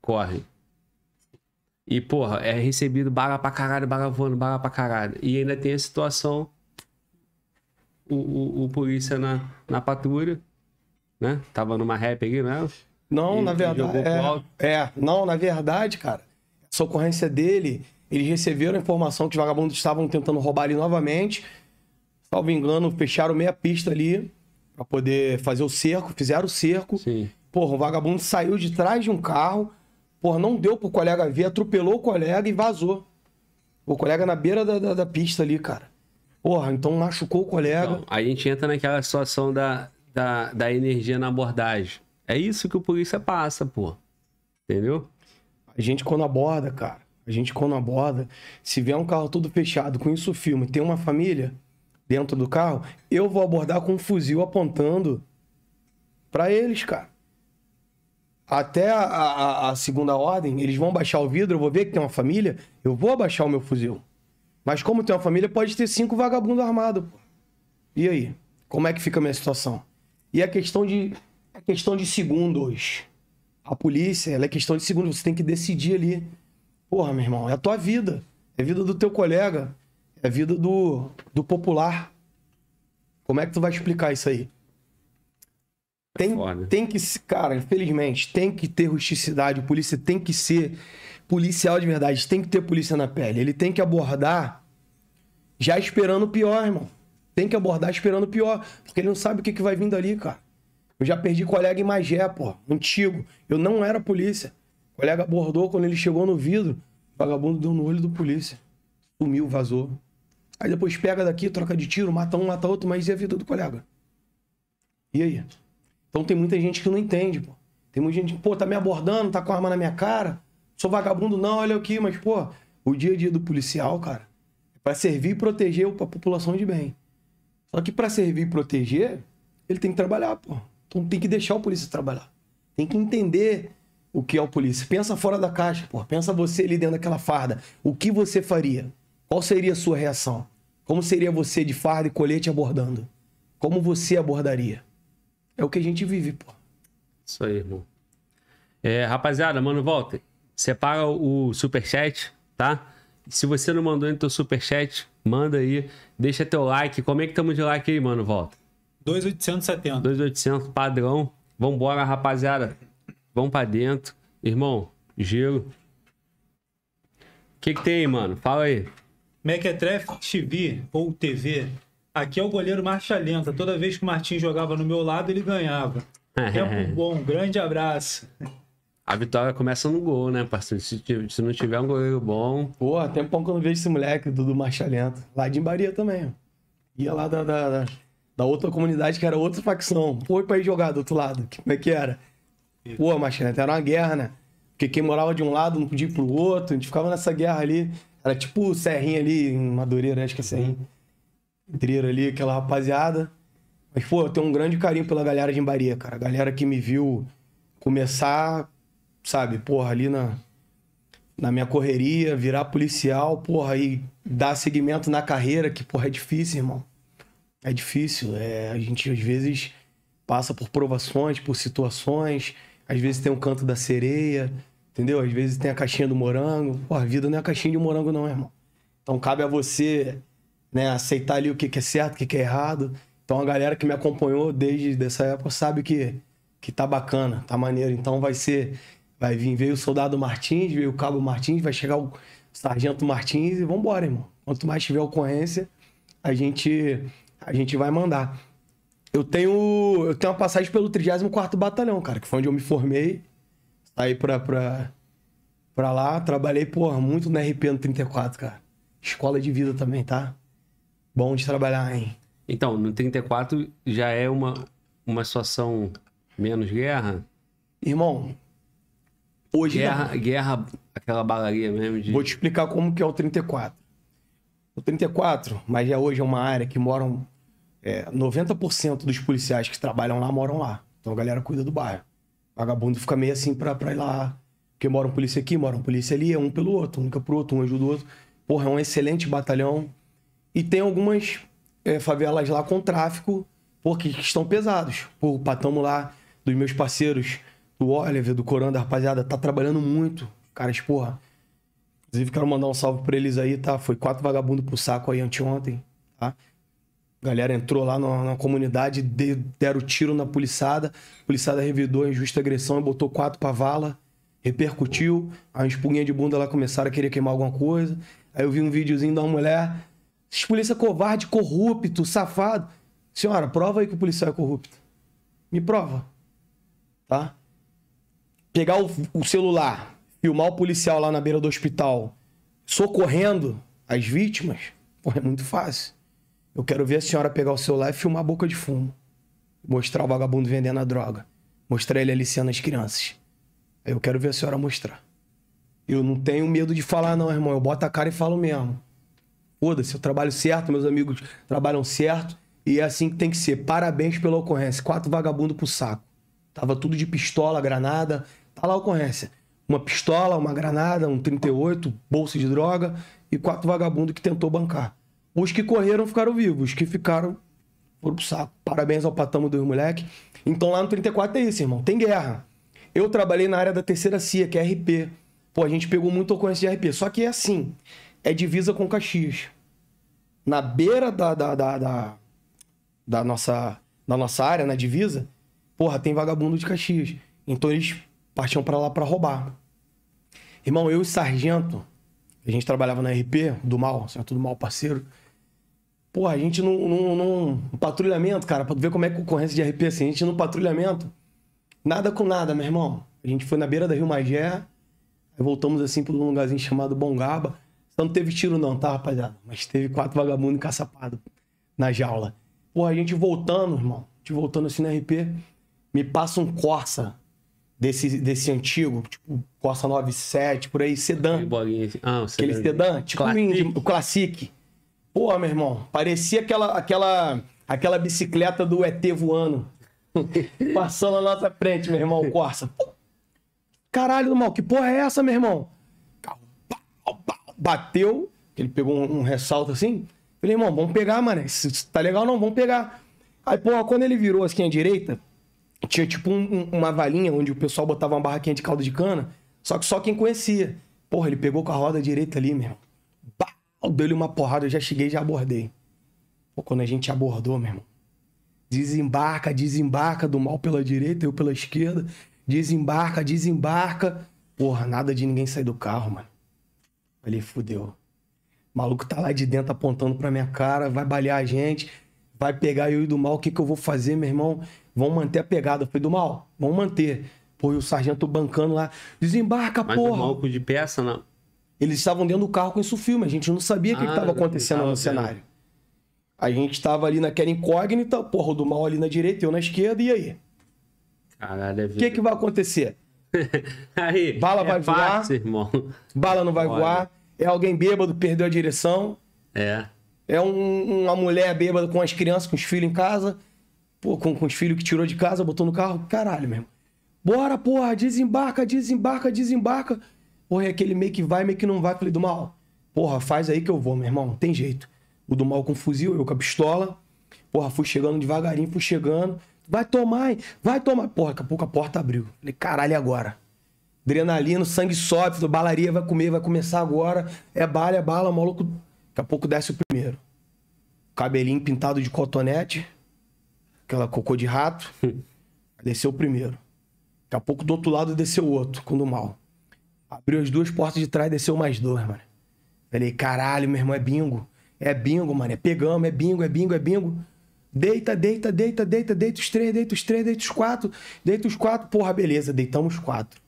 corre. E, porra, é recebido bala pra caralho, bala voando, bala pra caralho. E ainda tem a situação o, o, o polícia na, na patrulha, né? Tava numa rap aqui, né? Não, e, na verdade. É, é, não, na verdade, cara, essa ocorrência dele, eles receberam a informação que os vagabundos estavam tentando roubar ele novamente. Salvo engano, fecharam meia pista ali para poder fazer o cerco, fizeram o cerco. Sim. Porra, o vagabundo saiu de trás de um carro, porra, não deu pro colega ver, atropelou o colega e vazou. O colega na beira da, da, da pista ali, cara. Porra, então machucou o colega. Então, a gente entra naquela situação da, da, da energia na abordagem. É isso que o polícia passa, pô. Entendeu? A gente quando aborda, cara, a gente quando aborda, se vier um carro todo fechado com isso filme, tem uma família dentro do carro, eu vou abordar com um fuzil apontando para eles, cara. Até a, a, a, segunda ordem, eles vão baixar o vidro, eu vou ver que tem uma família, eu vou abaixar o meu fuzil. Mas como tem uma família, pode ter cinco vagabundos armados, pô. E aí? Como é que fica a minha situação? E a é questão de a é questão de segundos. A polícia, ela é questão de segundos. Você tem que decidir ali. Porra, meu irmão, é a tua vida. É a vida do teu colega. É a vida do, do popular. Como é que tu vai explicar isso aí? É tem, tem que, cara, infelizmente, tem que ter rusticidade. O polícia tem que ser policial de verdade, tem que ter polícia na pele. Ele tem que abordar já esperando o pior, irmão. Tem que abordar esperando o pior, porque ele não sabe o que, que vai vindo ali, cara. Eu já perdi colega em Magé, pô, antigo. Eu não era polícia. O colega abordou quando ele chegou no vidro. O vagabundo deu no olho do polícia. Sumiu, vazou. Aí depois pega daqui, troca de tiro, mata um, mata outro, mas e a vida do colega? E aí? Então tem muita gente que não entende, pô. Tem muita gente que, pô, tá me abordando, tá com arma na minha cara. Sou vagabundo, não, olha aqui, mas, pô, o dia a dia do policial, cara, é pra servir e proteger a população de bem. Só que para servir e proteger, ele tem que trabalhar, pô. Então tem que deixar o polícia trabalhar. Tem que entender o que é o polícia. Pensa fora da caixa, pô. Pensa você ali dentro daquela farda. O que você faria? Qual seria a sua reação? Como seria você de farda e colete abordando? Como você abordaria? É o que a gente vive, pô. Isso aí, irmão. É, rapaziada, mano, volta. Separa o superchat, tá? Se você não mandou ainda o teu superchat, manda aí. Deixa teu like. Como é que estamos de like aí, mano, volta? 2,870. 2,800, padrão. Vambora, rapaziada. Vamos pra dentro. Irmão, gelo. O que, que tem aí, mano? Fala aí. Mequetref é é? TV ou TV Aqui é o goleiro marcha lenta. Toda vez que o Martim jogava no meu lado, ele ganhava. Tempo é bom, grande abraço. A vitória começa no gol, né, parceiro? Se, se não tiver um goleiro bom. Porra, tempo bom que eu não vejo esse moleque, Dudu Marcha Lenta. Lá de Imbaria também. Ia lá da, da, da, da outra comunidade, que era outra facção. Foi pra ir jogar do outro lado. Como é que era? Pô, Marcha Lenta, era uma guerra, né? Porque quem morava de um lado não podia ir pro outro. A gente ficava nessa guerra ali. Era tipo o Serrinha ali, em Madureira, acho que é Serrinha. Uhum. Treira ali, aquela rapaziada. Mas, pô, eu tenho um grande carinho pela galera de Embaria, cara. A galera que me viu começar, sabe, porra, ali na, na minha correria, virar policial, porra, e dar seguimento na carreira, que, porra, é difícil, irmão. É difícil. É, a gente, às vezes, passa por provações, por situações. Às vezes tem um canto da sereia, entendeu? Às vezes tem a caixinha do morango. Porra, a vida não é a caixinha de morango, não, irmão. Então cabe a você né, aceitar ali o que, que é certo, o que, que é errado. Então a galera que me acompanhou desde dessa época sabe que, que tá bacana, tá maneiro. Então vai ser. Vai vir, veio o soldado Martins, veio o Cabo Martins, vai chegar o Sargento Martins e vambora, irmão. Quanto mais tiver ocorrência, a gente, a gente vai mandar. Eu tenho, eu tenho uma passagem pelo 34 Batalhão, cara, que foi onde eu me formei. Saí pra, pra, pra lá, trabalhei, porra, muito na RP no 34, cara. Escola de vida também, tá? bom de trabalhar, hein? Então, no 34 já é uma, uma situação menos guerra? Irmão, hoje. Guerra, não. guerra aquela balaria mesmo. De... Vou te explicar como que é o 34. O 34, mas já hoje é uma área que moram. É, 90% dos policiais que trabalham lá moram lá. Então a galera cuida do bairro. Vagabundo fica meio assim pra, pra ir lá. Porque mora um polícia aqui, mora um polícia ali, é um pelo outro, um fica pro outro, um ajuda o outro. Porra, é um excelente batalhão e tem algumas é, favelas lá com tráfico, porque estão pesados. o Patamo lá, dos meus parceiros, do Oliver, do Coranda, rapaziada, tá trabalhando muito. Caras, porra. Inclusive, quero mandar um salve pra eles aí, tá? Foi quatro vagabundos pro saco aí anteontem, tá? A galera entrou lá na, na comunidade, de, deram tiro na policiada. A policiada revidou a injusta agressão e botou quatro pra vala. Repercutiu. A espuguinha de bunda lá começaram a querer queimar alguma coisa. Aí eu vi um videozinho da mulher esses polícia covarde, corrupto, safado. Senhora, prova aí que o policial é corrupto. Me prova. Tá? Pegar o, o celular, filmar o policial lá na beira do hospital, socorrendo as vítimas, porra, é muito fácil. Eu quero ver a senhora pegar o celular e filmar a boca de fumo. Mostrar o vagabundo vendendo a droga. Mostrar ele aliciando as crianças. Aí eu quero ver a senhora mostrar. Eu não tenho medo de falar, não, irmão. Eu boto a cara e falo mesmo. Foda-se, eu trabalho certo, meus amigos trabalham certo. E é assim que tem que ser. Parabéns pela ocorrência. Quatro vagabundos pro saco. Tava tudo de pistola, granada. Tá lá a ocorrência. Uma pistola, uma granada, um 38, bolsa de droga e quatro vagabundos que tentou bancar. Os que correram ficaram vivos, os que ficaram foram pro saco. Parabéns ao patamo dos moleque. Então lá no 34 é isso, irmão. Tem guerra. Eu trabalhei na área da terceira CIA, que é RP. Pô, a gente pegou muito ocorrência de RP. Só que é assim é divisa com Caxias. Na beira da, da, da, da, da nossa, da nossa área, na né, divisa, porra, tem vagabundo de Caxias. Então eles partiam para lá para roubar. Irmão, eu e sargento, a gente trabalhava na RP, do mal, certo? Do mal, parceiro. Porra, a gente num, num, num patrulhamento, cara, pra ver como é que ocorrência de RP assim, a gente num patrulhamento, nada com nada, meu irmão. A gente foi na beira da Rio Magé, voltamos assim pra um lugarzinho chamado Bongaba. Então não teve tiro não, tá, rapaziada? Mas teve quatro vagabundos encaçapados na jaula. Pô, a gente voltando, irmão, a gente voltando assim na RP, me passa um Corsa desse, desse antigo, tipo Corsa 97, por aí, sedã. Assim. Ah, um Aquele sedã, tipo Classic. o Classic. Pô, meu irmão, parecia aquela, aquela, aquela bicicleta do ET voando. Passando na nossa frente, meu irmão, o Corsa. Caralho, irmão, que porra é essa, meu irmão? Carro, pá, bateu, ele pegou um, um ressalto assim. Falei, irmão, vamos pegar, mano. Se tá legal não, vamos pegar. Aí, porra, quando ele virou assim à direita, tinha tipo um, uma valinha onde o pessoal botava uma barraquinha de caldo de cana, só que só quem conhecia. Porra, ele pegou com a roda direita ali, meu irmão. deu-lhe uma porrada, eu já cheguei e já abordei. Pô, quando a gente abordou, meu irmão. Desembarca, desembarca do mal pela direita, eu pela esquerda. Desembarca, desembarca. Porra, nada de ninguém sair do carro, mano. Falei, fudeu. O maluco tá lá de dentro apontando pra minha cara, vai balear a gente, vai pegar eu e do mal, o que, que eu vou fazer, meu irmão? Vão manter a pegada. Eu falei, do mal, vão manter. Pô, e o sargento bancando lá, desembarca, Mas porra. Mas maluco de peça, não. Eles estavam dentro do carro com isso filme, a gente não sabia o ah, que estava acontecendo no vendo. cenário. A gente estava ali naquela incógnita, porra, do mal ali na direita, eu na esquerda, e aí? Caralho, é O que, que vai acontecer? Aí, Bala é vai fácil, voar. Irmão. Bala não vai Olha. voar. É alguém bêbado perdeu a direção. É. É um, uma mulher bêbada com as crianças, com os filhos em casa. Pô, com, com os filhos que tirou de casa, botou no carro. Caralho mesmo. Bora, porra, desembarca, desembarca, desembarca. Porra, é aquele meio que vai, meio que não vai. Falei, do mal, porra, faz aí que eu vou, meu irmão. Não tem jeito. O do mal com fuzil, eu com a pistola. Porra, fui chegando devagarinho, fui chegando vai tomar, vai tomar. Porra, daqui a pouco a porta abriu. Falei, caralho, agora? Adrenalina, sangue sobe, balaria, vai comer, vai começar agora. É bala, é bala, maluco. Daqui a pouco desce o primeiro. Cabelinho pintado de cotonete, aquela cocô de rato. desceu o primeiro. Daqui a pouco do outro lado desceu o outro, com do mal. Abriu as duas portas de trás, desceu mais dois, mano. Falei, caralho, meu irmão, é bingo. É bingo, mano. É pegamos, é bingo, é bingo, é bingo. Deita, deita, deita, deita, deita os três, deita os três, deita os quatro, deita os quatro. Porra, beleza, deitamos quatro.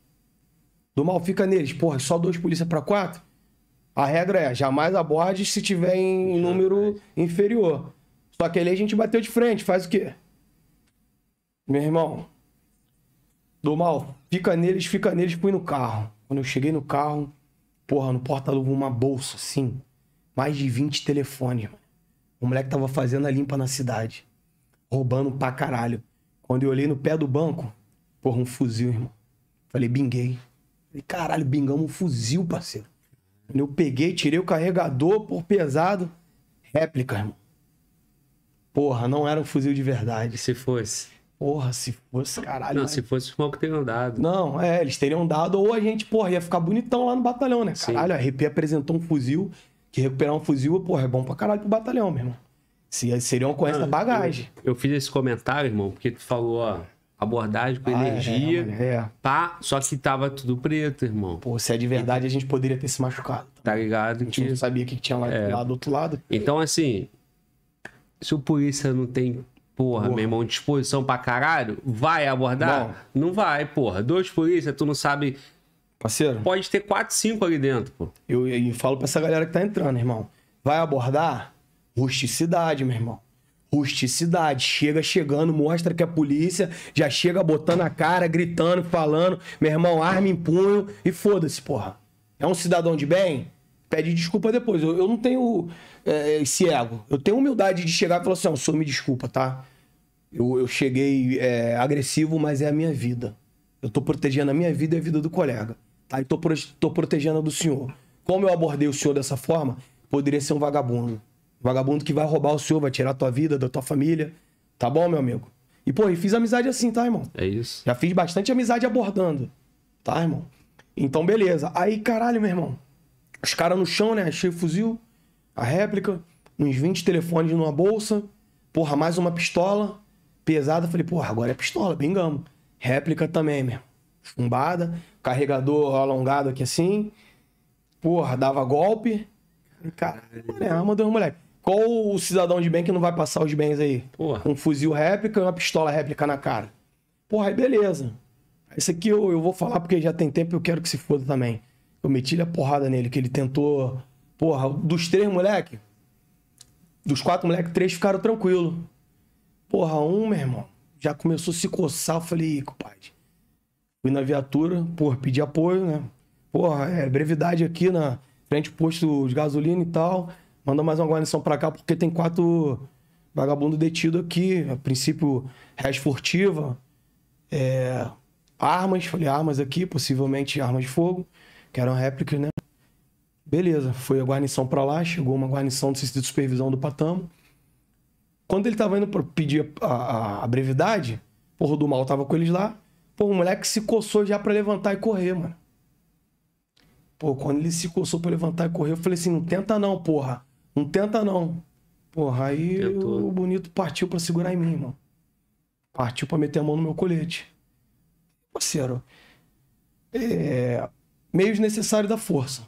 Do mal fica neles, porra, só dois polícia para quatro? A regra é, jamais aborde se tiver em número inferior. Só que ali a gente bateu de frente, faz o quê? Meu irmão, do mal, fica neles, fica neles, põe no carro. Quando eu cheguei no carro, porra, no porta-luva uma bolsa, assim, mais de 20 telefones, mano. O moleque tava fazendo a limpa na cidade. Roubando pra caralho. Quando eu olhei no pé do banco, porra, um fuzil, irmão. Falei, binguei. Falei, caralho, bingamos um fuzil, parceiro. Eu peguei, tirei o carregador, por pesado. Réplica, irmão. Porra, não era um fuzil de verdade. se fosse? Porra, se fosse, caralho. Não, mas... se fosse, o que teriam dado. Não, é, eles teriam dado, ou a gente, porra, ia ficar bonitão lá no batalhão, né? Caralho, Sim. a RP apresentou um fuzil que recuperar um fuzil, porra, é bom pra caralho pro batalhão, meu irmão. seria seriam com essa bagagem. Eu, eu, fiz esse comentário, irmão, porque tu falou, ó, abordagem com ah, é, energia. É, é. Pá, só que tava tudo preto, irmão. Pô, se é de verdade, a gente poderia ter se machucado. Tá ligado? A gente que... não sabia o que tinha lá, é. lá, do outro lado. Então, assim, se o polícia não tem. Porra, porra. meu irmão, disposição pra caralho, vai abordar? Não, não vai, porra. Dois polícia, tu não sabe Parceiro. Pode ter 4, 5 ali dentro, pô. Eu, eu, eu falo pra essa galera que tá entrando, irmão. Vai abordar? Rusticidade, meu irmão. Rusticidade. Chega chegando, mostra que a é polícia já chega botando a cara, gritando, falando. Meu irmão, arma em punho e foda-se, porra. É um cidadão de bem? Pede desculpa depois. Eu, eu não tenho é, esse ego. Eu tenho humildade de chegar e falar assim: não, senhor, me desculpa, tá? Eu, eu cheguei é, agressivo, mas é a minha vida. Eu tô protegendo a minha vida e a vida do colega. Tá? E tô, pro, tô protegendo a do senhor. Como eu abordei o senhor dessa forma, poderia ser um vagabundo. Vagabundo que vai roubar o senhor, vai tirar a tua vida, da tua família. Tá bom, meu amigo? E, pô, fiz amizade assim, tá, irmão? É isso. Já fiz bastante amizade abordando. Tá, irmão? Então, beleza. Aí, caralho, meu irmão. Os caras no chão, né? Achei o fuzil, a réplica, uns 20 telefones numa bolsa. Porra, mais uma pistola. Pesada. Falei, porra, agora é pistola, bingamos. Réplica também, meu. Chumbada carregador alongado aqui assim. Porra, dava golpe. Cara, arma dos moleques. Qual o cidadão de bem que não vai passar os bens aí? Porra. Um fuzil réplica e uma pistola réplica na cara. Porra, aí beleza. Esse aqui eu, eu vou falar porque já tem tempo e eu quero que se foda também. Eu meti a porrada nele, que ele tentou. Porra, dos três moleque, dos quatro moleque, três ficaram tranquilo. Porra, um, meu irmão, já começou a se coçar. Eu falei, compadre, Fui na viatura, porra, pedir apoio, né? Porra, é brevidade aqui na frente do posto de gasolina e tal. Manda mais uma guarnição pra cá, porque tem quatro vagabundo detido aqui. A princípio, réis furtiva. É, armas, falei, armas aqui, possivelmente armas de fogo, que eram réplicas, né? Beleza, foi a guarnição para lá, chegou uma guarnição do sistema de supervisão do Patamo. Quando ele tava indo para pedir a, a, a brevidade, porra do mal tava com eles lá. Pô, o moleque se coçou já para levantar e correr, mano. Pô, quando ele se coçou pra levantar e correr, eu falei assim: não tenta não, porra. Não tenta não. Porra, aí o bonito partiu para segurar em mim, mano. Partiu para meter a mão no meu colete. Parceiro, é... meios necessários da força.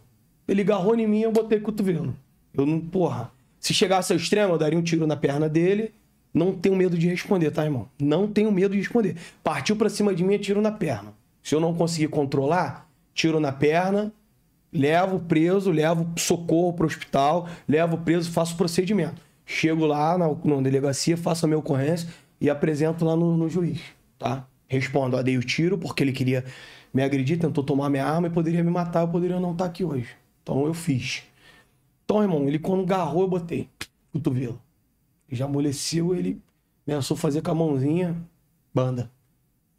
Ele agarrou em mim e eu botei o cotovelo. Eu não, porra. Se chegasse ao extremo, eu daria um tiro na perna dele não tenho medo de responder, tá, irmão? Não tenho medo de responder. Partiu para cima de mim, é tiro na perna. Se eu não conseguir controlar, tiro na perna, levo preso, levo socorro para hospital, levo preso, faço procedimento. Chego lá na, na, delegacia, faço a minha ocorrência e apresento lá no, no juiz, tá? Respondo, ó, ah, dei o tiro porque ele queria me agredir, tentou tomar minha arma e poderia me matar, eu poderia não estar tá aqui hoje. Então eu fiz. Então, irmão, ele quando garrou, eu botei cotovelo já amoleceu, ele ameaçou fazer com a mãozinha, banda.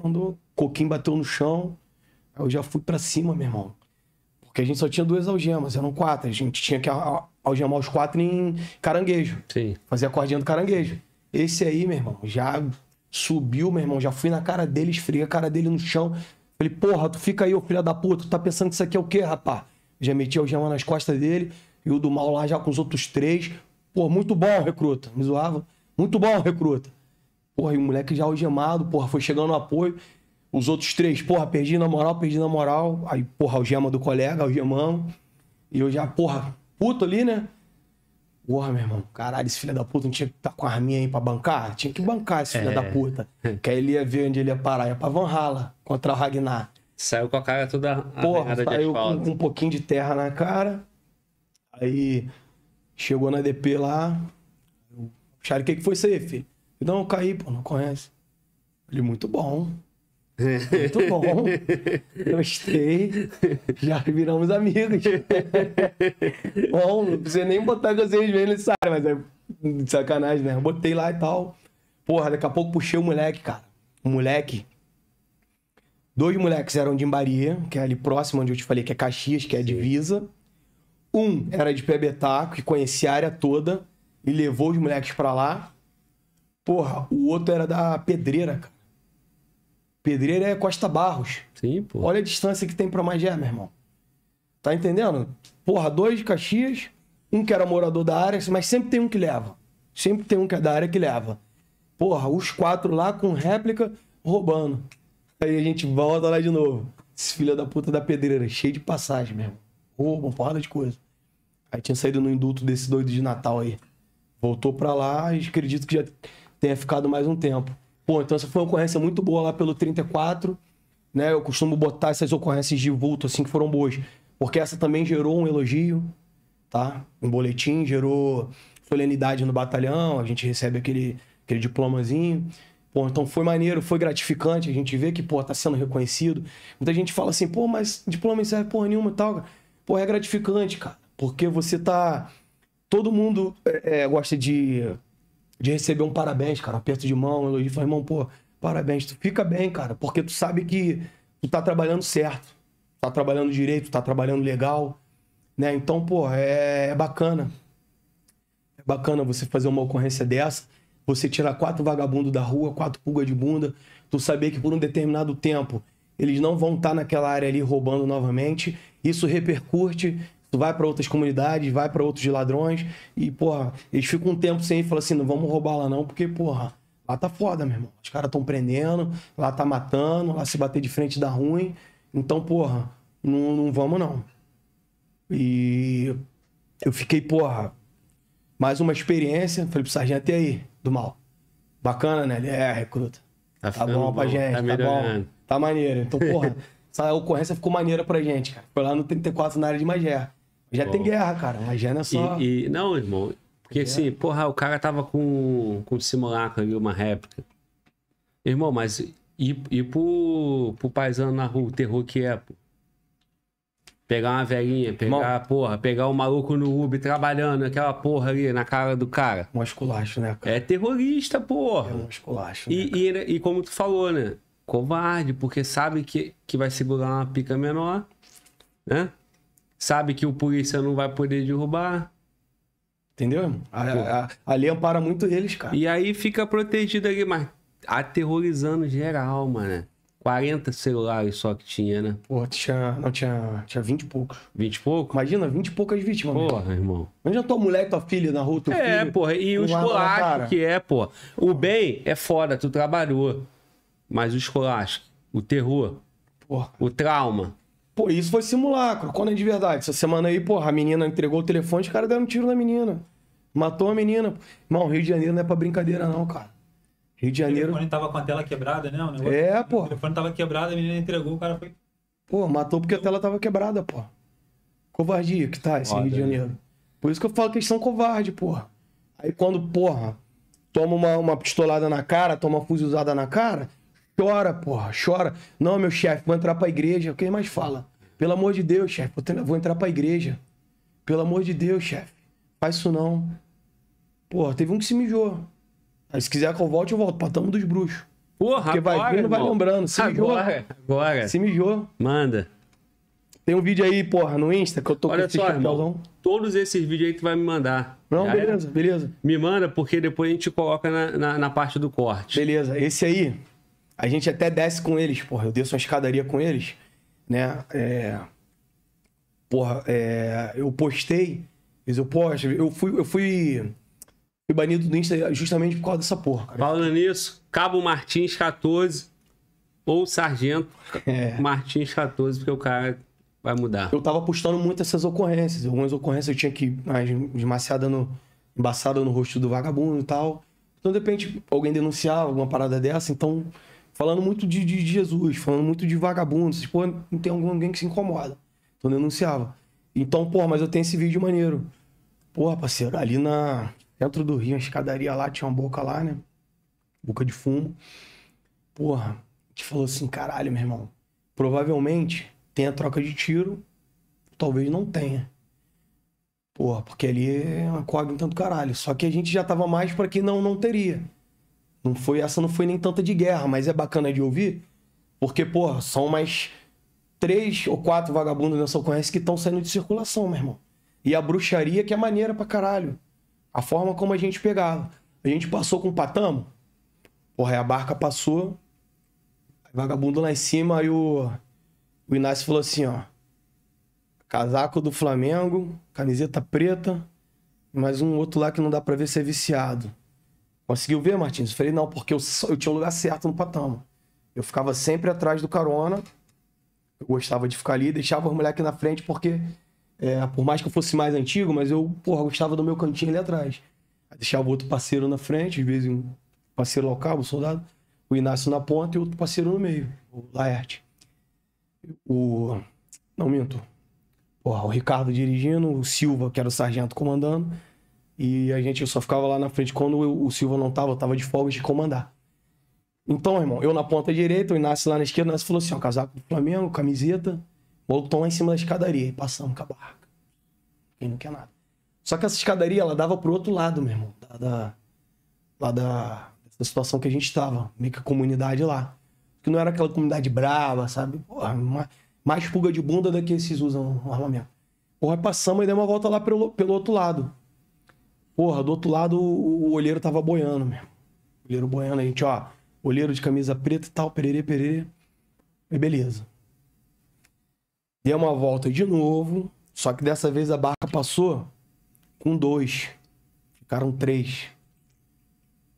Mandou, coquinho bateu no chão, aí eu já fui para cima, meu irmão. Porque a gente só tinha duas algemas, eram quatro. A gente tinha que algemar os quatro em caranguejo. Sim. Fazer a cordinha do caranguejo. Esse aí, meu irmão, já subiu, meu irmão, já fui na cara dele, esfria a cara dele no chão. Falei, porra, tu fica aí, ô filho da puta, tu tá pensando que isso aqui é o quê, rapá? Já meti a algema nas costas dele, e o do mal lá já com os outros três. Pô, muito bom, recruta. Me zoava. Muito bom, recruta. Porra, e o moleque já algemado, porra, foi chegando no apoio. Os outros três, porra, perdi na moral, perdi na moral. Aí, porra, algema do colega, algemão. E eu já, porra, puto ali, né? Porra, meu irmão, caralho, esse filho da puta não tinha que estar tá com a arminha aí pra bancar? Tinha que bancar esse filho é. da puta. que aí ele ia ver onde ele ia parar. Ia pra Van Hala contra o Ragnar. Saiu com a cara toda Porra, saiu com um pouquinho de terra na cara. Aí Chegou na DP lá. Charlie, o que, que foi ser, filho? Não, eu caí, pô, não conhece. Ele, muito bom. Muito bom. Gostei. Já viramos amigos. bom, não precisa nem botar que vocês veem nesse área, mas é sacanagem, né? Eu botei lá e tal. Porra, daqui a pouco puxei o moleque, cara. O moleque. Dois moleques eram de Embaria, que é ali próximo onde eu te falei, que é Caxias, que é a divisa. Um era de Pebetaco, que conhecia a área toda e levou os moleques para lá. Porra, o outro era da Pedreira, cara. Pedreira é Costa Barros. Sim, pô. Olha a distância que tem pra Magé, meu irmão. Tá entendendo? Porra, dois de Caxias, um que era morador da área, mas sempre tem um que leva. Sempre tem um que é da área que leva. Porra, os quatro lá com réplica roubando. Aí a gente volta lá de novo. Esse filho da puta da pedreira, cheio de passagem mesmo roubo, uma porrada de coisa. Aí tinha saído no indulto desse doido de Natal aí. Voltou pra lá e acredito que já tenha ficado mais um tempo. Pô, então essa foi uma ocorrência muito boa lá pelo 34, né? Eu costumo botar essas ocorrências de vulto assim que foram boas. Porque essa também gerou um elogio, tá? Um boletim, gerou solenidade no batalhão, a gente recebe aquele, aquele diplomazinho. Pô, então foi maneiro, foi gratificante, a gente vê que, pô, tá sendo reconhecido. Muita gente fala assim, pô, mas diploma não serve porra nenhuma e tal pô, é gratificante, cara. Porque você tá. Todo mundo é, é, gosta de, de receber um parabéns, cara. Aperto de mão, elogio. Fala, irmão, pô, parabéns. Tu fica bem, cara. Porque tu sabe que tu tá trabalhando certo. Tá trabalhando direito, tá trabalhando legal. Né? Então, pô, é, é bacana. É bacana você fazer uma ocorrência dessa. Você tirar quatro vagabundos da rua, quatro pulgas de bunda. Tu saber que por um determinado tempo eles não vão estar tá naquela área ali roubando novamente. Isso repercute, isso vai para outras comunidades, vai para outros ladrões. E, porra, eles ficam um tempo sem e falam assim: não vamos roubar lá não, porque, porra, lá tá foda, meu irmão. Os caras estão prendendo, lá tá matando, lá se bater de frente dá ruim. Então, porra, não, não vamos não. E eu fiquei, porra, mais uma experiência. Falei pro sargento, e aí, do mal? Bacana, né? Ele é, recruta. Tá, tá bom, bom pra gente, tá, tá bom. Tá maneiro. Então, porra, essa ocorrência ficou maneira pra gente, cara. Foi lá no 34, na área de Magé. Já Bom. tem guerra, cara. Magé não é só... E, e... Não, irmão. Porque é. assim, porra, o cara tava com, com um simulacro ali, uma réplica. Irmão, mas e, e pro, pro paisano na rua, o terror que é, pô? Pegar uma velhinha, pegar, Irmão, porra, pegar o um maluco no Uber trabalhando, aquela porra ali na cara do cara. Um esculacho, né, cara? É terrorista, porra. É um esculacho. Né, e, e, e, como tu falou, né? covarde, porque sabe que, que vai segurar uma pica menor, né? Sabe que o polícia não vai poder derrubar. Entendeu? A, a, ali ampara muito eles, cara. E aí fica protegido ali, mas aterrorizando geral, mano. 40 celulares só que tinha, né? Porra, tinha. Não, tinha, tinha 20 e poucos. 20 e poucos. Imagina, 20 e poucas vítimas. Porra, mesmo. irmão. Onde a tua mulher, tua filha na rua, teu é, filho? É, porra. E o esculacho que é, porra. O bem é foda, tu trabalhou. Mas o escolástico, o terror, porra. o trauma. Pô, isso foi simulacro. Quando é de verdade? Essa semana aí, porra, a menina entregou o telefone, os caras deram um tiro na menina. Matou a menina. Irmão, Rio de Janeiro não é pra brincadeira, não, cara. Rio de Janeiro. O telefone tava com a tela quebrada, né? O negócio... É, pô. O telefone tava quebrado, a menina entregou, o cara foi. Pô, matou porque a tela tava quebrada, pô. Covardia que tá esse Foda, Rio de né? Janeiro. Por isso que eu falo que eles são covardes, pô. Aí quando, porra, toma uma, uma pistolada na cara, toma uma usada na cara, Chora, porra, chora. Não, meu chefe, vou entrar pra igreja. Quem mais fala? Pelo amor de Deus, chefe, vou entrar pra igreja. Pelo amor de Deus, chefe. Faz isso não. Porra, teve um que se mijou. Aí se quiser que eu volte, eu volto. Patamo dos bruxos. Porra, Porque vai agora, vindo, vai lembrando. Se mijou. Agora, agora. Se mijou. Manda. Tem um vídeo aí, porra, no Insta que eu tô Olha com só, irmão, todos esses vídeos aí tu vai me mandar. Não, beleza, beleza. Me manda, porque depois a gente coloca na, na, na parte do corte. Beleza, esse aí a gente até desce com eles, porra. Eu desço uma escadaria com eles, né? É... Porra, é... eu postei. Eu posto, eu fui, eu fui banido do Insta justamente por causa dessa porra. Cara. Falando nisso, Cabo Martins 14 ou Sargento é. Martins 14, porque o cara vai mudar. Eu tava postando muito essas ocorrências. Algumas ocorrências eu tinha que mais demasiada no embaçada no rosto do vagabundo e tal. Então, de repente, alguém denunciava alguma parada dessa, então falando muito de, de Jesus, falando muito de vagabundos, Vocês, pô, não tem alguém que se incomoda. Então denunciava. Então, pô, mas eu tenho esse vídeo maneiro. Pô, parceiro, ali na. Dentro do rio, uma escadaria lá, tinha uma boca lá, né? Boca de fumo. Porra, a gente falou assim, caralho, meu irmão. Provavelmente tem a troca de tiro, talvez não tenha. Porra, porque ali é uma cognita do caralho. Só que a gente já tava mais para que não, não teria. Não foi, essa não foi nem tanta de guerra, mas é bacana de ouvir, porque, porra, são mais três ou quatro vagabundos nessa conhece que estão saindo de circulação, meu irmão. E a bruxaria que é maneira pra caralho. A forma como a gente pegava. A gente passou com o patamo, porra, aí a barca passou, vagabundo lá em cima, aí o, o Inácio falou assim, ó, casaco do Flamengo, camiseta preta, mais um outro lá que não dá pra ver se é viciado. Conseguiu ver, Martins? Eu falei, não, porque eu, só, eu tinha o lugar certo no patama. Eu ficava sempre atrás do carona. Eu gostava de ficar ali, deixava o moleque na frente, porque é, por mais que eu fosse mais antigo, mas eu, porra, gostava do meu cantinho ali atrás. Aí deixava o outro parceiro na frente, às vezes um parceiro local, um soldado, o Inácio na ponta e outro parceiro no meio, o Laerte. O. Não minto. Porra, o Ricardo dirigindo, o Silva, que era o sargento, comandando e a gente só ficava lá na frente quando o Silva não tava, eu tava de folga de comandar. Então, irmão, eu na ponta direita, o Inácio lá na esquerda, o Inácio falou assim: ó, casaco do Flamengo, camiseta, voltou lá em cima da escadaria. E passamos com a barraca. Quem não quer nada. Só que essa escadaria, ela dava pro outro lado, meu irmão. Da, da, lá da, da situação que a gente tava. Meio que a comunidade lá. Que não era aquela comunidade brava, sabe? Porra, mais, mais pulga de bunda do que esses usam armamento. Porra, passamos e demos uma volta lá pelo, pelo outro lado. Porra, do outro lado o, olheiro tava boiando mesmo. Olheiro boiando, a gente, ó, olheiro de camisa preta e tal, perere, perere. E beleza. Deu uma volta de novo, só que dessa vez a barca passou com dois. Ficaram três.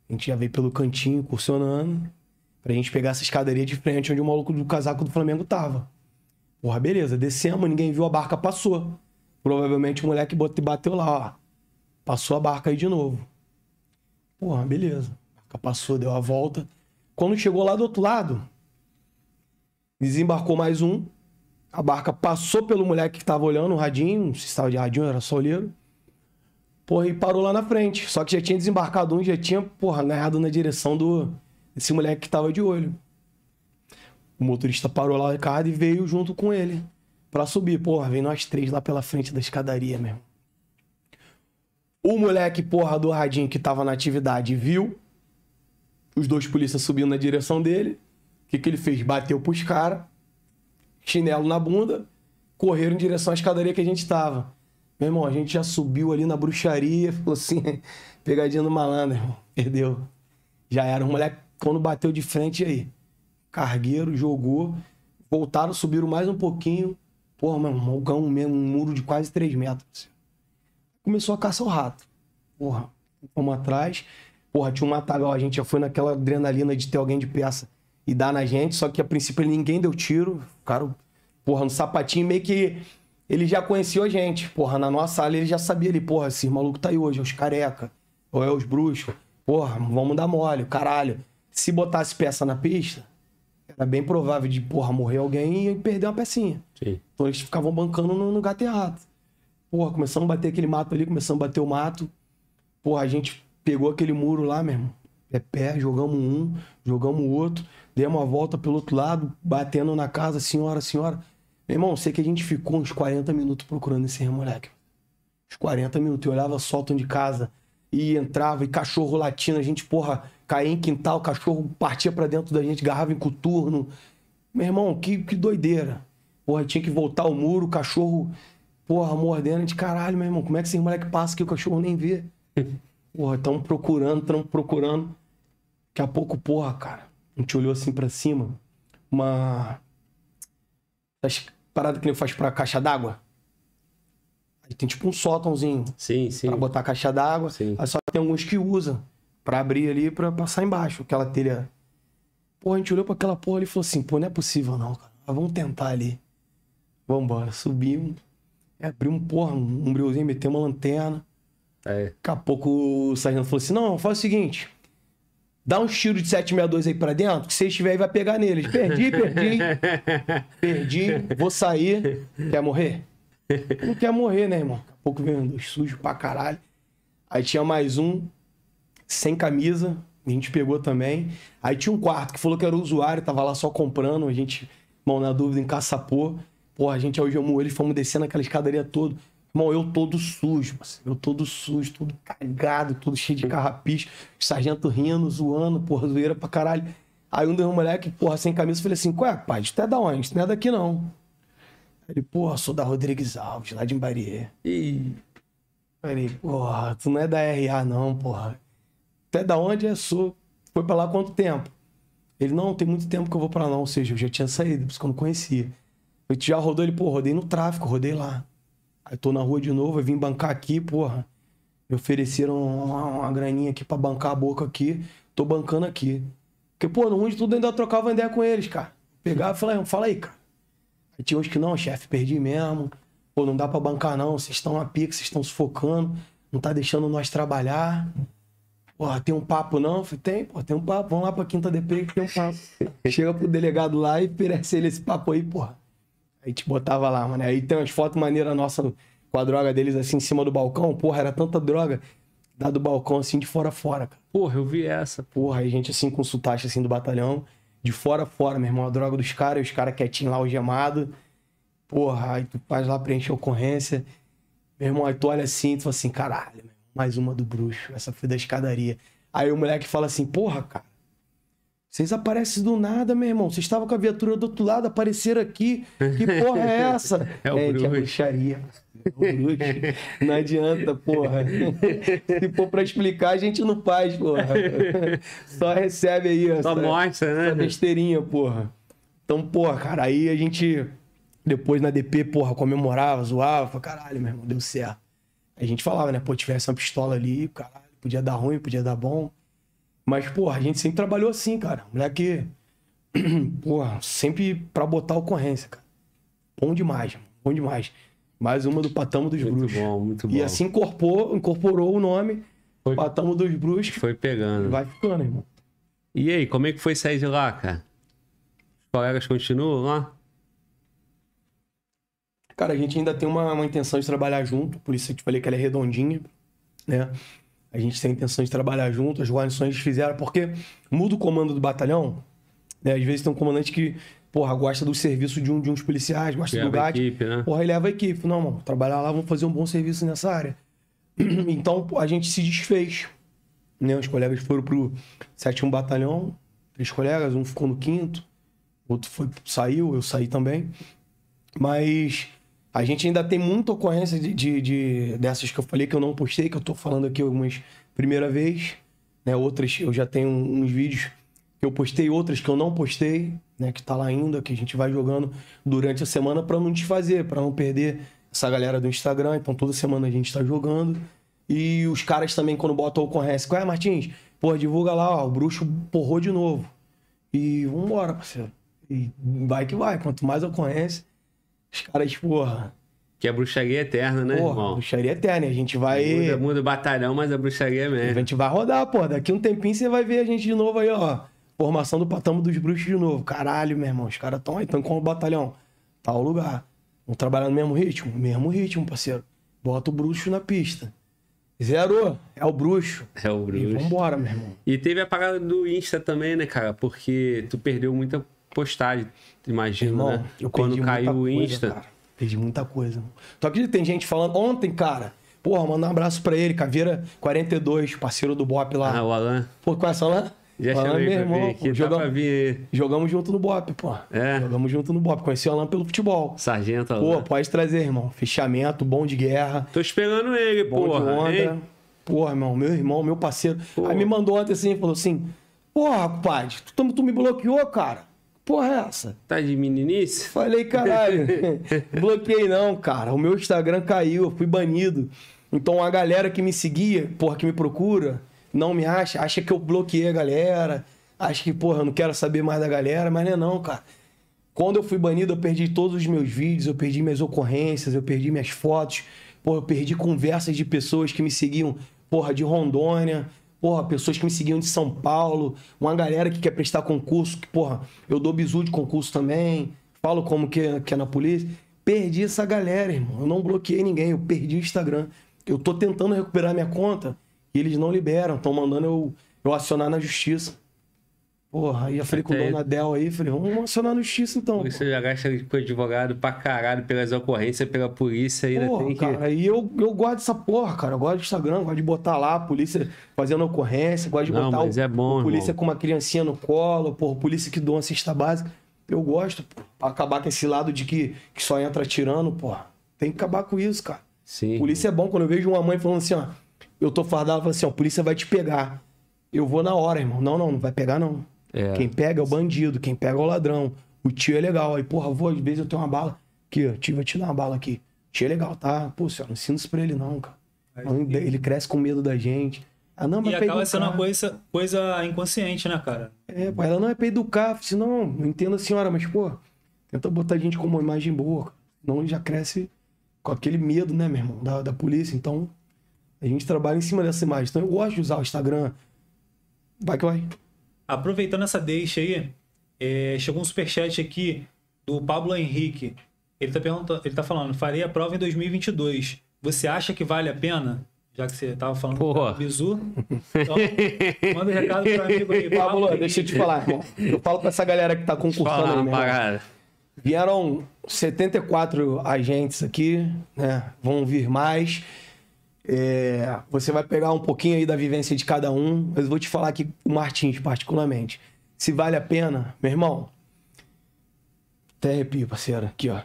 A gente já veio pelo cantinho, cursionando, pra gente pegar essa escadaria de frente onde o maluco do casaco do Flamengo tava. Porra, beleza, descemos, ninguém viu, a barca passou. Provavelmente o moleque bateu lá, ó. Passou a barca aí de novo. Porra, beleza. A barca passou, deu a volta. Quando chegou lá do outro lado, desembarcou mais um. A barca passou pelo moleque que tava olhando o radinho, não se estava de radinho, era só olheiro. Porra, e parou lá na frente. Só que já tinha desembarcado um, já tinha, porra, ganhado na direção do esse moleque que tava de olho. O motorista parou lá, o carro e veio junto com ele para subir. Porra, vem nós três lá pela frente da escadaria mesmo. O moleque, porra, do radinho que tava na atividade viu os dois polícias subindo na direção dele. O que, que ele fez? Bateu pros caras, chinelo na bunda, correram em direção à escadaria que a gente tava. Meu irmão, a gente já subiu ali na bruxaria, falou assim, pegadinha do malandro, irmão. Perdeu. Já era. O moleque, quando bateu de frente, aí, cargueiro, jogou, voltaram, subiram mais um pouquinho. Porra, meu irmão, um mesmo, um muro de quase 3 metros começou a caçar o rato. Porra, vamos atrás. Porra, tinha um matagal, a gente já foi naquela adrenalina de ter alguém de peça e dar na gente, só que a princípio ninguém deu tiro. Ficaram, porra, no sapatinho meio que ele já conhecia a gente. Porra, na nossa sala ele já sabia ali, porra, esse maluco tá aí hoje, é os careca, ou é os bruxos. Porra, vamos dar mole, caralho. Se botasse peça na pista, era bem provável de, porra, morrer alguém e perder uma pecinha. Sim. Então eles ficavam bancando no, no gato errado. Porra, começamos a bater aquele mato ali, começamos a bater o mato. Porra, a gente pegou aquele muro lá, meu irmão. É pé, jogamos um, jogamos outro, demos uma volta pelo outro lado, batendo na casa, senhora, senhora. Meu irmão, sei que a gente ficou uns 40 minutos procurando esse moleque. Uns 40 minutos. Eu olhava soltando de casa e entrava, e cachorro latindo, a gente, porra, caía em quintal, o cachorro partia para dentro da gente, garrava em coturno. Meu irmão, que, que doideira. Porra, tinha que voltar o muro, o cachorro porra, mordendo de caralho, meu irmão, como é que esse moleque passa que o cachorro nem vê? Porra, tão procurando, tão procurando. Daqui a pouco, porra, cara, a gente olhou assim pra cima, uma. Das paradas que ele faz pra caixa d'água. Aí tem tipo um sótãozinho. Sim, sim. Pra botar a caixa d'água. Sim. Aí só tem alguns que usam pra abrir ali pra passar embaixo, aquela telha. Porra, a gente olhou pra aquela porra ali e falou assim: pô, não é possível não, cara. Mas vamos tentar ali. Vambora, subimos. É, um porra, um briozinho, meteu uma lanterna. É. Daqui a pouco o sargento falou assim: não, faz o seguinte. Dá uns tiro de 762 aí pra dentro, que se estiver aí vai pegar neles. Perdi, perdi. perdi, vou sair. Quer morrer? Não quer morrer, né, irmão? Daqui a pouco vem um dos sujos pra caralho. Aí tinha mais um, sem camisa, a gente pegou também. Aí tinha um quarto que falou que era usuário, tava lá só comprando, a gente, mão na dúvida, encaçapou. Porra, a gente algemou é ele, fomos descendo aquela escadaria toda. Irmão, eu todo sujo, eu todo sujo, todo cagado, todo cheio de carrapicho, sargento rindo, zoando, porra, zoeira pra caralho. Aí um dos moleque, porra, sem camisa, falei assim, ué, pai, tu é da onde? Tu não é daqui, não. Ele, porra, sou da Rodrigues Alves, lá de Embarié. E... Falei, porra, tu não é da RA, não, porra. Tu é da onde? É, sou. Foi pra lá quanto tempo? Ele, não, tem muito tempo que eu vou pra lá, não. Ou seja, eu já tinha saído, por isso que eu não conhecia. Eu já rodou ele, pô, rodei no tráfico, rodei lá. Aí tô na rua de novo, eu vim bancar aqui, porra. Me ofereceram uma, uma graninha aqui pra bancar a boca aqui. Tô bancando aqui. Porque, pô, no mundo de tudo ainda trocava ideia com eles, cara. Pegava e falei, fala aí, cara. Aí tinha uns que não, chefe, perdi mesmo. Pô, não dá pra bancar não, vocês estão a pique vocês estão sufocando. Não tá deixando nós trabalhar. Pô, tem um papo não? Falei, tem, pô, tem um papo. Vamos lá pra quinta DP que tem um papo. Chega pro delegado lá e perece ele esse papo aí, porra. Aí te botava lá, mano. Aí tem umas fotos maneiras nossa com a droga deles assim em cima do balcão. Porra, era tanta droga. Da do balcão assim de fora a fora, cara. Porra, eu vi essa. Porra, aí gente assim com sotaque assim do batalhão. De fora a fora, meu irmão. A droga dos caras, os caras quietinhos lá, algemado. Porra, aí tu faz lá preencher a ocorrência. Meu irmão, aí tu olha assim, tu fala assim, caralho, mais uma do bruxo. Essa foi da escadaria. Aí o moleque fala assim, porra, cara. Vocês aparecem do nada, meu irmão. Vocês estavam com a viatura do outro lado, apareceram aqui. Que porra é essa? É, o é é bruxaria. É não adianta, porra. Se for pra explicar, a gente não faz, porra. Só recebe aí. Só essa, mostra, né? Essa besteirinha, porra. Então, porra, cara, aí a gente depois na DP, porra, comemorava, zoava. Falava, caralho, meu irmão, deu certo. A gente falava, né? Pô, tivesse uma pistola ali, caralho, podia dar ruim, podia dar bom. Mas, porra, a gente sempre trabalhou assim, cara. Moleque, porra, sempre pra botar ocorrência, cara. Bom demais, bom demais. Mais uma do Patamo dos muito Bruxos. Muito bom, muito bom. E assim incorporou, incorporou o nome, foi, Patamo dos Bruxos. Foi pegando. Vai ficando, irmão. E aí, como é que foi sair de lá, cara? Os colegas continuam lá? Cara, a gente ainda tem uma, uma intenção de trabalhar junto, por isso eu te falei que ela é redondinha, né? A gente tem a intenção de trabalhar junto, as guarnições fizeram, porque muda o comando do batalhão. Né? Às vezes tem um comandante que, porra, gosta do serviço de um de uns policiais, gosta leva do GAT. Equipe, né? Porra, ele leva a equipe. Não, mano, trabalhar lá, vamos fazer um bom serviço nessa área. Então a gente se desfez. Né? Os colegas foram pro sétimo batalhão, três colegas, um ficou no quinto, outro foi, saiu, eu saí também. Mas a gente ainda tem muita ocorrência de, de, de, dessas que eu falei que eu não postei, que eu tô falando aqui algumas primeira vez, né? Outras eu já tenho uns vídeos que eu postei, outras que eu não postei, né? Que tá lá ainda, que a gente vai jogando durante a semana para não desfazer, para não perder essa galera do Instagram. Então toda semana a gente tá jogando. E os caras também, quando botam ocorrência, qual é, Martins? Pô, divulga lá, ó, o bruxo porrou de novo. E vambora, parceiro. E vai que vai, quanto mais ocorrência os caras, porra. Que é bruxaria eterna, né, porra, irmão? Bruxaria eterna. A gente vai. Muda, muda o batalhão, mas a bruxaria é mesmo. A gente vai rodar, pô. Daqui um tempinho você vai ver a gente de novo aí, ó. Formação do patamo dos bruxos de novo. Caralho, meu irmão. Os caras estão aí, estão com o batalhão. tá o lugar. Vão trabalhar no mesmo ritmo? Mesmo ritmo, parceiro. Bota o bruxo na pista. Zero. É o bruxo. É o bruxo. E vambora, meu irmão. E teve a parada do Insta também, né, cara? Porque tu perdeu muita postagem, imagina, Irmão, né? Eu Quando caiu o Insta. Coisa, Perdi muita coisa. Só que Tem gente falando ontem, cara. Porra, manda um abraço pra ele, Caveira42, parceiro do Bop lá. Ah, o Alan. Pô, conhece o lá? Já Alan, meu irmão, tá jogamos, jogamos, junto no Bop, pô. É. Jogamos junto no Bop. Conheci o Alan pelo futebol. Sargento Alan. Pô, pode trazer, irmão. fechamento, bom de guerra. Tô esperando ele, bom porra. De onda. Porra, irmão, meu irmão, meu parceiro. Porra. Aí me mandou ontem assim, falou assim: Porra, rapaz, tu, tu me bloqueou, cara porra é essa? Tá de meninice? Falei, caralho, bloqueei não, cara. O meu Instagram caiu, eu fui banido. Então a galera que me seguia, porra, que me procura, não me acha, acha que eu bloqueei a galera, acha que, porra, eu não quero saber mais da galera, mas não é não, cara. Quando eu fui banido, eu perdi todos os meus vídeos, eu perdi minhas ocorrências, eu perdi minhas fotos, porra, eu perdi conversas de pessoas que me seguiam, porra, de Rondônia, porra, pessoas que me seguiam de São Paulo, uma galera que quer prestar concurso, que, porra, eu dou bizu de concurso também, falo como que é, que é na polícia. Perdi essa galera, irmão. Eu não bloqueei ninguém, eu perdi o Instagram. Eu tô tentando recuperar minha conta e eles não liberam, estão mandando eu, eu acionar na justiça. Porra, aí eu falei com o Dona Del aí, falei, vamos acionar no x então. Você já gasta com advogado pra caralho, pelas ocorrências, pela polícia, ainda porra, tem que... cara, e eu, eu gosto dessa porra, cara, eu gosto de Instagram, gosto de botar lá a polícia fazendo ocorrência, gosto de Não, botar mas o, é bom, a polícia irmão. com uma criancinha no colo, porra, polícia que doa uma cesta básica. Eu gosto, porra, acabar com esse lado de que, que só entra tirando, porra. Tem que acabar com isso, cara. Sim. Polícia é bom, quando eu vejo uma mãe falando assim, ó, eu tô fardado, ela fala assim, ó, a polícia vai te pegar. Eu vou na hora, irmão. Não, não, não vai pegar não. É. Quem pega é o bandido, quem pega é o ladrão. O tio é legal. Aí, porra, vou, às vezes eu tenho uma bala. Aqui, tio, vou te dar uma bala aqui. Tio é legal, tá? Pô, senhor, não ensina isso pra ele, não, cara. Ele, cresce com medo da gente. Ah, não, mas e acaba educar. sendo uma coisa, coisa inconsciente, né, cara? É, pô, ela não é pra educar, senão, entendo a senhora, mas, pô, tenta botar a gente com uma imagem boa. Senão ele já cresce com aquele medo, né, meu irmão, da, da polícia. Então, a gente trabalha em cima dessa imagem. Então, eu gosto de usar o Instagram. Vai que vai. Aproveitando essa deixa aí, é, chegou um superchat aqui do Pablo Henrique. Ele tá, perguntando, ele tá falando, farei a prova em 2022. Você acha que vale a pena? Já que você tava falando Porra. do bizu. Então, manda um recado pro amigo aí. Pablo, Pablo deixa eu te falar, irmão. Eu falo pra essa galera que tá concursando aí, meu né? Vieram 74 agentes aqui, né? Vão vir mais. É, você vai pegar um pouquinho aí da vivência de cada um, mas eu vou te falar aqui o Martins, particularmente. Se vale a pena, meu irmão, até arrepio, parceiro, aqui, ó.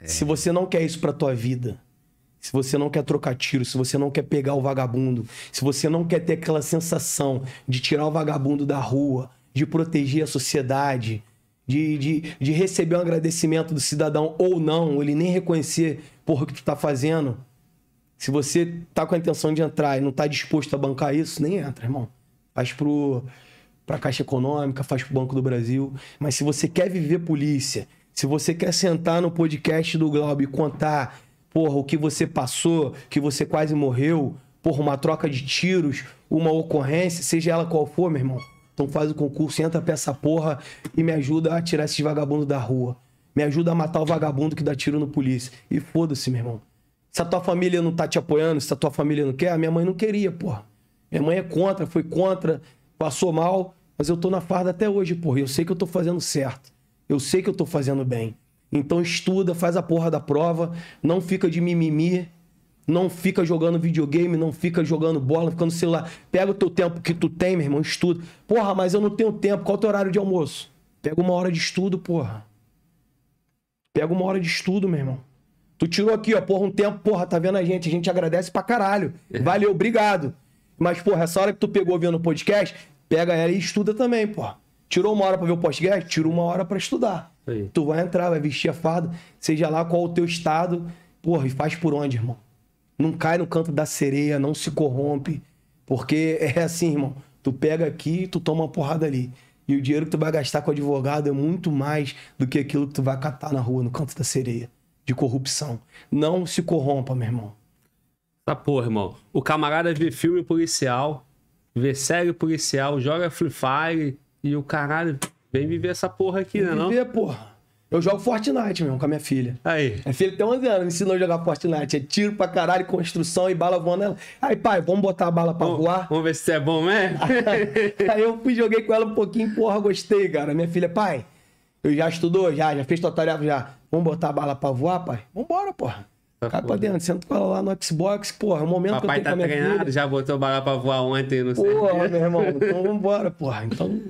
É. Se você não quer isso pra tua vida, se você não quer trocar tiro, se você não quer pegar o vagabundo, se você não quer ter aquela sensação de tirar o vagabundo da rua, de proteger a sociedade, de, de, de receber um agradecimento do cidadão ou não, ele nem reconhecer porra o que tu tá fazendo, se você tá com a intenção de entrar e não tá disposto a bancar isso, nem entra, irmão. Faz pro para Caixa Econômica, faz pro Banco do Brasil. Mas se você quer viver polícia, se você quer sentar no podcast do Globo e contar, porra, o que você passou, que você quase morreu, porra, uma troca de tiros, uma ocorrência, seja ela qual for, meu irmão. Então faz o concurso, entra pra essa porra e me ajuda a tirar esses vagabundos da rua. Me ajuda a matar o vagabundo que dá tiro no polícia. E foda-se, meu irmão. Se a tua família não tá te apoiando, se a tua família não quer, a minha mãe não queria, porra. Minha mãe é contra, foi contra, passou mal, mas eu tô na farda até hoje, porra. Eu sei que eu tô fazendo certo. Eu sei que eu tô fazendo bem. Então estuda, faz a porra da prova, não fica de mimimi, não fica jogando videogame, não fica jogando bola, ficando celular. Pega o teu tempo que tu tem, meu irmão, estuda. Porra, mas eu não tenho tempo. Qual é o teu horário de almoço? Pega uma hora de estudo, porra. Pega uma hora de estudo, meu irmão. Tu tirou aqui, ó, porra, um tempo, porra, tá vendo a gente, a gente agradece pra caralho. É. Valeu, obrigado. Mas, porra, essa hora que tu pegou vendo o podcast, pega ela e estuda também, porra. Tirou uma hora pra ver o podcast? Tirou uma hora para estudar. Aí. Tu vai entrar, vai vestir a farda, seja lá qual o teu estado, porra, e faz por onde, irmão? Não cai no canto da sereia, não se corrompe. Porque é assim, irmão. Tu pega aqui tu toma uma porrada ali. E o dinheiro que tu vai gastar com o advogado é muito mais do que aquilo que tu vai catar na rua, no canto da sereia de corrupção. Não se corrompa, meu irmão. Tá porra, irmão. O camarada vê filme policial, vê série policial, joga Free Fire e o caralho vem viver essa porra aqui, vem né? Não? Viver, porra. Eu jogo Fortnite, meu, com a minha filha. Aí. Minha filha tem 11 anos, me ensinou a jogar Fortnite. É tiro pra caralho, construção e bala voando nela. Aí, pai, vamos botar a bala pra vamos, voar? Vamos ver se é bom mesmo? Aí eu fui, joguei com ela um pouquinho, porra, gostei, cara. Minha filha, pai, eu já estudou, já, já fez tua tarefa, já. Vamos botar a bala pra voar, pai? Vambora, porra. Tá Cai pra dentro, senta com ela lá no Xbox, porra, é o momento Papai que eu tenho tá com a minha treinado, filha. já botou bala pra voar ontem, não sei. Porra, meu irmão, então vambora, porra. Então,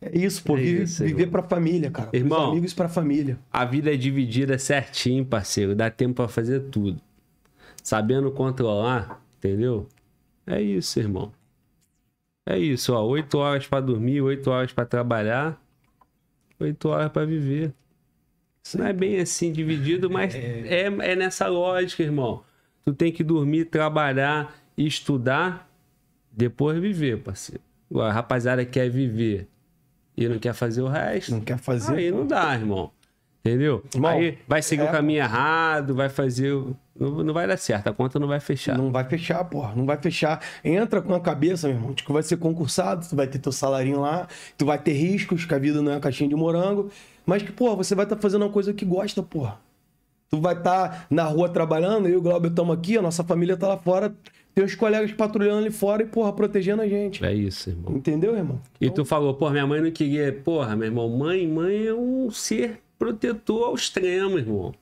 é isso, pô, é vive, isso, viver irmão. pra família, cara. Irmão, amigos pra família. A vida é dividida certinho, parceiro, dá tempo pra fazer tudo. Sabendo controlar, entendeu? É isso, irmão. É isso, ó, Oito horas pra dormir, oito horas pra trabalhar, oito horas para viver. Isso não é bem assim dividido, mas é, é, é, é nessa lógica, irmão. Tu tem que dormir, trabalhar, estudar, depois viver, parceiro. Agora, a rapaziada quer viver e não quer fazer o resto. Não quer fazer. Aí não dá, irmão. Entendeu? aí vai seguir é... o caminho errado, vai fazer. Não, vai dar certo, a conta não vai fechar. Não vai fechar, porra, não vai fechar. Entra com a cabeça, meu irmão, de que vai ser concursado, tu vai ter teu salarinho lá, tu vai ter riscos, que a vida não é uma caixinha de morango, mas que, porra, você vai estar tá fazendo uma coisa que gosta, porra. Tu vai estar tá na rua trabalhando, eu e o Glauber estamos aqui, a nossa família tá lá fora, tem os colegas patrulhando ali fora e, porra, protegendo a gente. É isso, irmão. Entendeu, irmão? Então... E tu falou, porra, minha mãe não queria. Porra, meu irmão, mãe, mãe é um ser protetor ao extremo, irmão.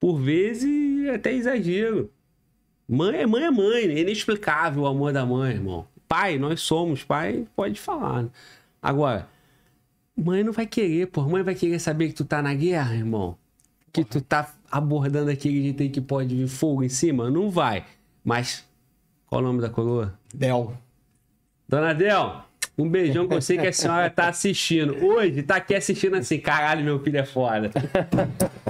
Por vezes, até exagero. Mãe é mãe, é mãe. É inexplicável o amor da mãe, irmão. Pai, nós somos pai, pode falar. Né? Agora, mãe não vai querer, pô. Mãe vai querer saber que tu tá na guerra, irmão. Que tu tá abordando aquele jeito aí que pode vir fogo em cima. Não vai. Mas, qual o nome da coroa? Del. Dona Del, um beijão que eu sei que a senhora tá assistindo. Hoje tá aqui assistindo assim, caralho, meu filho é foda.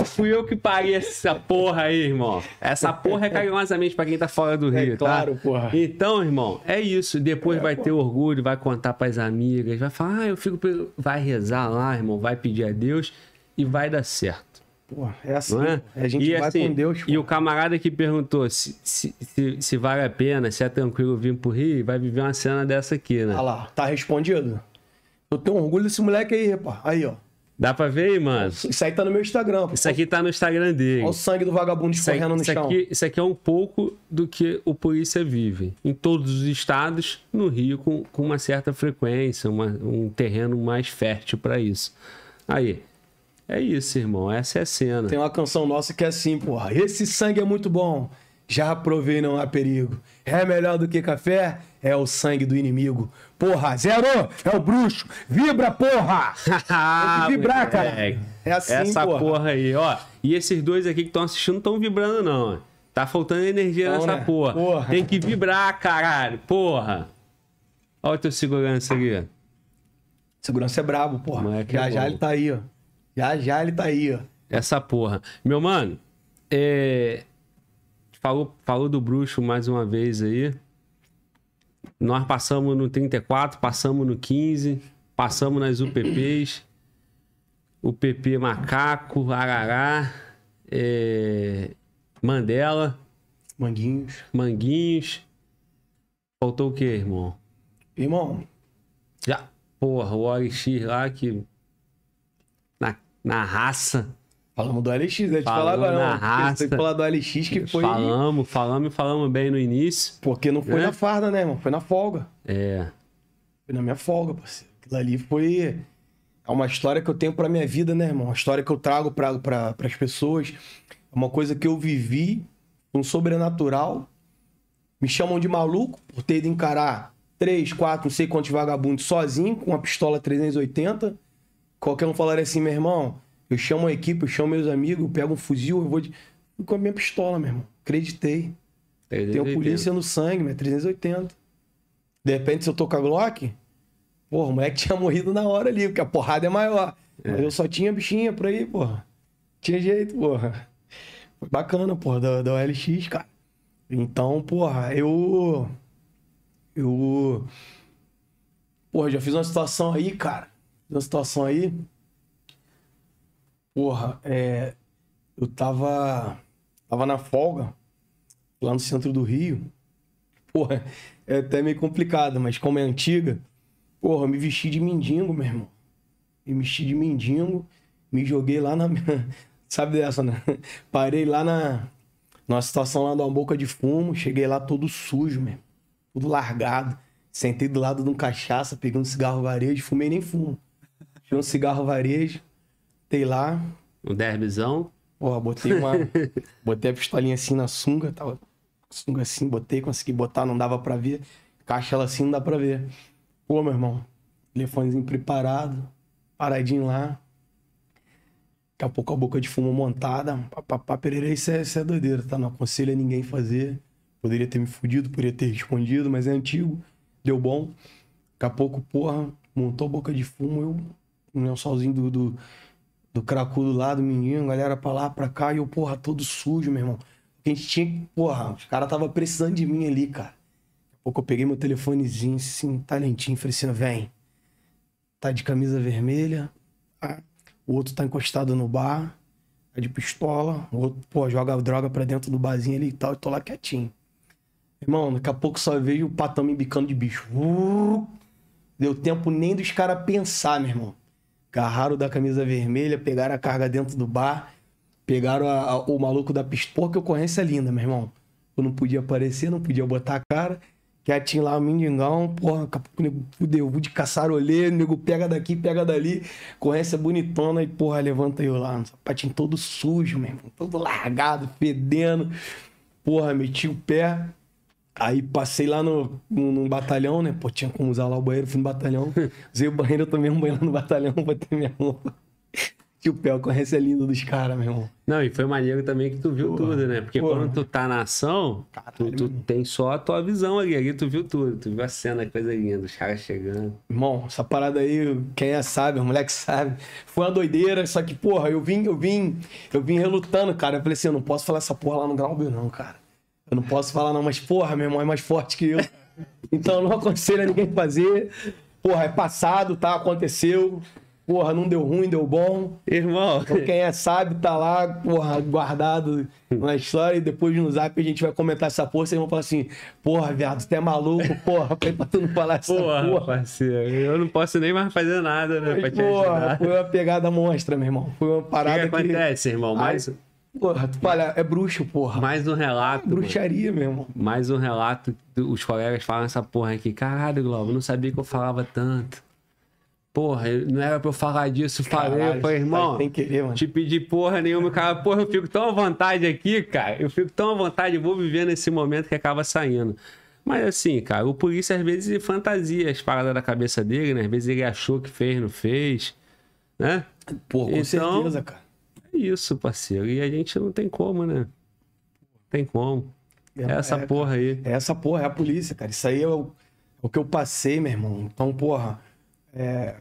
Fui eu que paguei essa porra aí, irmão. Essa porra é carinhosamente pra quem tá fora do é Rio, é, tá? Claro, porra. Então, irmão, é isso. Depois é, vai porra. ter orgulho, vai contar pras amigas, vai falar, ah, eu fico. Vai rezar lá, irmão, vai pedir a Deus e vai dar certo. Pô, é assim. É? A gente e, vai assim, com Deus. E o camarada que perguntou se, se, se, se, vale a pena, se é tranquilo vir pro Rio, vai viver uma cena dessa aqui, né? Ah lá, tá respondido. Eu tenho orgulho desse moleque aí, rapaz. Aí, ó. Dá pra ver, aí, mano? Isso aí tá no meu Instagram. Pô. Isso aqui tá no Instagram dele. Olha o sangue do vagabundo escorrendo no isso chão. Aqui, isso aqui é um pouco do que o polícia vive. Em todos os estados, no Rio, com, com uma certa frequência, uma, um terreno mais fértil para isso. Aí, é isso, irmão. Essa é a cena. Tem uma canção nossa que é assim, porra. Esse sangue é muito bom. Já provei, não há perigo. É melhor do que café? É o sangue do inimigo. Porra, zero! É o bruxo! Vibra, porra! Tem que vibrar, cara. É assim, Essa porra. porra aí, ó. E esses dois aqui que estão assistindo não estão vibrando, não. Tá faltando energia nessa né? porra. porra. Tem que vibrar, caralho. Porra. Olha o teu segurança aqui. Segurança é brabo, porra. já, é já ele tá aí, ó. Já já ele tá aí, ó. Essa porra. Meu mano, é... falou, falou do bruxo mais uma vez aí. Nós passamos no 34, passamos no 15, passamos nas UPPs. O PP Macaco, Arará, é... Mandela. Manguinhos. Manguinhos. Faltou o que, irmão? Irmão. Já. Porra, o Orixir lá que na raça. Falamos do LX, né? Te falar agora, na não. Né? Raça. Tem que falar do LX que foi. Falamos, falamos e falamos bem no início. Porque não foi né? na farda, né, irmão? Foi na folga. É. Foi na minha folga, parceiro. Aquilo ali foi. É uma história que eu tenho pra minha vida, né, irmão? Uma história que eu trago pra, pra, pras pessoas. É uma coisa que eu vivi, um sobrenatural. Me chamam de maluco por ter ido encarar três, quatro, não sei quantos vagabundos sozinho, com uma pistola 380 qualquer um falar assim, meu irmão, eu chamo a equipe, eu chamo meus amigos, eu pego um fuzil, eu vou de... com a minha pistola, meu irmão. Acreditei. Tem a polícia no sangue, meu, 380. É de repente, se eu tô com a Glock, porra, o moleque tinha morrido na hora ali, porque a porrada é maior. É. Mas eu só tinha bichinha por aí, porra. Tinha jeito, porra. Foi bacana, porra, da, da OLX, cara. Então, porra, eu. Eu. Porra, já fiz uma situação aí, cara de uma situação aí. Porra, é, eu tava, tava na folga lá no centro do Rio. Porra, é até meio complicado, mas como é antiga, porra, eu me vesti de mendigo, meu irmão. Me vesti de mendigo, me joguei lá na. Sabe dessa, né? Parei lá na. Numa situação lá de uma boca de fumo, cheguei lá todo sujo, mesmo. Tudo largado. Sentei do lado de um cachaça, peguei um cigarro varejo, fumei nem fumo. Tinha um cigarro varejo. tei lá. Um derbizão. Ó, botei uma. botei a pistolinha assim na sunga, tava. Sunga assim, botei, consegui botar, não dava pra ver. Caixa ela assim, não dá pra ver. Pô, meu irmão, telefonezinho preparado, paradinho lá. Daqui a pouco a boca de fumo montada. Papapá, pererei, isso é, isso é doideira, tá? Não aconselho a ninguém fazer. Poderia ter me fudido, poderia ter respondido, mas é antigo. Deu bom. Daqui a pouco, porra, montou boca de fumo, eu um lençolzinho do, do, do cracudo lá, do menino, galera pra lá, pra cá, e eu, porra, todo sujo, meu irmão. A gente tinha porra, os caras tava precisando de mim ali, cara. Daqui a pouco eu peguei meu telefonezinho, assim, talentinho, falei assim, vem. Tá de camisa vermelha, tá. o outro tá encostado no bar, tá de pistola, o outro, pô, joga droga pra dentro do barzinho ali e tal, e tô lá quietinho. Irmão, daqui a pouco só vejo o patão me bicando de bicho. Uh! Deu tempo nem dos caras pensar, meu irmão. Agarraram da camisa vermelha, pegaram a carga dentro do bar, pegaram a, a, o maluco da pistola. Pô, que ocorrência linda, meu irmão. Eu não podia aparecer, não podia botar a cara. Quietinho lá, o mendigão, porra, o nego fudeu, de caçarolê, o nego pega daqui, pega dali, corrência bonitona e, porra, levanta eu lá, um sapatinho todo sujo, meu irmão, todo largado, fedendo. Porra, meti o pé, Aí passei lá no, no, no, batalhão, né? Pô, tinha como usar lá o banheiro, fui no batalhão. Usei o banheiro, eu tomei um banheiro no batalhão, botei minha roupa. Que o Pel conhece é a é linda dos caras, meu irmão. Não, e foi maneiro também que tu viu tudo, né? Porque quando tu tá na ação, caralho, tu, tu tem só a tua visão ali. Ali tu viu tudo, tu viu a cena, a coisa linda, os caras chegando. Irmão, essa parada aí, quem é sabe, o moleque sabe. Foi uma doideira, só que, porra, eu vim, eu vim, eu vim relutando, cara. Eu falei assim, eu não posso falar essa porra lá no Grau não, cara. Eu não posso falar não, mas porra, meu irmão é mais forte que eu. Então eu não aconselho a ninguém fazer. Porra, é passado, tá? Aconteceu. Porra, não deu ruim, deu bom. Irmão. Então, quem é sabe tá lá, porra, guardado na história. E depois no zap a gente vai comentar essa porra. Vocês vão falar assim: porra, viado, você é maluco, porra, pra, pra tu não falar essa porra. Porra, parceiro, eu não posso nem mais fazer nada, né? Mas, pra te porra, ajudar. foi uma pegada monstra, meu irmão. Foi uma parada. O que, que acontece, irmão? Mas. Porra, tu fala, é bruxo, porra. Mais um relato. É bruxaria mano. mesmo. Mais um relato. Os colegas falam essa porra aqui. Caralho, Globo, não sabia que eu falava tanto. Porra, não era pra eu falar disso, Caralho, falei. Eu tá falei, irmão, tem que ver, mano. te pedir porra nenhuma, cara. Porra, eu fico tão à vontade aqui, cara. Eu fico tão à vontade, vou viver nesse momento que acaba saindo. Mas assim, cara, o polícia às vezes fantasia as paradas da cabeça dele, né? Às vezes ele achou que fez, não fez, né? Porra, com então, certeza, cara. É isso, parceiro. E a gente não tem como, né? Tem como. É, é essa é, porra aí. É essa porra é a polícia, cara. Isso aí é o, é o que eu passei, meu irmão. Então, porra. É...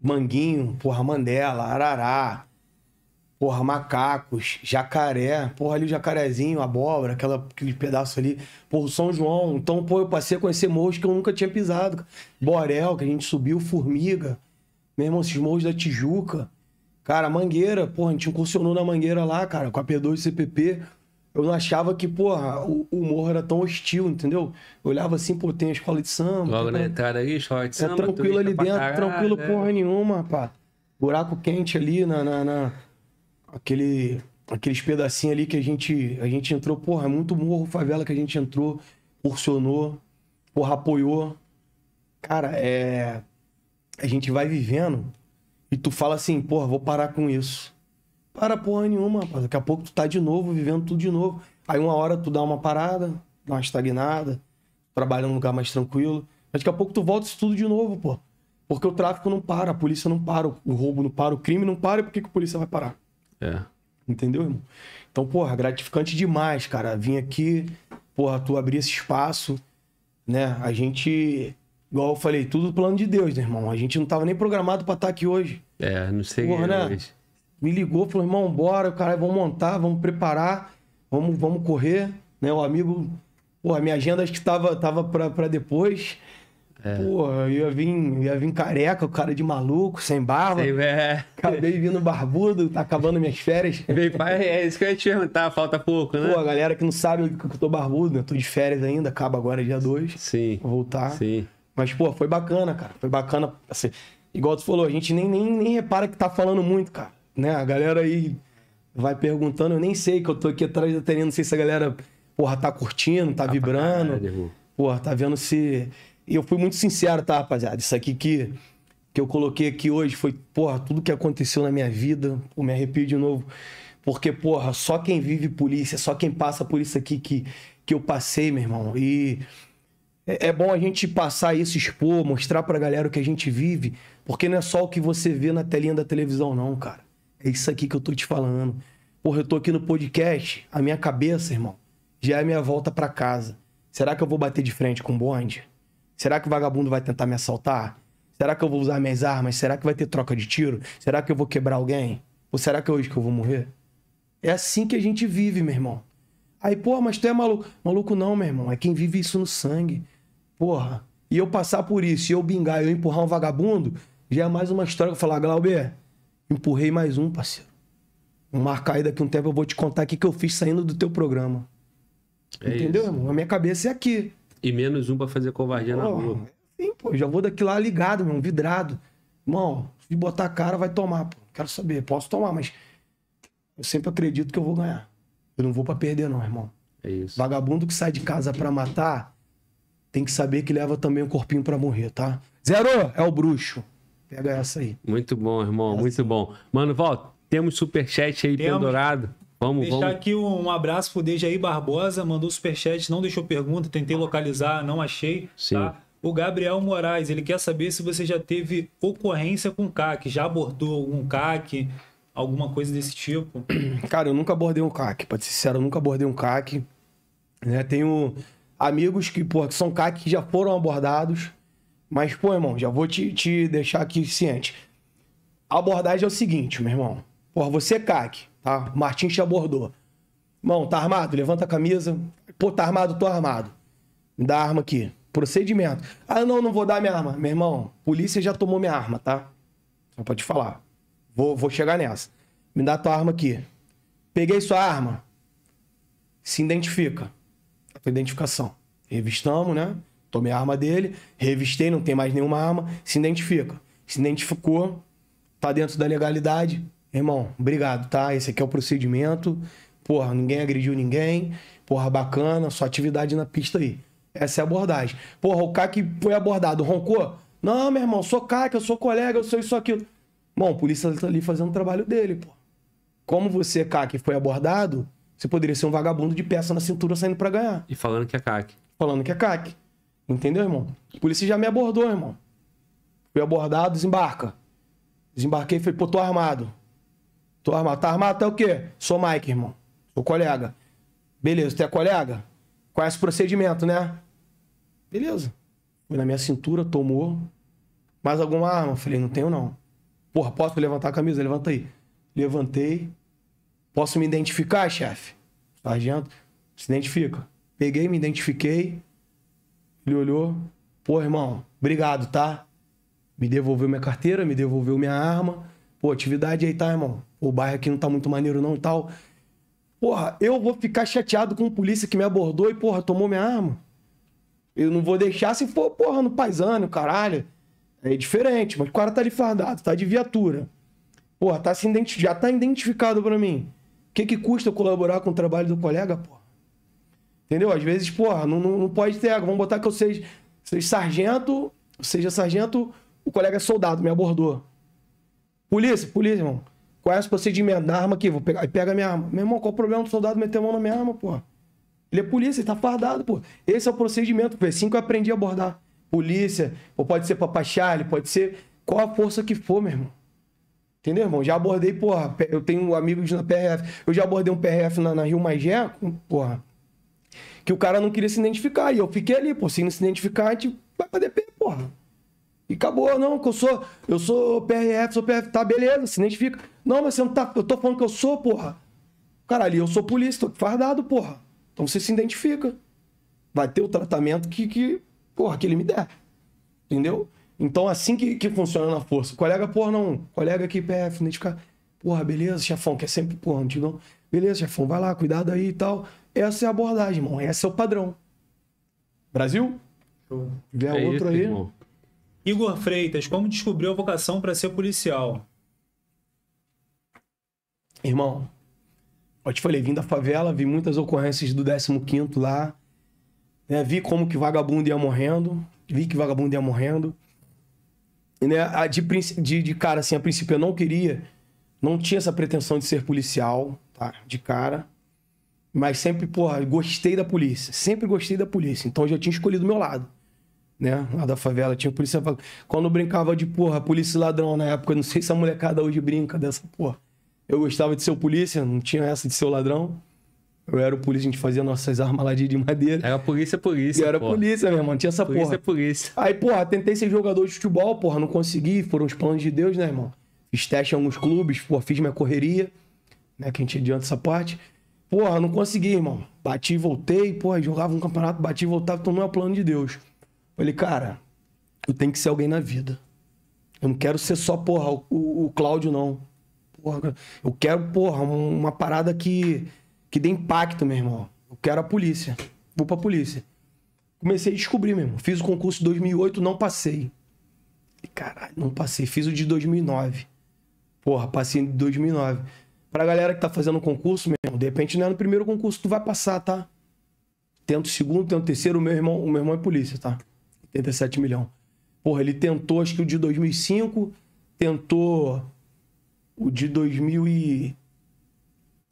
Manguinho, porra, Mandela, Arará, porra, macacos, jacaré, porra, ali o jacarezinho, abóbora, aquela, aquele pedaço ali, porra, São João. Então, pô, eu passei a conhecer morros que eu nunca tinha pisado. Borel, que a gente subiu, Formiga, meu irmão, esses morros da Tijuca. Cara, Mangueira, porra, a gente incursionou na Mangueira lá, cara, com a P2 CPP. Eu não achava que, porra, o, o morro era tão hostil, entendeu? Eu olhava assim, pô, tem a escola de samba. Logo tá na entrada ali, escola de é samba. É tranquilo ali dentro, caralho, tranquilo é. porra né? nenhuma, rapaz. Buraco quente ali na, na, na. aquele, aqueles pedacinhos ali que a gente, a gente entrou, porra, é muito morro, favela que a gente entrou, porcionou, porra, apoiou. Cara, é. A gente vai vivendo e tu fala assim, porra, vou parar com isso. Para porra nenhuma, rapaz. Daqui a pouco tu tá de novo, vivendo tudo de novo. Aí uma hora tu dá uma parada, dá uma estagnada, trabalha num lugar mais tranquilo. Mas daqui a pouco tu volta isso tudo de novo, pô. Porque o tráfico não para, a polícia não para, o roubo não para, o crime não para, e por que, que a polícia vai parar? É. Entendeu, irmão? Então, porra, gratificante demais, cara. Vim aqui, porra, tu abrir esse espaço, né? A gente, igual eu falei, tudo plano de Deus, né, irmão? A gente não tava nem programado para estar tá aqui hoje. É, não sei. Morné, mas... me ligou, falou, irmão, bora, caralho, vamos montar, vamos preparar, vamos, vamos correr, né? O amigo, porra, a minha agenda acho que tava, tava pra, pra depois. É. Pô, eu ia vir, ia vir careca, o cara de maluco, sem barba. Sei, é. Acabei vindo barbudo, tá acabando minhas férias. vem pai, é isso que eu ia te perguntar, falta pouco, né? Pô, a galera que não sabe que eu tô barbudo, né? Tô de férias ainda, acaba agora dia 2. Sim. Vou voltar. Sim. Mas, pô, foi bacana, cara. Foi bacana. Assim, igual tu falou, a gente nem, nem, nem repara que tá falando muito, cara. Né? A galera aí vai perguntando, eu nem sei que eu tô aqui atrás da telinha, não sei se a galera, porra, tá curtindo, tá, tá vibrando. Porra, tá vendo se. E eu fui muito sincero, tá, rapaziada? Isso aqui que, que eu coloquei aqui hoje foi, porra, tudo que aconteceu na minha vida, eu me arrepio de novo. Porque, porra, só quem vive polícia, só quem passa por isso aqui que, que eu passei, meu irmão. E é, é bom a gente passar isso, expor, mostrar pra galera o que a gente vive porque não é só o que você vê na telinha da televisão, não, cara. É isso aqui que eu tô te falando. Porra, eu tô aqui no podcast, a minha cabeça, irmão, já é minha volta para casa. Será que eu vou bater de frente com o bonde? Será que o vagabundo vai tentar me assaltar? Será que eu vou usar minhas armas? Será que vai ter troca de tiro? Será que eu vou quebrar alguém? Ou será que é hoje que eu vou morrer? É assim que a gente vive, meu irmão. Aí, porra, mas tu é maluco. Maluco não, meu irmão. É quem vive isso no sangue. Porra. E eu passar por isso, e eu bingar, eu empurrar um vagabundo, já é mais uma história que eu falar, Glauber, empurrei mais um, parceiro. Marcar aí daqui um tempo eu vou te contar o que, que eu fiz saindo do teu programa. É Entendeu, isso. irmão? A minha cabeça é aqui. E menos um pra fazer covardia pô, na rua. Sim, pô, já vou daqui lá ligado, meu vidrado. Irmão, se botar a cara, vai tomar, pô. Quero saber, posso tomar, mas eu sempre acredito que eu vou ganhar. Eu não vou para perder, não, irmão. É isso. Vagabundo que sai de casa para matar, tem que saber que leva também o um corpinho para morrer, tá? Zero é o bruxo. Pega essa aí. Muito bom, irmão. Essa. Muito bom. Mano, volta. Temos superchat aí temos. pendurado. Vamos, Deixar vamos. aqui um abraço pro Dejaí Barbosa, mandou superchat, não deixou pergunta, tentei localizar, não achei. Sim. Tá? O Gabriel Moraes, ele quer saber se você já teve ocorrência com CAC, já abordou algum CAC, alguma coisa desse tipo? Cara, eu nunca abordei um CAC, pra ser sincero, eu nunca abordei um CAC. Né? Tenho amigos que, porra, que são CAC que já foram abordados, mas, pô, irmão, já vou te, te deixar aqui ciente. A abordagem é o seguinte, meu irmão. Porra, você é CAC, tá? O Martins te abordou. Irmão, tá armado? Levanta a camisa. Pô, tá armado? Tô armado. Me dá a arma aqui. Procedimento. Ah, não, não vou dar minha arma. Meu irmão, polícia já tomou minha arma, tá? Só pode falar. Vou, vou chegar nessa. Me dá tua arma aqui. Peguei sua arma. Se identifica. A tua identificação. Revistamos, né? Tomei a arma dele, revistei, não tem mais nenhuma arma, se identifica. Se identificou, tá dentro da legalidade. Irmão, obrigado, tá? Esse aqui é o procedimento. Porra, ninguém agrediu ninguém. Porra, bacana, sua atividade na pista aí. Essa é a abordagem. Porra, o cara que foi abordado roncou? Não, meu irmão, sou CAC, eu sou colega, eu sou isso, aquilo. Bom, a polícia tá ali fazendo o trabalho dele, pô. Como você, CAC, foi abordado, você poderia ser um vagabundo de peça na cintura saindo para ganhar. E falando que é CAC. Falando que é CAC. Entendeu, irmão? O polícia já me abordou, irmão. Fui abordado, desembarca. Desembarquei e falei, pô, tô armado. Tô armado. Tá armado até o quê? Sou Mike, irmão. Sou colega. Beleza, tu é colega? Conhece o procedimento, né? Beleza. Foi na minha cintura, tomou. Mais alguma arma? Falei, não tenho não. Porra, posso levantar a camisa? Levanta aí. Levantei. Posso me identificar, chefe? Sargento, se identifica. Peguei, me identifiquei. Ele olhou, pô, irmão, obrigado, tá? Me devolveu minha carteira, me devolveu minha arma. Pô, atividade aí, tá, irmão? O bairro aqui não tá muito maneiro não e tal. Porra, eu vou ficar chateado com o polícia que me abordou e, porra, tomou minha arma. Eu não vou deixar se for, porra, no paisano, caralho. É diferente, mas o cara tá de fardado, tá de viatura. Porra, tá se já tá identificado para mim. O que que custa eu colaborar com o trabalho do colega, porra? Entendeu? Às vezes, porra, não, não, não pode ter. Vamos botar que eu seja, seja sargento, seja sargento, o colega é soldado, me abordou. Polícia, polícia, irmão. Qual é o procedimento da arma aqui? Vou pegar, pega a minha arma. Meu irmão, qual o problema do soldado meter a mão na minha arma, porra? Ele é polícia, ele tá fardado, pô. Esse é o procedimento, V é Assim que eu aprendi a abordar. Polícia, ou pode ser Papa Charlie, pode ser qual a força que for, meu irmão. Entendeu, irmão? Já abordei, porra, eu tenho amigos na PRF. Eu já abordei um PRF na, na Rio Magé, porra que o cara não queria se identificar. E eu fiquei ali, pô, se não se identificar, a gente vai pra DP, porra. E acabou, não, que eu sou, eu sou PRF, sou PRF, tá, beleza, se identifica. Não, mas você não tá, eu tô falando que eu sou, porra. Cara, ali eu sou polícia, tô fardado, porra. Então você se identifica. Vai ter o tratamento que, que porra, que ele me der. Entendeu? Então, assim que, que funciona na força. Colega, porra, não. Colega aqui, PF, identificar. Porra, beleza, chefão, que é sempre, porra, antigão. Beleza, chefão, vai lá, cuidado aí e tal. Essa é a abordagem, irmão. Esse é o padrão. Brasil? Vê é outro isso, aí. Irmão. Igor Freitas, como descobriu a vocação para ser policial? Irmão, eu te falei, vim da favela, vi muitas ocorrências do 15 lá. Né? Vi como que vagabundo ia morrendo. Vi que vagabundo ia morrendo. E, né, de, de, de cara, assim, a princípio eu não queria, não tinha essa pretensão de ser policial, tá? De cara. Mas sempre, porra, gostei da polícia. Sempre gostei da polícia. Então eu já tinha escolhido o meu lado. Né? Lá da favela tinha polícia. Quando eu brincava de, porra, polícia e ladrão na época, não sei se a molecada hoje brinca dessa porra. Eu gostava de ser o polícia, não tinha essa de ser o ladrão. Eu era o polícia, a gente fazia nossas lá de madeira. Era polícia, polícia. era porra. polícia, meu irmão. Tinha essa polícia, porra. Polícia, polícia. Aí, porra, tentei ser jogador de futebol, porra, não consegui. Foram os planos de Deus, né, irmão? Fiz teste em alguns clubes, porra, fiz minha correria, né? Que a gente adianta essa parte. Porra, não consegui, irmão. Bati e voltei, porra, jogava um campeonato, bati e voltava, então não é o plano de Deus. Falei, cara, eu tenho que ser alguém na vida. Eu não quero ser só, porra, o, o, o Cláudio, não. Porra, eu quero, porra, uma parada que, que dê impacto, meu irmão. Eu quero a polícia. Vou pra polícia. Comecei a descobrir, meu irmão. Fiz o concurso de 2008, não passei. Caralho, não passei. Fiz o de 2009. Porra, passei em 2009. Pra galera que tá fazendo concurso, meu irmão, de repente não é no primeiro concurso que tu vai passar, tá? Tenta o segundo, tenta o terceiro, o meu irmão, o meu irmão é polícia, tá? 87 milhões. Porra, ele tentou, acho que o de 2005, tentou o de 2000 e...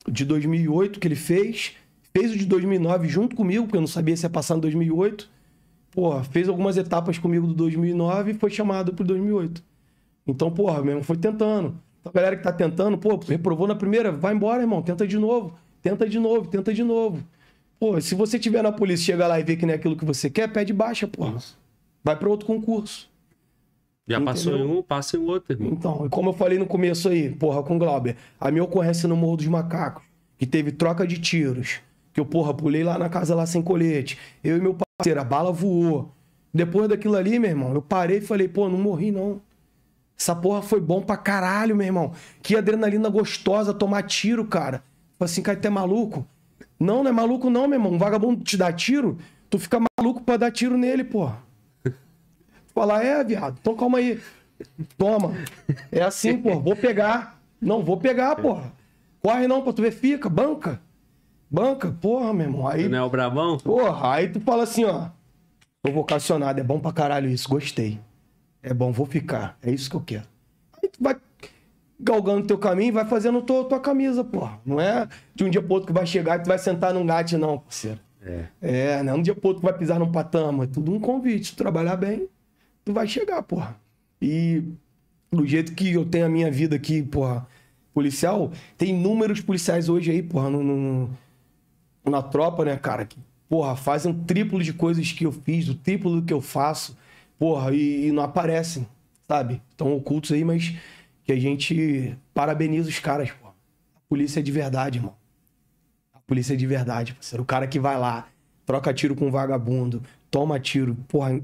o de 2008 que ele fez, fez o de 2009 junto comigo, porque eu não sabia se ia passar em 2008. Porra, fez algumas etapas comigo do 2009 e foi chamado pro 2008. Então, porra, meu irmão foi tentando. Então, a galera que tá tentando, pô, reprovou na primeira, vai embora, irmão, tenta de novo, tenta de novo, tenta de novo. Pô, se você tiver na polícia, chega lá e vê que não é aquilo que você quer, pede baixa, pô. Vai para outro concurso. Já Entendeu? passou em um, passa em outro, irmão. Então, como eu falei no começo aí, porra, com Glauber, a minha ocorrência no Morro dos Macacos, que teve troca de tiros, que eu, porra, pulei lá na casa lá sem colete, eu e meu parceiro, a bala voou. Depois daquilo ali, meu irmão, eu parei e falei, pô, não morri não. Essa porra foi bom pra caralho, meu irmão. Que adrenalina gostosa tomar tiro, cara. Tipo assim, cara, tu é maluco? Não, não é maluco não, meu irmão. Um vagabundo te dá tiro, tu fica maluco pra dar tiro nele, porra. Fala, é, viado. Então calma aí. Toma. É assim, porra. Vou pegar. Não, vou pegar, porra. Corre não pra tu ver, fica, banca. Banca, porra, meu irmão. Aí, tu não é o brabão? Porra, aí tu fala assim, ó. Tô vocacionado, é bom pra caralho isso, gostei. É bom, vou ficar. É isso que eu quero. Aí tu vai galgando teu caminho vai fazendo tua, tua camisa, porra. Não é de um dia pro outro que vai chegar e tu vai sentar num gato, não, parceiro. É. É, não é um dia pro outro que vai pisar num patama. É tudo um convite. Tu trabalhar bem, tu vai chegar, porra. E do jeito que eu tenho a minha vida aqui, porra, policial, tem inúmeros policiais hoje aí, porra, no, no na tropa, né, cara? Que, porra, fazem um triplo de coisas que eu fiz, o triplo do que eu faço porra, e, e não aparecem, sabe? Estão ocultos aí, mas que a gente parabeniza os caras, pô. A polícia é de verdade, irmão. A polícia é de verdade, parceiro. O cara que vai lá, troca tiro com um vagabundo, toma tiro, porra,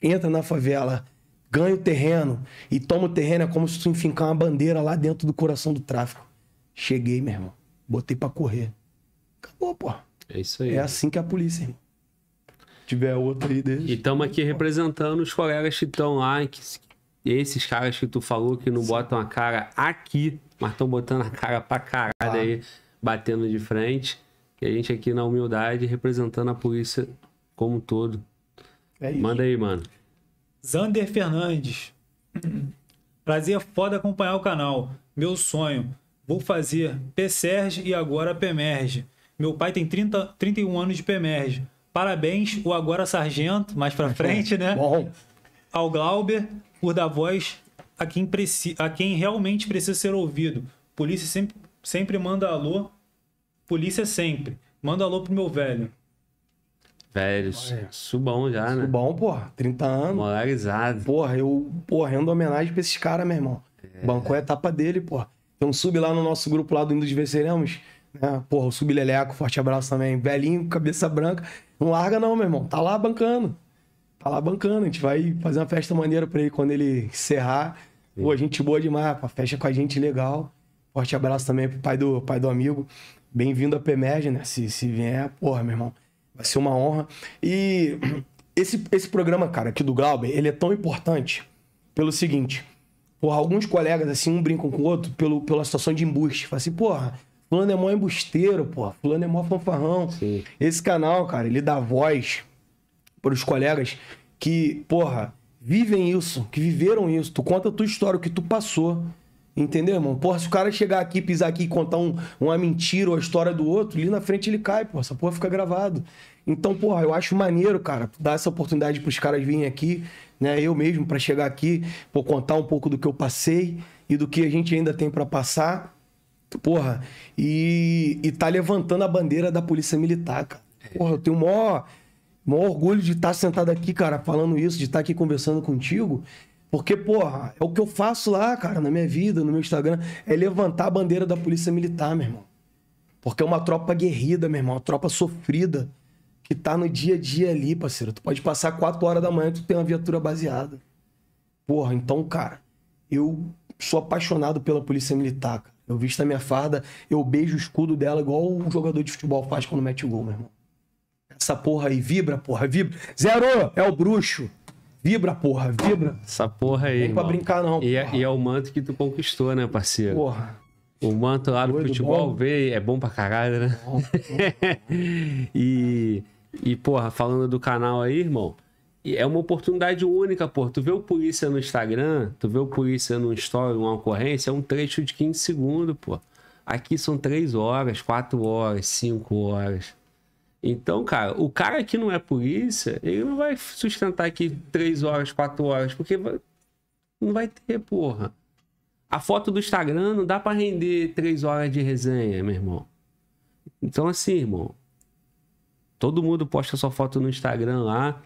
entra na favela, ganha o terreno e toma o terreno, é como se tu enfincar uma bandeira lá dentro do coração do tráfico. Cheguei, meu irmão. Botei pra correr. Acabou, pô. É isso aí. É assim que é a polícia, irmão tiver outro aí desse. E estamos aqui representando os colegas que estão lá, que, esses caras que tu falou que não Sim. botam a cara aqui, mas estão botando a cara pra caralho ah. aí, batendo de frente. E a gente aqui na humildade representando a polícia como um todo. É isso. Manda aí, mano. Zander Fernandes. Prazer foda acompanhar o canal. Meu sonho. Vou fazer PSERG e agora PEMERG. Meu pai tem 30, 31 anos de PEMERG. Parabéns, o Agora Sargento, mais pra frente, né? Bom. Ao Glauber, por dar voz a quem, preci... a quem realmente precisa ser ouvido. Polícia sempre, sempre manda alô. Polícia sempre. Manda alô pro meu velho. Velho, é. subão já, né? Subão, porra. 30 anos. Moralizado. Porra, eu porra, rendo homenagem pra esses caras, meu irmão. É. Bancou é a etapa dele, porra. Então sub lá no nosso grupo lá do Indo Venceremos. Né? Porra, o Leleco, forte abraço também. Velhinho, cabeça branca. Não larga não, meu irmão. Tá lá bancando. Tá lá bancando. A gente vai fazer uma festa maneira pra ele quando ele encerrar. Sim. Pô, gente boa demais, pá. Fecha com a gente legal. Forte abraço também pro pai do, pai do amigo. Bem-vindo a PEMERG, né? Se, se vier, porra, meu irmão. Vai ser uma honra. E esse, esse programa, cara, aqui do Glauber, ele é tão importante pelo seguinte. Porra, alguns colegas, assim, um brincam com o outro pelo, pela situação de embuste. Fala assim, porra, Fulano é mó embusteiro, porra. Fulano é mó fanfarrão. Sim. Esse canal, cara, ele dá voz para os colegas que, porra, vivem isso, que viveram isso. Tu conta a tua história, o que tu passou. Entendeu, irmão? Porra, se o cara chegar aqui, pisar aqui e contar um, uma mentira ou a história do outro, ali na frente ele cai, porra. Essa porra fica gravado. Então, porra, eu acho maneiro, cara, dar essa oportunidade pros caras virem aqui, né? Eu mesmo, para chegar aqui, por contar um pouco do que eu passei e do que a gente ainda tem para passar. Porra, e, e tá levantando a bandeira da Polícia Militar, cara. É. Porra, eu tenho o maior, maior orgulho de estar tá sentado aqui, cara, falando isso, de estar tá aqui conversando contigo. Porque, porra, é o que eu faço lá, cara, na minha vida, no meu Instagram, é levantar a bandeira da Polícia Militar, meu irmão. Porque é uma tropa guerrida, meu irmão, uma tropa sofrida, que tá no dia a dia ali, parceiro. Tu pode passar 4 horas da manhã e tu tem uma viatura baseada. Porra, então, cara, eu sou apaixonado pela Polícia Militar, cara. Eu visto a minha farda, eu beijo o escudo dela igual um jogador de futebol faz quando mete o gol, meu irmão. Essa porra aí vibra, porra, vibra. Zero! É o bruxo. Vibra, porra, vibra. Essa porra aí. Não tem pra brincar, não. E é, e é, o manto que tu conquistou, né, parceiro? Porra. O manto lá no Doido, futebol veio, é bom pra caralho, né? Bom, bom. e, e, porra, falando do canal aí, irmão é uma oportunidade única, pô. Tu vê o polícia no Instagram, tu vê o polícia no story, uma ocorrência, é um trecho de 15 segundos, pô. Aqui são 3 horas, 4 horas, 5 horas. Então, cara, o cara que não é polícia, ele não vai sustentar aqui 3 horas, 4 horas, porque não vai ter, porra. A foto do Instagram não dá para render 3 horas de resenha, meu irmão. Então, assim, irmão, todo mundo posta sua foto no Instagram lá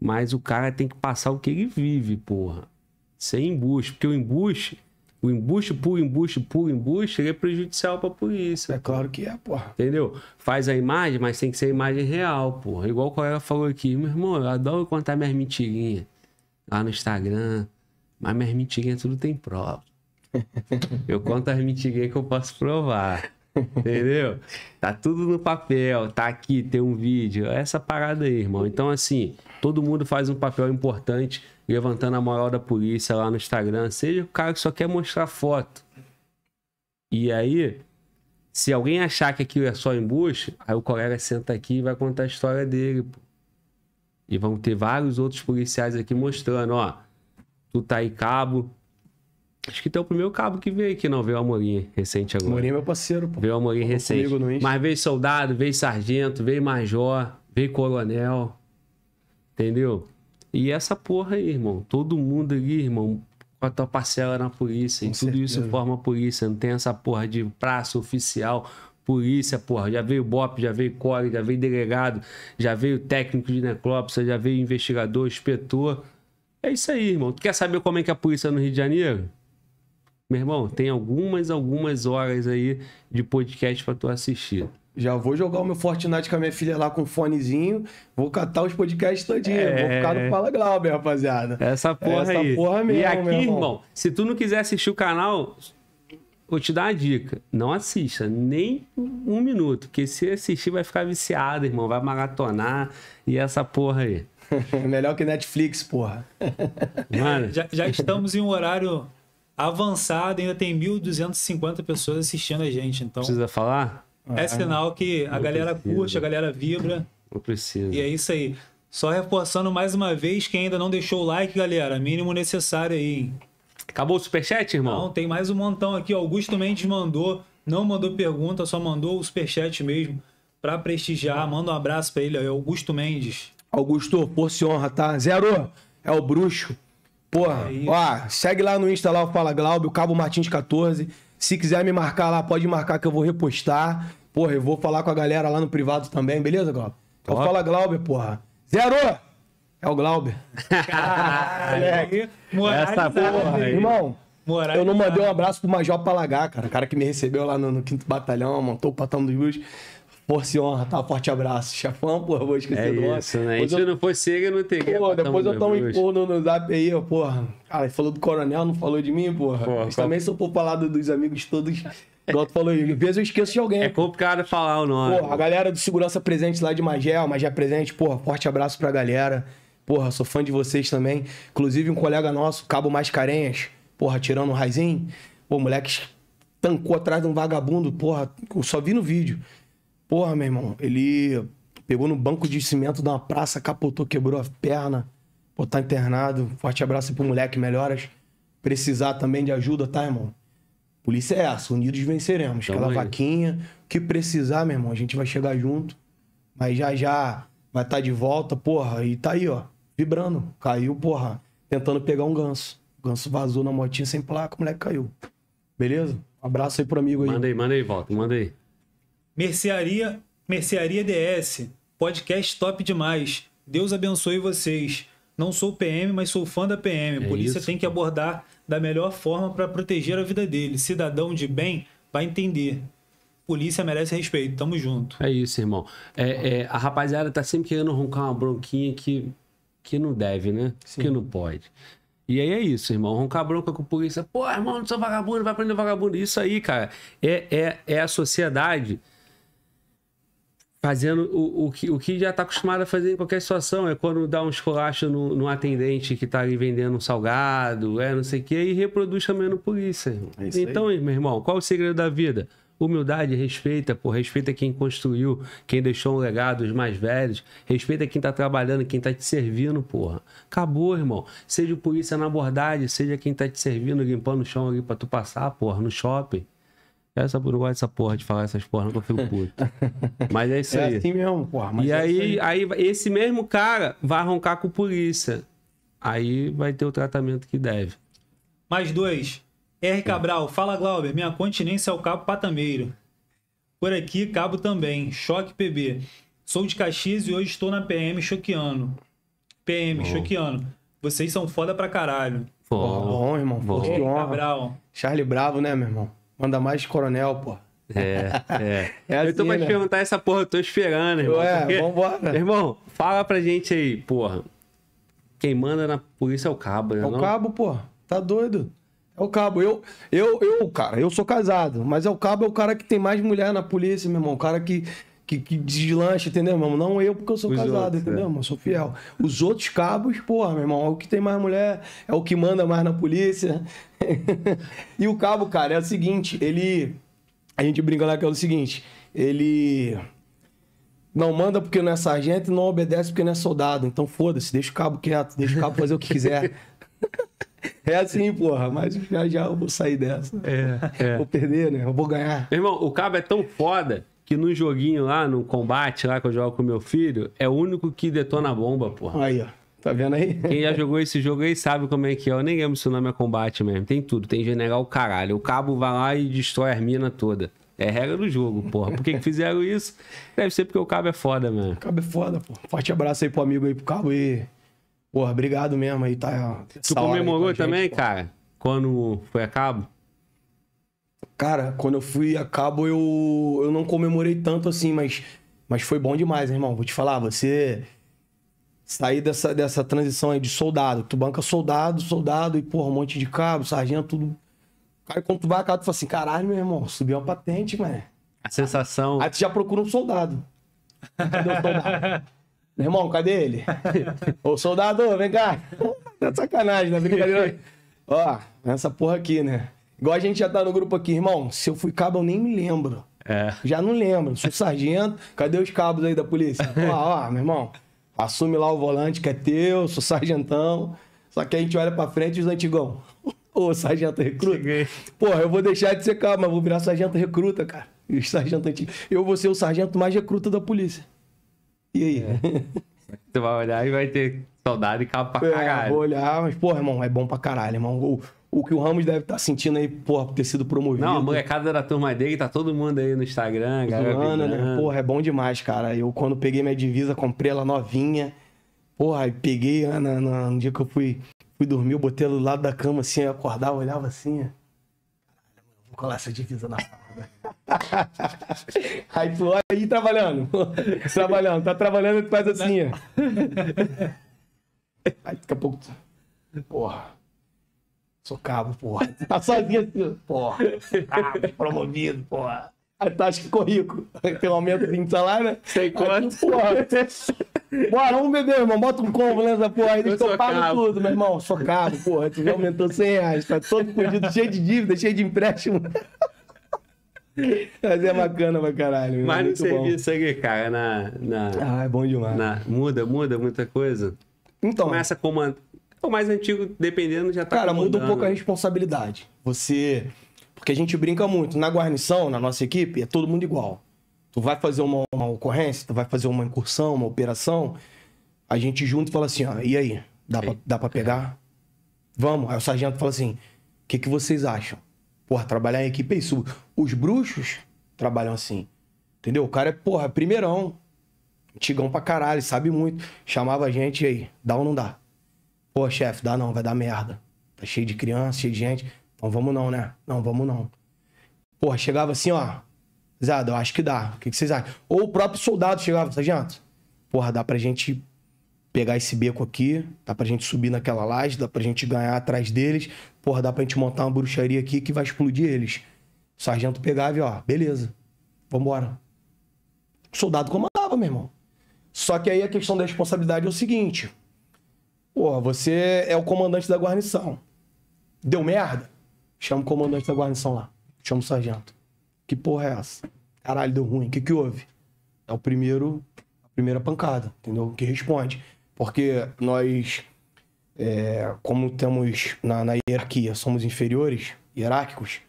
mas o cara tem que passar o que ele vive, porra. Sem embuste. Porque o embuste, o embuste por embuste por embuste, ele é prejudicial pra polícia. É claro que é, porra. Entendeu? Faz a imagem, mas tem que ser a imagem real, porra. Igual o colega falou aqui, meu irmão, eu adoro contar minhas mentirinhas lá no Instagram. Mas minhas mentirinhas tudo tem prova. eu conto as mentirinhas que eu posso provar. Entendeu? Tá tudo no papel, tá aqui, tem um vídeo. É essa parada aí, irmão. Então, assim, todo mundo faz um papel importante levantando a moral da polícia lá no Instagram. Seja o cara que só quer mostrar foto. E aí, se alguém achar que aquilo é só embuste, aí o colega senta aqui e vai contar a história dele, pô. E vão ter vários outros policiais aqui mostrando, ó. Tu tá aí cabo, Acho que tem o primeiro cabo que veio aqui, não. Veio o Amorim recente agora. Amorim é meu parceiro, pô. Veio o Amorim recente. Mas veio soldado, veio sargento, veio major, veio coronel. Entendeu? E essa porra aí, irmão. Todo mundo ali, irmão, com a tua parcela na polícia. Com e certeza. tudo isso forma a polícia. Não tem essa porra de praça oficial, polícia, porra. Já veio BOP, já veio CORE, já veio delegado, já veio técnico de necrópsia, já veio investigador, inspetor. É isso aí, irmão. Tu quer saber como é que é a polícia no Rio de Janeiro? Meu irmão, tem algumas, algumas horas aí de podcast para tu assistir. Já vou jogar o meu Fortnite com a minha filha lá com o fonezinho. Vou catar os podcasts todinho. É... Vou ficar no Fala Glauber, rapaziada. Essa porra Essa aí. Essa porra mesmo, E aqui, meu irmão. irmão, se tu não quiser assistir o canal, vou te dar uma dica. Não assista nem um minuto, porque se assistir vai ficar viciado, irmão. Vai maratonar e essa porra aí. Melhor que Netflix, porra. Mano, já, já estamos em um horário Avançado, ainda tem 1.250 pessoas assistindo a gente. Então, precisa falar? É, é. sinal que a galera preciso. curte, a galera vibra. Eu precisa. E é isso aí. Só reforçando mais uma vez, quem ainda não deixou o like, galera, mínimo necessário aí. Acabou o superchat, irmão? Não, tem mais um montão aqui. Augusto Mendes mandou, não mandou pergunta, só mandou o superchat mesmo para prestigiar. Manda um abraço para ele, é Augusto Mendes. Augusto, por se honra, tá? Zero! É o bruxo. Porra, é ó, segue lá no Insta lá o Fala Glaube, o Cabo Martins 14. Se quiser me marcar lá, pode marcar que eu vou repostar. Porra, eu vou falar com a galera lá no privado também, beleza, Glauber? Então fala Glauber, porra. Zero! É o Glauber. Caralho. É. Essa porra aí. Irmão, Moralizar. eu não mandei um abraço pro Major Palagar, cara. O cara que me recebeu lá no, no 5 Batalhão, montou o Patão dos Rios. Por se honra, tá? Forte abraço. Chefão, porra, vou esquecer é do nome. Isso, né? Se eu... não for cega não tem. Pô, depois eu tomo empurro no zap aí, ó, porra. Cara, ele falou do coronel, não falou de mim, porra. porra Mas qual... também sou populado dos amigos todos. Igual tu falou, às vezes eu esqueço de alguém. É complicado falar o nome. Porra, a galera do Segurança Presente lá de Magé, Magé Presente, porra, forte abraço pra galera. Porra, sou fã de vocês também. Inclusive, um colega nosso, Cabo Mascarenhas, porra, tirando um raizinho. Pô, moleque tancou atrás de um vagabundo, porra, eu só vi no vídeo. Porra, meu irmão, ele pegou no banco de cimento de uma praça, capotou, quebrou a perna. Pô, tá internado. Forte abraço aí pro moleque, melhoras. Precisar também de ajuda, tá, irmão? Polícia é essa, unidos venceremos. Aquela vaquinha, o que precisar, meu irmão, a gente vai chegar junto. Mas já já vai estar tá de volta, porra. E tá aí, ó, vibrando. Caiu, porra, tentando pegar um ganso. O ganso vazou na motinha sem placa, o moleque caiu. Beleza? Um abraço aí pro amigo aí. Manda aí, manda aí, volta, manda aí. Mercearia, Mercearia DS, podcast top demais. Deus abençoe vocês. Não sou PM, mas sou fã da PM. É Polícia isso, tem que abordar da melhor forma para proteger a vida dele. Cidadão de bem vai entender. Polícia merece respeito. Tamo junto. É isso, irmão. É, é, a rapaziada tá sempre querendo roncar uma bronquinha que, que não deve, né? Sim. Que não pode. E aí é isso, irmão. Roncar bronca com polícia. Pô, irmão, não sou vagabundo, vai prender vagabundo. Isso aí, cara, é, é, é a sociedade fazendo o, o, que, o que já está acostumado a fazer em qualquer situação. É quando dá um esculacho no, no atendente que está ali vendendo um salgado, é não sei o quê e reproduz também no polícia. Irmão. É então, aí. meu irmão, qual o segredo da vida? Humildade, respeita, pô, respeita quem construiu, quem deixou um legado, os mais velhos, respeita quem tá trabalhando, quem tá te servindo, porra. Acabou, irmão. Seja o polícia na abordagem, seja quem tá te servindo, limpando o chão ali pra tu passar, porra, no shopping. Essa burua, essa porra de falar essas porra, não eu fico puto. Mas é isso é aí. É assim mesmo, porra. Mas e é aí, aí, aí, esse mesmo cara vai arrancar com a polícia. Aí vai ter o tratamento que deve. Mais dois. R. Cabral, fala Glauber, minha continência é o Cabo Patameiro. Por aqui, Cabo também. Choque PB. Sou de Caxias e hoje estou na PM Choqueano. PM oh. Choqueano. Vocês são foda pra caralho. Bom, bom irmão. Bom. Cabral. Charlie Bravo, né, meu irmão? Manda mais coronel, pô. É, é. é assim, eu tô assim, pra né? te perguntar essa porra, eu tô esperando, irmão. Ué, porque... vambora. Irmão, fala pra gente aí, porra. Quem manda na polícia é o cabo, né? É o não? cabo, pô. Tá doido. É o cabo. Eu, eu, eu, cara, eu sou casado, mas é o cabo é o cara que tem mais mulher na polícia, meu irmão. O cara que que, que deslancha, entendeu, meu irmão? Não eu, porque eu sou Os casado, outros, entendeu, é. Sou fiel. Os outros cabos, porra, meu irmão, é o que tem mais mulher, é o que manda mais na polícia. e o cabo, cara, é o seguinte, ele. A gente brinca lá que é o seguinte, ele. Não manda porque não é sargento e não obedece porque não é soldado. Então foda-se, deixa o cabo quieto, deixa o cabo fazer o que quiser. É assim, porra, mas já já eu vou sair dessa. É, é. Vou perder, né? Eu vou ganhar. Irmão, o cabo é tão foda que no joguinho lá, no combate lá que eu jogo com meu filho, é o único que detona a bomba, porra. Aí, ó. Tá vendo aí? Quem já jogou esse jogo aí sabe como é que é. Eu nem lembro se o nome é combate mesmo. Tem tudo. Tem general caralho. O cabo vai lá e destrói as minas toda. É regra do jogo, porra. Por que, que fizeram isso? Deve ser porque o cabo é foda, mano. O cabo é foda, pô. Forte abraço aí pro amigo aí, pro cabo aí Porra, obrigado mesmo aí, tá? Tu comemorou também, gente, cara? Quando foi a cabo? Cara, quando eu fui a cabo, eu, eu não comemorei tanto assim, mas, mas foi bom demais, hein, irmão. Vou te falar, você sair dessa, dessa transição aí de soldado. Tu banca soldado, soldado e, porra, um monte de cabo, sargento, tudo. Cara, quando tu vai a cabo, tu fala assim, caralho, meu irmão, subiu uma patente, mano. A sensação. Aí tu já procura um soldado. Cadê o soldado? meu irmão, cadê ele? Ô, soldado, vem cá. tá sacanagem, né? Brincadeira. Ó, essa porra aqui, né? Igual a gente já tá no grupo aqui, irmão. Se eu fui cabo, eu nem me lembro. É. Já não lembro. Sou sargento. Cadê os cabos aí da polícia? Ó, ó, meu irmão. Assume lá o volante que é teu, sou sargentão. Só que a gente olha pra frente e os antigão. Ô, sargento recruta. Cheguei. Porra, eu vou deixar de ser cabo, mas vou virar sargento recruta, cara. E os sargento antigo. Eu vou ser o sargento mais recruta da polícia. E aí? É. tu vai olhar e vai ter saudade e cabo pra é, caralho. É, vou olhar, mas, porra, irmão, é bom pra caralho, irmão o que o Ramos deve estar tá sentindo aí, porra, por ter sido promovido. Não, a molecada da turma dele, tá todo mundo aí no Instagram, galera. Zoando, né? Porra, é bom demais, cara. Eu, quando peguei minha divisa, comprei ela novinha. Porra, e peguei, né, na, na, no dia que eu fui, fui dormir, eu botei ela do lado da cama, assim, eu acordava, olhava assim, né? vou colar essa divisa na Aí tu olha aí trabalhando. trabalhando, tá trabalhando e tu faz assim, ó. Aí daqui a pouco. Porra. Sou cabo, porra. Tá sozinho assim, porra. Cabo, promovido, porra. A taxa que currículo. Tem um aumento de salário, né? Sei quanto. Porra. Bora, vamos beber, irmão. Bota um combo nessa porra aí. Eles pago tudo, meu irmão. Sou cabo, porra. Tu já aumentou 100 reais. Tá todo fodido, cheio de dívida, cheio de empréstimo. Mas é bacana pra caralho. Mas no serviço aí, cara, na, na. Ah, é bom demais. Na, muda, muda muita coisa. Então. Começa a comandar o mais antigo, dependendo, já tá Cara, mudando. muda um pouco a né? responsabilidade. Você. Porque a gente brinca muito. Na guarnição, na nossa equipe, é todo mundo igual. Tu vai fazer uma, uma ocorrência, tu vai fazer uma incursão, uma operação. A gente junto fala assim, ó, ah, e aí? Dá pra, dá pra pegar? Vamos. Aí o sargento fala assim: o que, que vocês acham? Porra, trabalhar em equipe é isso. Os bruxos trabalham assim. Entendeu? O cara é, porra, primeirão. Antigão pra caralho, sabe muito. Chamava a gente e aí, dá ou não dá? Pô, chefe, dá não, vai dar merda. Tá cheio de criança, cheio de gente. Então vamos não, né? Não, vamos não. Porra, chegava assim, ó. Zada, eu acho que dá. O que, que vocês acham? Ou o próprio soldado chegava, sargento. Porra, dá pra gente pegar esse beco aqui, dá pra gente subir naquela laje, dá pra gente ganhar atrás deles, porra, dá pra gente montar uma bruxaria aqui que vai explodir eles. O sargento pegava e, ó, beleza, vambora. O soldado comandava, meu irmão. Só que aí a questão da responsabilidade é o seguinte: Porra, você é o comandante da guarnição. Deu merda? Chama o comandante da guarnição lá. Chama o sargento. Que porra é essa? Caralho, deu ruim. O que, que houve? É o primeiro, a primeira pancada, entendeu? Que responde. Porque nós, é, como temos na, na hierarquia, somos inferiores, hierárquicos,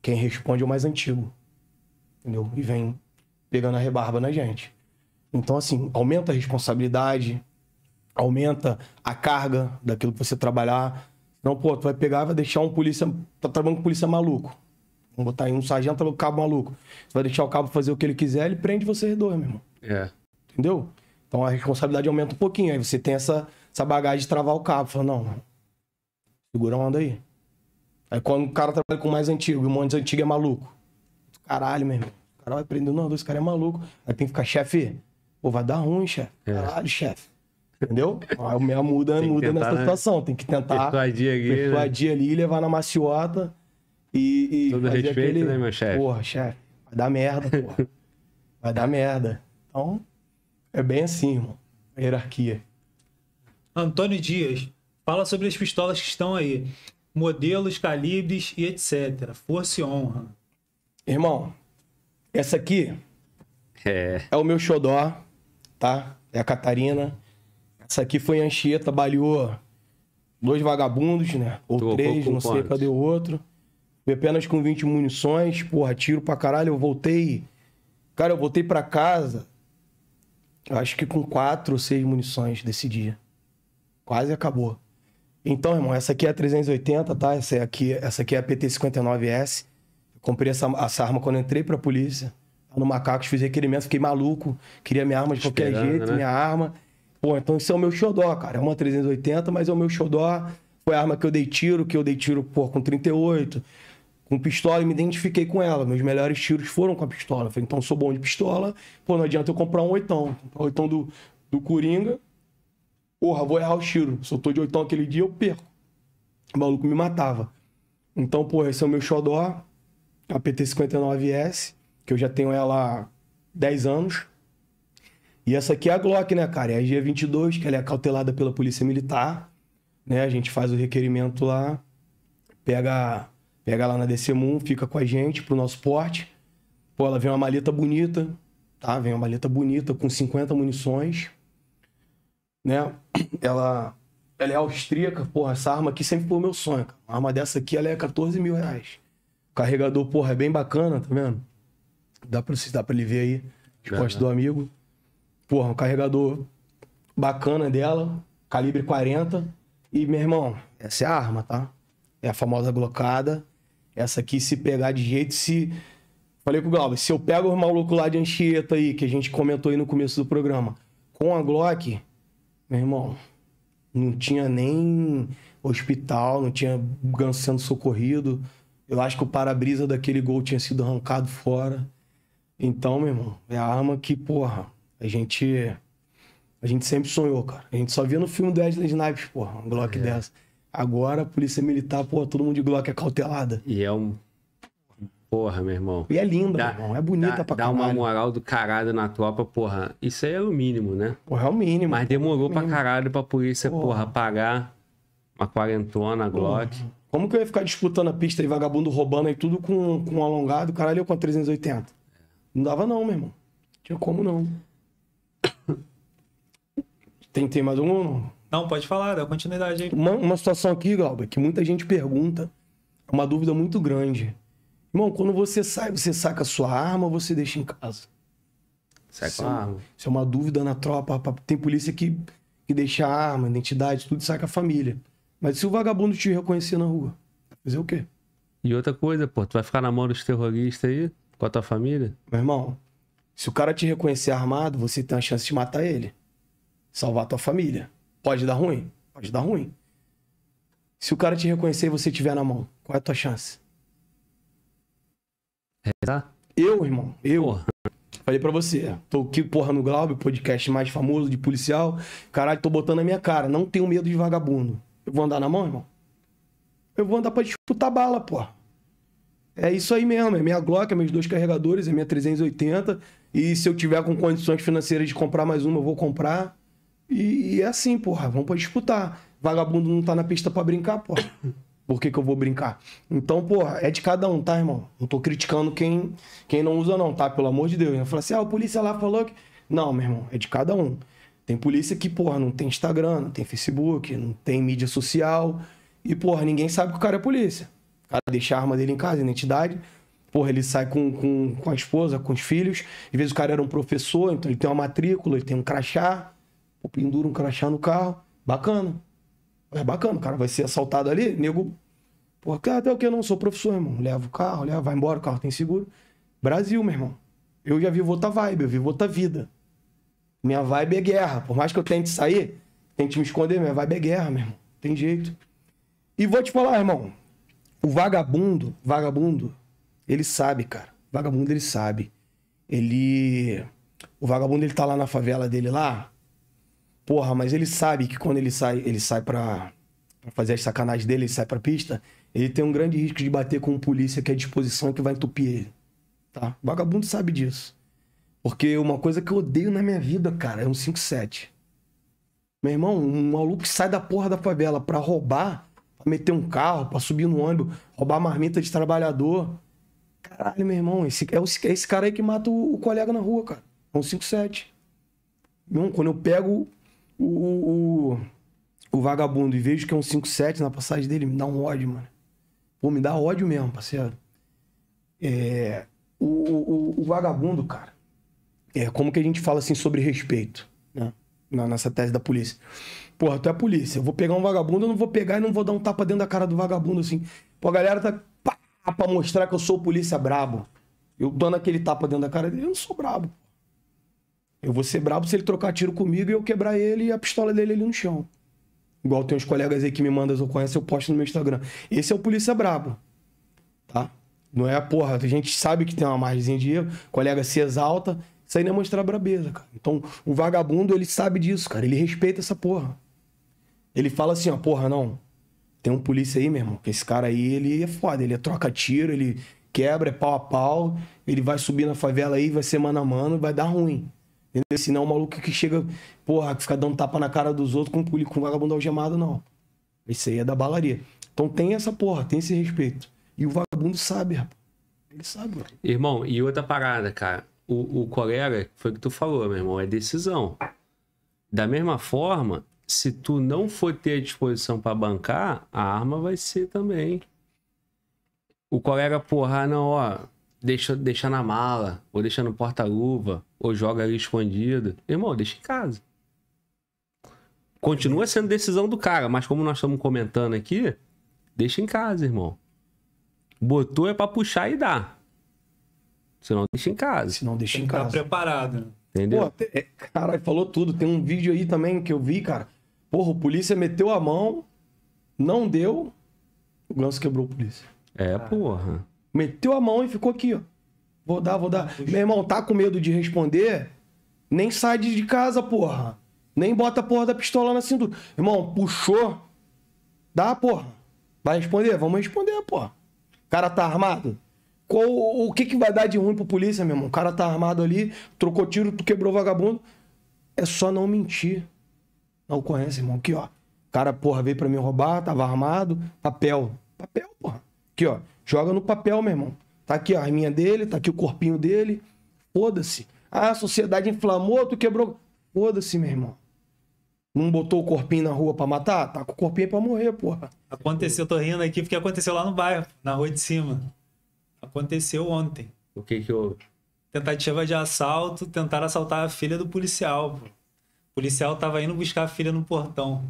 quem responde é o mais antigo. Entendeu? E vem pegando a rebarba na gente. Então, assim, aumenta a responsabilidade, aumenta a carga daquilo que você trabalhar. Não, pô, tu vai pegar, vai deixar um polícia. Tá trabalhando com polícia maluco. Vamos botar aí um sargento com cabo maluco. Você vai deixar o cabo fazer o que ele quiser, ele prende você dois, meu irmão. É. Entendeu? Então a responsabilidade aumenta um pouquinho. Aí você tem essa, essa bagagem de travar o cabo. Fala, não, segura onda aí. Aí quando o cara trabalha com mais antigo, e o mais antigo é maluco. Caralho, meu irmão. O cara vai prender, não, dois cara é maluco. Aí tem que ficar, chefe, pô, vai dar ruim, chefe. É. Caralho, é. chefe. Entendeu? Aí o meu muda, muda nessa né? situação. Tem que tentar persuadir, aqui, né? persuadir né? ali, levar na maciota e. e Todo respeito, aquele... né, meu chefe? Porra, chefe, vai dar merda, porra. vai dar merda. Então, é bem assim, irmão. A hierarquia. Antônio Dias, fala sobre as pistolas que estão aí. Modelos, calibres e etc. Força e honra. Irmão, essa aqui é, é o meu xodó, tá? É a Catarina. Isso aqui foi em Anchieta, baliou dois vagabundos, né? Ou três, não sei, cadê o outro? Fui apenas com 20 munições, porra, tiro pra caralho. Eu voltei. Cara, eu voltei pra casa, acho que com quatro ou seis munições desse dia. Quase acabou. Então, irmão, essa aqui é a 380, tá? Essa aqui, essa aqui é a PT-59S. Comprei essa, essa arma quando entrei pra polícia. No Macacos fiz requerimento, fiquei maluco. Queria minha arma de qualquer jeito, né? minha arma. Pô, então esse é o meu xodó, cara. É uma 380, mas é o meu xodó. Foi a arma que eu dei tiro, que eu dei tiro, pô, com 38, com pistola e me identifiquei com ela. Meus melhores tiros foram com a pistola. falei, então sou bom de pistola, pô, não adianta eu comprar um oitão. Comprar um oitão do, do Coringa. Porra, vou errar o tiro. Se eu tô de oitão aquele dia, eu perco. O maluco me matava. Então, pô, esse é o meu xodó, a PT-59S, que eu já tenho ela há 10 anos. E essa aqui é a Glock, né, cara? É a G22, que ela é cautelada pela Polícia Militar. Né? A gente faz o requerimento lá, pega, pega lá na DCMUM, fica com a gente pro nosso porte. Pô, ela vem uma maleta bonita, tá? Vem uma maleta bonita com 50 munições, né? Ela, ela é austríaca, porra, essa arma aqui sempre foi o meu sonho, cara. Uma arma dessa aqui, ela é 14 mil reais. O carregador, porra, é bem bacana, tá vendo? Dá pra, dá pra ele ver aí, de é, né? do amigo porra, um carregador bacana dela, calibre 40. E, meu irmão, essa é a arma, tá? É a famosa blocada. Essa aqui, se pegar de jeito, se. Falei com o Galvez, se eu pego o maluco lá de Anchieta aí, que a gente comentou aí no começo do programa, com a Glock, meu irmão, não tinha nem hospital, não tinha ganso sendo socorrido. Eu acho que o para-brisa daquele gol tinha sido arrancado fora. Então, meu irmão, é a arma que, porra, a gente. A gente sempre sonhou, cara. A gente só via no filme do Wesley Snipes, porra, um Glock é. dessa. Agora, a polícia militar, porra, todo mundo de Glock é cautelada. E é um. Porra, meu irmão. E é linda, dá, meu irmão. É bonita dá, pra caralho. Dá uma moral do caralho na tropa, porra. Isso aí é o mínimo, né? Porra, é o mínimo. Mas demorou mínimo. pra caralho pra polícia, porra, porra pagar uma quarentona, Glock. Porra. Como que eu ia ficar disputando a pista e vagabundo roubando aí tudo com, com um alongado, caralho, eu com a 380? Não dava não, meu irmão. Tinha como não. Tem, tem mais um? Não, pode falar, dá continuidade aí. Uma, uma situação aqui, Galba, que muita gente pergunta, uma dúvida muito grande. Irmão, quando você sai, você saca a sua arma ou você deixa em casa? Saca a é arma. Isso é uma dúvida na tropa. Tem polícia que, que deixa a arma, identidade, tudo, saca a família. Mas se o vagabundo te reconhecer na rua, fazer o quê? E outra coisa, pô, tu vai ficar na mão dos terroristas aí, com a tua família? Meu irmão, se o cara te reconhecer armado, você tem a chance de matar ele salvar tua família. Pode dar ruim? Pode dar ruim. Se o cara te reconhecer e você tiver na mão, qual é a tua chance? tá Eu, irmão, eu. Porra. Falei pra você, tô aqui, porra, no Glaube, podcast mais famoso de policial. Caralho, tô botando a minha cara. Não tenho medo de vagabundo. Eu vou andar na mão, irmão? Eu vou andar pra disputar bala, porra. É isso aí mesmo. É minha Glock, é meus dois carregadores, é minha 380. E se eu tiver com condições financeiras de comprar mais uma, eu vou comprar. E, e é assim, porra, vamos pra disputar. Vagabundo não tá na pista para brincar, porra. Por que, que eu vou brincar? Então, porra, é de cada um, tá, irmão? Não tô criticando quem, quem não usa, não, tá? Pelo amor de Deus. Eu falo assim, ah, a polícia lá falou que. Não, meu irmão, é de cada um. Tem polícia que, porra, não tem Instagram, não tem Facebook, não tem mídia social. E, porra, ninguém sabe que o cara é polícia. O cara deixa a arma dele em casa, identidade. Porra, ele sai com, com, com a esposa, com os filhos. Às vezes o cara era um professor, então ele tem uma matrícula, ele tem um crachá. Pô, pendura um crachá no carro, bacana. É bacana, o cara vai ser assaltado ali, nego. Pô, até o que eu não sou professor, irmão. Leva o carro, leva, vai embora, o carro tem seguro. Brasil, meu irmão. Eu já vivo outra vibe, eu vivo outra vida. Minha vibe é guerra. Por mais que eu tente sair, tente me esconder, minha vibe é guerra, meu irmão. Tem jeito. E vou te falar, irmão. O vagabundo, vagabundo, ele sabe, cara. O vagabundo, ele sabe. Ele. O vagabundo, ele tá lá na favela dele lá. Porra, mas ele sabe que quando ele sai, ele sai pra, fazer as sacanagens dele, ele sai pra pista, ele tem um grande risco de bater com um polícia que é à disposição que vai entupir ele. Tá? O vagabundo sabe disso. Porque uma coisa que eu odeio na minha vida, cara, é um 5-7. Meu irmão, um maluco que sai da porra da favela pra roubar, pra meter um carro, pra subir no ônibus, roubar marmita de trabalhador. Caralho, meu irmão, esse, é, o, é esse cara aí que mata o, o colega na rua, cara. É um 5-7. Quando eu pego o, o, o vagabundo e vejo que é um 5-7 na passagem dele, me dá um ódio, mano. Pô, me dá ódio mesmo, parceiro. É, o, o, o vagabundo, cara, é como que a gente fala assim sobre respeito, né? Na nossa tese da polícia. Porra, tu é a polícia. Eu vou pegar um vagabundo, eu não vou pegar e não vou dar um tapa dentro da cara do vagabundo assim. Pô, a galera tá pá, pra mostrar que eu sou polícia brabo. Eu dando aquele tapa dentro da cara dele, eu não sou brabo. Eu vou ser brabo se ele trocar tiro comigo e eu quebrar ele e a pistola dele ali no chão. Igual tem uns colegas aí que me mandam ou conhecem, eu posto no meu Instagram. Esse é o polícia brabo, tá? Não é, porra, a gente sabe que tem uma margem de erro, colega se exalta, isso aí não é mostrar brabeza, cara. Então, o vagabundo, ele sabe disso, cara, ele respeita essa porra. Ele fala assim, ó, porra, não, tem um polícia aí, meu irmão, que esse cara aí, ele é foda, ele é troca tiro, ele quebra, é pau a pau, ele vai subir na favela aí, vai ser mano a mano, vai dar ruim. Entendeu? Se não, o maluco que chega, porra, que fica dando tapa na cara dos outros com, com vagabundo algemado, não. Isso aí é da balaria. Então tem essa porra, tem esse respeito. E o vagabundo sabe, rapaz. Ele sabe, mano. Irmão, e outra parada, cara. O, o colega, foi o que tu falou, meu irmão, é decisão. Da mesma forma, se tu não for ter disposição para bancar, a arma vai ser também. O colega, porra, ah, não, ó, deixa, deixa na mala, ou deixa no porta-luva, ou joga ali escondido. Irmão, deixa em casa. Continua sendo decisão do cara, mas como nós estamos comentando aqui, deixa em casa, irmão. Botou é pra puxar e dar. Se não, deixa em casa. Se não, deixa Tem em tá casa. Tá preparado. Né? Entendeu? Pô, é, caralho, falou tudo. Tem um vídeo aí também que eu vi, cara. Porra, o polícia meteu a mão, não deu, o ganso quebrou o polícia. É, ah. porra. Meteu a mão e ficou aqui, ó. Vou dar, vou dar. Puxa. Meu irmão, tá com medo de responder? Nem sai de casa, porra. Nem bota a porra da pistola na cintura. Irmão, puxou. Dá, porra. Vai responder? Vamos responder, porra. O cara tá armado? Qual, o, que que vai dar de ruim pro polícia, meu irmão? O cara tá armado ali, trocou tiro, tu quebrou vagabundo. É só não mentir. Não conhece, irmão. Aqui, ó. O cara, porra, veio pra me roubar, tava armado. Papel. Papel, porra. Aqui, ó. Joga no papel, meu irmão. Tá aqui ó, a arminha dele, tá aqui o corpinho dele. Foda-se. Ah, a sociedade inflamou, tu quebrou. Foda-se, meu irmão. Não botou o corpinho na rua pra matar? Tá com o corpinho pra morrer, porra. Aconteceu, tô rindo aqui porque aconteceu lá no bairro, na rua de cima. Aconteceu ontem. O que que houve? Tentativa de assalto, tentaram assaltar a filha do policial, pô. O policial tava indo buscar a filha no portão.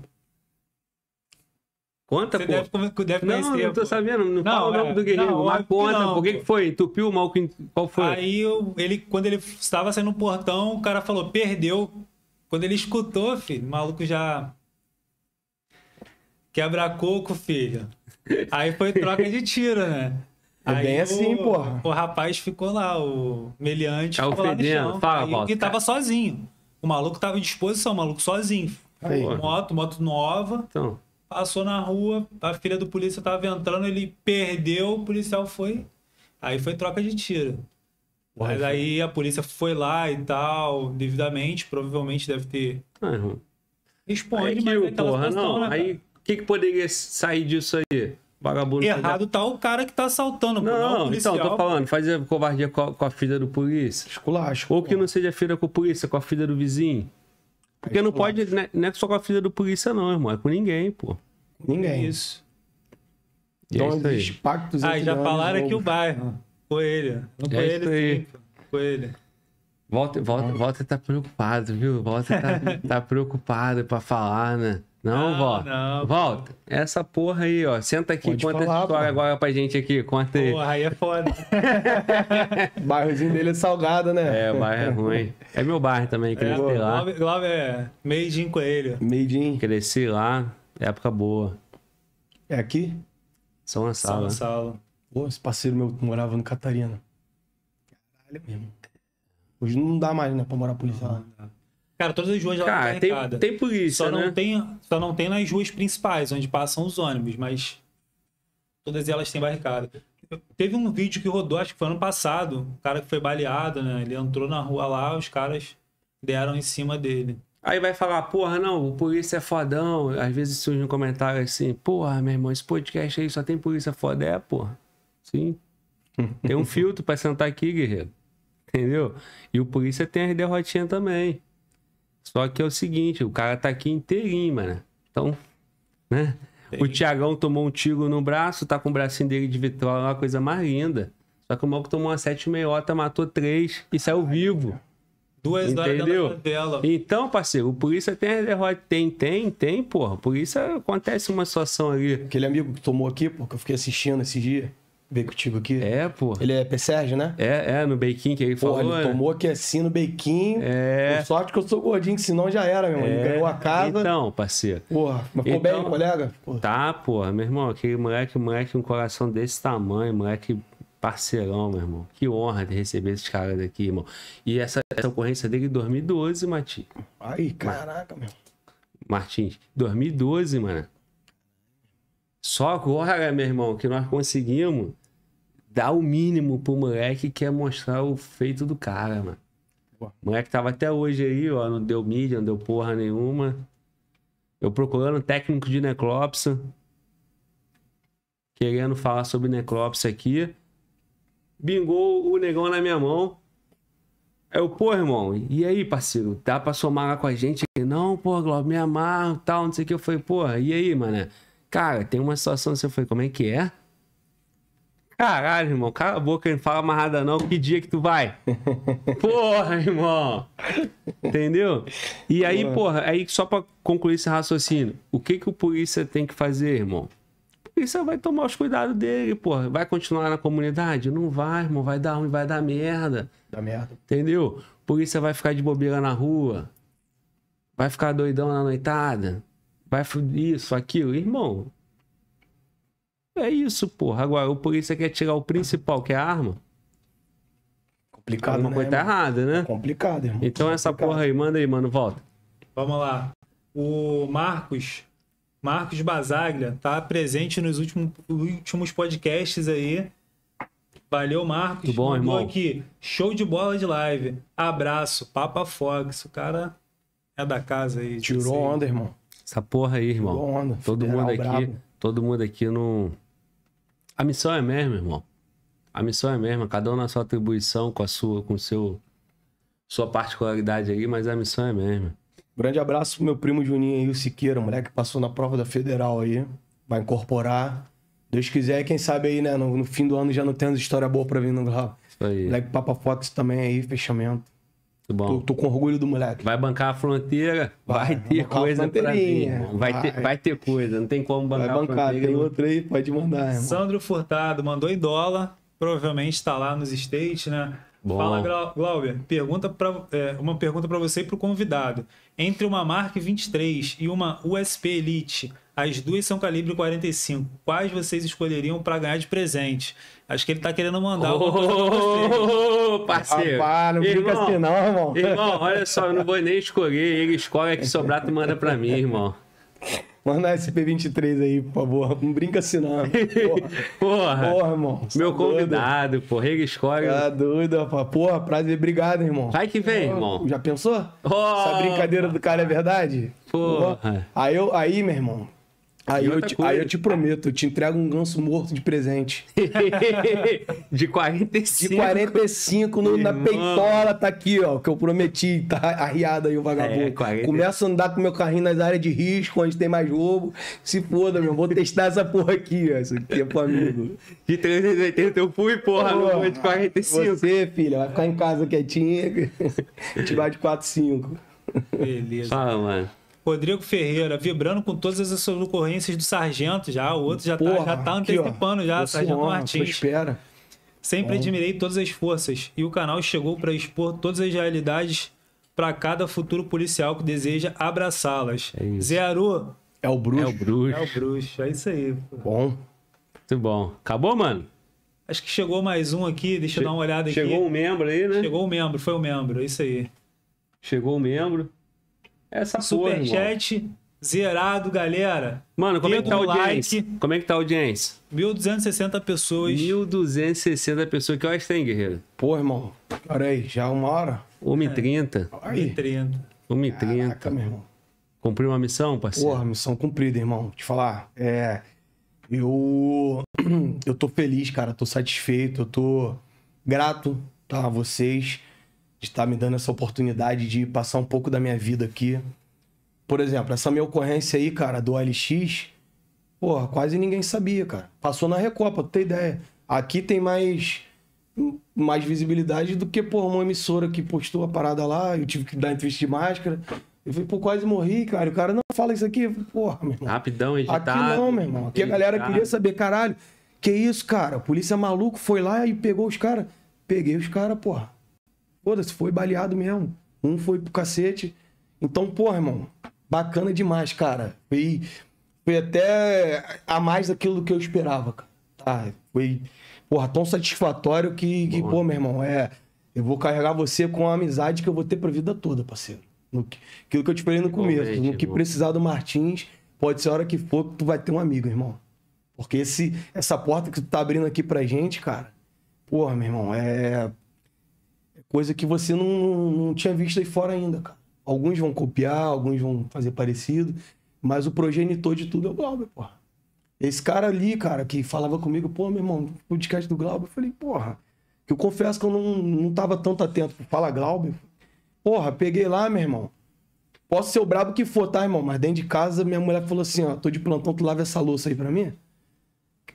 Conta, Você pô. Deve, deve não, conhecer, não tô pô. sabendo. Não, não fala o nome é, do guerreiro, não, mas conta. por que, foi? Tupiu o maluco? Qual foi? Aí, eu, ele, quando ele estava saindo no portão, o cara falou, perdeu. Quando ele escutou, filho, o maluco já... Quebra coco, filho. Aí foi troca de tiro, né? É Aí bem assim, o, assim, porra. O rapaz ficou lá, o meliante o tá ficou fedendo. lá no Fala, Aí, Paulo, E tava sozinho. O maluco tava em disposição, o maluco sozinho. Aí. Moto, moto nova. Então. Passou na rua, a filha do polícia estava entrando, ele perdeu, o policial foi. Aí foi troca de tiro. Mas aí a polícia foi lá e tal, devidamente, provavelmente deve ter. Uhum. Responde, aí que mas é eu, porra, não. Né, aí o que, que poderia sair disso aí? Vagabundo. Errado tá o cara que tá assaltando. Não, não, não policial, então, tô falando, fazer covardia com a, com a filha do polícia. Esculacho. Ou que não seja filha com a polícia, com a filha do vizinho. Porque não pode, né, não é só com a filha do polícia, não, irmão. É com ninguém, pô. Ninguém. Isso. Então, é isso é pactos Ah, já falaram aqui o bairro. Coelho. Não foi ele, é sim. Coelho. volta volta, volta tá preocupado, viu? volta tá, tá preocupado pra falar, né? Não, não vó. Não, Volta. Essa porra aí, ó. Senta aqui, Pode conta falar, essa história mano. agora pra gente aqui. Conta aí. Porra, aí é foda. o bairrozinho dele é salgado, né? É, o bairro é ruim. É meu bairro também, é, cresci é, lá. Lá é Meidinho Coelho. Meidinho. Cresci lá, época boa. É aqui? São Gonçalo. São né? Gonçalo. Pô, esse parceiro meu morava no Catarina. Caralho mesmo. Hoje não dá mais, né, pra morar policial. Não, não. Cara, todas as ruas lá Cara, tem, tem polícia, só né? Não tem, só não tem nas ruas principais, onde passam os ônibus, mas todas elas têm barricada. Teve um vídeo que rodou, acho que foi ano passado, um cara que foi baleado, né? Ele entrou na rua lá, os caras deram em cima dele. Aí vai falar, porra, não, o polícia é fodão. Às vezes surge um comentário assim, porra, meu irmão, esse podcast aí só tem polícia foda. É, porra. Sim. Tem um filtro pra sentar aqui, guerreiro. Entendeu? E o polícia tem as derrotinhas também. Só que é o seguinte, o cara tá aqui inteirinho, mano. Então, né? O Tiagão tomou um tiro no braço, tá com o bracinho dele de vitrola, uma coisa mais linda. Só que o maluco tomou uma 7,68, matou três e saiu vivo. Duas Entendeu? horas dela. Então, parceiro, o polícia tem derrota. Tem, tem, tem, porra. Polícia acontece uma situação ali. Aquele amigo que tomou aqui, porque eu fiquei assistindo esse dia veio contigo aqui. É, pô. Ele é Sérgio, né? É, é, no Beiquinho que ele porra, falou. Ele né? tomou que assim no Beiquinho. É. Por sorte que eu sou gordinho, que senão já era, meu irmão. É. Ele ganhou a casa. Então, parceiro. Porra, mas ficou então, bem, colega? Porra. Tá, porra, meu irmão, aquele moleque, moleque, um coração desse tamanho, moleque parceirão, meu irmão. Que honra de receber esses caras aqui, irmão. E essa, essa ocorrência dele em 2012, Matinho. Ai, caraca, meu. Martins, 2012, mano. Só agora, meu irmão, que nós conseguimos dá o mínimo pro moleque que é mostrar o feito do cara, mano. O moleque tava até hoje aí, ó, não deu mídia, não deu porra nenhuma. Eu procurando técnico de necropsia Querendo falar sobre necropsia aqui. Bingou o negão na minha mão. Eu, pô, irmão, e aí, parceiro? Dá pra somar lá com a gente? Não, pô, Globo, me amarro, tal, não sei o que. Eu falei, pô, e aí, mané? Cara, tem uma situação você eu como é que é? Caralho, irmão, cala a boca, não fala amarrada não, que dia que tu vai? Porra, irmão! Entendeu? E aí, porra, aí só pra concluir esse raciocínio, o que que o polícia tem que fazer, irmão? O polícia vai tomar os cuidados dele, porra. Vai continuar na comunidade? Não vai, irmão, vai dar ruim, vai dar merda. Dá merda. Entendeu? O polícia vai ficar de bobeira na rua, vai ficar doidão na noitada, vai isso, aquilo. Irmão, é isso, porra. Agora, o polícia quer tirar o principal, que é a arma. Complicado, Alguma né, coisa tá errada, né? Complicado, irmão. Então essa Complicado. porra aí, manda aí, mano, volta. Vamos lá. O Marcos, Marcos Basaglia, tá presente nos últimos, últimos podcasts aí. Valeu, Marcos. Tudo bom, irmão? aqui. Show de bola de live. Abraço. Papa Fox. O cara é da casa aí. Tirou onda, irmão. Essa porra aí, irmão. Tirou onda. Todo Federal mundo aqui. Bravo. Todo mundo aqui não. A missão é a mesma, irmão. A missão é a mesma, cada um na sua atribuição, com a sua, com seu sua particularidade aí, mas a missão é a mesma. Grande abraço pro meu primo Juninho aí, o Siqueira, o moleque que passou na prova da Federal aí, vai incorporar. Deus quiser, quem sabe aí, né, no, no fim do ano já não temos história boa para vir no Glau. Isso aí. Moleque Papa Fox também aí, fechamento. Bom. Tô, tô, com orgulho do moleque. Vai bancar a fronteira? Vai, vai ter coisa pra mim, vai, vai. Ter, vai ter coisa, não tem como bancar, vai bancar a fronteira. Tem outro aí, pode mandar. Irmão. Sandro Furtado mandou em dólar, provavelmente está lá nos States, né? Bom. Fala, Glauber. Pergunta pra, é, uma pergunta para você e para o convidado. Entre uma Mark 23 e uma USP Elite, as duas são calibre 45. Quais vocês escolheriam para ganhar de presente? Acho que ele tá querendo mandar oh, oh, parceiro. Rapaz, não irmão, assim não, irmão. Irmão, olha só, eu não vou nem escolher. Ele escolhe que sobrar, tu manda pra mim, irmão. Manda SP23 aí, por favor. Não brinca assim, não. Porra, porra, porra irmão. Meu tá convidado, doido. porra. Ele escolhe. Tá doido, rapaz. Porra, prazer. Obrigado, irmão. Vai que vem, porra, irmão. Já pensou? Oh, Essa brincadeira do cara é verdade? Porra. porra. Aí, eu, aí, meu irmão, Aí eu, te, aí eu, te, prometo, eu te entrego um ganso morto de presente. de 45. De 45 no, na peitola, tá aqui, ó. Que eu prometi, tá arriado aí o vagabundo. É, 40... Começa a andar com meu carrinho nas áreas de risco, onde tem mais roubo. Se foda, meu. Vou testar essa porra aqui, ó. Isso aqui é pro amigo. De 380 eu fui, porra, Pô, no de 45. Você, filha, vai ficar em casa quietinha. te vai de 45. Beleza. Fala, mano. Rodrigo Ferreira, vibrando com todas as suas ocorrências do Sargento já. O outro já, tá- Porra, tá, já tá antecipando, já, Sargento honra, Martins. Espera. Sempre Bom. admirei todas as forças e o canal chegou para expor todas as realidades para cada futuro policial que deseja abraçá-las. É Zé Aru. É o bruxo. É o bruxo. É o bruxo, é isso aí. Bom. Muito bom. Acabou, mano? Acho que chegou mais um aqui, deixa che eu dar uma olhada chegou aqui. Chegou um membro aí, né? Chegou um membro, foi um membro, é isso aí. Chegou um membro. Essa super porra, zerado, galera. Mano, como é que tá o Like. Como é que tá a audiência? 1.260 pessoas. 1.260 pessoas. Que horas tem, guerreiro? Pô, irmão. Olha aí, já uma hora? 1h30. 1h30. 1h30. Caraca, meu irmão. Cumpriu uma missão, parceiro? Porra, missão cumprida, irmão. Te falar, é... Eu... Eu tô feliz, cara. Tô satisfeito. Eu tô grato, tá? A vocês de estar tá me dando essa oportunidade de passar um pouco da minha vida aqui. Por exemplo, essa minha ocorrência aí, cara, do LX, porra, quase ninguém sabia, cara. Passou na Recopa, pra ideia. Aqui tem mais mais visibilidade do que, porra, uma emissora que postou a parada lá, eu tive que dar entrevista de máscara. Eu falei, pô, quase morri, cara. O cara não fala isso aqui. porra, meu irmão. Rapidão, editado. Aqui não, meu irmão. Aqui a galera queria saber, caralho. Que isso, cara? A polícia maluco foi lá e pegou os caras. Peguei os caras, porra. Foda-se, foi baleado mesmo. Um foi pro cacete. Então, porra, irmão, bacana demais, cara. Foi, foi até a mais daquilo que eu esperava, cara. Tá, foi, porra, tão satisfatório que, que pô, meu irmão, é. Eu vou carregar você com a amizade que eu vou ter pra vida toda, parceiro. No, aquilo que eu te falei no começo. No que precisar do Martins, pode ser a hora que for que tu vai ter um amigo, irmão. Porque esse, essa porta que tu tá abrindo aqui pra gente, cara, porra, meu irmão, é Coisa que você não, não tinha visto aí fora ainda, cara. Alguns vão copiar, alguns vão fazer parecido, mas o progenitor de tudo é o Glauber, porra. Esse cara ali, cara, que falava comigo, pô, meu irmão, podcast do Glauber, eu falei, porra, que eu confesso que eu não, não tava tanto atento. Fala Glauber. Porra, peguei lá, meu irmão. Posso ser o brabo que for, tá, irmão? Mas dentro de casa, minha mulher falou assim, ó, tô de plantão, tu lava essa louça aí pra mim?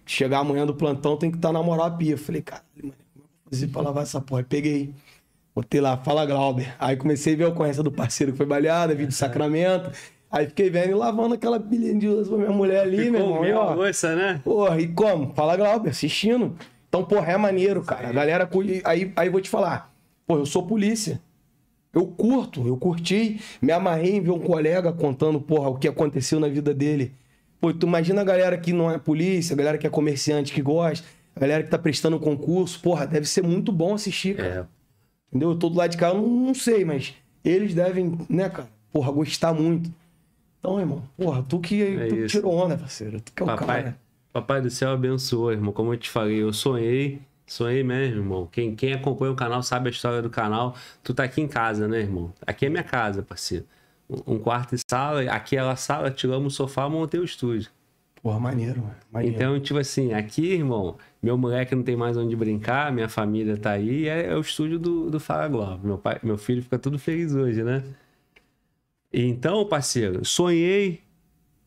Chegar amanhã do plantão, tem que estar tá na moral a pia. Eu falei, cara, mano, é vou fazer pra lavar essa porra? Eu peguei. Botei lá, fala Glauber. Aí comecei a ver a ocorrência do parceiro que foi baleado, vi do Sacramento. Aí fiquei vendo e lavando aquela bilhinha de luz pra minha mulher ali, Ficou meu irmão. Minha ó, moça, né? Porra, e como? Fala Glauber, assistindo. Então, porra, é maneiro, cara. A galera, aí, aí vou te falar. Pô, eu sou polícia. Eu curto, eu curti. Me amarrei em ver um colega contando, porra, o que aconteceu na vida dele. Pô, tu imagina a galera que não é polícia, a galera que é comerciante, que gosta, a galera que tá prestando concurso. Porra, deve ser muito bom assistir, cara. É. Entendeu? Eu tô do lado de cá, eu não, não sei, mas eles devem, né, cara? Porra, gostar muito. Então, irmão, porra, tu que, é tu que tirou onda, parceiro. Tu que é o papai, cara. Papai do céu abençoa, irmão. Como eu te falei, eu sonhei. Sonhei mesmo, irmão. Quem, quem acompanha o canal sabe a história do canal. Tu tá aqui em casa, né, irmão? Aqui é minha casa, parceiro. Um quarto e sala. Aqui é a sala, tiramos o sofá, montei o estúdio. Porra, maneiro, maneiro. Então, tipo assim, aqui, irmão, meu moleque não tem mais onde brincar, minha família tá aí, é, é o estúdio do, do Fala Globo. Meu, pai, meu filho fica tudo feliz hoje, né? Então, parceiro, sonhei,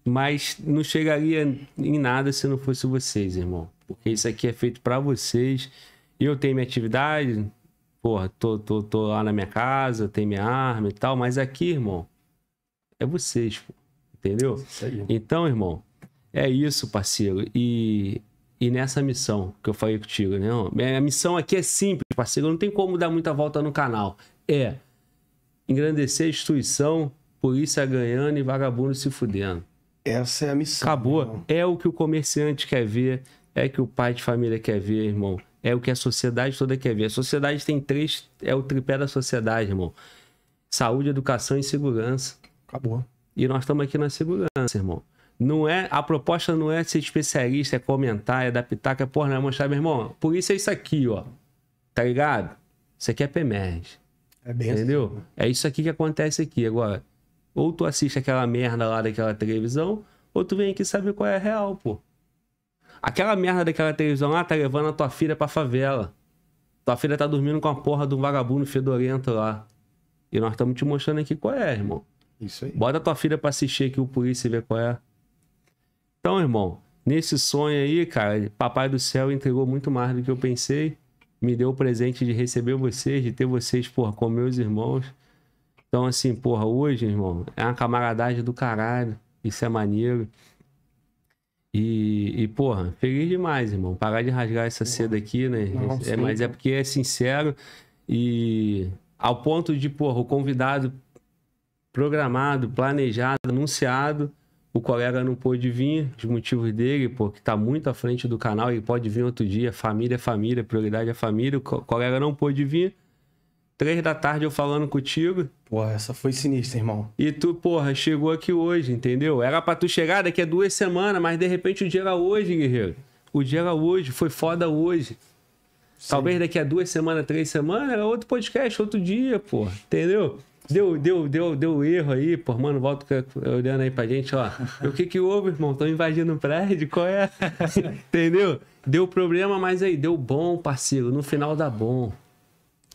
mas não chegaria em nada se não fosse vocês, irmão. Porque isso aqui é feito para vocês. Eu tenho minha atividade, porra, tô, tô, tô lá na minha casa, tenho minha arma e tal, mas aqui, irmão, é vocês, pô. Entendeu? Então, irmão, é isso, parceiro. E, e nessa missão que eu falei contigo, né? A missão aqui é simples, parceiro. Não tem como dar muita volta no canal. É engrandecer a instituição, polícia ganhando e vagabundo se fudendo. Essa é a missão. Acabou. Irmão. É o que o comerciante quer ver, é o que o pai de família quer ver, irmão. É o que a sociedade toda quer ver. A sociedade tem três, é o tripé da sociedade, irmão. Saúde, educação e segurança. Acabou. E nós estamos aqui na segurança, irmão. Não é, a proposta não é ser especialista, é comentar, é adaptar, que é porra, não é mostrar, meu irmão, por isso é isso aqui, ó. Tá ligado? Isso aqui é PMERG. É bem Entendeu? Assim. É isso aqui que acontece aqui. Agora, ou tu assiste aquela merda lá daquela televisão, ou tu vem aqui saber qual é a real, pô. Aquela merda daquela televisão lá ah, tá levando a tua filha pra favela. Tua filha tá dormindo com a porra de um vagabundo fedorento lá. E nós estamos te mostrando aqui qual é, irmão. Isso aí. Bota tua filha pra assistir aqui o polícia e ver qual é. Então, irmão, nesse sonho aí, cara, Papai do Céu entregou muito mais do que eu pensei. Me deu o presente de receber vocês, de ter vocês, porra, com meus irmãos. Então, assim, porra, hoje, irmão, é uma camaradagem do caralho. Isso é maneiro. E, e, porra, feliz demais, irmão. Parar de rasgar essa seda aqui, né? Não, é, mas é porque é sincero e ao ponto de, porra, o convidado programado, planejado, anunciado, o colega não pôde vir, os motivos dele, pô, que tá muito à frente do canal e pode vir outro dia. Família é família, prioridade é família. O colega não pôde vir. Três da tarde eu falando contigo. Porra, essa foi sinistra, irmão. E tu, porra, chegou aqui hoje, entendeu? Era pra tu chegar daqui a duas semanas, mas de repente o dia era hoje, guerreiro. O dia era hoje, foi foda hoje. Sim. Talvez daqui a duas semanas, três semanas, era é outro podcast, outro dia, porra, entendeu? Deu, deu, deu, deu erro aí, pô, mano, volta olhando aí pra gente, ó. O que que houve, irmão? tão invadindo o prédio? Qual é? Entendeu? Deu problema, mas aí, deu bom, parceiro. No final dá bom.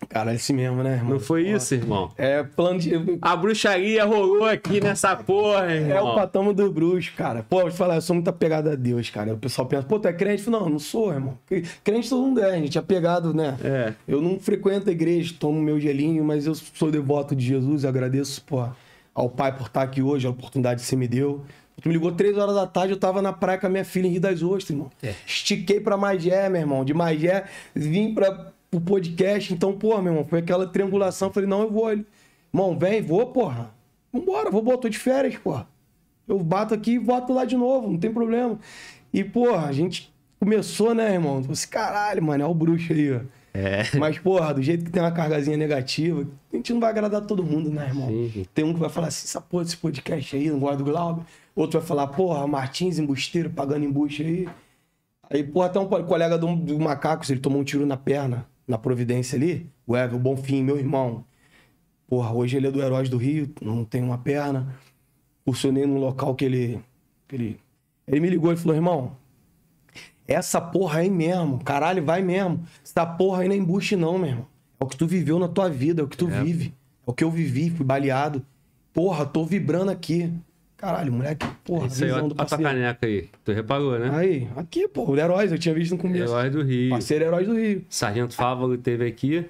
Cara, esse é assim mesmo, né, irmão? Não foi isso, irmão? É, plano de. A bruxaria rolou aqui nessa porra, irmão. É o patamo do bruxo, cara. Pô, eu te falar, eu sou muito apegado a Deus, cara. O pessoal pensa, pô, tu é crente? não, eu não sou, irmão. Crente todo mundo é, gente. É apegado, né? É. Eu não frequento a igreja, tomo meu gelinho, mas eu sou devoto de Jesus. e agradeço, pô, ao Pai por estar aqui hoje, a oportunidade que você me deu. Tu me ligou três horas da tarde, eu tava na praia com a minha filha em Rio das Ostras, irmão. É. Estiquei pra Magé, meu irmão. De Magé, vim pra o podcast. Então, porra, meu irmão, foi aquela triangulação. Falei, não, eu vou. Ele, irmão, vem, vou, porra. Vambora, vou, botar de férias, porra. Eu bato aqui e boto lá de novo, não tem problema. E, porra, a gente começou, né, irmão? Falei assim, caralho, mano, é o bruxo aí, ó. É. Mas, porra, do jeito que tem uma cargazinha negativa, a gente não vai agradar todo mundo, né, irmão? Sim. Tem um que vai falar assim, essa porra desse podcast aí, não gosta do Glauber. Outro vai falar, porra, Martins, embusteiro, pagando embuste aí. Aí, porra, até um colega do, do Macacos, ele tomou um tiro na perna na Providência ali, o Everton Bonfim, meu irmão. Porra, hoje ele é do Heróis do Rio, não tem uma perna. Funcionei num local que ele, que ele. Ele me ligou e falou: irmão, essa porra aí mesmo, caralho, vai mesmo. Essa porra aí não é embuste, não, meu irmão. É o que tu viveu na tua vida, é o que tu é. vive. É o que eu vivi, fui baleado. Porra, tô vibrando aqui. Caralho, moleque, porra, Isso aí, é do parceiro. a tua caneca aí. Tu reparou, né? Aí, aqui, pô, o Heróis, eu tinha visto no começo. Heróis do Rio. Parceiro Heróis do Rio. Sargento Fávalo teve aqui.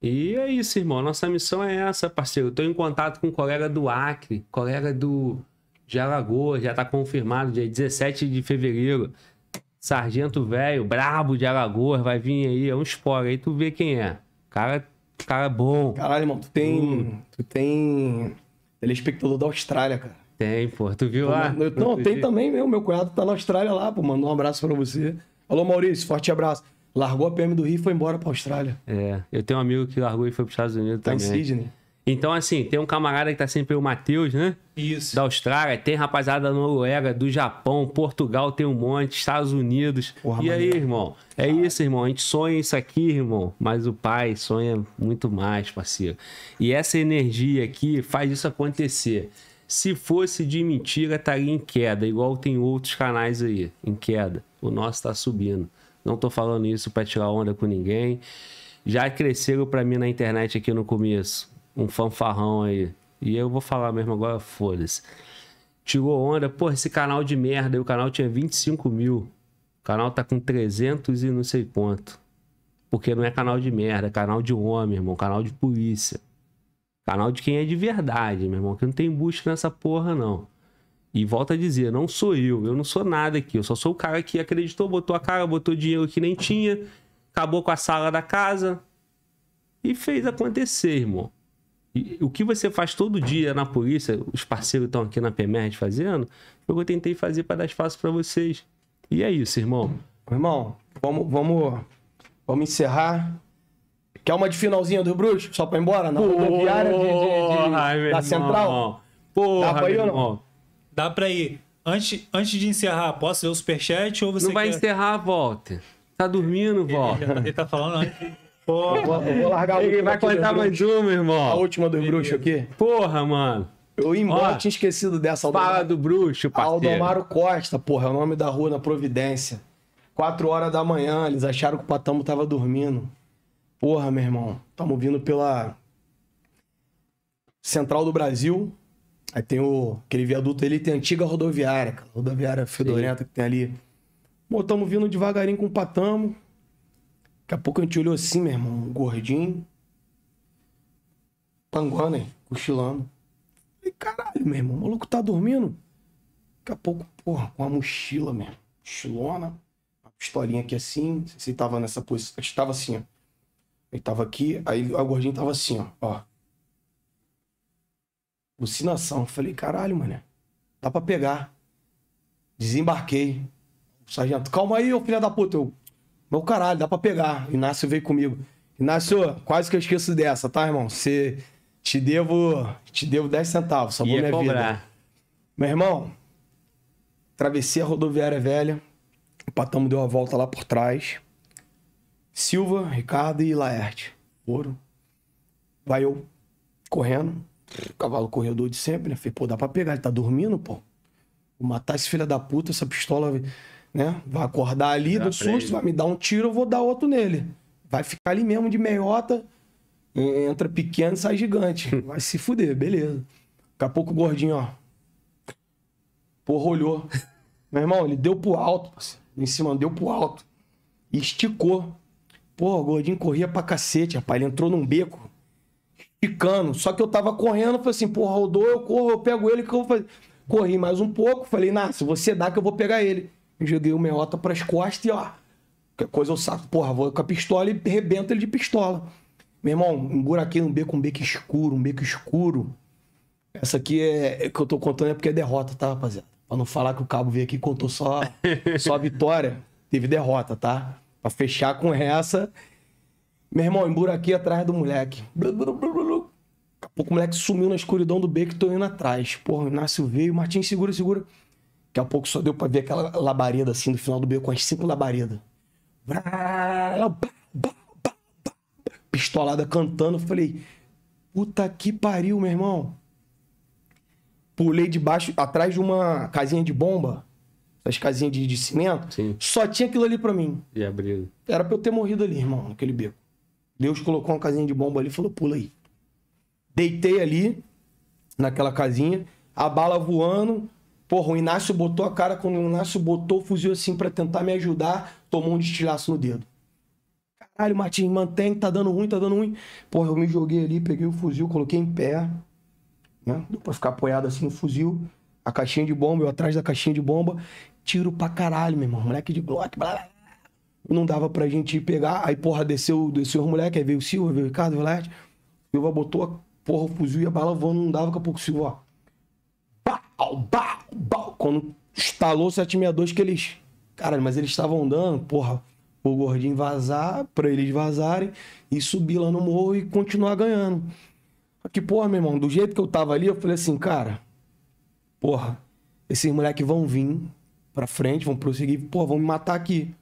E é isso, irmão. Nossa missão é essa, parceiro. Eu tô em contato com um colega do Acre, colega do de Alagoas, já tá confirmado, dia 17 de fevereiro. Sargento velho, brabo de Alagoas, vai vir aí, é um spoiler, aí tu vê quem é. Cara, cara bom. Caralho, irmão, tu tem. Hum. Tu tem. Telespectador da Austrália, cara. Tem, pô. Tu viu lá? Eu, não, tem também mesmo. Meu cunhado tá na Austrália lá, pô. Mandou um abraço pra você. Alô, Maurício, forte abraço. Largou a PM do Rio e foi embora pra Austrália. É, eu tenho um amigo que largou e foi pros Estados Unidos tá também. Tá em Sydney. Então, assim, tem um camarada que tá sempre o Matheus, né? Isso. Da Austrália, tem rapaziada da Noruega, do Japão, Portugal tem um monte, Estados Unidos. Porra, e aí, irmão? É ah. isso, irmão. A gente sonha isso aqui, irmão. Mas o pai sonha muito mais, parceiro. E essa energia aqui faz isso acontecer. Se fosse de mentira, estaria em queda, igual tem outros canais aí, em queda. O nosso está subindo. Não estou falando isso para tirar onda com ninguém. Já cresceram para mim na internet aqui no começo. Um fanfarrão aí. E eu vou falar mesmo agora, foda-se. Tirou onda, pô, esse canal de merda. o canal tinha 25 mil. O canal tá com 300 e não sei quanto. Porque não é canal de merda, é canal de homem, irmão. Canal de polícia. Canal de quem é de verdade, meu irmão, que não tem busca nessa porra, não. E volta a dizer, não sou eu, eu não sou nada aqui, eu só sou o cara que acreditou, botou a cara, botou dinheiro que nem tinha, acabou com a sala da casa e fez acontecer, irmão. E o que você faz todo dia na polícia, os parceiros estão aqui na PMERD fazendo, eu tentei fazer para dar espaço para vocês. E é isso, irmão. Irmão, vamos, vamos, vamos encerrar. Quer uma de finalzinha do Bruxo? Só pra ir embora? Na rodoviária de, de, de, da Central? Porra, Dá pra ir ou não? Dá pra ir. Antes, antes de encerrar, posso ler o superchat ou você Não vai quer... encerrar, volta. Tá dormindo, Walter. Ele, tá- ele tá falando antes. Porra. Eu vou, eu vou largar Ele vai contar mais uma, irmão. A última do Bruxo aqui. Porra, mano. Eu ia embora, tinha esquecido dessa. Aldomar... Fala do bruxo, ah, parceiro. Aldomaro Costa, porra, é o nome da rua na Providência. Quatro horas da manhã, eles acharam que o Patamo tava dormindo. Porra, meu irmão, tamo vindo pela Central do Brasil. Aí tem o, aquele viaduto ali, tem a antiga rodoviária, rodoviária fedorenta Sim. que tem ali. Pô, tamo vindo devagarinho com o patamo. Daqui a pouco a gente olhou assim, meu irmão, gordinho. Pangona, hein? cochilando. Falei, caralho, meu irmão, o maluco tá dormindo. Daqui a pouco, porra, com uma mochila mesmo. Mochilona, uma pistolinha aqui assim. Você tava nessa posição. tava assim, ó ele tava aqui, aí a Gordinho tava assim, ó. ó. Alucinação. Eu falei, caralho, mané. Dá pra pegar. Desembarquei. sargento, calma aí, ô filha da puta. Eu, meu caralho, dá pra pegar. Inácio veio comigo. Inácio, quase que eu esqueço dessa, tá, irmão? Você. Te devo. Te devo 10 centavos, só minha cobrar. vida. Meu irmão, travessei a rodoviária velha. O patão deu uma volta lá por trás. Silva, Ricardo e Laerte ouro. Vai eu correndo. cavalo corredor de sempre, né? Falei, pô, dá pra pegar, ele tá dormindo, pô. Vou matar esse filho da puta, essa pistola, né? Vai acordar ali do susto, ele. vai me dar um tiro, eu vou dar outro nele. Vai ficar ali mesmo de meiota, entra pequeno sai gigante. Vai se fuder, beleza. Daqui a pouco o gordinho, ó. Porra, olhou. Meu irmão, ele deu pro alto, parceiro. Em cima, deu pro alto. E esticou Pô, o gordinho corria pra cacete, rapaz. Ele entrou num beco, picando. Só que eu tava correndo, falei assim, pô, rodou, eu corro, eu pego ele, que eu vou fazer? Corri mais um pouco, falei, se você dá que eu vou pegar ele. Joguei o meota pras costas e, ó, qualquer coisa eu saco, porra, vou com a pistola e rebento ele de pistola. Meu irmão, um buraquinho, um beco, um beco escuro, um beco escuro. Essa aqui é, é que eu tô contando é porque é derrota, tá, rapaziada? Pra não falar que o cabo veio aqui e contou só, só a vitória, teve derrota, tá? Pra fechar com essa. Meu irmão, emburaquei atrás do moleque. Daqui a pouco o moleque sumiu na escuridão do beco e tô indo atrás. Porra, o Inácio veio, Martins, segura, segura. Daqui a pouco só deu pra ver aquela labareda assim do final do beco, as cinco labaredas. É Pistolada cantando, falei, puta que pariu, meu irmão. Pulei debaixo, atrás de uma casinha de bomba das casinhas de, de cimento, Sim. só tinha aquilo ali para mim. E abriu. Era pra eu ter morrido ali, irmão, naquele beco. Deus colocou uma casinha de bomba ali e falou: pula aí. Deitei ali, naquela casinha, a bala voando. Porra, o Inácio botou a cara, quando o Inácio botou o fuzil assim para tentar me ajudar, tomou um destilhaço no dedo. Caralho, Martim, mantém, tá dando ruim, tá dando ruim. Porra, eu me joguei ali, peguei o fuzil, coloquei em pé, né? Deu pra ficar apoiado assim no fuzil, a caixinha de bomba, eu atrás da caixinha de bomba tiro pra caralho, meu irmão. Moleque de Glock, blá, blá. Não dava pra gente pegar. Aí, porra, desceu, desceu os moleques. Aí veio o Silva, veio o Ricardo, veio o Leste. Silva botou a porra, o fuzil e a bala voando. Não dava, daqui a pouco o Silva, ó. Bau, bau, bau. Quando estalou o 762 que eles... Caralho, mas eles estavam andando, porra. O gordinho vazar, pra eles vazarem. E subir lá no morro e continuar ganhando. Que porra, meu irmão, do jeito que eu tava ali, eu falei assim, cara, porra, esses moleques vão vir para frente, vão prosseguir, pô, vão me matar aqui.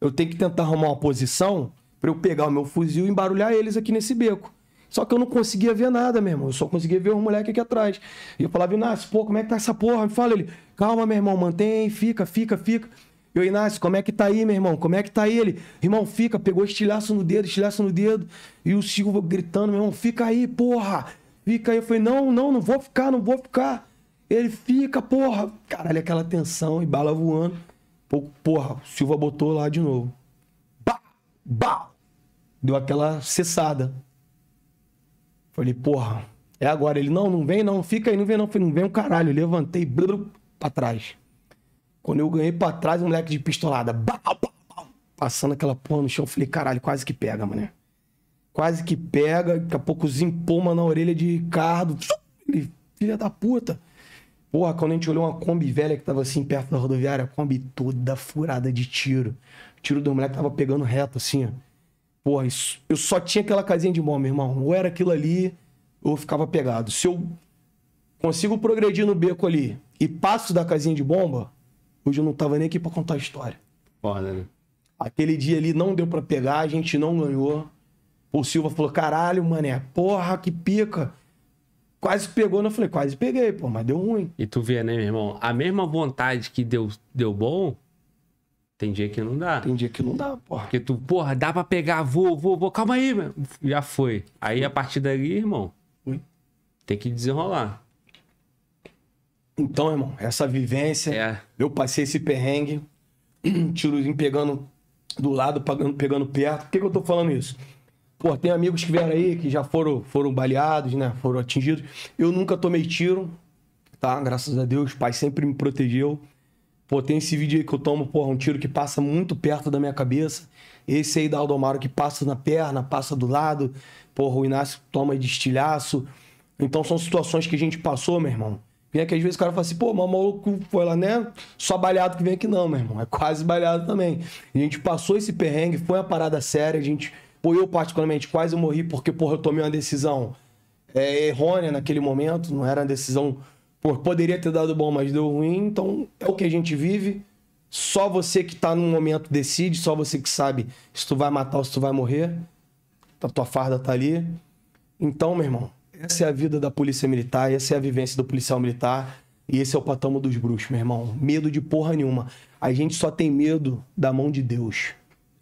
Eu tenho que tentar arrumar uma posição para eu pegar o meu fuzil e embarulhar eles aqui nesse beco. Só que eu não conseguia ver nada, meu irmão. Eu só conseguia ver os moleques aqui atrás. E eu falava, Inácio, pô, como é que tá essa porra? Me fala ele, calma, meu irmão, mantém, fica, fica, fica. Eu, Inácio, como é que tá aí, meu irmão? Como é que tá aí? ele? Irmão, fica, pegou estilhaço no dedo, estilhaço no dedo. E o Silva gritando, meu irmão, fica aí, porra! Fica aí. Eu falei, não, não, não vou ficar, não vou ficar. Ele fica, porra, caralho, aquela tensão e bala voando. Porra, o Silva botou lá de novo. ba, ba, Deu aquela cessada. Falei, porra, é agora. Ele, não, não vem não, fica aí, não vem não. Falei, não vem o um caralho. levantei, blu, pra trás. Quando eu ganhei pra trás, o um moleque de pistolada. ba, ba, passando aquela porra no chão. Falei, caralho, quase que pega, mané. Quase que pega. Daqui a pouco zimpoma na orelha de Ricardo. Ele, filha da puta. Porra, quando a gente olhou uma Kombi velha que tava assim perto da rodoviária, a Kombi toda furada de tiro. O tiro do moleque tava pegando reto assim, ó. Porra, isso, eu só tinha aquela casinha de bomba, meu irmão. Ou era aquilo ali, ou eu ficava pegado. Se eu consigo progredir no beco ali e passo da casinha de bomba, hoje eu não tava nem aqui pra contar a história. Foda, né? Aquele dia ali não deu para pegar, a gente não ganhou. O Silva falou: caralho, mané, porra, que pica. Quase pegou, não falei, quase peguei, pô, mas deu ruim. E tu vê, né, meu irmão? A mesma vontade que deu, deu bom, tem dia que não dá. Tem dia que não dá, porra. Porque tu, porra, dá pra pegar, vou, vou, vou, calma aí, meu. Já foi. Aí a partir dali, irmão, Ui. tem que desenrolar. Então, irmão, essa vivência, é. eu passei esse perrengue, tirozinho pegando do lado, pegando, pegando perto. Por que, que eu tô falando isso? Pô, tem amigos que vieram aí que já foram, foram baleados, né? Foram atingidos. Eu nunca tomei tiro, tá? Graças a Deus, o pai sempre me protegeu. Pô, tem esse vídeo aí que eu tomo, porra, um tiro que passa muito perto da minha cabeça. Esse aí da Aldomaro que passa na perna, passa do lado. Porra, o Inácio toma de estilhaço. Então são situações que a gente passou, meu irmão. Vem aqui, que às vezes o cara fala assim, pô, mas o maluco foi lá, né? Só baleado que vem aqui não, meu irmão. É quase baleado também. a gente passou esse perrengue, foi uma parada séria, a gente Pô, eu particularmente quase morri porque, porra, eu tomei uma decisão é, errônea naquele momento, não era uma decisão... Pô, poderia ter dado bom, mas deu ruim, então é o que a gente vive. Só você que tá num momento decide, só você que sabe se tu vai matar ou se tu vai morrer. A tua farda tá ali. Então, meu irmão, essa é a vida da polícia militar, essa é a vivência do policial militar e esse é o patamo dos bruxos, meu irmão. Medo de porra nenhuma. A gente só tem medo da mão de Deus.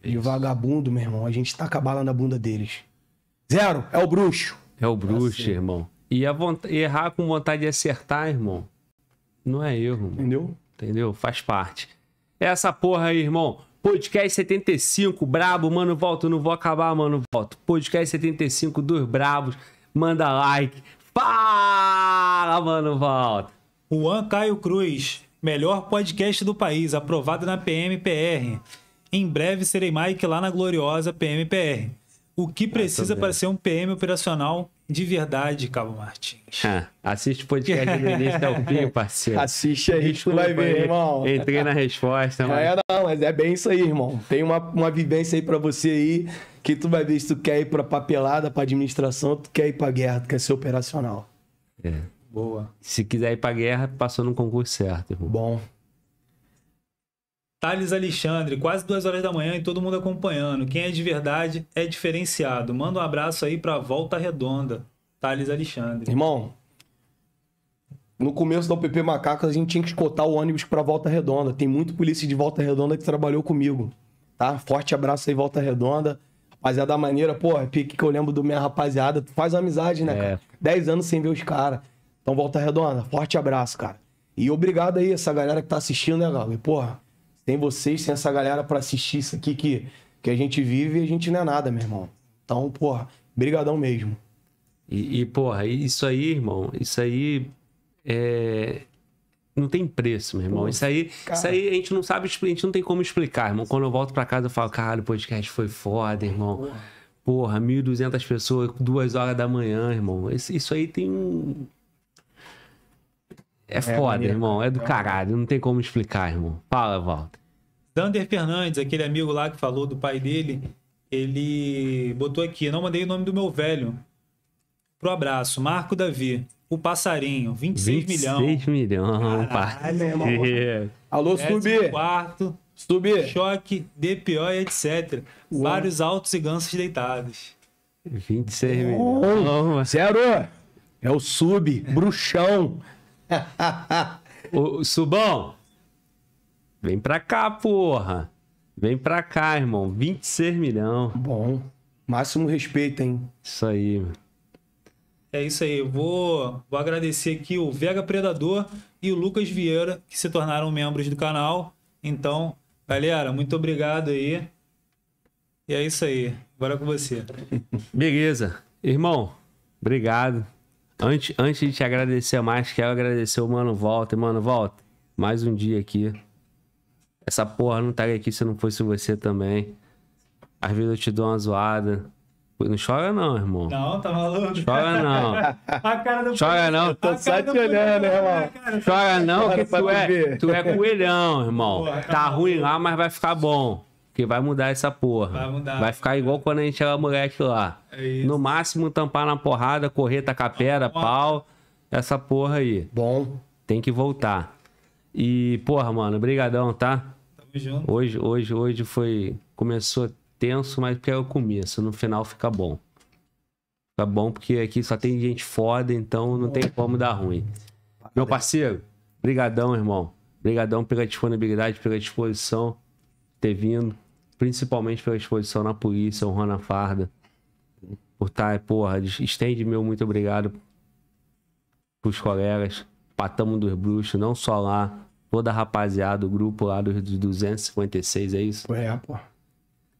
É e o vagabundo, meu irmão, a gente taca tá a bala na bunda deles. Zero, é o bruxo. É o bruxo, assim. irmão. E errar com vontade de acertar, irmão, não é erro. Entendeu? Entendeu? Faz parte. Essa porra aí, irmão. Podcast 75, brabo, mano, Volto. não vou acabar, mano, Volto. Podcast 75 dos bravos. manda like. Fala, mano, volta. Juan Caio Cruz, melhor podcast do país, aprovado na PMPR. Em breve serei Mike lá na gloriosa PMPR. O que ah, precisa para ser um PM operacional de verdade, Cabo Martins? Ah, assiste o podcast do ministro ao fim, parceiro. Assiste aí, Desculpa, tu vai ver, irmão. Entrei na resposta, mas... É, não, mas é bem isso aí, irmão. Tem uma, uma vivência aí para você aí, que tu vai ver se tu quer ir para papelada, para administração, tu quer ir para guerra, tu quer ser operacional. É. Boa. Se quiser ir para guerra, passou no concurso certo, irmão. Bom. Thales Alexandre, quase duas horas da manhã e todo mundo acompanhando. Quem é de verdade é diferenciado. Manda um abraço aí pra Volta Redonda, Thales Alexandre. Irmão, no começo da PP Macaco a gente tinha que escotar o ônibus pra Volta Redonda. Tem muito polícia de Volta Redonda que trabalhou comigo, tá? Forte abraço aí, Volta Redonda. Rapaziada da maneira, porra, é pique que eu lembro do minha rapaziada. Tu faz amizade, né, é. cara? Dez anos sem ver os caras. Então, Volta Redonda, forte abraço, cara. E obrigado aí essa galera que tá assistindo, né, Galo? E, porra, tem vocês, tem essa galera para assistir isso aqui que, que a gente vive, a gente não é nada, meu irmão. Então, porra, brigadão mesmo. E, e porra, isso aí, irmão, isso aí é, não tem preço, meu irmão. Pô, isso aí, cara. isso aí a gente não sabe, a gente não tem como explicar, irmão. Quando eu volto para casa, eu falo, caralho, o podcast foi foda, irmão. Porra, porra 1.200 pessoas, duas horas da manhã, irmão. Isso, isso aí tem um, é, é, foda, irmão. É do caralho. Não tem como explicar, irmão. Fala, Walter. Dander Fernandes, aquele amigo lá que falou do pai dele, ele botou aqui, não mandei o nome do meu velho. Pro abraço, Marco Davi, o passarinho, 26, 26 milhões. 26 milhões, parceiro. Alô, Subi. quarto, Subi. choque, DPO e etc. Uou. Vários altos e gansos deitados. 26 Uou. milhões. Zero. É o sub, bruxão. Ô, Subão, vem pra cá, porra. Vem pra cá, irmão. 26 milhão. Bom, máximo respeito, hein? Isso aí, É isso aí. Eu vou, vou agradecer aqui o Vega Predador e o Lucas Vieira, que se tornaram membros do canal. Então, galera, muito obrigado aí. E é isso aí. bora com você. Beleza. Irmão, obrigado. Antes, antes de te agradecer mais, quero agradecer o Mano volta, Mano volta, mais um dia aqui. Essa porra não estaria tá aqui se não fosse você também. Às vezes eu te dou uma zoada. Não chora não, irmão. Não, tá maluco. Chora não. a cara do Chora não. Tô só te olhando, é né, irmão. Chora não, que tu é, tu é coelhão, irmão. Porra, tá, tá ruim lá, mas vai ficar bom. Porque vai mudar essa porra. Vai mudar. Vai ficar igual quando a gente era moleque lá. É no máximo, tampar na porrada, correr, tacar pedra, pau. Essa porra aí. Bom. Tem que voltar. E, porra, mano, brigadão, tá? Tamo junto. Hoje, hoje, hoje foi... Começou tenso, mas porque é o começo. No final fica bom. Fica bom porque aqui só tem gente foda, então não tem como dar ruim. Meu parceiro, brigadão, irmão. Brigadão pela disponibilidade, pela disposição, ter vindo principalmente pela exposição na polícia, honrando a farda. Por tá, porra, estende meu muito obrigado pros colegas, Patamo dos Bruxos, não só lá, toda a rapaziada, o grupo lá dos 256, é isso? É, pô.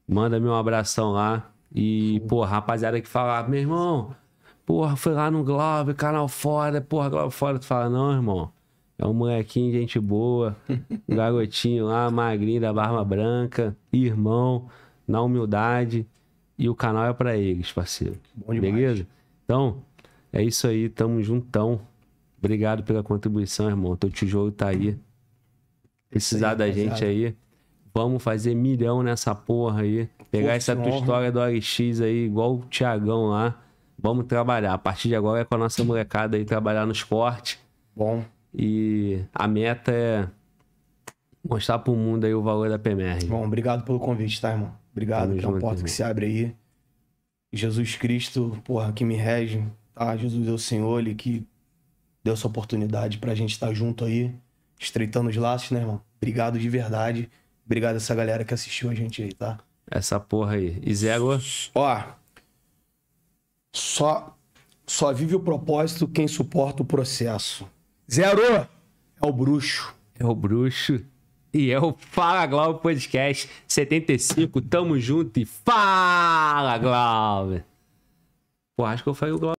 Manda meu um abração lá. E, pô, rapaziada que fala, ah, meu irmão, porra, foi lá no Globo, canal fora, porra, Globo fora. Tu fala, não, irmão. É um molequinho, gente boa, um garotinho lá, magrinho, da barba branca, irmão, na humildade. E o canal é para eles, parceiro. Bom demais. Beleza? Então, é isso aí, tamo juntão. Obrigado pela contribuição, irmão. Teu tijolo tá aí. Precisar aí, da gente aí. Vamos fazer milhão nessa porra aí. Pegar Poxa, essa tua história do RX aí, igual o Tiagão lá. Vamos trabalhar. A partir de agora é com a nossa molecada aí trabalhar no esporte. Bom. E a meta é mostrar pro mundo aí o valor da PMR. Bom, obrigado pelo convite, tá, irmão? Obrigado Tamo pela porta que se abre aí. Jesus Cristo, porra, que me rege, tá? Jesus é o Senhor, ele que deu essa oportunidade pra gente estar tá junto aí, estreitando os laços, né, irmão? Obrigado de verdade. Obrigado a essa galera que assistiu a gente aí, tá? Essa porra aí. E zero. Ó. Só, só vive o propósito quem suporta o processo. Zero é o bruxo. É o bruxo. E é o Fala Glauber Podcast 75. Tamo junto e fala, Glauber. Pô, acho que eu falei o Glauber.